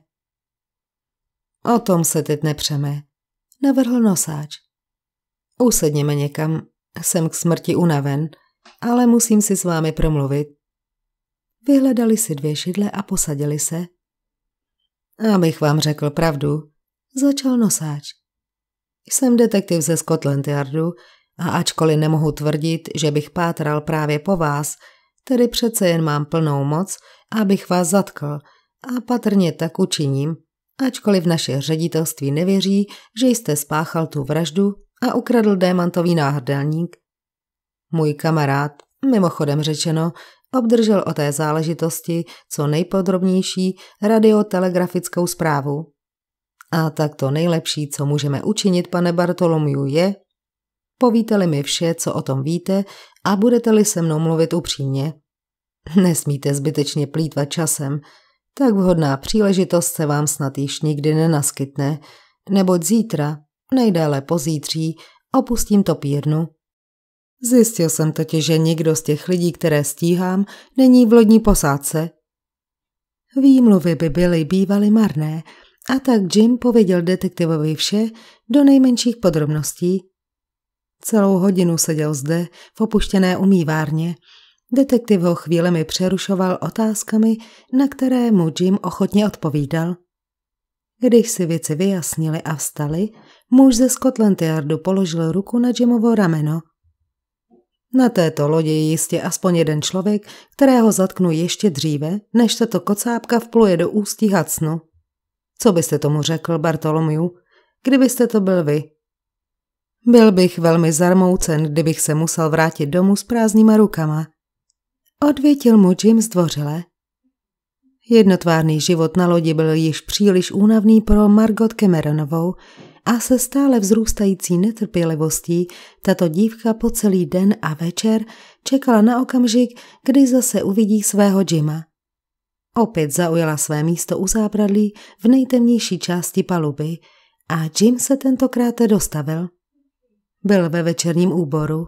O tom se teď nepřeme, navrhl nosáč. Usedněme někam, jsem k smrti unaven, ale musím si s vámi promluvit. Vyhledali si dvě židle a posadili se. Abych vám řekl pravdu, začal nosáč. Jsem detektiv ze Scotland Yardu a ačkoliv nemohu tvrdit, že bych pátral právě po vás, tedy přece jen mám plnou moc, abych vás zatkl a patrně tak učiním, ačkoliv naše ředitelství nevěří, že jste spáchal tu vraždu a ukradl démantový náhrdelník. Můj kamarád, mimochodem řečeno, obdržel o té záležitosti co nejpodrobnější radiotelegrafickou zprávu. A tak to nejlepší, co můžeme učinit, pane Bartolomiu, je, Povíte-li mi vše, co o tom víte a budete-li se mnou mluvit upřímně. Nesmíte zbytečně plítvat časem, tak vhodná příležitost se vám snad již nikdy nenaskytne, neboť zítra, nejdéle pozítří, opustím to pírnu. Zjistil jsem totiž, že nikdo z těch lidí, které stíhám, není v lodní posádce. Výmluvy by byly bývaly marné, a tak Jim pověděl detektivovi vše do nejmenších podrobností. Celou hodinu seděl zde, v opuštěné umývárně. Detektiv ho chvílemi přerušoval otázkami, na které mu Jim ochotně odpovídal. Když si věci vyjasnili a vstali, muž ze Scotland Yardu položil ruku na Jimovo rameno. Na této lodi je jistě aspoň jeden člověk, kterého zatknu ještě dříve, než tato kocápka vpluje do ústí Hacnu. Co byste tomu řekl, Bartolomiu? Kdybyste to byl vy, byl bych velmi zarmoucen, kdybych se musel vrátit domů s prázdnýma rukama. Odvětil mu Jim zdvořile. Jednotvárný život na lodi byl již příliš únavný pro Margot Cameronovou a se stále vzrůstající netrpělivostí tato dívka po celý den a večer čekala na okamžik, kdy zase uvidí svého Jima. Opět zaujala své místo u zábradlí v nejtemnější části paluby a Jim se tentokrát dostavil – byl ve večerním úboru.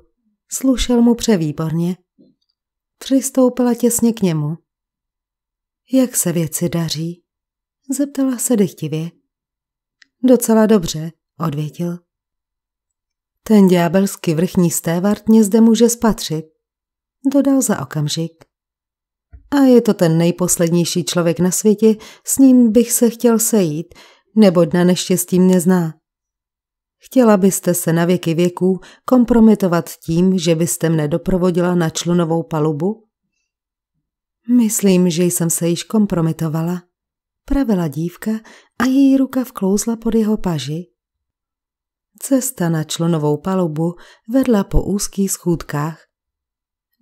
Slušel mu převýborně. Přistoupila těsně k němu. Jak se věci daří? Zeptala se dychtivě. Docela dobře, odvětil. Ten ďábelský vrchní stévart mě zde může spatřit, dodal za okamžik. A je to ten nejposlednější člověk na světě, s ním bych se chtěl sejít, neboť na neštěstí mě zná. Chtěla byste se na věky věků kompromitovat tím, že byste mne doprovodila na člunovou palubu? Myslím, že jsem se již kompromitovala, pravila dívka a její ruka vklouzla pod jeho paži. Cesta na člunovou palubu vedla po úzkých schůdkách.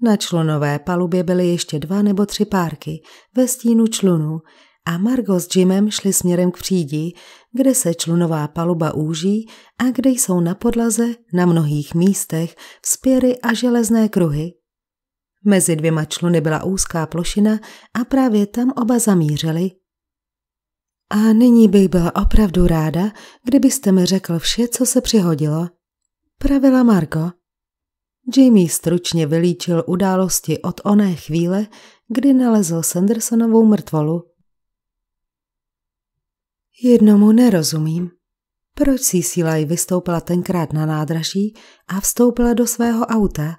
Na člunové palubě byly ještě dva nebo tři párky ve stínu člunu a Margo s Jimem šli směrem k přídi, kde se člunová paluba úží a kde jsou na podlaze na mnohých místech spěry a železné kruhy. Mezi dvěma čluny byla úzká plošina a právě tam oba zamířili. A nyní bych byla opravdu ráda, kdybyste mi řekl vše, co se přihodilo. Pravila Margo. Jimmy stručně vylíčil události od oné chvíle, kdy nalezl Sandersonovou mrtvolu. Jednomu nerozumím. Proč si i vystoupila tenkrát na nádraží a vstoupila do svého auta?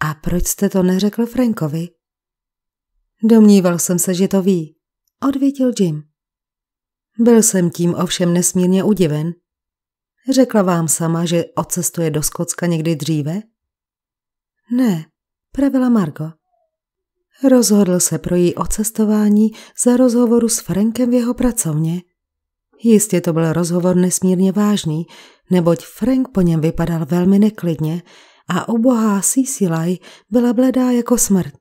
A proč jste to neřekl Frankovi? Domníval jsem se, že to ví, odvětil Jim. Byl jsem tím ovšem nesmírně udiven. Řekla vám sama, že odcestuje do Skotska někdy dříve? Ne, pravila Margo. Rozhodl se pro její odcestování za rozhovoru s Frankem v jeho pracovně. Jistě to byl rozhovor nesmírně vážný, neboť Frank po něm vypadal velmi neklidně a obohá Sisilaj byla bledá jako smrt.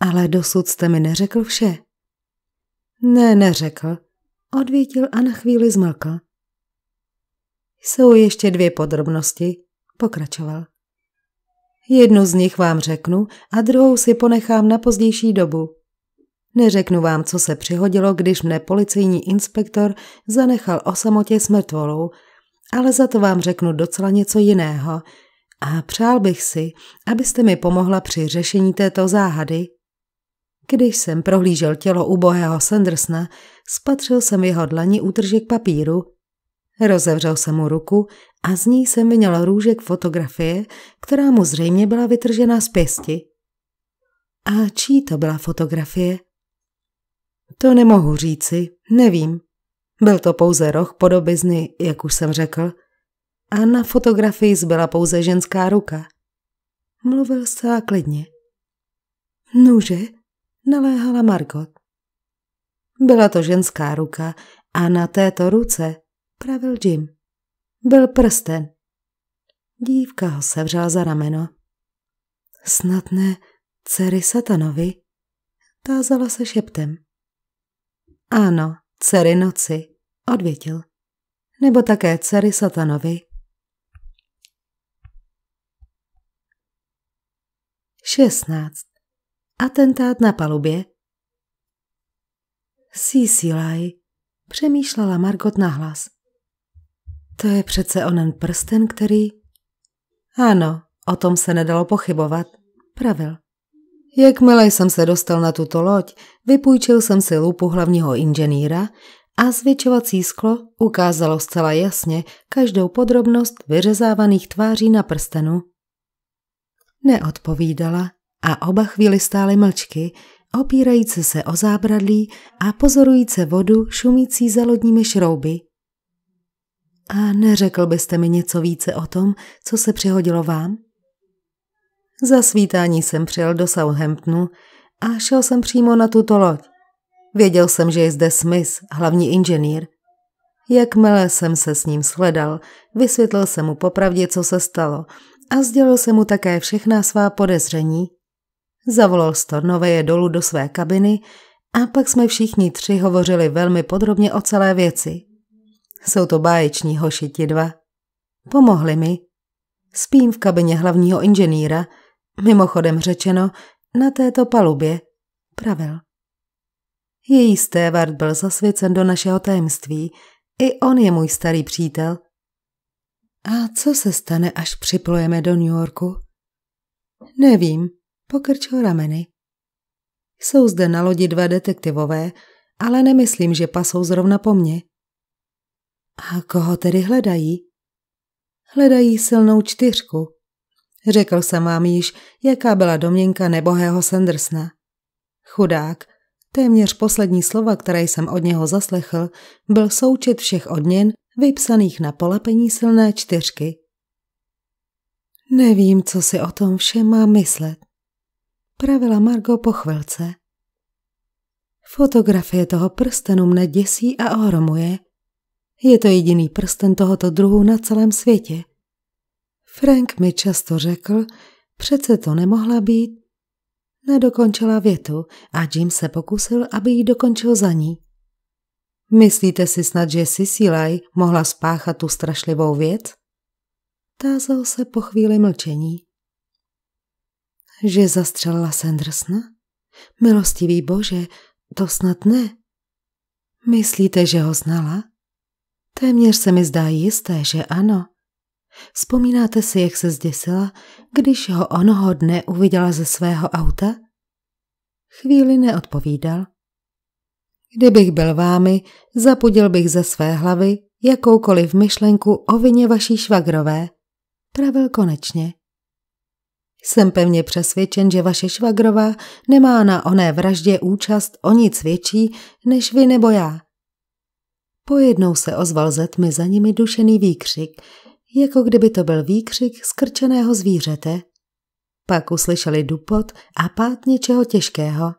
Ale dosud jste mi neřekl vše. Ne, neřekl, odvětil a na chvíli zmlkl. Jsou ještě dvě podrobnosti, pokračoval. Jednu z nich vám řeknu a druhou si ponechám na pozdější dobu. Neřeknu vám, co se přihodilo, když mne policejní inspektor zanechal o samotě smrtvolou, ale za to vám řeknu docela něco jiného. A přál bych si, abyste mi pomohla při řešení této záhady. Když jsem prohlížel tělo ubohého Sandersna, spatřil jsem jeho dlani útržek papíru. Rozevřel jsem mu ruku a z ní jsem vyněl růžek fotografie, která mu zřejmě byla vytržena z pěsti. A čí to byla fotografie? To nemohu říci, nevím. Byl to pouze roh podobizny, jak už jsem řekl, a na fotografii zbyla pouze ženská ruka. Mluvil zcela klidně. Nuže, naléhala Margot. Byla to ženská ruka a na této ruce, pravil Jim, byl prsten. Dívka ho sevřela za rameno. Snad ne dcery satanovi, tázala se šeptem. Ano, dcery noci, odvětil. Nebo také dcery satanovi. Šestnáct. Atentát na palubě. Sísilaj, přemýšlela Margot nahlas. To je přece onen prsten, který... Ano, o tom se nedalo pochybovat, pravil. Jakmile jsem se dostal na tuto loď, vypůjčil jsem si lupu hlavního inženýra a zvětšovací sklo ukázalo zcela jasně každou podrobnost vyřezávaných tváří na prstenu. Neodpovídala a oba chvíli stály mlčky, opírající se o zábradlí a pozorující vodu šumící za lodními šrouby. A neřekl byste mi něco více o tom, co se přihodilo vám? Za svítání jsem přijel do Southamptonu a šel jsem přímo na tuto loď. Věděl jsem, že je zde Smith, hlavní inženýr. Jakmile jsem se s ním sledal, vysvětlil jsem mu popravdě, co se stalo a sdělil jsem mu také všechna svá podezření. Zavolal Stornové je dolů do své kabiny a pak jsme všichni tři hovořili velmi podrobně o celé věci. Jsou to báječní hoši ti dva. Pomohli mi. Spím v kabině hlavního inženýra – Mimochodem řečeno, na této palubě, pravil. Její stévard byl zasvěcen do našeho tajemství. I on je můj starý přítel. A co se stane, až připlujeme do New Yorku? Nevím, pokrčil rameny. Jsou zde na lodi dva detektivové, ale nemyslím, že pasou zrovna po mně. A koho tedy hledají? Hledají silnou čtyřku. Řekl jsem vám již, jaká byla domněnka nebohého Sandersna. Chudák, téměř poslední slova, které jsem od něho zaslechl, byl součet všech odměn vypsaných na polepení silné čtyřky. Nevím, co si o tom všem mám myslet. Pravila Margo po chvilce. Fotografie toho prstenu mne děsí a ohromuje. Je to jediný prsten tohoto druhu na celém světě – Frank mi často řekl, přece to nemohla být. Nedokončila větu a Jim se pokusil, aby ji dokončil za ní. Myslíte si snad, že Sissy Lai mohla spáchat tu strašlivou věc? Tázal se po chvíli mlčení. Že zastřelila Sandersna? Milostivý bože, to snad ne. Myslíte, že ho znala? Téměř se mi zdá jisté, že ano. Vzpomínáte si, jak se zděsila, když ho onoho dne uviděla ze svého auta? Chvíli neodpovídal. Kdybych byl vámi, zapudil bych ze své hlavy jakoukoliv myšlenku o vině vaší švagrové, pravil konečně. Jsem pevně přesvědčen, že vaše švagrová nemá na oné vraždě účast o nic větší než vy nebo já. Pojednou se ozval ze tmy za nimi dušený výkřik – jako kdyby to byl výkřik skrčeného zvířete. Pak uslyšeli dupot a pát něčeho těžkého.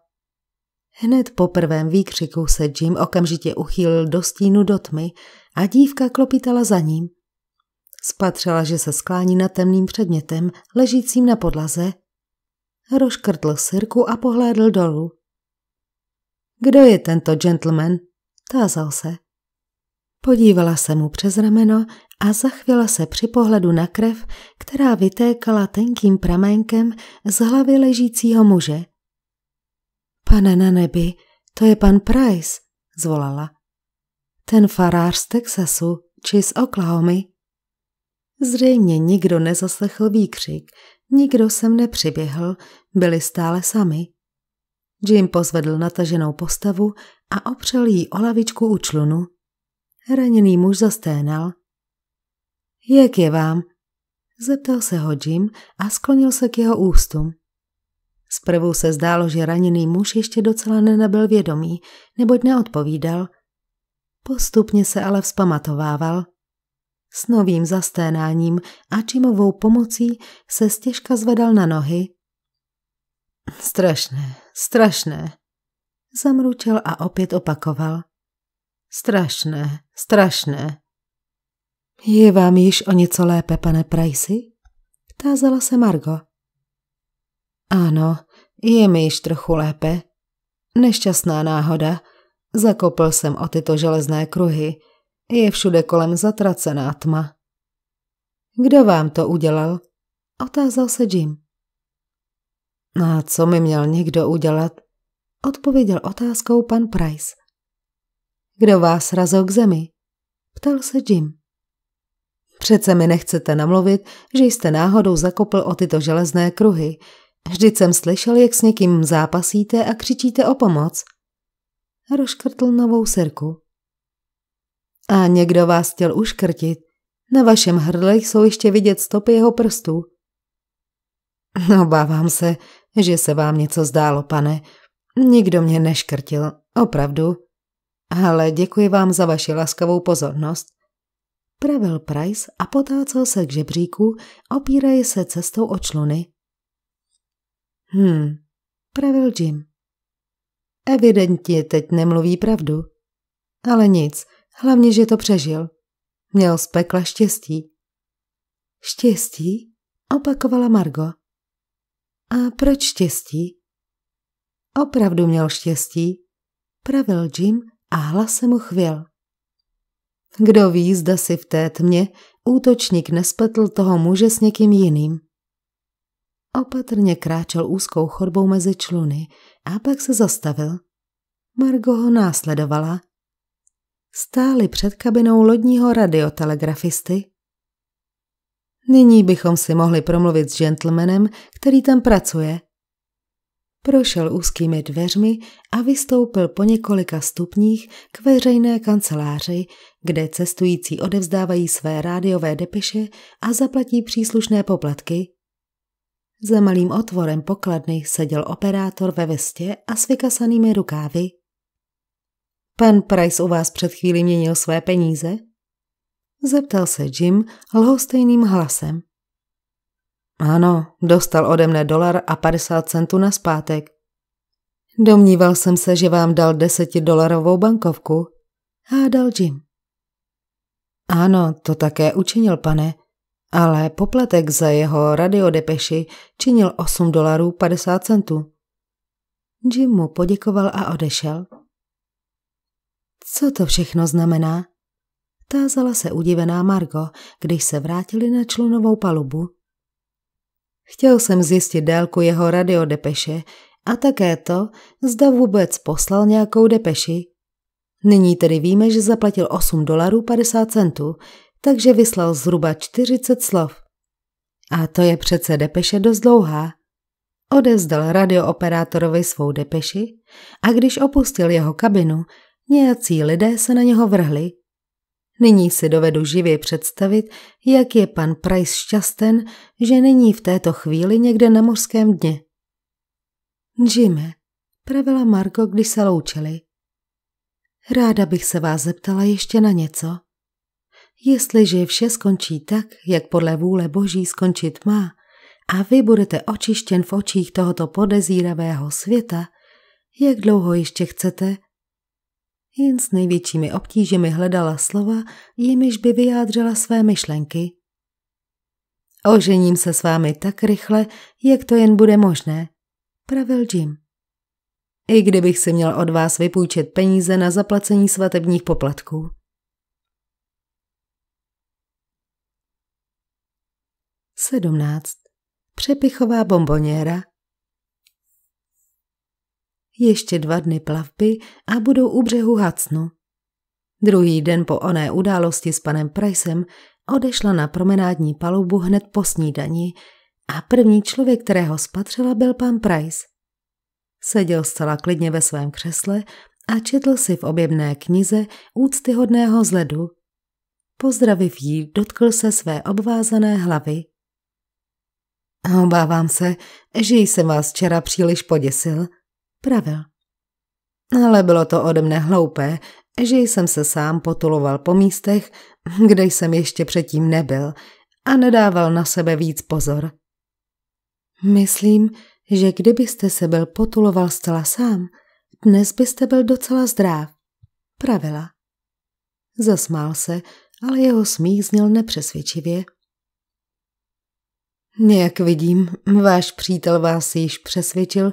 Hned po prvém výkřiku se Jim okamžitě uchýlil do stínu do tmy a dívka klopitala za ním. Spatřila, že se sklání nad temným předmětem, ležícím na podlaze. Roškrtl sirku a pohlédl dolů. Kdo je tento gentleman? Tázal se. Podívala se mu přes rameno a zachvěla se při pohledu na krev, která vytékala tenkým pramenkem z hlavy ležícího muže. Pane na nebi, to je pan Price, zvolala. Ten farář z Texasu či z Oklahomy. Zřejmě nikdo nezaslechl výkřik, nikdo sem nepřiběhl, byli stále sami. Jim pozvedl nataženou postavu a opřel jí o lavičku u člunu. Raněný muž zasténal – jak je vám? Zeptal se ho Jim a sklonil se k jeho ústům. Zprvu se zdálo, že raněný muž ještě docela nenabil vědomí, neboť neodpovídal. Postupně se ale vzpamatovával. S novým zasténáním a čimovou pomocí se stěžka zvedal na nohy. Strašné, strašné, zamručil a opět opakoval. Strašné, strašné. Je vám již o něco lépe, pane Pricey? Tázala se Margo. Ano, je mi již trochu lépe. Nešťastná náhoda. Zakopl jsem o tyto železné kruhy. Je všude kolem zatracená tma. Kdo vám to udělal? Otázal se Jim. A co mi měl někdo udělat? Odpověděl otázkou pan Price. Kdo vás razil k zemi? Ptal se Jim. Přece mi nechcete namluvit, že jste náhodou zakopl o tyto železné kruhy. Vždyť jsem slyšel, jak s někým zápasíte a křičíte o pomoc. Roškrtl novou sirku. A někdo vás chtěl uškrtit. Na vašem hrdle jsou ještě vidět stopy jeho prstů. Obávám no, se, že se vám něco zdálo, pane. Nikdo mě neškrtil, opravdu. Ale děkuji vám za vaši laskavou pozornost. Pravil Price a potácel se k žebříku, opíraje se cestou o čluny. Hm, pravil Jim. Evidentně teď nemluví pravdu. Ale nic, hlavně, že to přežil. Měl z pekla štěstí. Štěstí? Opakovala Margo. A proč štěstí? Opravdu měl štěstí, pravil Jim a hlas se mu chvěl. Kdo ví, zda si v té tmě útočník nespletl toho muže s někým jiným. Opatrně kráčel úzkou chodbou mezi čluny a pak se zastavil. Margo ho následovala. Stáli před kabinou lodního radiotelegrafisty. Nyní bychom si mohli promluvit s gentlemanem, který tam pracuje, Prošel úzkými dveřmi a vystoupil po několika stupních k veřejné kanceláři, kde cestující odevzdávají své rádiové depeše a zaplatí příslušné poplatky. Za malým otvorem pokladny seděl operátor ve vestě a s vykasanými rukávy. Pan Price u vás před chvílí měnil své peníze? Zeptal se Jim lhostejným hlasem. Ano, dostal ode mne dolar a 50 centů na zpátek. Domníval jsem se, že vám dal desetidolarovou bankovku. A dal Jim. Ano, to také učinil, pane, ale poplatek za jeho radiodepeši činil 8 dolarů 50 centů. Jim mu poděkoval a odešel. Co to všechno znamená? Tázala se udivená Margo, když se vrátili na člunovou palubu. Chtěl jsem zjistit délku jeho radiodepeše a také to, zda vůbec poslal nějakou depeši. Nyní tedy víme, že zaplatil 8 dolarů 50 centů, takže vyslal zhruba 40 slov. A to je přece depeše dost dlouhá. Odevzdal radiooperátorovi svou depeši a když opustil jeho kabinu, nějací lidé se na něho vrhli Nyní si dovedu živě představit, jak je pan Price šťasten, že není v této chvíli někde na mořském dně. Jimmy, pravila Marko, když se loučili. Ráda bych se vás zeptala ještě na něco. Jestliže vše skončí tak, jak podle vůle boží skončit má, a vy budete očištěn v očích tohoto podezíravého světa, jak dlouho ještě chcete, jen s největšími obtížemi hledala slova, jimiž by vyjádřila své myšlenky. Ožením se s vámi tak rychle, jak to jen bude možné, pravil Jim. I kdybych si měl od vás vypůjčit peníze na zaplacení svatebních poplatků. Sedmnáct. Přepichová bomboněra ještě dva dny plavby a budou u břehu Hacnu. Druhý den po oné události s panem Pricem odešla na promenádní palubu hned po snídani a první člověk, kterého spatřila, byl pan Price. Seděl zcela klidně ve svém křesle a četl si v objemné knize úctyhodného zledu. Pozdraviv jí, dotkl se své obvázané hlavy. Obávám se, že jsem vás včera příliš poděsil – pravil. Ale bylo to ode mne hloupé, že jsem se sám potuloval po místech, kde jsem ještě předtím nebyl a nedával na sebe víc pozor. Myslím, že kdybyste se byl potuloval zcela sám, dnes byste byl docela zdráv, pravila. Zasmál se, ale jeho smích zněl nepřesvědčivě. Jak vidím, váš přítel vás již přesvědčil,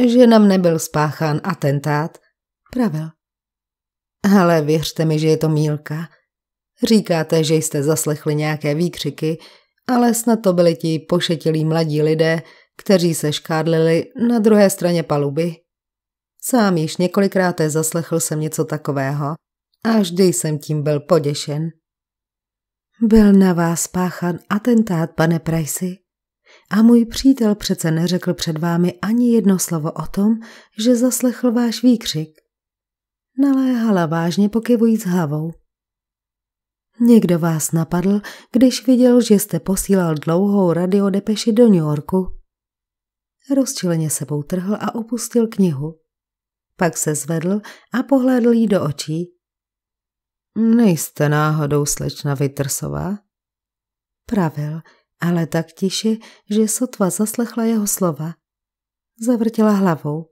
že nám nebyl spáchán atentát, pravil. Ale věřte mi, že je to mílka. Říkáte, že jste zaslechli nějaké výkřiky, ale snad to byli ti pošetilí mladí lidé, kteří se škádlili na druhé straně paluby. Sám již několikrát zaslechl jsem něco takového a vždy jsem tím byl poděšen. Byl na vás páchan atentát, pane Pricey? A můj přítel přece neřekl před vámi ani jedno slovo o tom, že zaslechl váš výkřik. Naléhala vážně pokyvujíc hlavou. Někdo vás napadl, když viděl, že jste posílal dlouhou radiodepeši do New Yorku. Rozčileně sebou trhl a opustil knihu. Pak se zvedl a pohlédl jí do očí. Nejste náhodou slečna Vytrsová? Pravil, ale tak tiše, že sotva zaslechla jeho slova. Zavrtěla hlavou.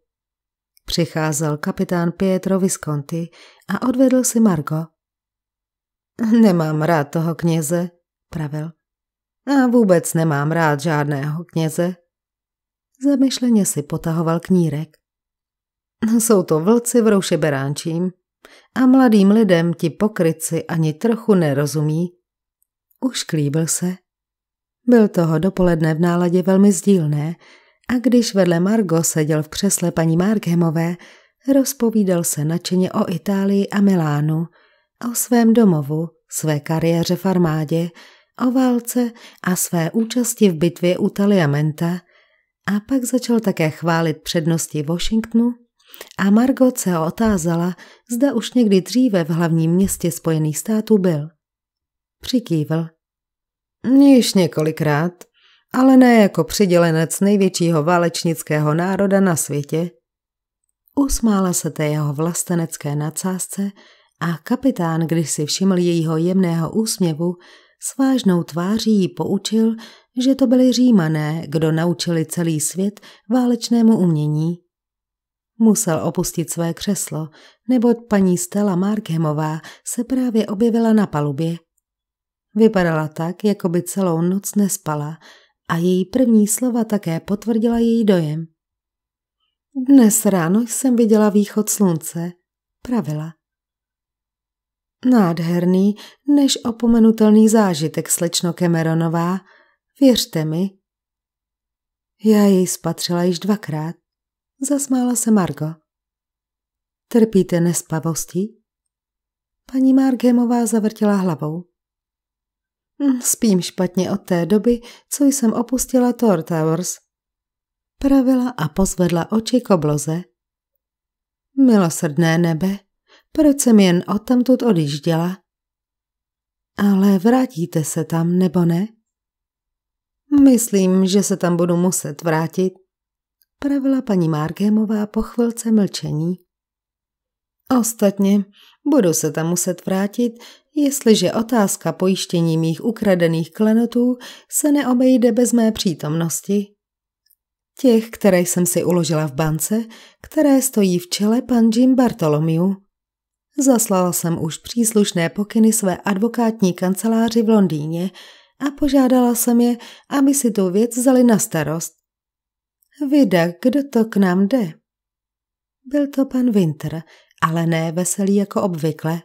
Přicházel kapitán Pietro Visconti a odvedl si Margo. Nemám rád toho kněze, pravil. A vůbec nemám rád žádného kněze. Zamyšleně si potahoval knírek. Jsou to vlci v rouši beránčím a mladým lidem ti pokryci ani trochu nerozumí. Už klíbil se, byl toho dopoledne v náladě velmi sdílné a když vedle Margo seděl v křesle paní Markhemové, rozpovídal se nadšeně o Itálii a Milánu, o svém domovu, své kariéře v armádě, o válce a své účasti v bitvě u Taliamenta a pak začal také chválit přednosti Washingtonu a Margot se otázala, zda už někdy dříve v hlavním městě Spojených států byl. Přikývl Již několikrát, ale ne jako přidělenec největšího válečnického národa na světě. Usmála se té jeho vlastenecké nadsázce a kapitán, když si všiml jejího jemného úsměvu, s vážnou tváří ji poučil, že to byli římané, kdo naučili celý svět válečnému umění. Musel opustit své křeslo, neboť paní Stella Markhemová se právě objevila na palubě – Vypadala tak, jako by celou noc nespala a její první slova také potvrdila její dojem. Dnes ráno jsem viděla východ slunce, pravila. Nádherný, než opomenutelný zážitek, slečno Cameronová, věřte mi. Já jej spatřila již dvakrát. Zasmála se Margo. Trpíte nespavostí? Paní Margemová zavrtila hlavou. Hm, spím špatně od té doby, co jsem opustila Thor Towers. Pravila a pozvedla oči k obloze. Milosrdné nebe, proč jsem jen odtamtud odjížděla? Ale vrátíte se tam, nebo ne? Myslím, že se tam budu muset vrátit, pravila paní Margémová po chvilce mlčení. Ostatně, Budu se tam muset vrátit, jestliže otázka pojištění mých ukradených klenotů se neobejde bez mé přítomnosti. Těch, které jsem si uložila v bance, které stojí v čele pan Jim Bartolomiu. Zaslala jsem už příslušné pokyny své advokátní kanceláři v Londýně a požádala jsem je, aby si tu věc vzali na starost. Vida, kdo to k nám jde? Byl to pan Winter ale ne veselý jako obvykle.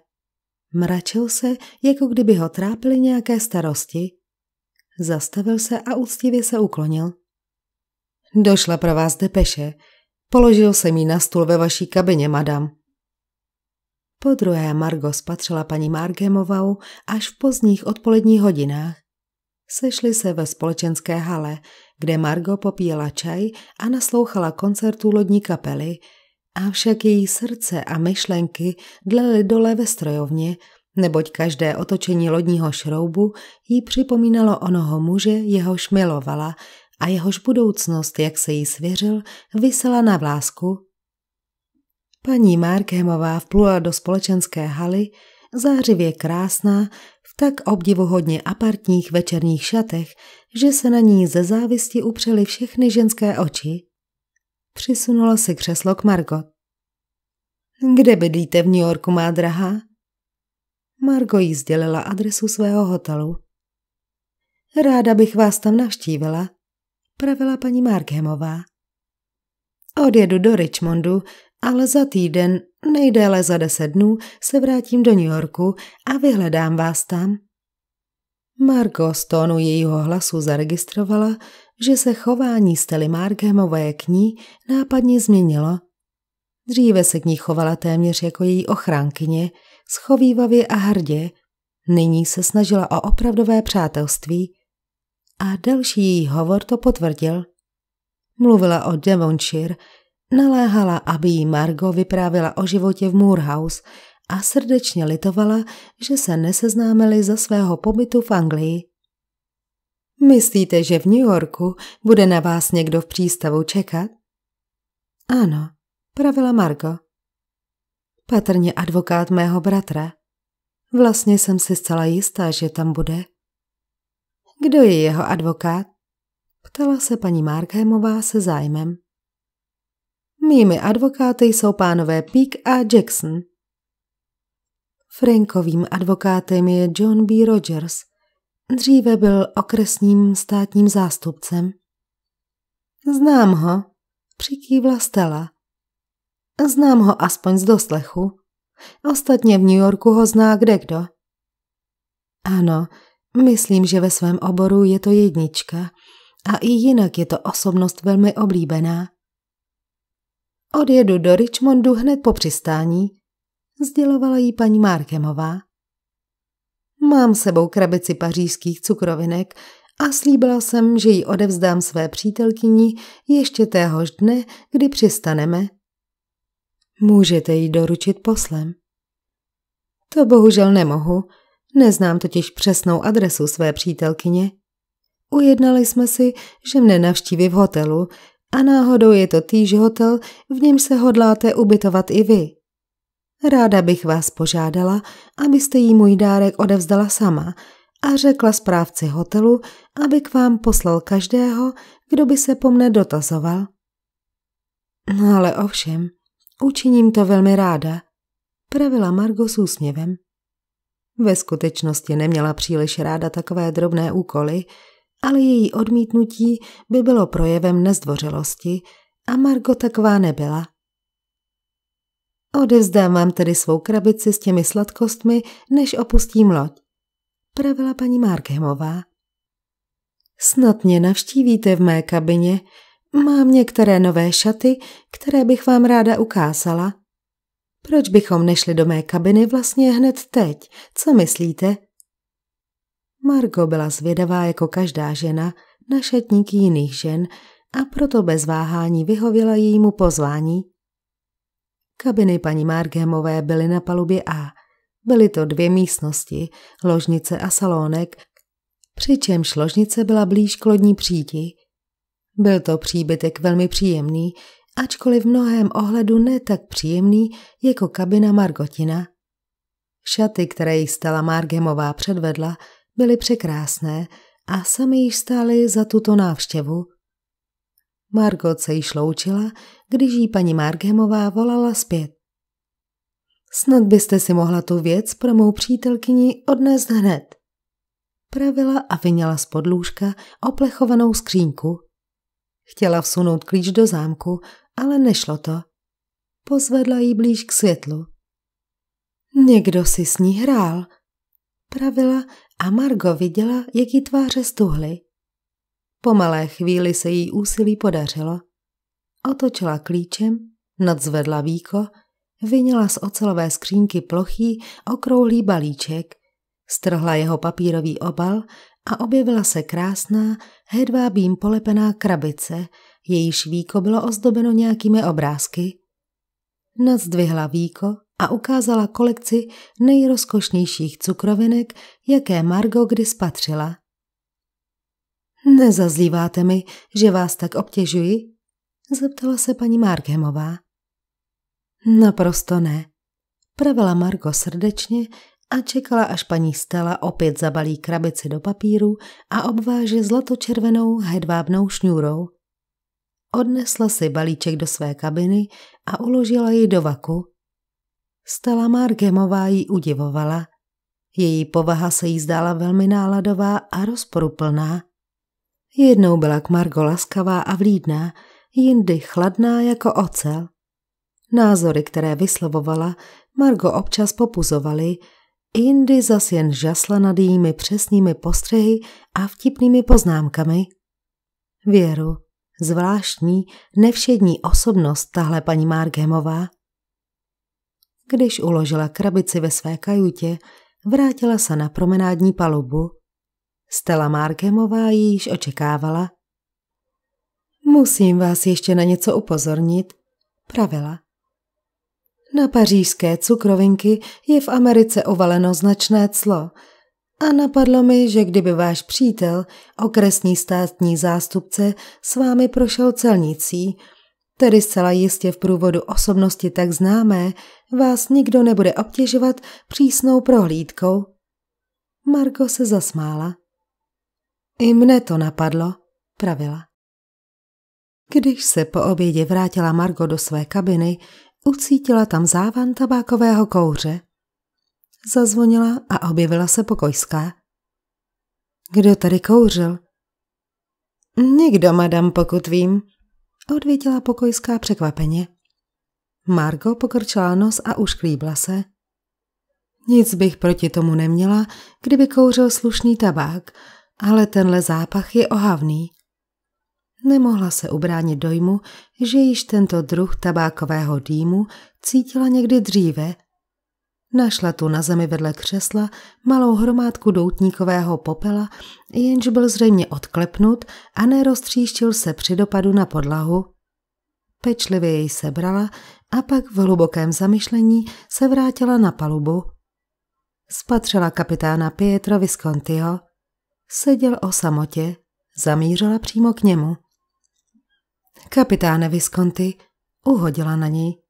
Mračil se, jako kdyby ho trápily nějaké starosti. Zastavil se a úctivě se uklonil. Došla pro vás depeše. Položil jsem ji na stůl ve vaší kabině, madam. Po druhé Margo spatřila paní Margemovou až v pozdních odpoledních hodinách. Sešli se ve společenské hale, kde Margo popíjela čaj a naslouchala koncertu lodní kapely, Avšak její srdce a myšlenky dlely dole ve strojovně, neboť každé otočení lodního šroubu jí připomínalo onoho muže, jehož milovala a jehož budoucnost, jak se jí svěřil, vysela na vlásku. Paní Markémová vplula do společenské haly, zářivě krásná, v tak obdivuhodně apartních večerních šatech, že se na ní ze závisti upřely všechny ženské oči. Přisunula si křeslo k Margot. Kde bydlíte v New Yorku, má drahá? Margo jí sdělila adresu svého hotelu. Ráda bych vás tam navštívila, pravila paní Markhemová. Odjedu do Richmondu, ale za týden, nejdéle za deset dnů, se vrátím do New Yorku a vyhledám vás tam. Margo z tónu jejího hlasu zaregistrovala, že se chování Stely Markhamové k ní nápadně změnilo. Dříve se k ní chovala téměř jako její ochránkyně, schovývavě a hrdě, nyní se snažila o opravdové přátelství a další její hovor to potvrdil. Mluvila o Devonshire, naléhala, aby jí Margot vyprávila o životě v Moorhouse a srdečně litovala, že se neseznámili za svého pobytu v Anglii. Myslíte, že v New Yorku bude na vás někdo v přístavu čekat? Ano, pravila Margo. Patrně advokát mého bratra. Vlastně jsem si zcela jistá, že tam bude. Kdo je jeho advokát? Ptala se paní Markémová se zájmem. Mými advokáty jsou pánové Peak a Jackson. Frankovým advokátem je John B. Rogers – Dříve byl okresním státním zástupcem. Znám ho, přikývla Stella. Znám ho aspoň z doslechu. Ostatně v New Yorku ho zná kdo. Ano, myslím, že ve svém oboru je to jednička a i jinak je to osobnost velmi oblíbená. Odjedu do Richmondu hned po přistání, sdělovala jí paní Markemová. Mám sebou krabici pařížských cukrovinek a slíbila jsem, že ji odevzdám své přítelkyni ještě téhož dne, kdy přistaneme. Můžete ji doručit poslem. To bohužel nemohu, neznám totiž přesnou adresu své přítelkyně. Ujednali jsme si, že mne navštíví v hotelu a náhodou je to týž hotel, v něm se hodláte ubytovat i vy. Ráda bych vás požádala, abyste jí můj dárek odevzdala sama a řekla správci hotelu, aby k vám poslal každého, kdo by se po mne dotazoval. No ale ovšem, učiním to velmi ráda, pravila Margo s úsměvem. Ve skutečnosti neměla příliš ráda takové drobné úkoly, ale její odmítnutí by bylo projevem nezdvořilosti a Margo taková nebyla. Odevzdám vám tedy svou krabici s těmi sladkostmi, než opustím loď, pravila paní Markhemová. Snad mě navštívíte v mé kabině, mám některé nové šaty, které bych vám ráda ukázala. Proč bychom nešli do mé kabiny vlastně hned teď, co myslíte? Margo byla zvědavá jako každá žena na šatníky jiných žen a proto bez váhání vyhověla jejímu pozvání. Kabiny paní Margémové byly na palubě A. Byly to dvě místnosti, ložnice a salónek, přičemž ložnice byla blíž k lodní příti. Byl to příbytek velmi příjemný, ačkoliv v mnohém ohledu ne tak příjemný jako kabina Margotina. Šaty, které jí stala Margemová předvedla, byly překrásné a sami již stály za tuto návštěvu. Margot se již loučila, když jí paní Markhemová volala zpět. Snad byste si mohla tu věc pro mou přítelkyni odnést hned. Pravila a vyněla z podlůžka oplechovanou skřínku. Chtěla vsunout klíč do zámku, ale nešlo to. Pozvedla ji blíž k světlu. Někdo si s ní hrál, pravila a Margo viděla, jak jí tváře stuhly. Po malé chvíli se jí úsilí podařilo otočila klíčem, nadzvedla víko, vyněla z ocelové skřínky plochý, okrouhlý balíček, strhla jeho papírový obal a objevila se krásná, hedvábím polepená krabice, jejíž víko bylo ozdobeno nějakými obrázky. Nadzdvihla víko a ukázala kolekci nejrozkošnějších cukrovinek, jaké Margo kdy spatřila. Nezazlíváte mi, že vás tak obtěžuji? Zeptala se paní Markhemová. Naprosto ne, pravila Margo srdečně a čekala, až paní Stella opět zabalí krabici do papíru a obváže zlatočervenou hedvábnou šňůrou. Odnesla si balíček do své kabiny a uložila ji do vaku. Stella Margemová ji udivovala. Její povaha se jí zdála velmi náladová a rozporuplná. Jednou byla k Margo laskavá a vlídná, jindy chladná jako ocel. Názory, které vyslovovala, Margo občas popuzovaly, jindy zas jen žasla nad jejími přesnými postřehy a vtipnými poznámkami. Věru, zvláštní, nevšední osobnost tahle paní Margemová. Když uložila krabici ve své kajutě, vrátila se na promenádní palubu. Stella Margemová ji již očekávala. Musím vás ještě na něco upozornit, pravila. Na pařížské cukrovinky je v Americe ovaleno značné clo a napadlo mi, že kdyby váš přítel, okresní státní zástupce, s vámi prošel celnicí, tedy zcela jistě v průvodu osobnosti tak známé, vás nikdo nebude obtěžovat přísnou prohlídkou. Marko se zasmála. I mne to napadlo, pravila. Když se po obědě vrátila Margo do své kabiny, ucítila tam závan tabákového kouře. Zazvonila a objevila se pokojská. Kdo tady kouřil? Nikdo, madam, pokud vím, odvěděla pokojská překvapeně. Margo pokrčila nos a klíbla se. Nic bych proti tomu neměla, kdyby kouřil slušný tabák, ale tenhle zápach je ohavný. Nemohla se ubránit dojmu, že již tento druh tabákového dýmu cítila někdy dříve. Našla tu na zemi vedle křesla malou hromádku doutníkového popela, jenž byl zřejmě odklepnut a neroztříštil se při dopadu na podlahu. Pečlivě jej sebrala a pak v hlubokém zamyšlení se vrátila na palubu. Spatřila kapitána Pietro Viscontiho. Seděl o samotě, zamířila přímo k němu. Kapitáne Visconti, uhodila na něj.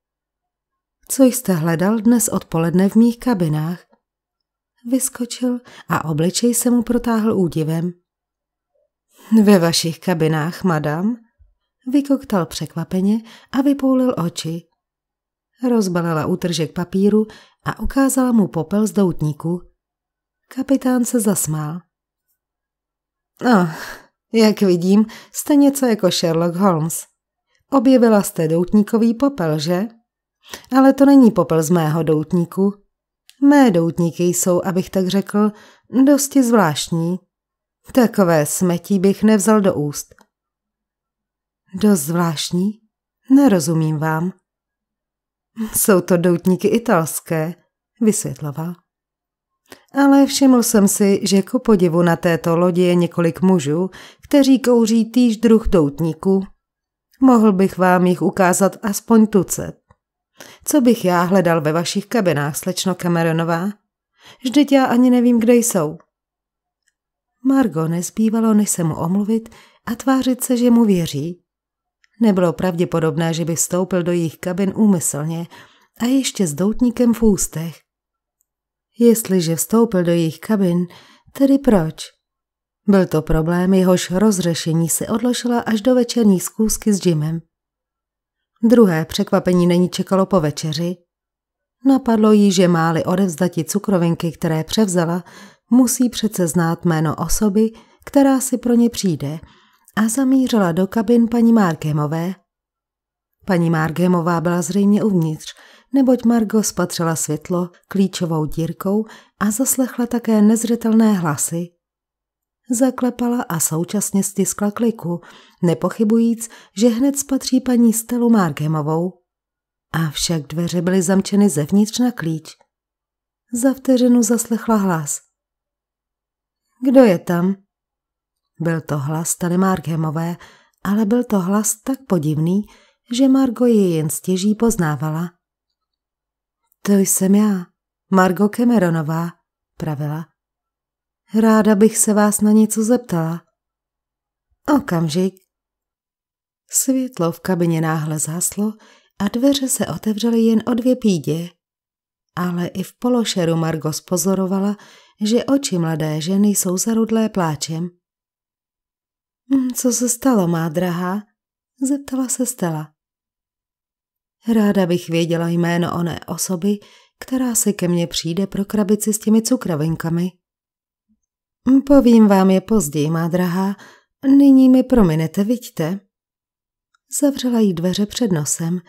Co jste hledal dnes odpoledne v mých kabinách? Vyskočil a obličej se mu protáhl údivem. Ve vašich kabinách, madam? Vykoktal překvapeně a vypoulil oči. Rozbalila útržek papíru a ukázala mu popel z doutníku. Kapitán se zasmál. Ach, no, jak vidím, jste něco jako Sherlock Holmes. Objevila jste doutníkový popel, že? Ale to není popel z mého doutníku. Mé doutníky jsou, abych tak řekl, dosti zvláštní. Takové smetí bych nevzal do úst. Dost zvláštní? Nerozumím vám. Jsou to doutníky italské, vysvětloval. Ale všiml jsem si, že ku podivu na této lodi je několik mužů, kteří kouří týž druh doutníků. Mohl bych vám jich ukázat aspoň tucet. Co bych já hledal ve vašich kabinách, slečno Cameronová? Vždyť já ani nevím, kde jsou. Margo nezbývalo, než se mu omluvit a tvářit se, že mu věří. Nebylo pravděpodobné, že by vstoupil do jejich kabin úmyslně a ještě s doutníkem v ústech. Jestliže vstoupil do jejich kabin, tedy proč? Byl to problém, jehož rozřešení se odložila až do večerní zkoušky s Jimem. Druhé překvapení není čekalo po večeři. Napadlo jí, že máli odevzdati cukrovinky, které převzala, musí přece znát jméno osoby, která si pro ně přijde a zamířila do kabin paní Markémové. Paní Margemová byla zřejmě uvnitř – neboť Margo spatřila světlo klíčovou dírkou a zaslechla také nezřetelné hlasy. Zaklepala a současně stiskla kliku, nepochybujíc, že hned spatří paní Stelu Margemovou. Avšak dveře byly zamčeny zevnitř na klíč. Za vteřinu zaslechla hlas. Kdo je tam? Byl to hlas Stely Margemové, ale byl to hlas tak podivný, že Margo ji jen stěží poznávala. To jsem já, Margo Cameronová, pravila. Ráda bych se vás na něco zeptala. Okamžik. Světlo v kabině náhle zhaslo a dveře se otevřely jen o dvě pídě. Ale i v pološeru Margo spozorovala, že oči mladé ženy jsou zarudlé pláčem. Hm, co se stalo, má drahá? Zeptala se Stella. Ráda bych věděla jméno oné osoby, která se ke mně přijde pro krabici s těmi cukravinkami. Povím vám je později, má drahá, nyní mi prominete, vidíte. Zavřela jí dveře před nosem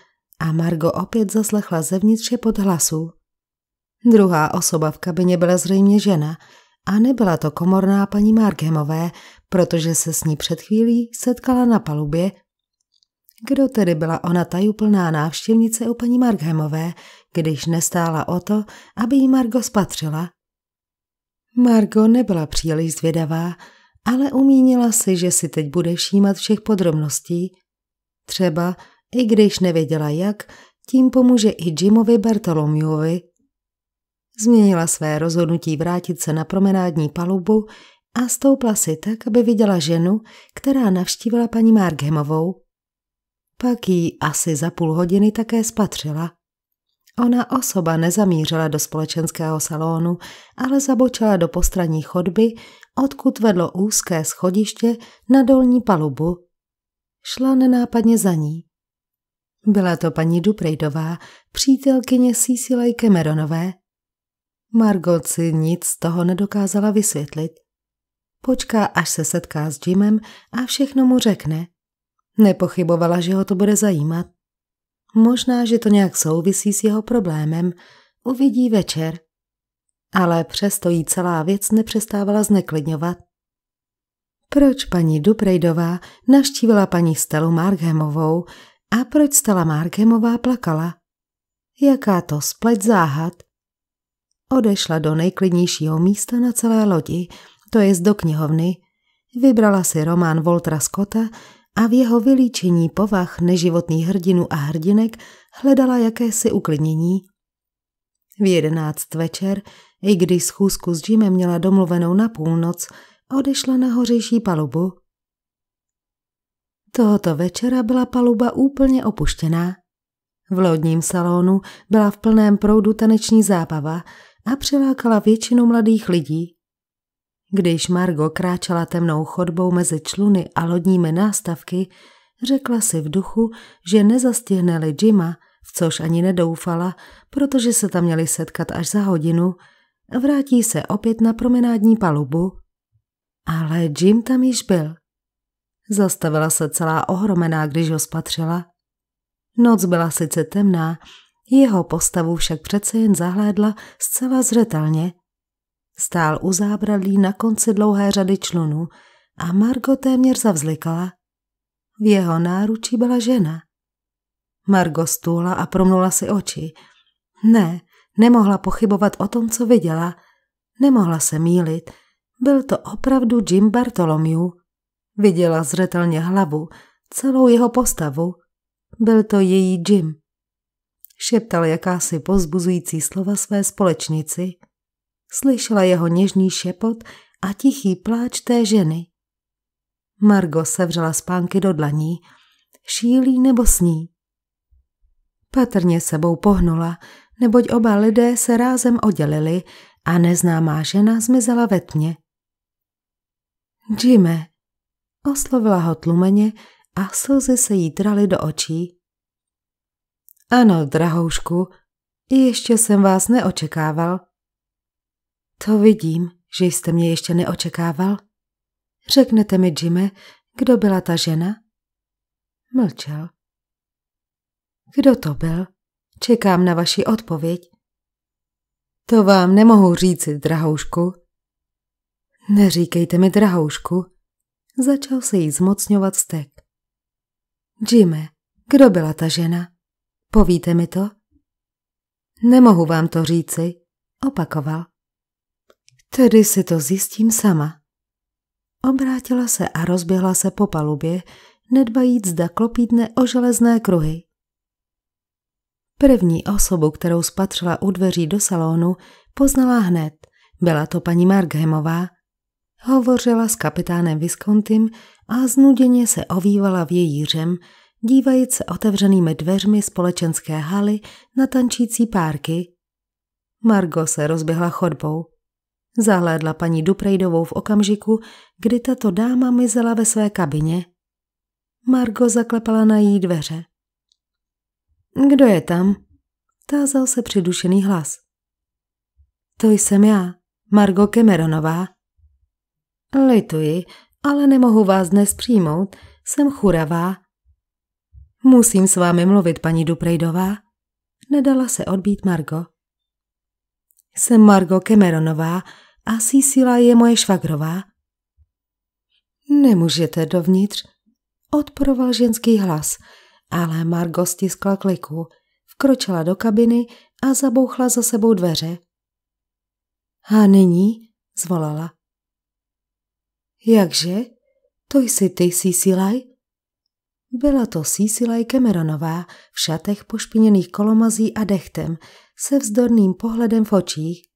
a Margo opět zaslechla zevnitř je pod hlasů. Druhá osoba v kabině byla zřejmě žena a nebyla to komorná paní Margemové, protože se s ní před chvílí setkala na palubě kdo tedy byla ona tajuplná návštěvnice u paní Markhamové, když nestála o to, aby jí Margo spatřila? Margo nebyla příliš zvědavá, ale umínila si, že si teď bude všímat všech podrobností. Třeba, i když nevěděla jak, tím pomůže i Jimovi Bartolomiovi. Změnila své rozhodnutí vrátit se na promenádní palubu a stoupla si tak, aby viděla ženu, která navštívila paní Marghemovou. Pak ji asi za půl hodiny také spatřila. Ona osoba nezamířila do společenského salonu, ale zabočila do postraní chodby, odkud vedlo úzké schodiště na dolní palubu. Šla nenápadně za ní. Byla to paní Duprejdová, přítelkyně Cecilej Cameronové. Margot si nic z toho nedokázala vysvětlit. Počká, až se setká s Jimem a všechno mu řekne – Nepochybovala, že ho to bude zajímat. Možná, že to nějak souvisí s jeho problémem, uvidí večer. Ale přesto jí celá věc nepřestávala zneklidňovat. Proč paní Duprejdová navštívila paní Stelu Markhemovou a proč Stela Markhemová plakala? Jaká to spleť záhad? Odešla do nejklidnějšího místa na celé lodi, to je do knihovny, vybrala si román Voltra Scotta a v jeho vylíčení povah neživotných hrdinu a hrdinek hledala jakési uklidnění. V jedenáct večer, i když schůzku s Jimem měla domluvenou na půlnoc, odešla na hořejší palubu. Tohoto večera byla paluba úplně opuštěná. V lodním salonu byla v plném proudu taneční zábava a přilákala většinu mladých lidí. Když Margo kráčela temnou chodbou mezi čluny a lodními nástavky, řekla si v duchu, že nezastihneli Jima, v což ani nedoufala, protože se tam měli setkat až za hodinu, vrátí se opět na promenádní palubu. Ale Jim tam již byl. Zastavila se celá ohromená, když ho spatřila. Noc byla sice temná, jeho postavu však přece jen zahlédla zcela zřetelně Stál u zábradlí na konci dlouhé řady člunů a Margot téměř zavzlikala. V jeho náručí byla žena. Margo stůla a promnula si oči. Ne, nemohla pochybovat o tom, co viděla. Nemohla se mílit. Byl to opravdu Jim Bartolomew. Viděla zřetelně hlavu, celou jeho postavu. Byl to její Jim. Šeptal jakási pozbuzující slova své společnici. Slyšela jeho něžný šepot a tichý pláč té ženy. Margo sevřela spánky do dlaní. Šílí nebo sní? Patrně sebou pohnula, neboť oba lidé se rázem oddělili a neznámá žena zmizela ve tmě. Jime, oslovila ho tlumeně a slzy se jí traly do očí. Ano, drahoušku, ještě jsem vás neočekával, to vidím, že jste mě ještě neočekával. Řeknete mi, Jimmy, kdo byla ta žena? Mlčel. Kdo to byl? Čekám na vaši odpověď. To vám nemohu říci, drahoušku. Neříkejte mi, drahoušku. Začal se jí zmocňovat stek. Jimmy, kdo byla ta žena? Povíte mi to? Nemohu vám to říci, opakoval. Tedy si to zjistím sama. Obrátila se a rozběhla se po palubě, nedbajíc zda klopítne o železné kruhy. První osobu, kterou spatřila u dveří do salonu, poznala hned. Byla to paní Markhemová. Hovořila s kapitánem Viscontym a znuděně se ovývala řem, dívajíc se otevřenými dveřmi společenské haly na tančící párky. Margo se rozběhla chodbou. Zahlédla paní Duprejdovou v okamžiku, kdy tato dáma mizela ve své kabině. Margo zaklepala na její dveře. Kdo je tam? Tázal se přidušený hlas. To jsem já, Margo Cameronová. Lituji, ale nemohu vás dnes přijmout, jsem churavá. Musím s vámi mluvit, paní Duprejdová. Nedala se odbít Margo. Jsem Margo Cameronová a Sísila je moje švagrová. Nemůžete dovnitř, odporoval ženský hlas, ale Margo stiskla kliku, vkročila do kabiny a zabouchla za sebou dveře. A nyní, zvolala. Jakže? To jsi ty, Sísilaj? Byla to Sísilaj Cameronová v šatech pošpiněných kolomazí a dechtem, se vzdorným pohledem v očích.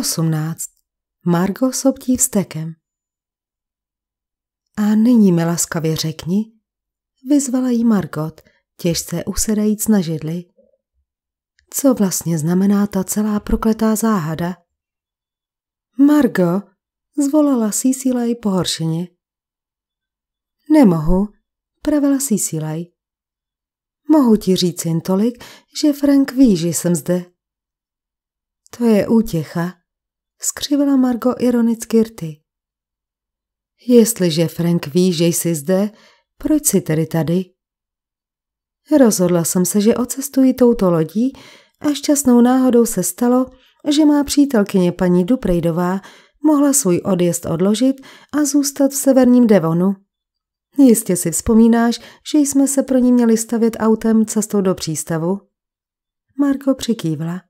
18. Margo sobtí vstekem. A nyní mi laskavě řekni, vyzvala jí Margot, těžce usedajíc na židli. Co vlastně znamená ta celá prokletá záhada? Margo, zvolala Sisilaj pohoršeně. Nemohu, pravila Sisilaj. Mohu ti říct jen tolik, že Frank ví, že jsem zde. To je útěcha, skřivila Margo ironicky rty. Jestliže Frank ví, že jsi zde, proč jsi tedy tady? Rozhodla jsem se, že ocestuji touto lodí a šťastnou náhodou se stalo, že má přítelkyně paní Duprejdová mohla svůj odjezd odložit a zůstat v severním Devonu. Jistě si vzpomínáš, že jsme se pro ní měli stavět autem cestou do přístavu? Marko přikývla.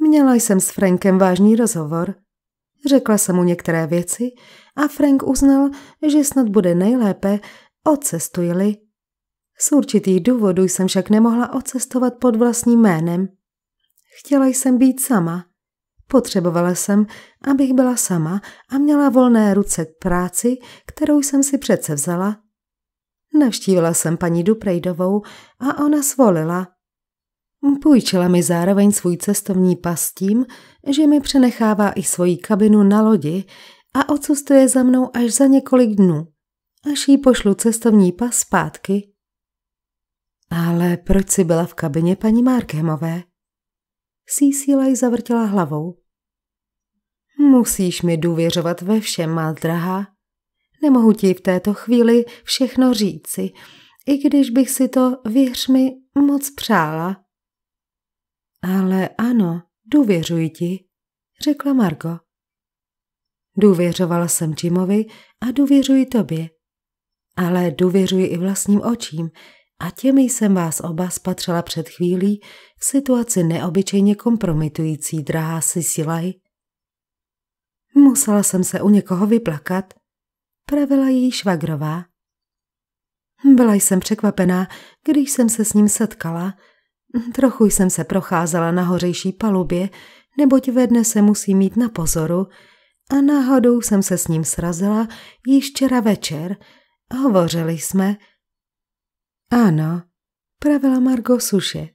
Měla jsem s Frankem vážný rozhovor. Řekla jsem mu některé věci a Frank uznal, že snad bude nejlépe, odcestujili. Z určitých důvodů jsem však nemohla odcestovat pod vlastním jménem. Chtěla jsem být sama. Potřebovala jsem, abych byla sama a měla volné ruce k práci, kterou jsem si přece vzala. Navštívila jsem paní Duprejdovou a ona svolila. Půjčila mi zároveň svůj cestovní pas tím, že mi přenechává i svoji kabinu na lodi a odsustuje za mnou až za několik dnů, až jí pošlu cestovní pas zpátky. Ale proč si byla v kabině paní Markémové? Sísí Laj zavrtila hlavou. Musíš mi důvěřovat ve všem, má drahá. Nemohu ti v této chvíli všechno říci, i když bych si to, věř mi, moc přála. Ale ano, důvěřuji ti, řekla Margo. Důvěřovala jsem Jimovi a důvěřuji tobě. Ale důvěřuji i vlastním očím, a těmi jsem vás oba spatřila před chvílí v situaci neobyčejně kompromitující, drahá silaj. Musela jsem se u někoho vyplakat, pravila jí švagrová. Byla jsem překvapená, když jsem se s ním setkala. Trochu jsem se procházela na hořejší palubě, neboť ve dne se musí mít na pozoru, a náhodou jsem se s ním srazila již včera večer. Hovořili jsme, ano, pravila Margo suše.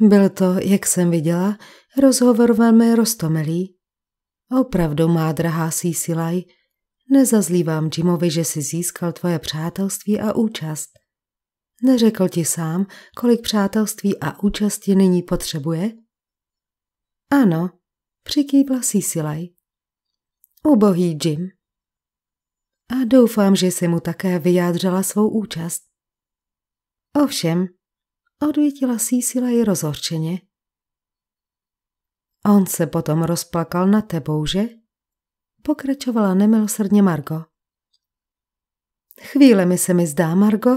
Byl to, jak jsem viděla, rozhovor velmi roztomilý. Opravdu, má drahá sísilaj, nezazlívám Jimovi, že si získal tvoje přátelství a účast. Neřekl ti sám, kolik přátelství a účasti nyní potřebuje? Ano, přikývla Sísilaj. Ubohý Jim. A doufám, že jsi mu také vyjádřila svou účast. Ovšem, odvětila Sísila ji rozhorčeně. On se potom rozplakal na tebou, že? Pokračovala nemilosrdně Margo. mi se mi zdá, Margo,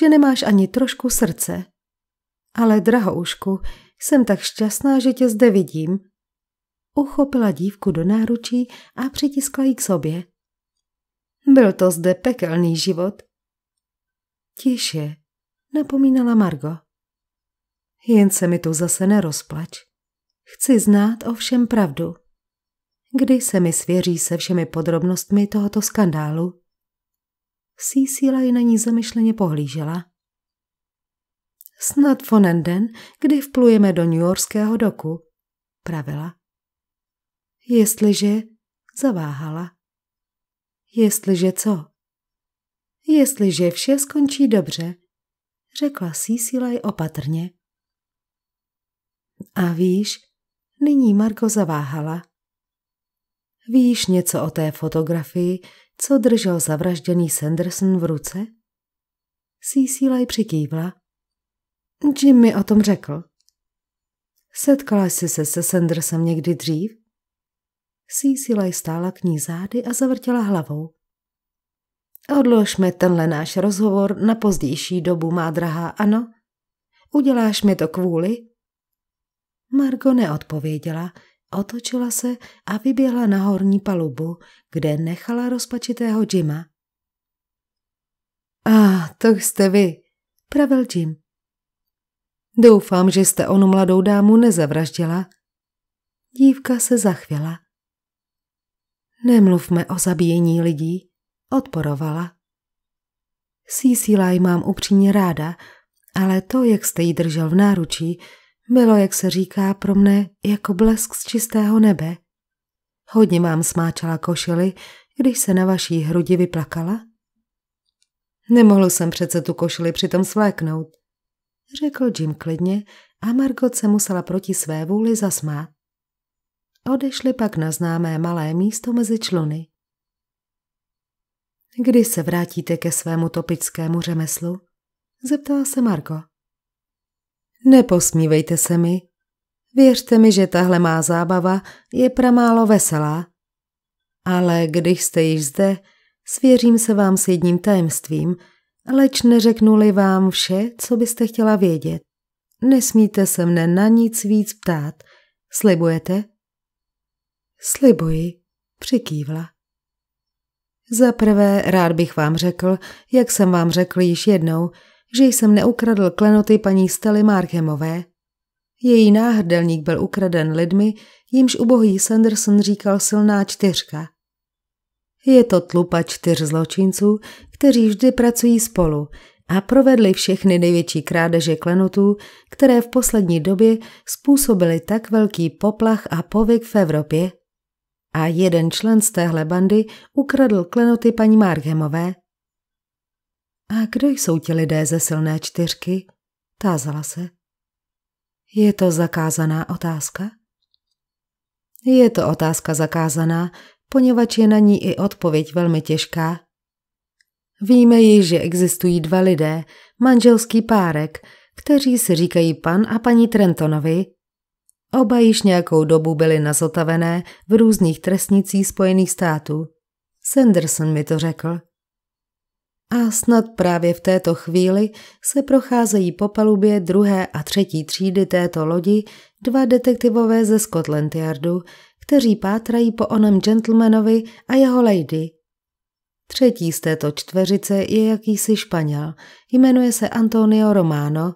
že nemáš ani trošku srdce. Ale, drahoušku, jsem tak šťastná, že tě zde vidím. Uchopila dívku do náručí a přitiskla ji k sobě. Byl to zde pekelný život. Tiše, napomínala Margo. Jen se mi tu zase nerozplač. Chci znát ovšem pravdu. Kdy se mi svěří se všemi podrobnostmi tohoto skandálu? Sísila ji na ní zamyšleně pohlížela. Snad den, kdy vplujeme do newyorského doku, pravila. Jestliže zaváhala. Jestliže co? Jestliže vše skončí dobře, řekla Sisilej opatrně. A víš, nyní Marko zaváhala. Víš něco o té fotografii, co držel zavražděný Sanderson v ruce? Sisilej přikývla. Jim mi o tom řekl. Setkala jsi se se Sandersem někdy dřív? Sisilej stála k ní zády a zavrtěla hlavou. Odložme tenhle náš rozhovor na pozdější dobu, má drahá, ano? Uděláš mi to kvůli? Margo neodpověděla, otočila se a vyběhla na horní palubu, kde nechala rozpačitého Jima. A ah, to jste vy, pravil Jim. Doufám, že jste onu mladou dámu nezavraždila. Dívka se zachvěla. Nemluvme o zabíjení lidí, Odporovala. Sísílaj mám upřímně ráda, ale to, jak jste ji držel v náručí, bylo, jak se říká pro mne, jako blesk z čistého nebe. Hodně mám smáčela košily, když se na vaší hrudi vyplakala. Nemohl jsem přece tu košili přitom svléknout, řekl Jim klidně a Margot se musela proti své vůli zasmát. Odešli pak na známé malé místo mezi čluny. Kdy se vrátíte ke svému topickému řemeslu? Zeptala se Marko. Neposmívejte se mi. Věřte mi, že tahle má zábava je pramálo veselá. Ale když jste již zde, svěřím se vám s jedním tajemstvím, leč neřeknuli vám vše, co byste chtěla vědět. Nesmíte se mne na nic víc ptát. Slibujete? Slibuji, přikývla. Za prvé rád bych vám řekl, jak jsem vám řekl již jednou, že jsem neukradl klenoty paní Stely Markhemové. Její náhrdelník byl ukraden lidmi, jimž ubohý Sanderson říkal silná čtyřka. Je to tlupa čtyř zločinců, kteří vždy pracují spolu a provedli všechny největší krádeže klenotů, které v poslední době způsobily tak velký poplach a povyk v Evropě, a jeden člen z téhle bandy ukradl klenoty paní Marghemové. A kdo jsou ti lidé ze silné čtyřky? Tázala se. Je to zakázaná otázka? Je to otázka zakázaná, poněvadž je na ní i odpověď velmi těžká. Víme ji, že existují dva lidé, manželský párek, kteří se říkají pan a paní Trentonovi Oba již nějakou dobu byli nazotavené v různých trestnicích Spojených států. Sanderson mi to řekl. A snad právě v této chvíli se procházejí po palubě druhé a třetí třídy této lodi dva detektivové ze Scotland Yardu, kteří pátrají po onem gentlemanovi a jeho lady. Třetí z této čtveřice je jakýsi Španěl, jmenuje se Antonio Romano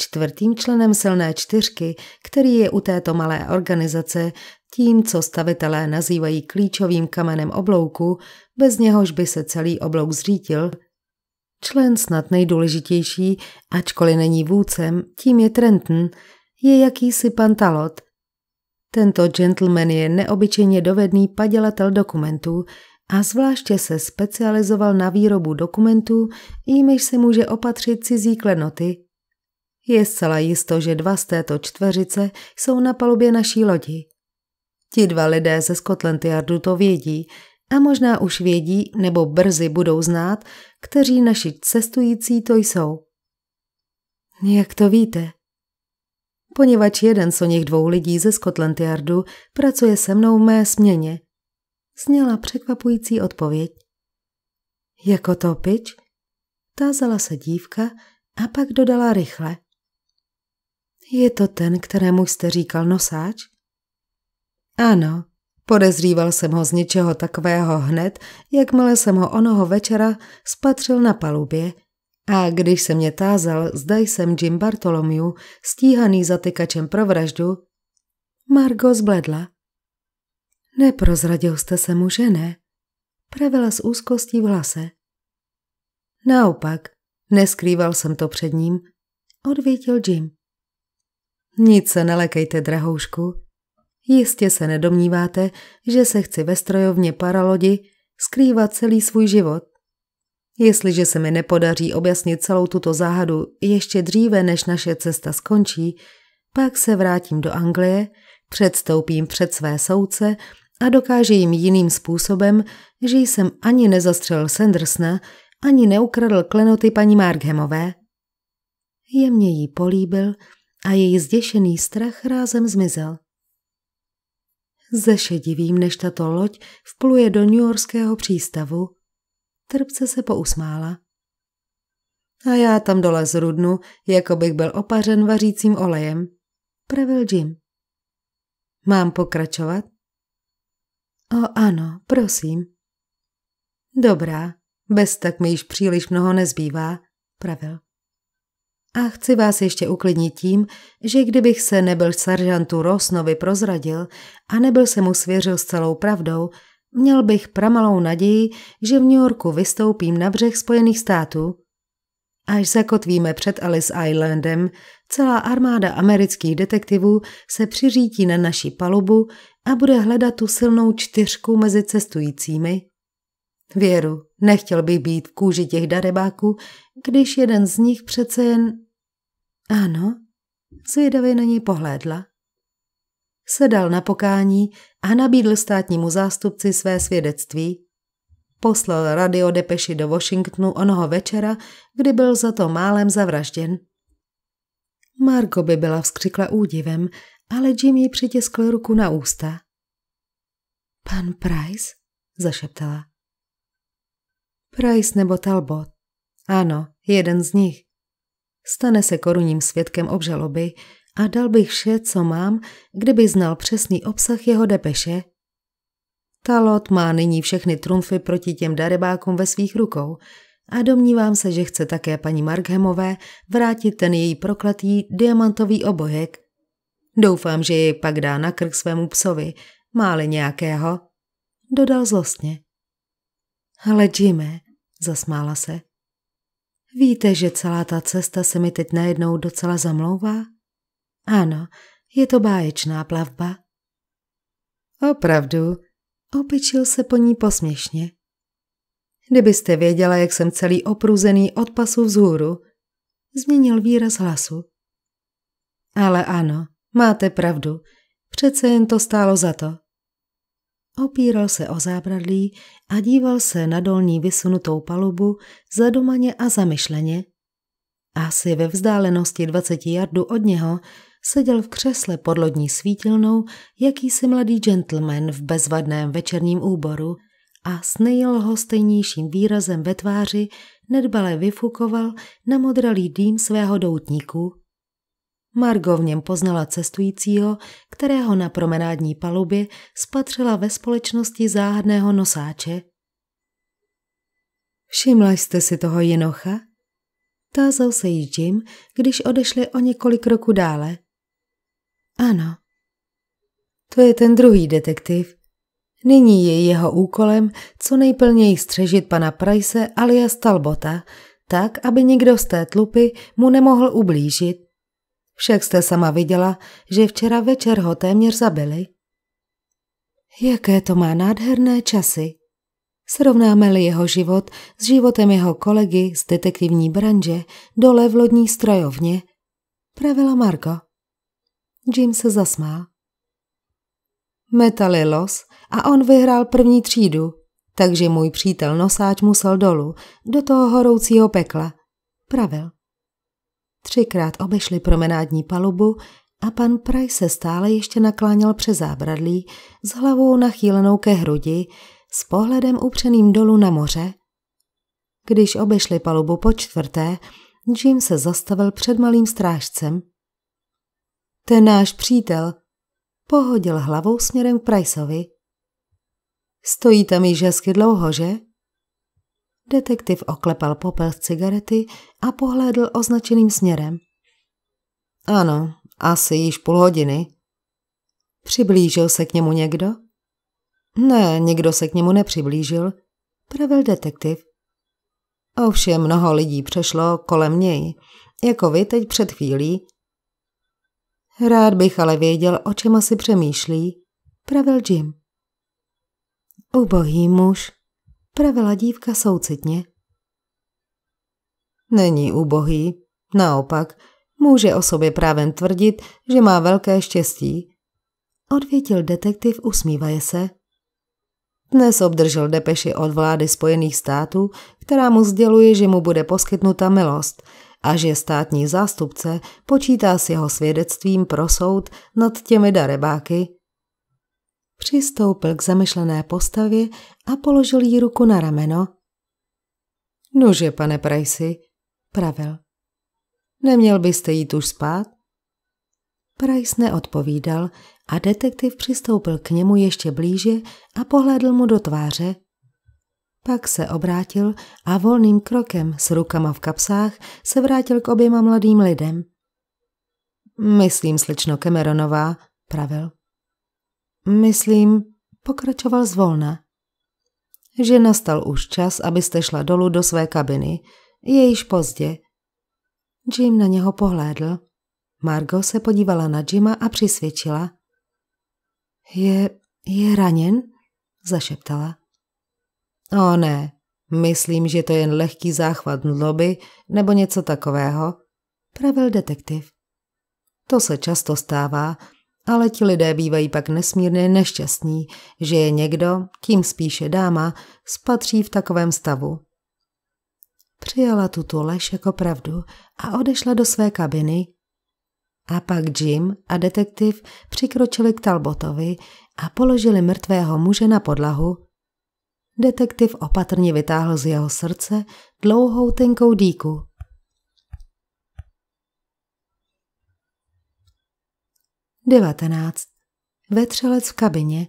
čtvrtým členem silné čtyřky, který je u této malé organizace tím, co stavitelé nazývají klíčovým kamenem oblouku, bez něhož by se celý oblouk zřítil, člen snad nejdůležitější, ačkoliv není vůdcem, tím je Trenton, je jakýsi pantalot. Tento gentleman je neobyčejně dovedný padělatel dokumentů, a zvláště se specializoval na výrobu dokumentů, jimiž se může opatřit cizí klenoty, je zcela jisto, že dva z této čtveřice jsou na palubě naší lodi. Ti dva lidé ze Scotland Yardu to vědí a možná už vědí nebo brzy budou znát, kteří naši cestující to jsou. Jak to víte? Poněvadž jeden z nich dvou lidí ze Scotland Yardu pracuje se mnou v mé směně. Sněla překvapující odpověď. Jako topič? Tázala se dívka a pak dodala rychle. Je to ten, kterému jste říkal nosáč? Ano, podezříval jsem ho z něčeho takového hned, jakmile jsem ho onoho večera spatřil na palubě. A když se mě tázal, zda jsem Jim Bartolomiu, stíhaný zatykačem pro vraždu, Margo zbledla. Neprozradil jste se mu, že ne? Pravila s úzkostí v hlase. Naopak, neskrýval jsem to před ním, odvětil Jim. Nic se nelekejte, drahoušku. Jistě se nedomníváte, že se chci ve strojovně paralodi skrývat celý svůj život. Jestliže se mi nepodaří objasnit celou tuto záhadu ještě dříve, než naše cesta skončí, pak se vrátím do Anglie, předstoupím před své soudce a dokáže jim jiným způsobem, že jsem ani nezastřel Sandersna, ani neukradl klenoty paní Markhamové. Jemně jí políbil a její zděšený strach rázem zmizel. divím, než tato loď vpluje do Yorkského přístavu, trpce se pousmála. A já tam dole zrudnu, jako bych byl opařen vařícím olejem, pravil Jim. Mám pokračovat? O ano, prosím. Dobrá, bez tak mi již příliš mnoho nezbývá, pravil. A chci vás ještě uklidnit tím, že kdybych se nebyl seržantu Rosnovi prozradil a nebyl se mu svěřil s celou pravdou, měl bych pramalou naději, že v New Yorku vystoupím na břeh Spojených států. Až zakotvíme před Alice Islandem, celá armáda amerických detektivů se přiřítí na naši palubu a bude hledat tu silnou čtyřku mezi cestujícími. Věru, nechtěl bych být v kůži těch darebáků, když jeden z nich přece jen ano, zvědavě na něj pohlédla. Sedal na pokání a nabídl státnímu zástupci své svědectví. Poslal radio depeši do Washingtonu onoho večera, kdy byl za to málem zavražděn. Margo by byla vzkřikla údivem, ale Jimmy přitiskl ruku na ústa. Pan Price? zašeptala. Price nebo Talbot. Ano, jeden z nich stane se korunním svědkem obžaloby a dal bych vše, co mám, kdyby znal přesný obsah jeho depeše. Talot má nyní všechny trumfy proti těm darebákům ve svých rukou a domnívám se, že chce také paní Markhemové vrátit ten její prokletý diamantový obojek. Doufám, že ji pak dá na krk svému psovi, máli nějakého, dodal zlostně. Ale Jimmy, zasmála se, Víte, že celá ta cesta se mi teď najednou docela zamlouvá? Ano, je to báječná plavba. Opravdu, opičil se po ní posměšně. Kdybyste věděla, jak jsem celý opruzený od pasu vzhůru, změnil výraz hlasu. Ale ano, máte pravdu, přece jen to stálo za to. Opíral se o zábradlí a díval se na dolní vysunutou palubu zadumaně a zamyšleně. Asi ve vzdálenosti 20 jardů od něho seděl v křesle pod lodní svítilnou jakýsi mladý gentleman v bezvadném večerním úboru a s nejlhostejnějším výrazem ve tváři nedbale vyfukoval na modralý dým svého doutníku, Margo v něm poznala cestujícího, kterého na promenádní palubě spatřila ve společnosti záhadného nosáče. Všimla jste si toho Jenocha? Tázal se jí Jim, když odešli o několik kroků dále. Ano. To je ten druhý detektiv. Nyní je jeho úkolem co nejplněji střežit pana Price alias Talbota, tak, aby nikdo z té tlupy mu nemohl ublížit. Však jste sama viděla, že včera večer ho téměř zabili. Jaké to má nádherné časy. Srovnáme-li jeho život s životem jeho kolegy z detektivní branže dole v lodní strojovně, pravila Margo. Jim se zasmál. Metali los a on vyhrál první třídu, takže můj přítel nosáč musel dolů, do toho horoucího pekla, pravil. Třikrát obešli promenádní palubu a pan Praj se stále ještě nakláněl přes zábradlí s hlavou nachýlenou ke hrudi, s pohledem upřeným dolů na moře. Když obešli palubu po čtvrté, Jim se zastavil před malým strážcem. Ten náš přítel pohodil hlavou směrem k Priceovi. Stojí tam již hezky dlouho, že? Detektiv oklepal popel z cigarety a pohlédl označeným směrem. Ano, asi již půl hodiny. Přiblížil se k němu někdo? Ne, nikdo se k němu nepřiblížil, pravil detektiv. Ovšem mnoho lidí přešlo kolem něj, jako vy teď před chvílí. Rád bych ale věděl, o čem asi přemýšlí, pravil Jim. Ubohý muž, pravila dívka soucitně. Není ubohý, naopak, může o sobě právem tvrdit, že má velké štěstí. Odvětil detektiv usmívaje se. Dnes obdržel depeši od vlády Spojených států, která mu sděluje, že mu bude poskytnuta milost a že státní zástupce počítá s jeho svědectvím pro soud nad těmi darebáky, přistoupil k zamyšlené postavě a položil jí ruku na rameno. Nože, pane Pricey, pravil. Neměl byste jít už spát? Price neodpovídal a detektiv přistoupil k němu ještě blíže a pohlédl mu do tváře. Pak se obrátil a volným krokem s rukama v kapsách se vrátil k oběma mladým lidem. Myslím, slečno Cameronová, pravil. Myslím, pokračoval zvolna, že nastal už čas, abyste šla dolů do své kabiny. Je již pozdě. Jim na něho pohlédl. Margo se podívala na Jima a přisvědčila. Je, je raněn? zašeptala. O ne, myslím, že to je jen lehký záchvat dloby nebo něco takového, pravil detektiv. To se často stává, ale ti lidé bývají pak nesmírně nešťastní, že je někdo, tím spíše dáma, spatří v takovém stavu. Přijala tuto lež jako pravdu a odešla do své kabiny. A pak Jim a detektiv přikročili k Talbotovi a položili mrtvého muže na podlahu. Detektiv opatrně vytáhl z jeho srdce dlouhou tenkou dýku. 19. Vetřelec v kabině.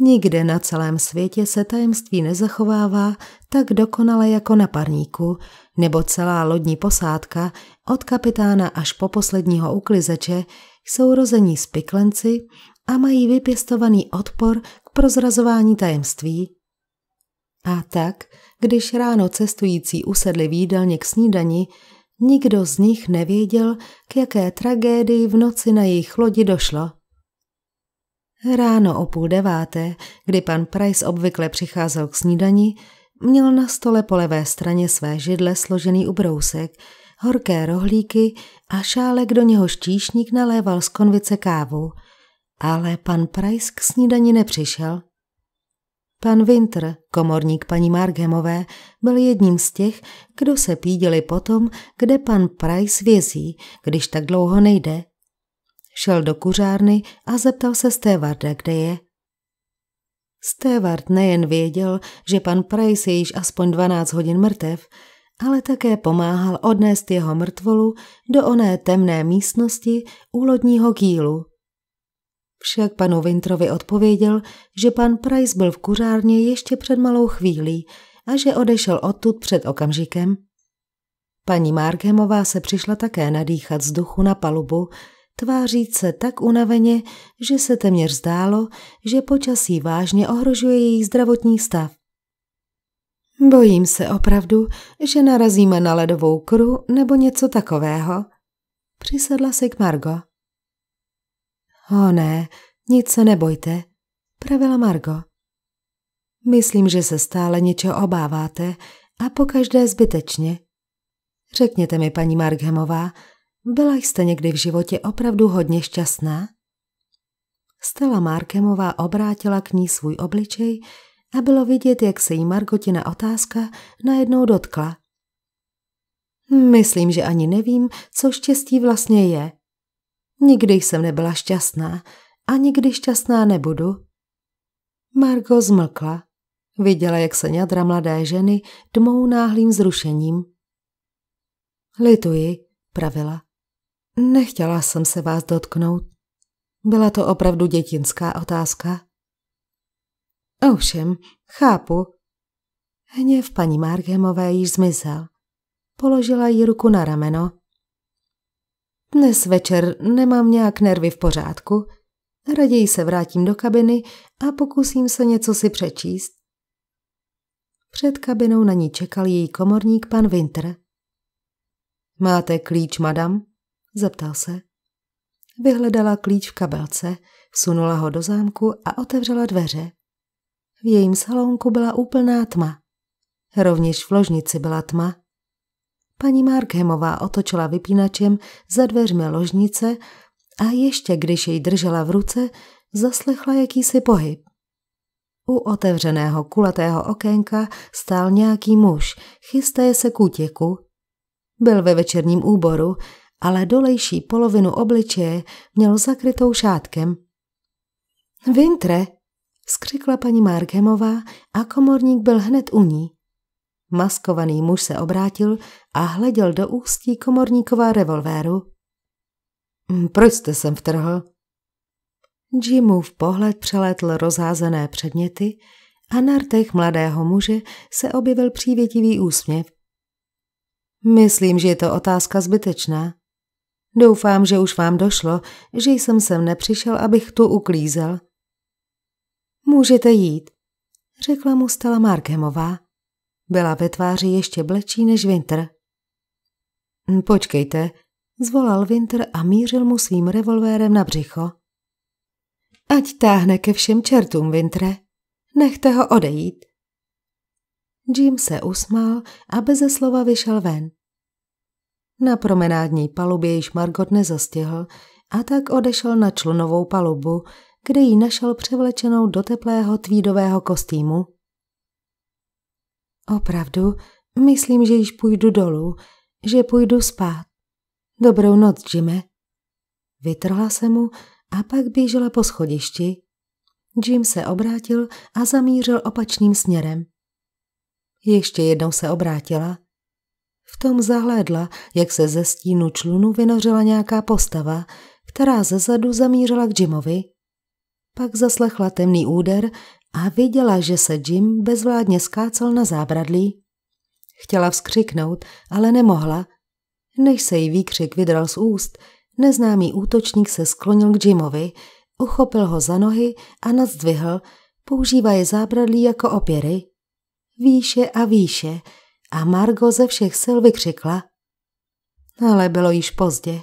Nikde na celém světě se tajemství nezachovává tak dokonale jako na parníku, nebo celá lodní posádka, od kapitána až po posledního uklizeče, jsou rození spiklenci a mají vypěstovaný odpor k prozrazování tajemství. A tak, když ráno cestující usedli v jídelně k snídani, Nikdo z nich nevěděl, k jaké tragédii v noci na jejich lodi došlo. Ráno o půl deváté, kdy pan Price obvykle přicházel k snídani, měl na stole po levé straně své židle složený ubrousek, horké rohlíky a šálek, do něho štíšník naléval z konvice kávu. Ale pan Price k snídani nepřišel. Pan Winter, komorník paní Margemové, byl jedním z těch, kdo se pídili potom, kde pan Price vězí, když tak dlouho nejde. Šel do kuřárny a zeptal se Stevarda, kde je. Steward nejen věděl, že pan Price je již aspoň 12 hodin mrtev, ale také pomáhal odnést jeho mrtvolu do oné temné místnosti u lodního kýlu. Však panu Vintrovi odpověděl, že pan Price byl v kuřárně ještě před malou chvílí a že odešel odtud před okamžikem. Paní Markemová se přišla také nadýchat vzduchu na palubu, tvářít se tak unaveně, že se téměř zdálo, že počasí vážně ohrožuje její zdravotní stav. Bojím se opravdu, že narazíme na ledovou kru nebo něco takového. Přisedla si k Margo. O ne, nic se nebojte, pravila Margo. Myslím, že se stále něčeho obáváte a pokaždé zbytečně. Řekněte mi, paní Markhemová, byla jste někdy v životě opravdu hodně šťastná? Stella Markhemová obrátila k ní svůj obličej a bylo vidět, jak se jí Margotina otázka najednou dotkla. Myslím, že ani nevím, co štěstí vlastně je, Nikdy jsem nebyla šťastná a nikdy šťastná nebudu. Margo zmlkla. Viděla, jak se ňadra mladé ženy dmou náhlým zrušením. Lituji, pravila. Nechtěla jsem se vás dotknout. Byla to opravdu dětinská otázka. Ovšem, chápu. Hněv paní Margemové již zmizel. Položila jí ruku na rameno. Dnes večer nemám nějak nervy v pořádku. Raději se vrátím do kabiny a pokusím se něco si přečíst. Před kabinou na ní čekal její komorník pan Winter. Máte klíč, madam? zeptal se. Vyhledala klíč v kabelce, sunula ho do zámku a otevřela dveře. V jejím salonku byla úplná tma. Rovněž v ložnici byla tma. Paní Markhemová otočila vypínačem za dveřmi ložnice a ještě když jej držela v ruce, zaslechla jakýsi pohyb. U otevřeného kulatého okénka stál nějaký muž, chystaje se k útěku. Byl ve večerním úboru, ale dolejší polovinu obličeje měl zakrytou šátkem. Vintre, skřikla paní Markemová a komorník byl hned u ní. Maskovaný muž se obrátil a hleděl do ústí komorníkova revolvéru. Hm, proč jste sem vtrhl? Jimův pohled přelétl rozházené předměty a na rtech mladého muže se objevil přívětivý úsměv. Myslím, že je to otázka zbytečná. Doufám, že už vám došlo, že jsem sem nepřišel, abych tu uklízel. Můžete jít, řekla mu Stella Markemová. Byla ve tváři ještě blečí než Winter. Hm, počkejte, zvolal Winter a mířil mu svým revolvérem na břicho. Ať táhne ke všem čertům, Vintre. Nechte ho odejít. Jim se usmál a beze slova vyšel ven. Na promenádní palubě již Margot nezastihl a tak odešel na člunovou palubu, kde ji našel převlečenou do teplého tvídového kostýmu. Opravdu, myslím, že již půjdu dolů, že půjdu spát. Dobrou noc, Jimmy. Vytrhla se mu a pak běžela po schodišti. Jim se obrátil a zamířil opačným směrem. Ještě jednou se obrátila. V tom zahlédla, jak se ze stínu člunu vynořila nějaká postava, která ze zadu zamířila k Jimovi. Pak zaslechla temný úder, a viděla, že se Jim bezvládně skácel na zábradlí. Chtěla vzkřiknout, ale nemohla. Než se jí výkřik vydral z úst, neznámý útočník se sklonil k Jimovi, uchopil ho za nohy a nazdvihl, používaje zábradlí jako opěry. Výše a výše a Margo ze všech sil vykřikla. Ale bylo již pozdě.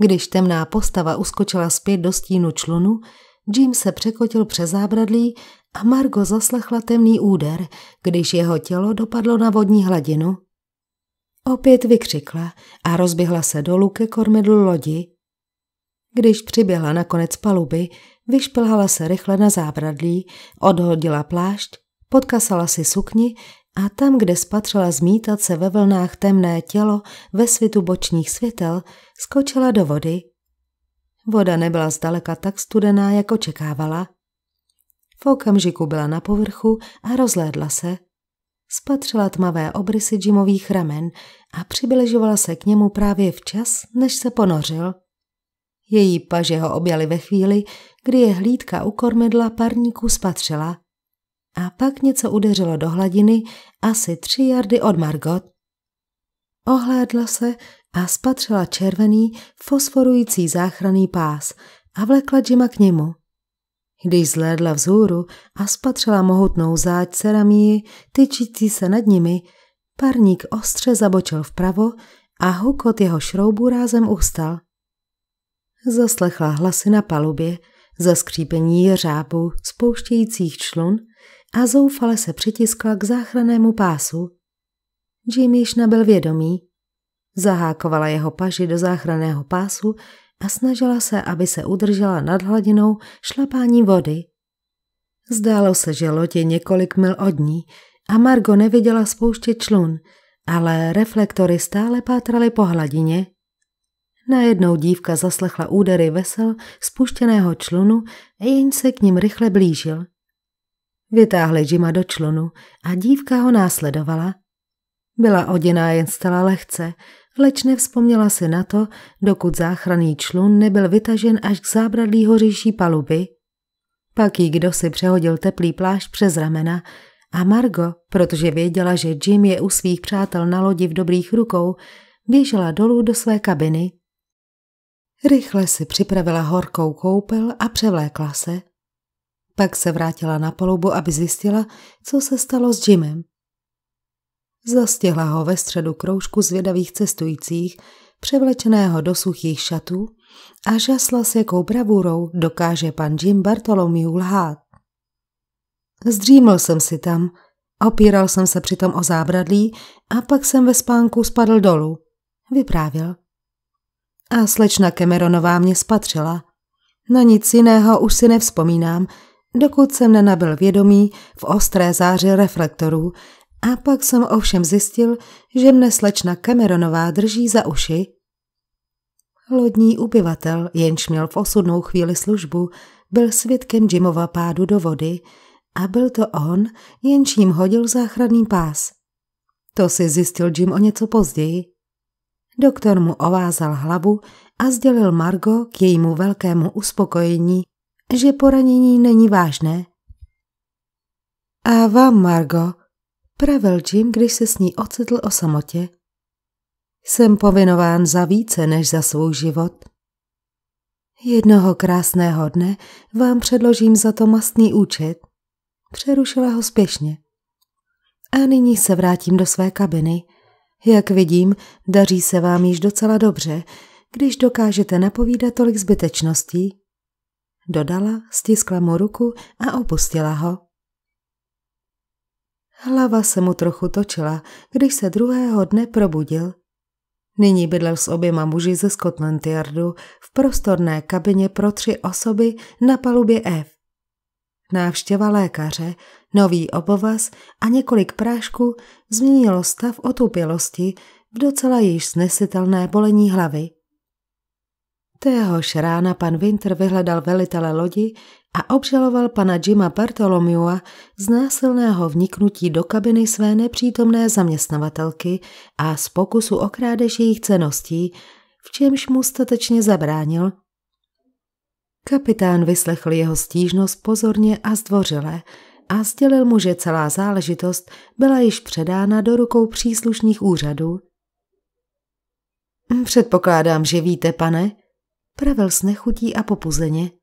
Když temná postava uskočila zpět do stínu člunu, Jim se překotil přes zábradlí a Margo zaslechla temný úder, když jeho tělo dopadlo na vodní hladinu. Opět vykřikla a rozběhla se dolů ke kormidlu lodi. Když přiběhla na konec paluby, vyšplhala se rychle na zábradlí, odhodila plášť, podkasala si sukni a tam, kde spatřila zmítat se ve vlnách temné tělo ve svitu bočních světel, skočila do vody. Voda nebyla zdaleka tak studená, jako čekávala – v okamžiku byla na povrchu a rozhlédla se. Spatřila tmavé obrysy Jimových ramen a přibližovala se k němu právě včas, než se ponořil. Její paže ho objaly ve chvíli, kdy je hlídka u kormidla parníku spatřila. A pak něco udeřilo do hladiny asi tři jardy od Margot. Ohlédla se a spatřila červený, fosforující záchranný pás a vlekla Jima k němu. Když zlédla vzhůru a spatřila mohutnou záď ceramii tyčící se nad nimi, parník ostře zabočil vpravo a hukot jeho šroubu rázem ustal. Zaslechla hlasy na palubě, zaskřípení jeřábů spouštějících člun a zoufale se přitiskla k záchrannému pásu. Jim již nabil vědomí. Zahákovala jeho paži do záchranného pásu a snažila se, aby se udržela nad hladinou šlapání vody. Zdálo se, že loď je několik mil od ní a Margo neviděla spouštět člun, ale reflektory stále pátraly po hladině. Najednou dívka zaslechla údery vesel spuštěného člunu, a jen se k ním rychle blížil. Vytáhli Jima do člunu a dívka ho následovala. Byla oděná jen stala lehce leč nevzpomněla si na to, dokud záchranný člun nebyl vytažen až k zábradlí hořejší paluby. Pak jí kdo si přehodil teplý plášť přes ramena a Margo, protože věděla, že Jim je u svých přátel na lodi v dobrých rukou, běžela dolů do své kabiny. Rychle si připravila horkou koupel a převlékla se. Pak se vrátila na palubu, aby zjistila, co se stalo s Jimem. Zastihla ho ve středu kroužku zvědavých cestujících, převlečeného do suchých šatů a žasla s jakou bravurou dokáže pan Jim Bartolomiu lhát. Zdřímil jsem si tam, opíral jsem se přitom o zábradlí a pak jsem ve spánku spadl dolů, vyprávěl. A slečna Cameronová mě spatřila. Na nic jiného už si nevzpomínám, dokud jsem nenabil vědomí v ostré záři reflektorů a pak jsem ovšem zjistil, že mne slečna Cameronová drží za uši. Lodní ubyvatel, jenž měl v osudnou chvíli službu, byl svědkem Jimova pádu do vody a byl to on, jenž jim hodil záchranný pás. To si zjistil Jim o něco později. Doktor mu ovázal hlavu a sdělil Margo k jejímu velkému uspokojení, že poranění není vážné. A vám, Margo, pravil Jim, když se s ní ocitl o samotě. Jsem povinován za více než za svůj život. Jednoho krásného dne vám předložím za to mastný účet. Přerušila ho spěšně. A nyní se vrátím do své kabiny. Jak vidím, daří se vám již docela dobře, když dokážete napovídat tolik zbytečností. Dodala, stiskla mu ruku a opustila ho. Hlava se mu trochu točila, když se druhého dne probudil. Nyní bydlel s oběma muži ze Scotland Yardu v prostorné kabině pro tři osoby na palubě F. Návštěva lékaře, nový obovaz a několik prášků změnilo stav otupělosti v docela již snesitelné bolení hlavy. Téhož rána pan Winter vyhledal velitele lodi, a obžaloval pana Jima Bartolomua z násilného vniknutí do kabiny své nepřítomné zaměstnavatelky a z pokusu o krádež jejich ceností, v čemž mu statečně zabránil. Kapitán vyslechl jeho stížnost pozorně a zdvořile a sdělil mu, že celá záležitost byla již předána do rukou příslušných úřadů. Předpokládám, že víte, pane, pravil s nechutí a popuzeně –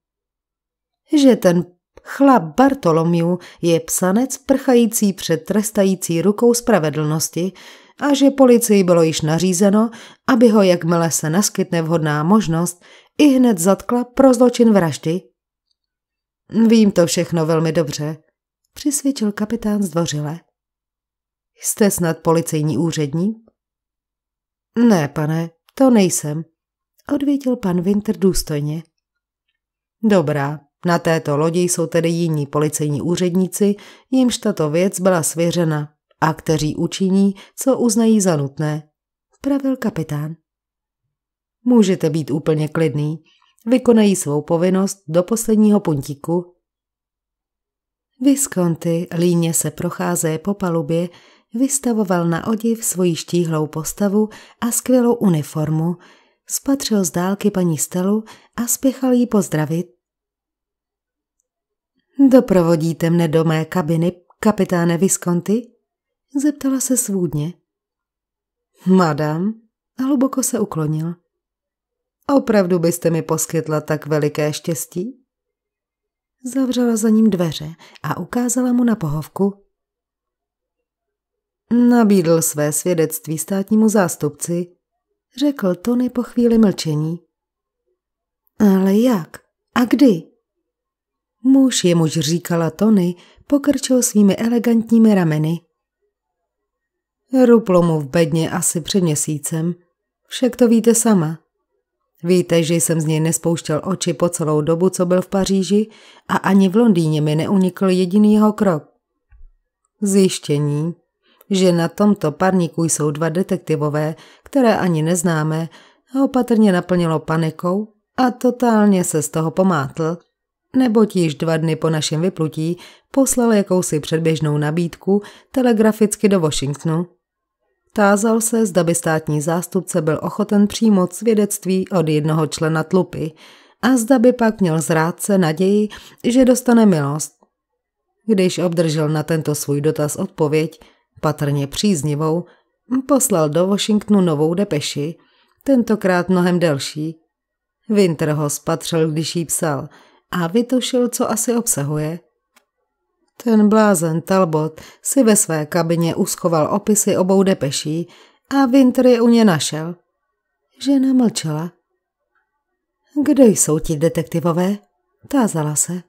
že ten chlap Bartolomiu je psanec prchající před trestající rukou spravedlnosti a že policii bylo již nařízeno, aby ho, jakmile se naskytne vhodná možnost, i hned zatkla pro zločin vraždy. Vím to všechno velmi dobře, přisvědčil kapitán zdvořile. Jste snad policejní úřední? Ne, pane, to nejsem, odvětil pan Winter důstojně. Dobrá, na této lodi jsou tedy jiní policejní úředníci, jimž tato věc byla svěřena a kteří učiní, co uznají za nutné, pravil kapitán. Můžete být úplně klidný, vykonají svou povinnost do posledního puntíku. Visconti líně se procházeje po palubě, vystavoval na odiv svoji štíhlou postavu a skvělou uniformu, spatřil z dálky paní Stelu a spěchal jí pozdravit. Doprovodíte mne do mé kabiny, kapitáne Visconti? Zeptala se svůdně. Madam, hluboko se uklonil. Opravdu byste mi poskytla tak veliké štěstí? Zavřela za ním dveře a ukázala mu na pohovku. Nabídl své svědectví státnímu zástupci, řekl Tony po chvíli mlčení. Ale jak? A kdy? Muž, jemuž říkala Tony, pokrčil svými elegantními rameny. Ruplo mu v bedně asi před měsícem. Však to víte sama. Víte, že jsem z něj nespouštěl oči po celou dobu, co byl v Paříži a ani v Londýně mi neunikl jediný jeho krok. Zjištění, že na tomto parníku jsou dva detektivové, které ani neznáme, ho opatrně naplnilo panikou a totálně se z toho pomátl – neboť již dva dny po našem vyplutí poslal jakousi předběžnou nabídku telegraficky do Washingtonu. Tázal se, zda by státní zástupce byl ochoten přijmout svědectví od jednoho člena tlupy a zda by pak měl zrádce naději, že dostane milost. Když obdržel na tento svůj dotaz odpověď, patrně příznivou, poslal do Washingtonu novou depeši, tentokrát mnohem delší. Winter ho spatřil, když jí psal – a vytušil, co asi obsahuje. Ten blázen Talbot si ve své kabině uschoval opisy obou depeší a Winter je u ně našel. Žena mlčela. Kdo jsou ti detektivové? Tázala se.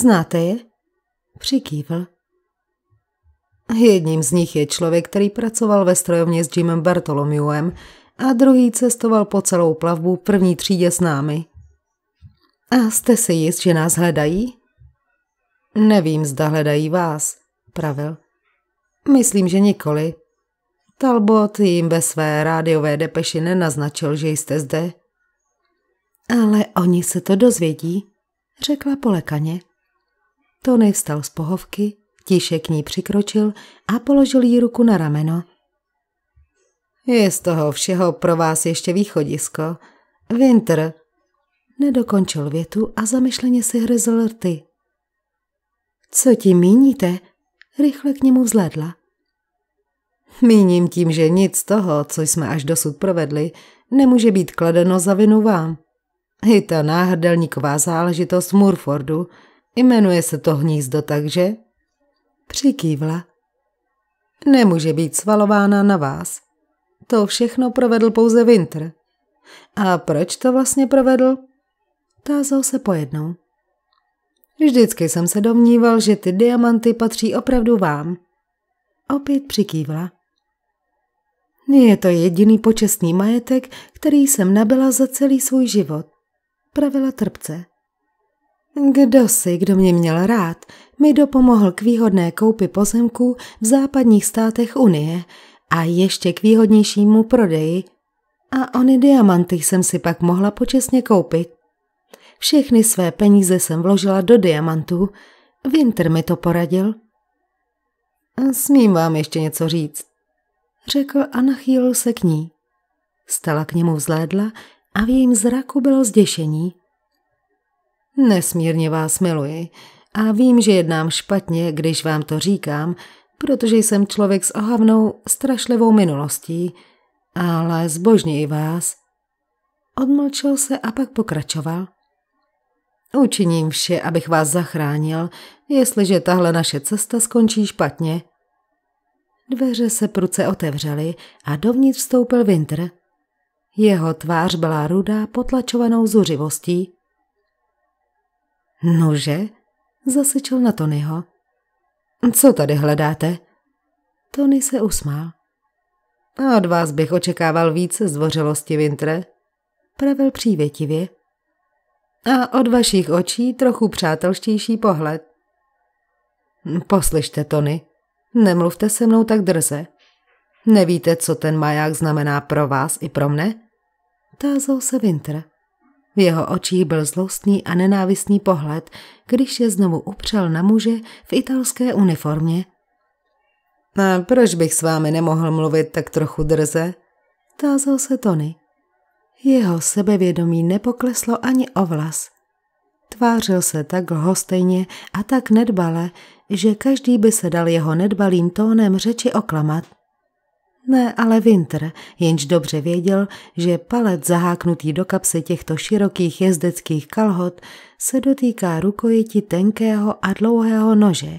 Znáte je? Přikývl. Jedním z nich je člověk, který pracoval ve strojovně s Jimem Bartolomiuem a druhý cestoval po celou plavbu první třídě s námi. A jste si jist, že nás hledají? Nevím, zda hledají vás, pravil. Myslím, že nikoli. Talbot jim ve své rádiové depeši nenaznačil, že jste zde. Ale oni se to dozvědí, řekla polekaně. Tony vstal z pohovky, tiše k ní přikročil a položil jí ruku na rameno. Je z toho všeho pro vás ještě východisko. Winter, Nedokončil větu a zamyšleně si hryzl rty. Co tím míníte? Rychle k němu vzhledla. Míním tím, že nic z toho, co jsme až dosud provedli, nemůže být kladeno za vinu vám. I ta náhrdelníková záležitost Murfordu, jmenuje se to hnízdo takže? Přikývla. Nemůže být svalována na vás. To všechno provedl pouze Winter. A proč to vlastně provedl? Tázal se pojednou. Vždycky jsem se domníval, že ty diamanty patří opravdu vám. Opět přikývla. Je to jediný počestný majetek, který jsem nabila za celý svůj život. Pravila trpce. Kdo si, kdo mě měl rád, mi dopomohl k výhodné koupi pozemků v západních státech Unie a ještě k výhodnějšímu prodeji. A ony diamanty jsem si pak mohla počestně koupit. Všechny své peníze jsem vložila do diamantů. Winter mi to poradil. Smím vám ještě něco říct, řekl a nachýlil se k ní. Stala k němu vzlédla a v jejím zraku bylo zděšení. Nesmírně vás miluji a vím, že jednám špatně, když vám to říkám, protože jsem člověk s ohavnou, strašlivou minulostí, ale zbožněji vás. Odmlčil se a pak pokračoval. Učiním vše, abych vás zachránil, jestliže tahle naše cesta skončí špatně. Dveře se pruce otevřely a dovnitř vstoupil Winter. Jeho tvář byla rudá, potlačovanou zuřivostí. Nože? Zasečil na Tonyho. Co tady hledáte? Tony se usmál. od vás bych očekával více zdvořilosti, Vintre. Pravil přívětivě. A od vašich očí trochu přátelštější pohled. Poslyšte, Tony, nemluvte se mnou tak drze. Nevíte, co ten maják znamená pro vás i pro mne? Tázal se Winter. V jeho očích byl zlostný a nenávistný pohled, když je znovu upřel na muže v italské uniformě. A proč bych s vámi nemohl mluvit tak trochu drze? Tázal se Tony. Jeho sebevědomí nepokleslo ani o vlas. Tvářil se tak lhostejně a tak nedbale, že každý by se dal jeho nedbalým tónem řeči oklamat. Ne, ale Winter, jenž dobře věděl, že palec zaháknutý do kapsy těchto širokých jezdeckých kalhot se dotýká rukojeti tenkého a dlouhého nože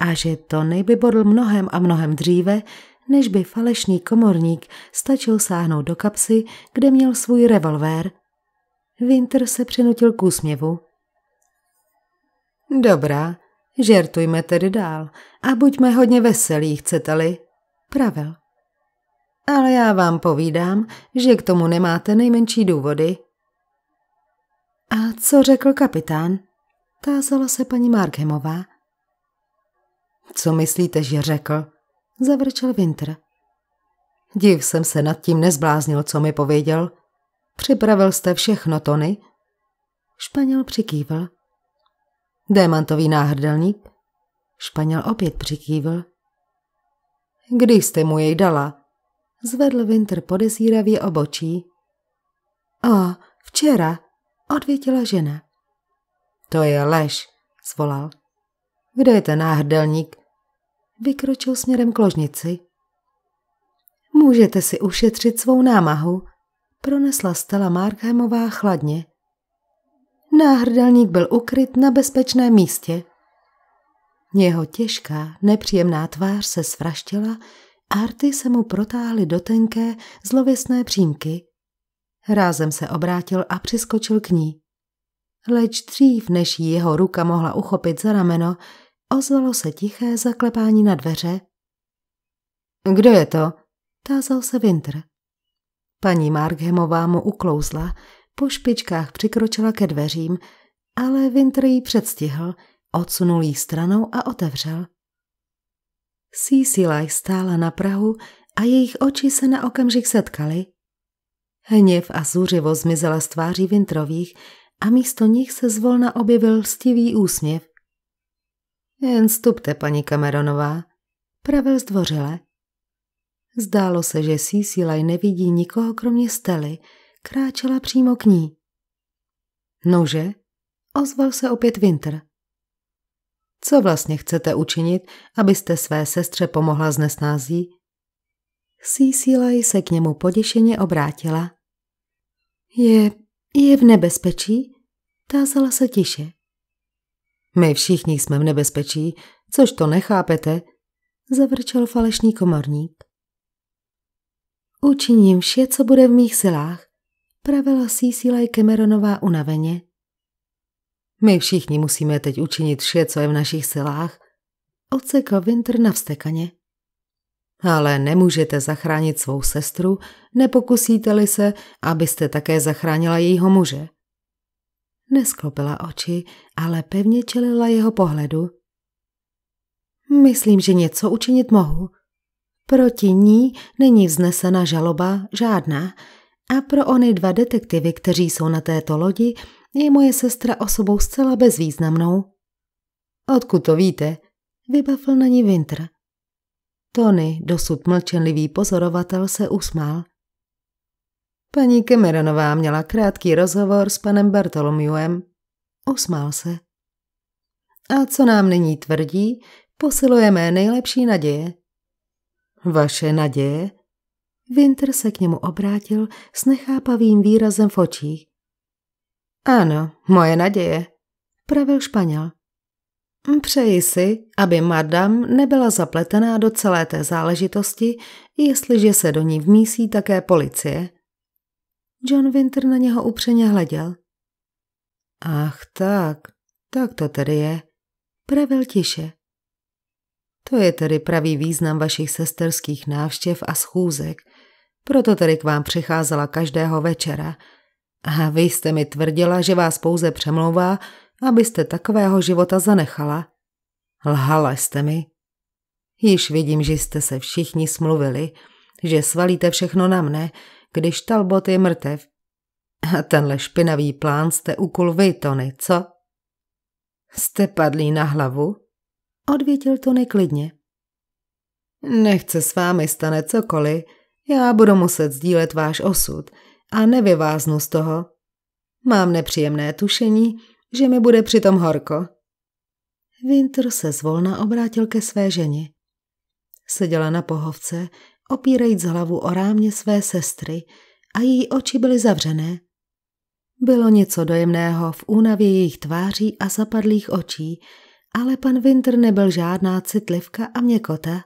a že to nejbybodl mnohem a mnohem dříve, než by falešný komorník stačil sáhnout do kapsy, kde měl svůj revolver. Winter se přinutil k úsměvu. Dobrá, žertujme tedy dál a buďme hodně veselí, chcete-li, pravil. Ale já vám povídám, že k tomu nemáte nejmenší důvody. A co řekl kapitán? Tázala se paní Markemová. Co myslíte, že řekl? zavrčel Winter. Div jsem se nad tím nezbláznil, co mi pověděl. Připravil jste všechno, Tony? Španěl přikývil. Démantový náhrdelník? Španěl opět přikývil. Kdy jste mu jej dala? Zvedl Winter podezíravě obočí. O, včera, odvětila žena. To je lež, zvolal. Kde je ten náhrdelník? vykročil směrem k ložnici. Můžete si ušetřit svou námahu, pronesla Stella Markhamová chladně. Náhrdelník byl ukryt na bezpečném místě. Jeho těžká, nepříjemná tvář se svraštila a arty se mu protáhly do tenké, zlověsné přímky. Rázem se obrátil a přiskočil k ní. Leč dřív, než jeho ruka mohla uchopit za rameno, Ozvalo se tiché zaklepání na dveře. Kdo je to? Tázal se Winter. Paní Markhemová mu uklouzla, po špičkách přikročila ke dveřím, ale Winter ji předstihl, odsunul jí stranou a otevřel. Cecilaj stála na Prahu a jejich oči se na okamžik setkaly. Hněv a zuřivo zmizela z tváří Vintrových a místo nich se zvolna objevil stivý úsměv. Jen stupte, paní Cameronová, pravil zdvořile. Zdálo se, že Sisi Laj nevidí nikoho kromě Stely, kráčela přímo k ní. Nože, ozval se opět Winter. Co vlastně chcete učinit, abyste své sestře pomohla z nesnází? Sísílaj se k němu poděšeně obrátila. Je, je v nebezpečí? Tázala se tiše. My všichni jsme v nebezpečí, což to nechápete, zavrčel falešný komorník. Učiním vše, co bude v mých silách, pravila Cecilaj Cameronová unaveně. My všichni musíme teď učinit vše, co je v našich silách, odsekl Winter vstekaně. Ale nemůžete zachránit svou sestru, nepokusíte-li se, abyste také zachránila jejího muže. Nesklopila oči, ale pevně čelila jeho pohledu. Myslím, že něco učinit mohu. Proti ní není vznesena žaloba žádná a pro ony dva detektivy, kteří jsou na této lodi, je moje sestra osobou zcela bezvýznamnou. Odkud to víte? Vybavil na ní Winter. Tony, dosud mlčenlivý pozorovatel, se usmál. Paní Cameronová měla krátký rozhovor s panem Bartolomiuem. Usmál se. A co nám nyní tvrdí, posiluje mé nejlepší naděje. Vaše naděje? Winter se k němu obrátil s nechápavým výrazem v očích. Ano, moje naděje, pravil Španěl. Přeji si, aby madam nebyla zapletená do celé té záležitosti, jestliže se do ní vmísí také policie. John Winter na něho upřeně hleděl. Ach tak, tak to tedy je. Pravil tiše. To je tedy pravý význam vašich sesterských návštěv a schůzek. Proto tedy k vám přicházela každého večera. A vy jste mi tvrdila, že vás pouze přemlouvá, abyste takového života zanechala. Lhala jste mi. Již vidím, že jste se všichni smluvili, že svalíte všechno na mne, když Talbot je mrtev. A tenhle špinavý plán jste ukul vy, Tony, co? Jste padlí na hlavu? Odvětil Tony klidně. Nechce s vámi stane cokoliv, já budu muset sdílet váš osud a nevyváznu z toho. Mám nepříjemné tušení, že mi bude přitom horko. Winter se zvolna obrátil ke své ženě. Seděla na pohovce opírajíc hlavu o rámě své sestry a její oči byly zavřené. Bylo něco dojemného v únavě jejich tváří a zapadlých očí, ale pan Winter nebyl žádná citlivka a měkota.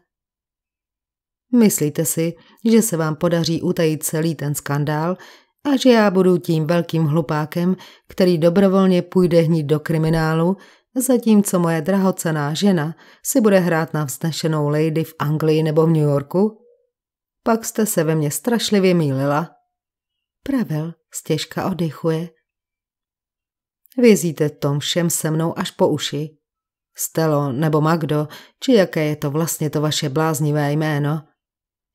Myslíte si, že se vám podaří utajit celý ten skandál a že já budu tím velkým hlupákem, který dobrovolně půjde hnít do kriminálu, zatímco moje drahocená žena si bude hrát na vznešenou lady v Anglii nebo v New Yorku? Pak jste se ve mně strašlivě mýlila. Pravil, stěžka oddychuje. Vězíte tom všem se mnou až po uši. Stelo nebo Magdo, či jaké je to vlastně to vaše bláznivé jméno.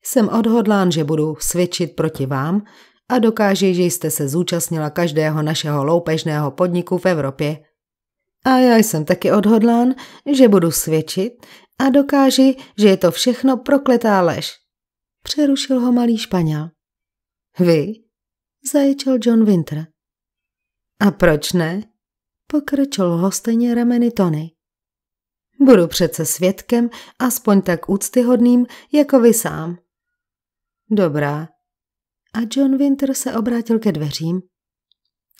Jsem odhodlán, že budu svědčit proti vám a dokáže, že jste se zúčastnila každého našeho loupežného podniku v Evropě. A já jsem taky odhodlán, že budu svědčit a dokáži, že je to všechno prokletá lež. Přerušil ho malý Španěl. Vy? Zaječel John Winter. A proč ne? Pokrčil stejně rameny Tony. Budu přece svědkem, aspoň tak úctyhodným, jako vy sám. Dobrá. A John Winter se obrátil ke dveřím.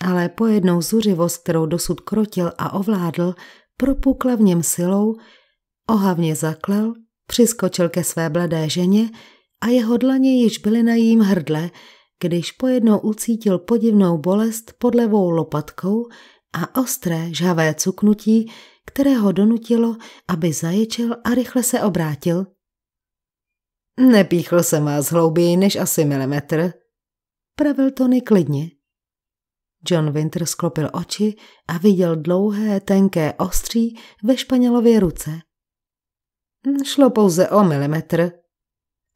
Ale po jednou zuřivost, kterou dosud krotil a ovládl, propukla v něm silou, ohavně zaklel, přiskočil ke své bledé ženě a jeho dlaně již byly na jím hrdle, když pojednou ucítil podivnou bolest pod levou lopatkou a ostré, žhavé cuknutí, které ho donutilo, aby zaječel a rychle se obrátil. Nepíchl jsem vás hlouběji než asi milimetr, pravil Tony klidně. John Winter sklopil oči a viděl dlouhé, tenké ostří ve Španělově ruce. Šlo pouze o milimetr,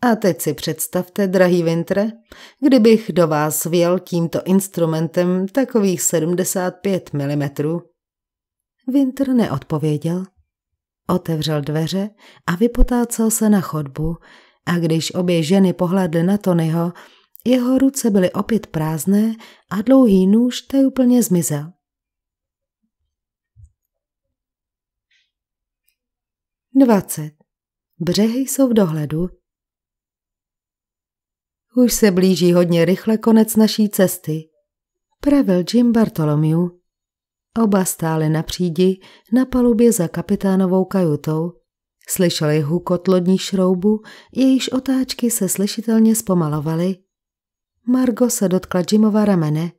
a teď si představte, drahý Vintre, kdybych do vás věl tímto instrumentem takových 75 mm. Vintr neodpověděl. Otevřel dveře a vypotácel se na chodbu a když obě ženy pohlédly na Tonyho, jeho ruce byly opět prázdné a dlouhý nůž te úplně zmizel. Dvacet. Břehy jsou v dohledu, už se blíží hodně rychle konec naší cesty, pravil Jim Bartolomew. Oba stáli na přídi na palubě za kapitánovou kajutou. Slyšeli hukot lodní šroubu, jejíž otáčky se slyšitelně zpomalovaly. Margo se dotkla Jimova ramene.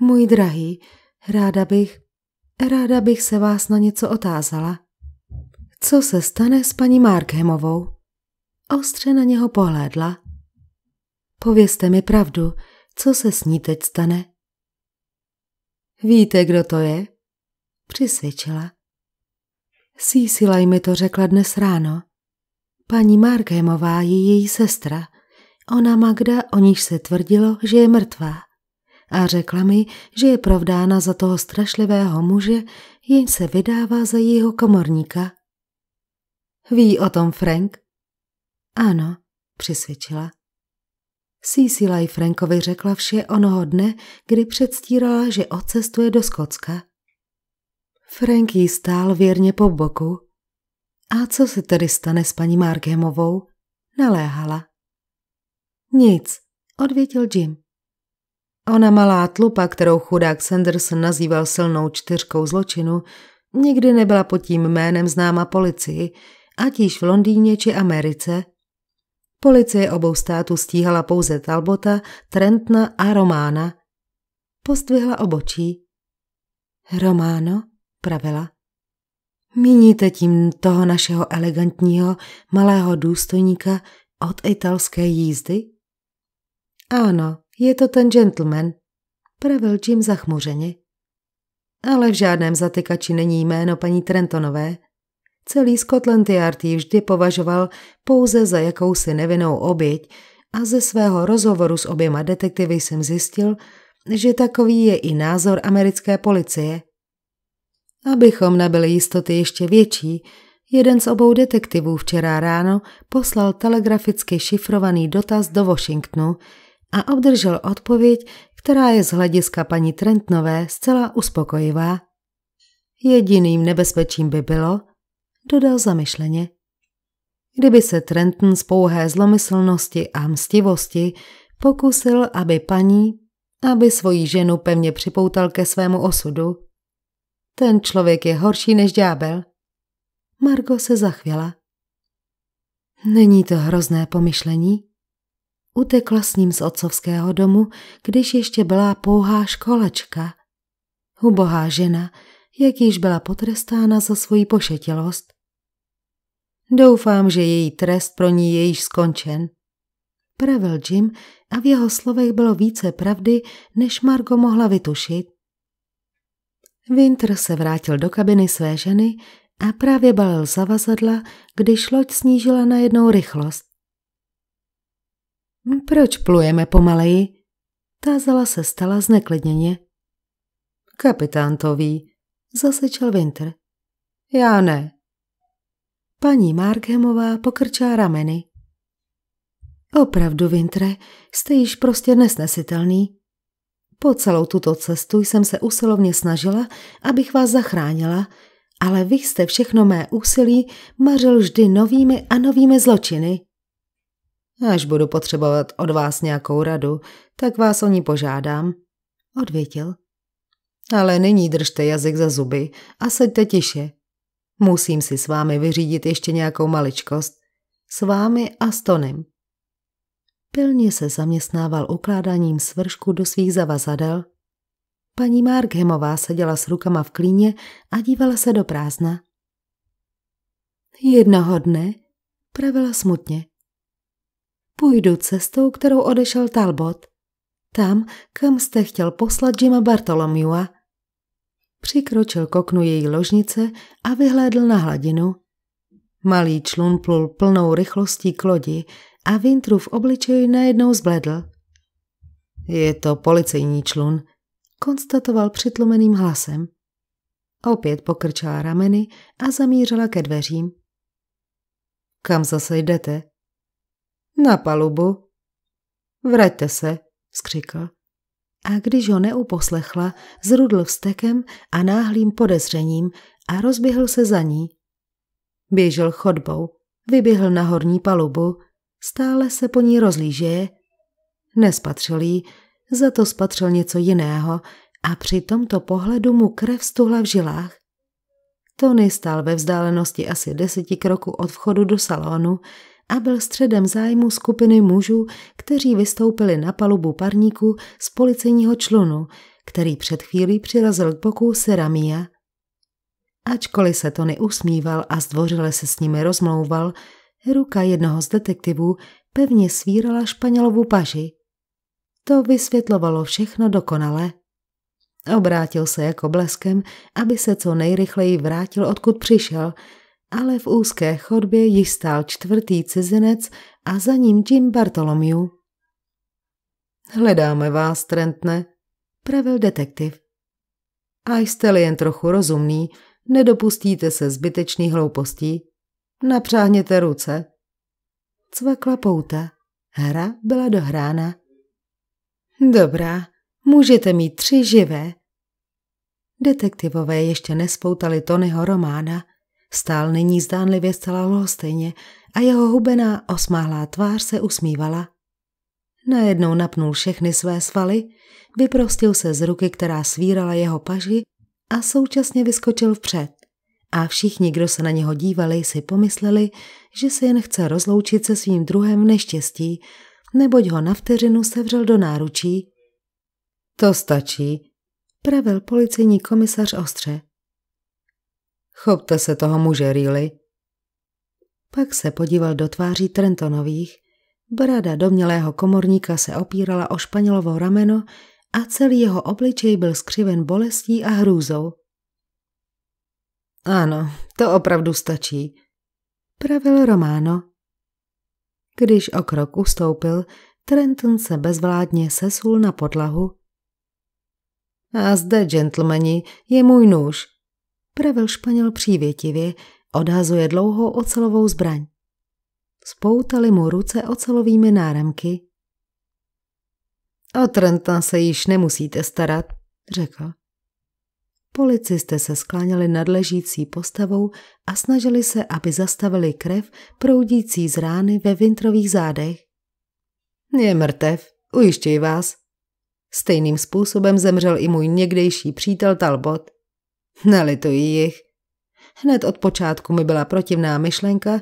Můj drahý, ráda bych, ráda bych se vás na něco otázala. Co se stane s paní Markhemovou? Ostře na něho pohlédla. Povězte mi pravdu, co se s ní teď stane? Víte, kdo to je? Přisvědčila. Sísila mi to řekla dnes ráno. Paní Markémová je její sestra. Ona Magda, o níž se tvrdilo, že je mrtvá. A řekla mi, že je provdána za toho strašlivého muže, jen se vydává za jeho komorníka. Ví o tom Frank? Ano, přisvědčila. Cecil i Frankovi řekla vše onoho dne, kdy předstírala, že odcestuje do Skocka. Frank jí stál věrně po boku. A co se tedy stane s paní Markémovou? Naléhala. Nic, odvětil Jim. Ona malá tlupa, kterou chudák Sanderson nazýval silnou čtyřkou zločinu, nikdy nebyla pod tím jménem známa policii, ať již v Londýně či Americe – Policie obou států stíhala pouze Talbota, Trentna a Romána. Postvihla obočí. Románo, pravila. Míníte tím toho našeho elegantního, malého důstojníka od italské jízdy? Ano, je to ten gentleman, pravil Jim zachmuřeně. Ale v žádném zatykači není jméno paní Trentonové, Celý Scotland Yard ji vždy považoval pouze za jakousi nevinnou oběť a ze svého rozhovoru s oběma detektivy jsem zjistil, že takový je i názor americké policie. Abychom nabili jistoty ještě větší, jeden z obou detektivů včera ráno poslal telegraficky šifrovaný dotaz do Washingtonu a obdržel odpověď, která je z hlediska paní Trentnové zcela uspokojivá. Jediným nebezpečím by bylo, dodal zamyšleně. Kdyby se Trenton z pouhé zlomyslnosti a mstivosti pokusil, aby paní, aby svoji ženu pevně připoutal ke svému osudu, ten člověk je horší než ďábel. Margo se zachvěla. Není to hrozné pomyšlení? Utekla s ním z otcovského domu, když ještě byla pouhá školačka. Ubohá žena, jak již byla potrestána za svoji pošetilost, Doufám, že její trest pro ní je již skončen. Pravil Jim a v jeho slovech bylo více pravdy, než Margo mohla vytušit. Winter se vrátil do kabiny své ženy a právě balil zavazadla, když loď snížila na jednou rychlost. Hm, proč plujeme pomaleji? Tázala se stala zneklidněně. Kapitán to ví, zasečel Winter. Já ne, Paní Markhemová pokrčá rameny. Opravdu, Vintre, jste již prostě nesnesitelný. Po celou tuto cestu jsem se usilovně snažila, abych vás zachránila, ale vy jste všechno mé úsilí mařil vždy novými a novými zločiny. Až budu potřebovat od vás nějakou radu, tak vás o ní požádám, odvětil. Ale nyní držte jazyk za zuby a seďte tiše. Musím si s vámi vyřídit ještě nějakou maličkost. S vámi a s Tonym. Pilně se zaměstnával ukládáním svršku do svých zavazadel. Paní Markhemová seděla s rukama v klíně a dívala se do prázdna. Jednoho dne, pravila smutně, půjdu cestou, kterou odešel Talbot. Tam, kam jste chtěl poslat Jima Bartolomua. Přikročil k oknu její ložnice a vyhlédl na hladinu. Malý člun plul plnou rychlostí k lodi a v obličeji najednou zbledl. Je to policejní člun, konstatoval přitlumeným hlasem. Opět pokrčila rameny a zamířila ke dveřím. Kam zase jdete? Na palubu. Vraťte se, skřikl a když ho neuposlechla, zrudl vstekem a náhlým podezřením a rozběhl se za ní. Běžel chodbou, vyběhl na horní palubu, stále se po ní rozlíže. Nespatřil jí, za to spatřil něco jiného a při tomto pohledu mu krev stuhla v žilách. Tony stál ve vzdálenosti asi deseti kroků od vchodu do salonu, a byl středem zájmu skupiny mužů, kteří vystoupili na palubu parníku z policejního člunu, který před chvílí přirazil k boku Seramia. Ačkoliv se Tony usmíval a zdvořile se s nimi rozmlouval, ruka jednoho z detektivů pevně svírala Španělovu paži. To vysvětlovalo všechno dokonale. Obrátil se jako bleskem, aby se co nejrychleji vrátil, odkud přišel – ale v úzké chodbě již stál čtvrtý cizinec a za ním Jim Bartolomew. Hledáme vás, Trentne, pravil detektiv. A jste-li jen trochu rozumný, nedopustíte se zbytečných hloupostí. Napřáhněte ruce. Cvakla pouta. Hra byla dohrána. Dobrá, můžete mít tři živé. Detektivové ještě nespoutali Tonyho romána. Stál nyní zdánlivě zcela lhostejně a jeho hubená osmáhlá tvář se usmívala. Najednou napnul všechny své svaly, vyprostil se z ruky, která svírala jeho paži a současně vyskočil vpřed. A všichni, kdo se na něho dívali, si pomysleli, že se jen chce rozloučit se svým druhem neštěstí, neboť ho na vteřinu sevřel do náručí. To stačí, pravil policejní komisař ostře. Chopte se toho muže, Rýli. Pak se podíval do tváří Trentonových. Brada domnělého komorníka se opírala o španělovo rameno a celý jeho obličej byl skřiven bolestí a hrůzou. Ano, to opravdu stačí, pravil Románo. Když o krok ustoupil, Trenton se bezvládně sesul na podlahu. A zde, gentlemani, je můj nůž. Pravil Španěl přívětivě, odhazuje dlouhou ocelovou zbraň. Spoutali mu ruce ocelovými náramky. O Trenta se již nemusíte starat, řekl. Policisté se skláněli nad ležící postavou a snažili se, aby zastavili krev proudící z rány ve vintrových zádech. Je mrtev, ujištěj vás. Stejným způsobem zemřel i můj někdejší přítel Talbot. Nelituji jich. Hned od počátku mi byla protivná myšlenka,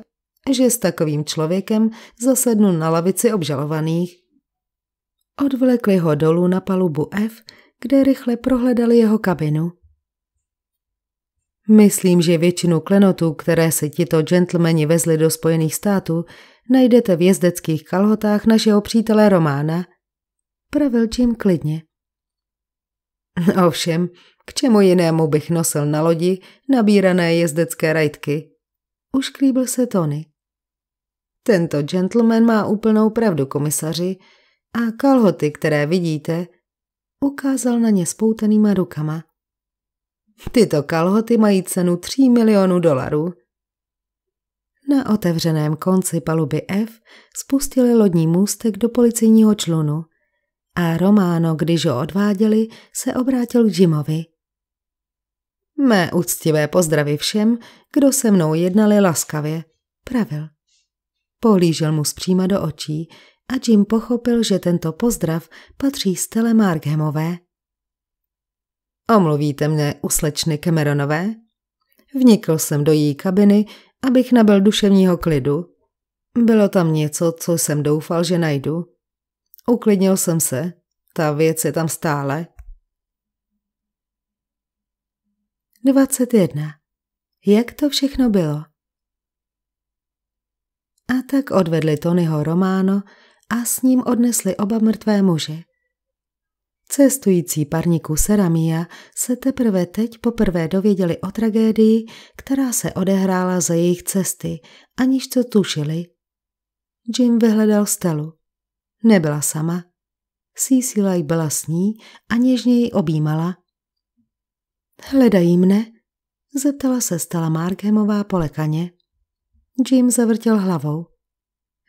že s takovým člověkem zasednu na lavici obžalovaných. Odvlekli ho dolů na palubu F, kde rychle prohledali jeho kabinu. Myslím, že většinu klenotů, které se tito gentlemani vezli do Spojených států, najdete v jezdeckých kalhotách našeho přítele Romána. Pravil čím klidně. Ovšem, k čemu jinému bych nosil na lodi nabírané jezdecké rajtky? Ušklíbil se Tony. Tento gentleman má úplnou pravdu, komisaři, a kalhoty, které vidíte, ukázal na ně spoutanýma rukama. Tyto kalhoty mají cenu 3 milionů dolarů. Na otevřeném konci paluby F spustili lodní můstek do policejního člunu a Románo, když ho odváděli, se obrátil k Jimovi. Mé úctivé pozdravy všem, kdo se mnou jednali laskavě, pravil. Pohlížel mu zpříma do očí a Jim pochopil, že tento pozdrav patří Stele Markhamové. Omluvíte mne u slečny Cameronové? Vnikl jsem do její kabiny, abych nabil duševního klidu. Bylo tam něco, co jsem doufal, že najdu. Uklidnil jsem se. Ta věc je tam stále. 21. Jak to všechno bylo? A tak odvedli Tonyho Románo a s ním odnesli oba mrtvé muže. Cestující parníku Seramia se teprve teď poprvé dověděli o tragédii, která se odehrála za jejich cesty, aniž to tušili. Jim vyhledal Stelu. Nebyla sama. Cecilaj byla s ní a něžně ji objímala – Hledají mne? Zeptala se Stella Markemová polekaně. Jim zavrtěl hlavou.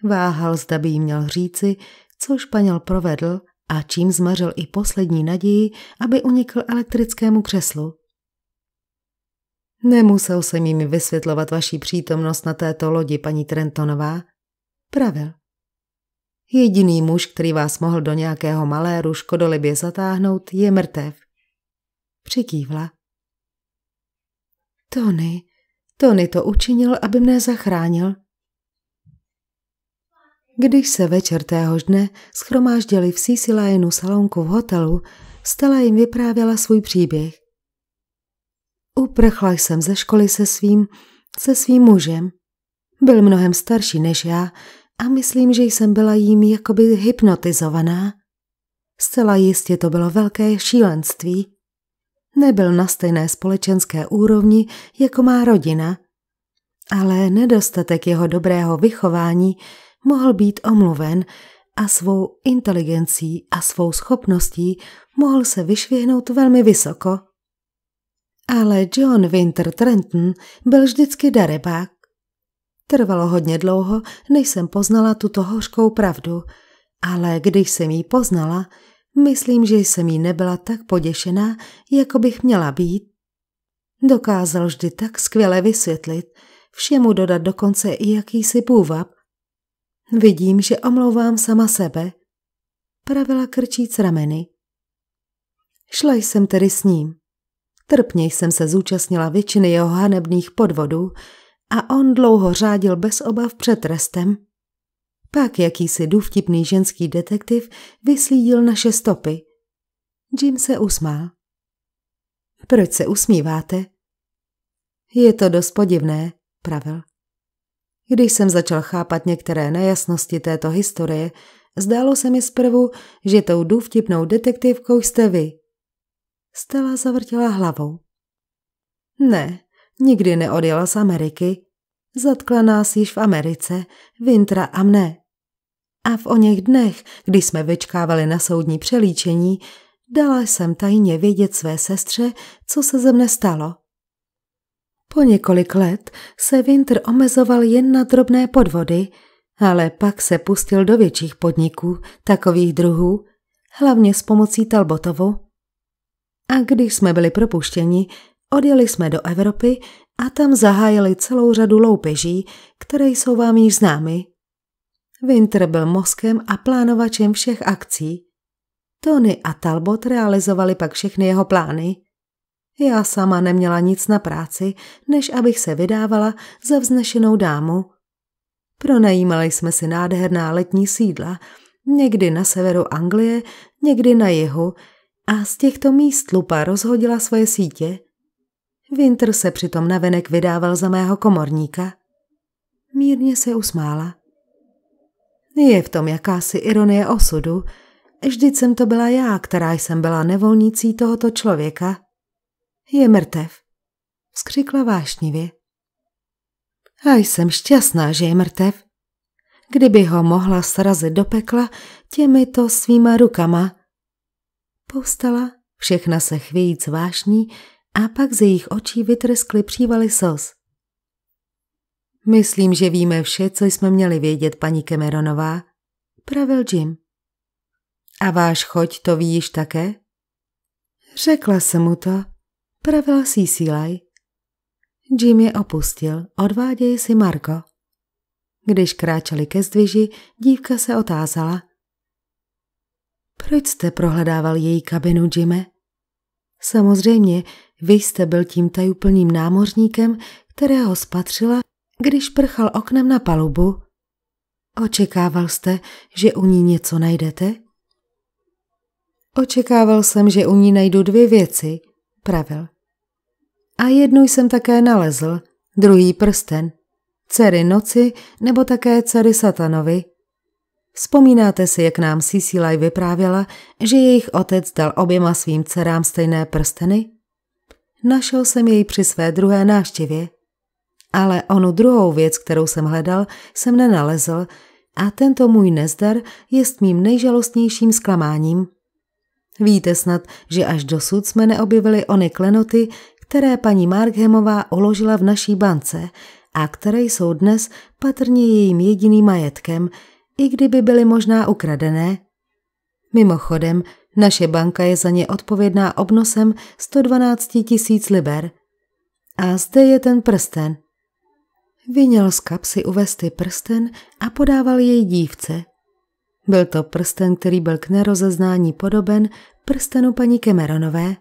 Váhal, zda by jí měl říci, co Španěl provedl a čím zmařil i poslední naději, aby unikl elektrickému křeslu. Nemusel jsem jim vysvětlovat vaší přítomnost na této lodi, paní Trentonová. Pravil. Jediný muž, který vás mohl do nějakého maléru škodolibě zatáhnout, je mrtev. Přikývla Tony, Tony to učinil, aby mne zachránil. Když se večer téhož dne schromáždili v Lionu salonku v hotelu, Stella jim vyprávěla svůj příběh. Uprchla jsem ze školy se svým, se svým mužem. Byl mnohem starší než já a myslím, že jsem byla jím jakoby hypnotizovaná. Zcela jistě to bylo velké šílenství. Nebyl na stejné společenské úrovni, jako má rodina, ale nedostatek jeho dobrého vychování mohl být omluven a svou inteligencí a svou schopností mohl se vyšvihnout velmi vysoko. Ale John Winter Trenton byl vždycky darebák. Trvalo hodně dlouho, než jsem poznala tuto hořkou pravdu, ale když jsem ji poznala, Myslím, že jsem jí nebyla tak poděšená, jako bych měla být. Dokázal vždy tak skvěle vysvětlit, všemu dodat dokonce i jakýsi půvab. Vidím, že omlouvám sama sebe. Pravila krčíc rameny. Šla jsem tedy s ním. Trpně jsem se zúčastnila většiny jeho hanebných podvodů a on dlouho řádil bez obav před trestem, pak jakýsi důvtipný ženský detektiv vyslídil naše stopy. Jim se usmál. Proč se usmíváte? Je to dost podivné, pravil. Když jsem začal chápat některé nejasnosti této historie, zdálo se mi zprvu, že tou důvtipnou detektivkou jste vy. Stella zavrtila hlavou. Ne, nikdy neodjela z Ameriky. Zatkla nás již v Americe, Vintra a mne. A v oněch dnech, kdy jsme vyčkávali na soudní přelíčení, dala jsem tajně vědět své sestře, co se ze mne stalo. Po několik let se Winter omezoval jen na drobné podvody, ale pak se pustil do větších podniků takových druhů, hlavně s pomocí Talbotovu. A když jsme byli propuštěni, odjeli jsme do Evropy a tam zahájili celou řadu loupeží, které jsou vám již známy. Winter byl mozkem a plánovačem všech akcí. Tony a Talbot realizovali pak všechny jeho plány. Já sama neměla nic na práci, než abych se vydávala za vznešenou dámu. Pronajímali jsme si nádherná letní sídla, někdy na severu Anglie, někdy na jihu, a z těchto míst lupa rozhodila svoje sítě. Winter se přitom navenek vydával za mého komorníka. Mírně se usmála. Je v tom jakási ironie osudu. Vždyť jsem to byla já, která jsem byla nevolnící tohoto člověka. Je mrtev. Vzkřikla vášnivě. A jsem šťastná, že je mrtev. Kdyby ho mohla srazit do pekla těmito svýma rukama. Povstala, všechna se chvějíc vášní a pak z jejich očí vytreskly přívaly slz. Myslím, že víme vše, co jsme měli vědět, paní Cameronová, pravil Jim. A váš choď to ví již také? Řekla jsem mu to, pravila Cecilaj. Jim je opustil, odváděj si Marko. Když kráčeli ke zdviži, dívka se otázala. Proč jste prohledával její kabinu, Jime? Samozřejmě, vy jste byl tím tajuplným námořníkem, kterého spatřila když prchal oknem na palubu, očekával jste, že u ní něco najdete? Očekával jsem, že u ní najdu dvě věci, pravil. A jednu jsem také nalezl, druhý prsten. Cery noci nebo také dcery satanovi. Vzpomínáte si, jak nám Sisilaj vyprávěla, že jejich otec dal oběma svým dcerám stejné prsteny? Našel jsem jej při své druhé náštěvě – ale onu druhou věc, kterou jsem hledal, jsem nenalezl a tento můj nezdar je s mým nejžalostnějším zklamáním. Víte snad, že až dosud jsme neobjevili ony klenoty, které paní Markhemová uložila v naší bance a které jsou dnes patrně jejím jediným majetkem, i kdyby byly možná ukradené. Mimochodem, naše banka je za ně odpovědná obnosem 112 tisíc liber. A zde je ten prsten. Vyněl z kapsy uvesty prsten a podával jej dívce. Byl to prsten, který byl k nerozeznání podoben prstenu paní Cameronové.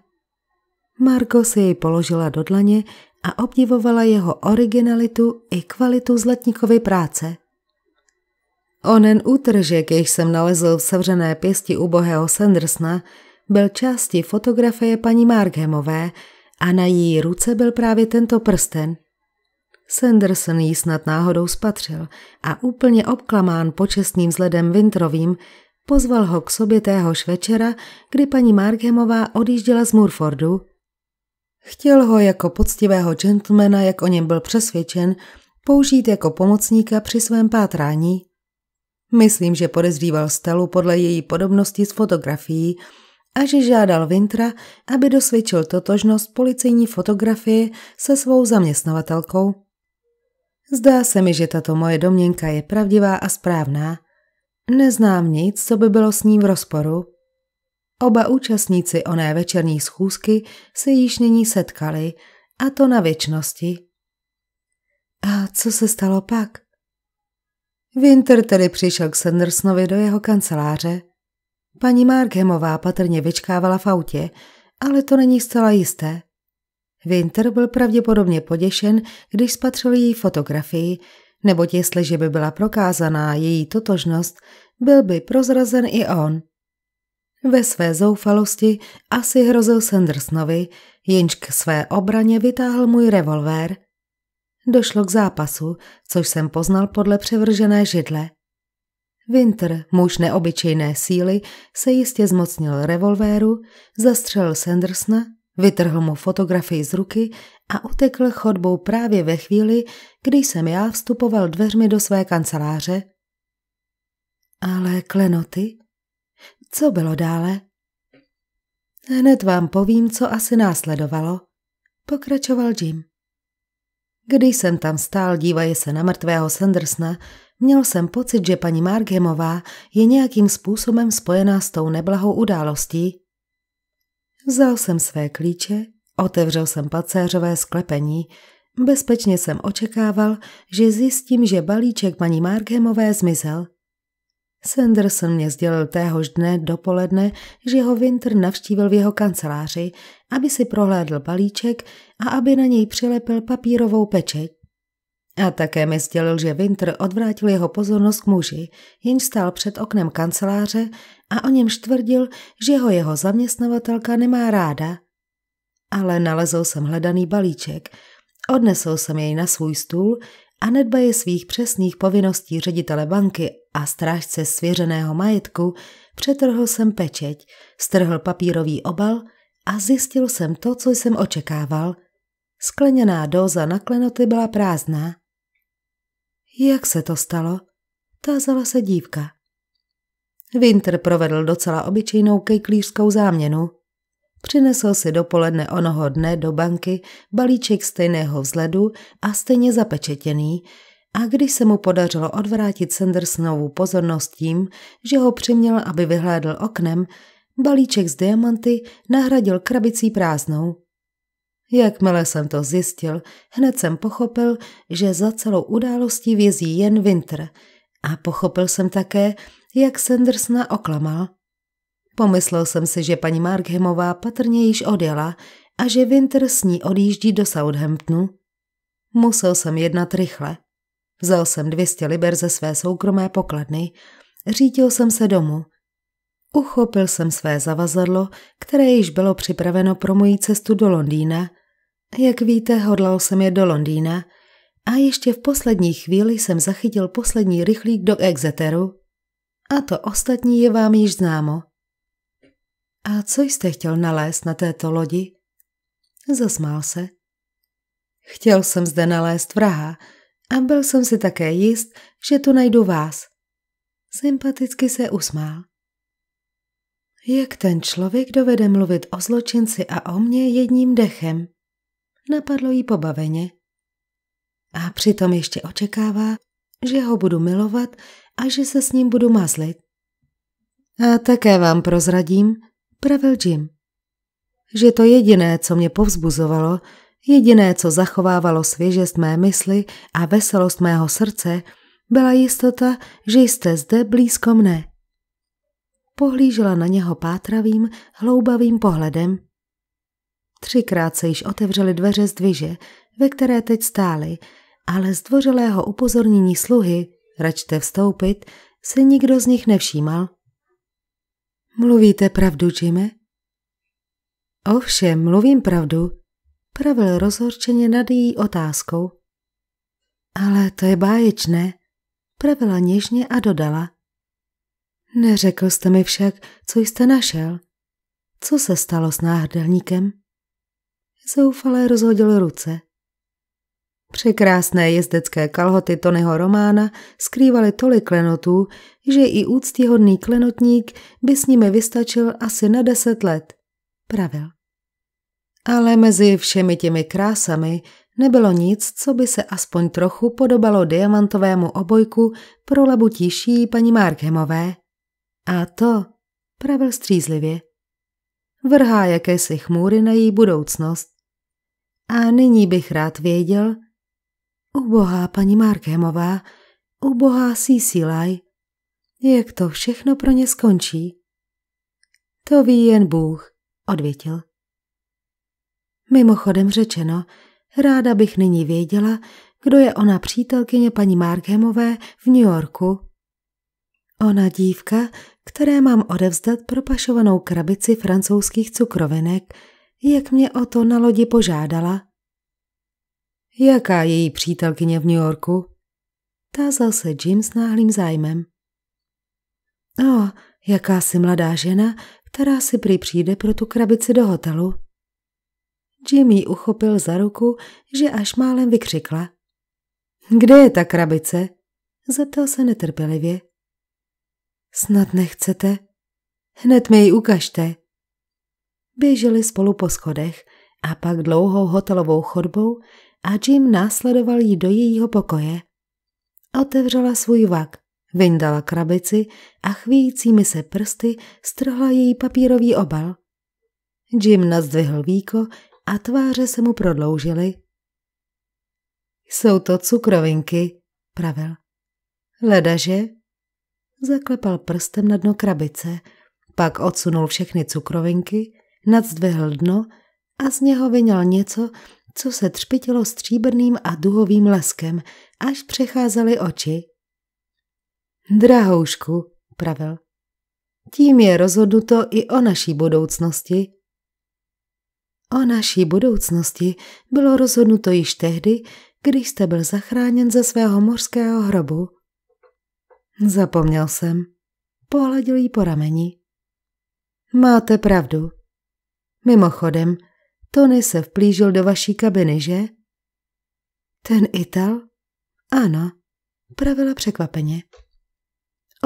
Marko si jej položila do dlaně a obdivovala jeho originalitu i kvalitu zlatníkovy práce. Onen útržek, jejž jsem nalezl v sevřené pěsti ubohého Sandersna, byl částí fotografie paní Marghemové a na její ruce byl právě tento prsten. Sanderson ji snad náhodou spatřil a úplně obklamán počestným vzhledem Vintrovým pozval ho k sobě téhož večera, kdy paní Markhamová odjížděla z Murfordu. Chtěl ho jako poctivého gentlemana, jak o něm byl přesvědčen, použít jako pomocníka při svém pátrání. Myslím, že podezříval Stelu podle její podobnosti s fotografií a že žádal Vintra, aby dosvědčil totožnost policejní fotografie se svou zaměstnavatelkou. Zdá se mi, že tato moje domněnka je pravdivá a správná. Neznám nic, co by bylo s ní v rozporu. Oba účastníci oné večerní schůzky se již nyní setkali, a to na věčnosti. A co se stalo pak? Winter tedy přišel k Sandersonovi do jeho kanceláře. Paní Markhemová patrně vyčkávala v autě, ale to není zcela jisté. Winter byl pravděpodobně poděšen, když spatřil její fotografii, neboť jestliže by byla prokázaná její totožnost, byl by prozrazen i on. Ve své zoufalosti asi hrozil Sandersnovi, jenž k své obraně vytáhl můj revolver. Došlo k zápasu, což jsem poznal podle převržené židle. Winter, muž neobyčejné síly, se jistě zmocnil revolvéru, zastřelil Sandersna Vytrhl mu fotografii z ruky a utekl chodbou právě ve chvíli, kdy jsem já vstupoval dveřmi do své kanceláře. Ale klenoty? Co bylo dále? Hned vám povím, co asi následovalo, pokračoval Jim. Když jsem tam stál, dívaje se na mrtvého Sandersna, měl jsem pocit, že paní Margemová je nějakým způsobem spojená s tou neblahou událostí, Vzal jsem své klíče, otevřel jsem pacéřové sklepení, bezpečně jsem očekával, že zjistím, že balíček paní Markémové zmizel. Sanderson mě sdělil téhož dne dopoledne, že ho Winter navštívil v jeho kanceláři, aby si prohlédl balíček a aby na něj přilepil papírovou pečeť. A také mi sdělil, že Winter odvrátil jeho pozornost k muži, jenž stál před oknem kanceláře a o něm tvrdil, že ho jeho zaměstnavatelka nemá ráda. Ale nalezl jsem hledaný balíček, odnesl jsem jej na svůj stůl a nedbaje svých přesných povinností ředitele banky a strážce svěřeného majetku, přetrhl jsem pečeť, strhl papírový obal a zjistil jsem to, co jsem očekával. Skleněná dóza na klenoty byla prázdná. Jak se to stalo? Tázala se dívka. Winter provedl docela obyčejnou kejklířskou záměnu. Přinesl si dopoledne onoho dne do banky balíček stejného vzhledu a stejně zapečetěný, a když se mu podařilo odvrátit Sandersonovu pozornost tím, že ho přiměl, aby vyhlédl oknem, balíček s diamanty nahradil krabicí prázdnou. Jakmile jsem to zjistil, hned jsem pochopil, že za celou událostí vězí jen Winter a pochopil jsem také, jak Sandersna oklamal. Pomyslel jsem si, že paní Markhemová patrně již odjela a že Winter s ní odjíždí do Southamptonu. Musel jsem jednat rychle. Vzal jsem 200 liber ze své soukromé pokladny, řídil jsem se domů. Uchopil jsem své zavazadlo, které již bylo připraveno pro moji cestu do Londýna – jak víte, hodlal jsem je do Londýna a ještě v poslední chvíli jsem zachytil poslední rychlík do Exeteru a to ostatní je vám již známo. A co jste chtěl nalézt na této lodi? Zasmál se. Chtěl jsem zde nalézt vraha a byl jsem si také jist, že tu najdu vás. Sympaticky se usmál. Jak ten člověk dovede mluvit o zločinci a o mně jedním dechem? napadlo jí pobaveně. A přitom ještě očekává, že ho budu milovat a že se s ním budu mazlit. A také vám prozradím, pravil Jim, že to jediné, co mě povzbuzovalo, jediné, co zachovávalo svěžest mé mysli a veselost mého srdce, byla jistota, že jste zde blízko mne. Pohlížela na něho pátravým, hloubavým pohledem Třikrát se již otevřely dveře z dviže, ve které teď stály, ale z dvořelého upozornění sluhy, račte vstoupit, se nikdo z nich nevšímal. Mluvíte pravdu, Jimmy? Ovšem, mluvím pravdu, pravil rozhorčeně nad její otázkou. Ale to je báječné, pravila něžně a dodala. Neřekl jste mi však, co jste našel. Co se stalo s náhrdelníkem? Zoufalé rozhodil ruce. Překrásné jezdecké kalhoty Tonyho Romána skrývaly tolik klenotů, že i úctihodný klenotník by s nimi vystačil asi na deset let, pravil. Ale mezi všemi těmi krásami nebylo nic, co by se aspoň trochu podobalo diamantovému obojku pro labu tiší paní Markhemové. A to, pravil střízlivě, vrhá jakési chmury na její budoucnost. A nyní bych rád věděl, ubohá paní Markémová, ubohá Sisilaj, jak to všechno pro ně skončí. To ví jen Bůh, odvětil. Mimochodem řečeno, ráda bych nyní věděla, kdo je ona přítelkyně paní Markémové v New Yorku. Ona dívka, které mám odevzdat propašovanou krabici francouzských cukrovinek, jak mě o to na lodi požádala. Jaká je její přítelkyně v New Yorku? Tázal se Jim s náhlým zájmem. O, si mladá žena, která si prý přijde pro tu krabici do hotelu. Jim ji uchopil za ruku, že až málem vykřikla. Kde je ta krabice? Zeptal se netrpělivě. Snad nechcete? Hned mi ji ukažte. Běželi spolu po schodech a pak dlouhou hotelovou chodbou a Jim následoval ji do jejího pokoje. Otevřela svůj vak, vyndala krabici a chvíjícími se prsty strhla její papírový obal. Jim nazdvihl víko a tváře se mu prodloužily. Jsou to cukrovinky, pravil. Ledaže? Zaklepal prstem na dno krabice, pak odsunul všechny cukrovinky nadzdvihl dno a z něho vyňal něco, co se třpitilo stříbrným a duhovým leskem, až přecházely oči. Drahoušku, pravil, tím je rozhodnuto i o naší budoucnosti. O naší budoucnosti bylo rozhodnuto již tehdy, když jste byl zachráněn ze svého mořského hrobu. Zapomněl jsem. Pohladil jí po rameni. Máte pravdu, Mimochodem, Tony se vplížil do vaší kabiny, že? Ten Ital? Ano, pravila překvapeně.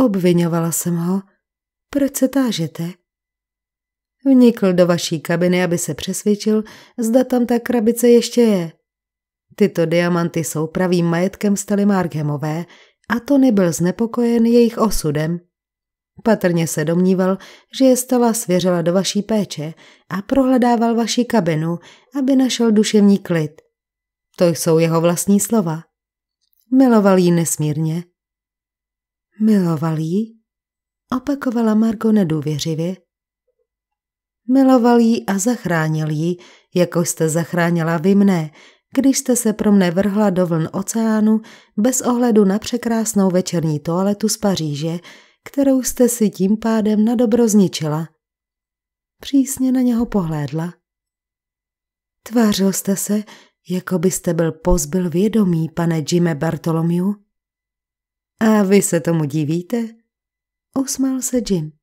Obvinovala jsem ho. Proč se tážete? Vnikl do vaší kabiny, aby se přesvědčil, zda tam ta krabice ještě je. Tyto diamanty jsou pravým majetkem Stely Margemové a Tony byl znepokojen jejich osudem. Patrně se domníval, že je stala svěřila do vaší péče a prohledával vaši kabinu, aby našel duševní klid. To jsou jeho vlastní slova. Miloval ji nesmírně. Miloval ji? Opakovala Margo nedůvěřivě. Miloval ji a zachránil ji, jako jste zachránila vy mne, když jste se pro mne vrhla do vln oceánu bez ohledu na překrásnou večerní toaletu z Paříže, kterou jste si tím pádem na dobro zničila. Přísně na něho pohlédla. Tvářil jste se, jako byste byl pozbyl vědomí, pane Jimmy Bartolomiu. A vy se tomu divíte? Usmál se Jim.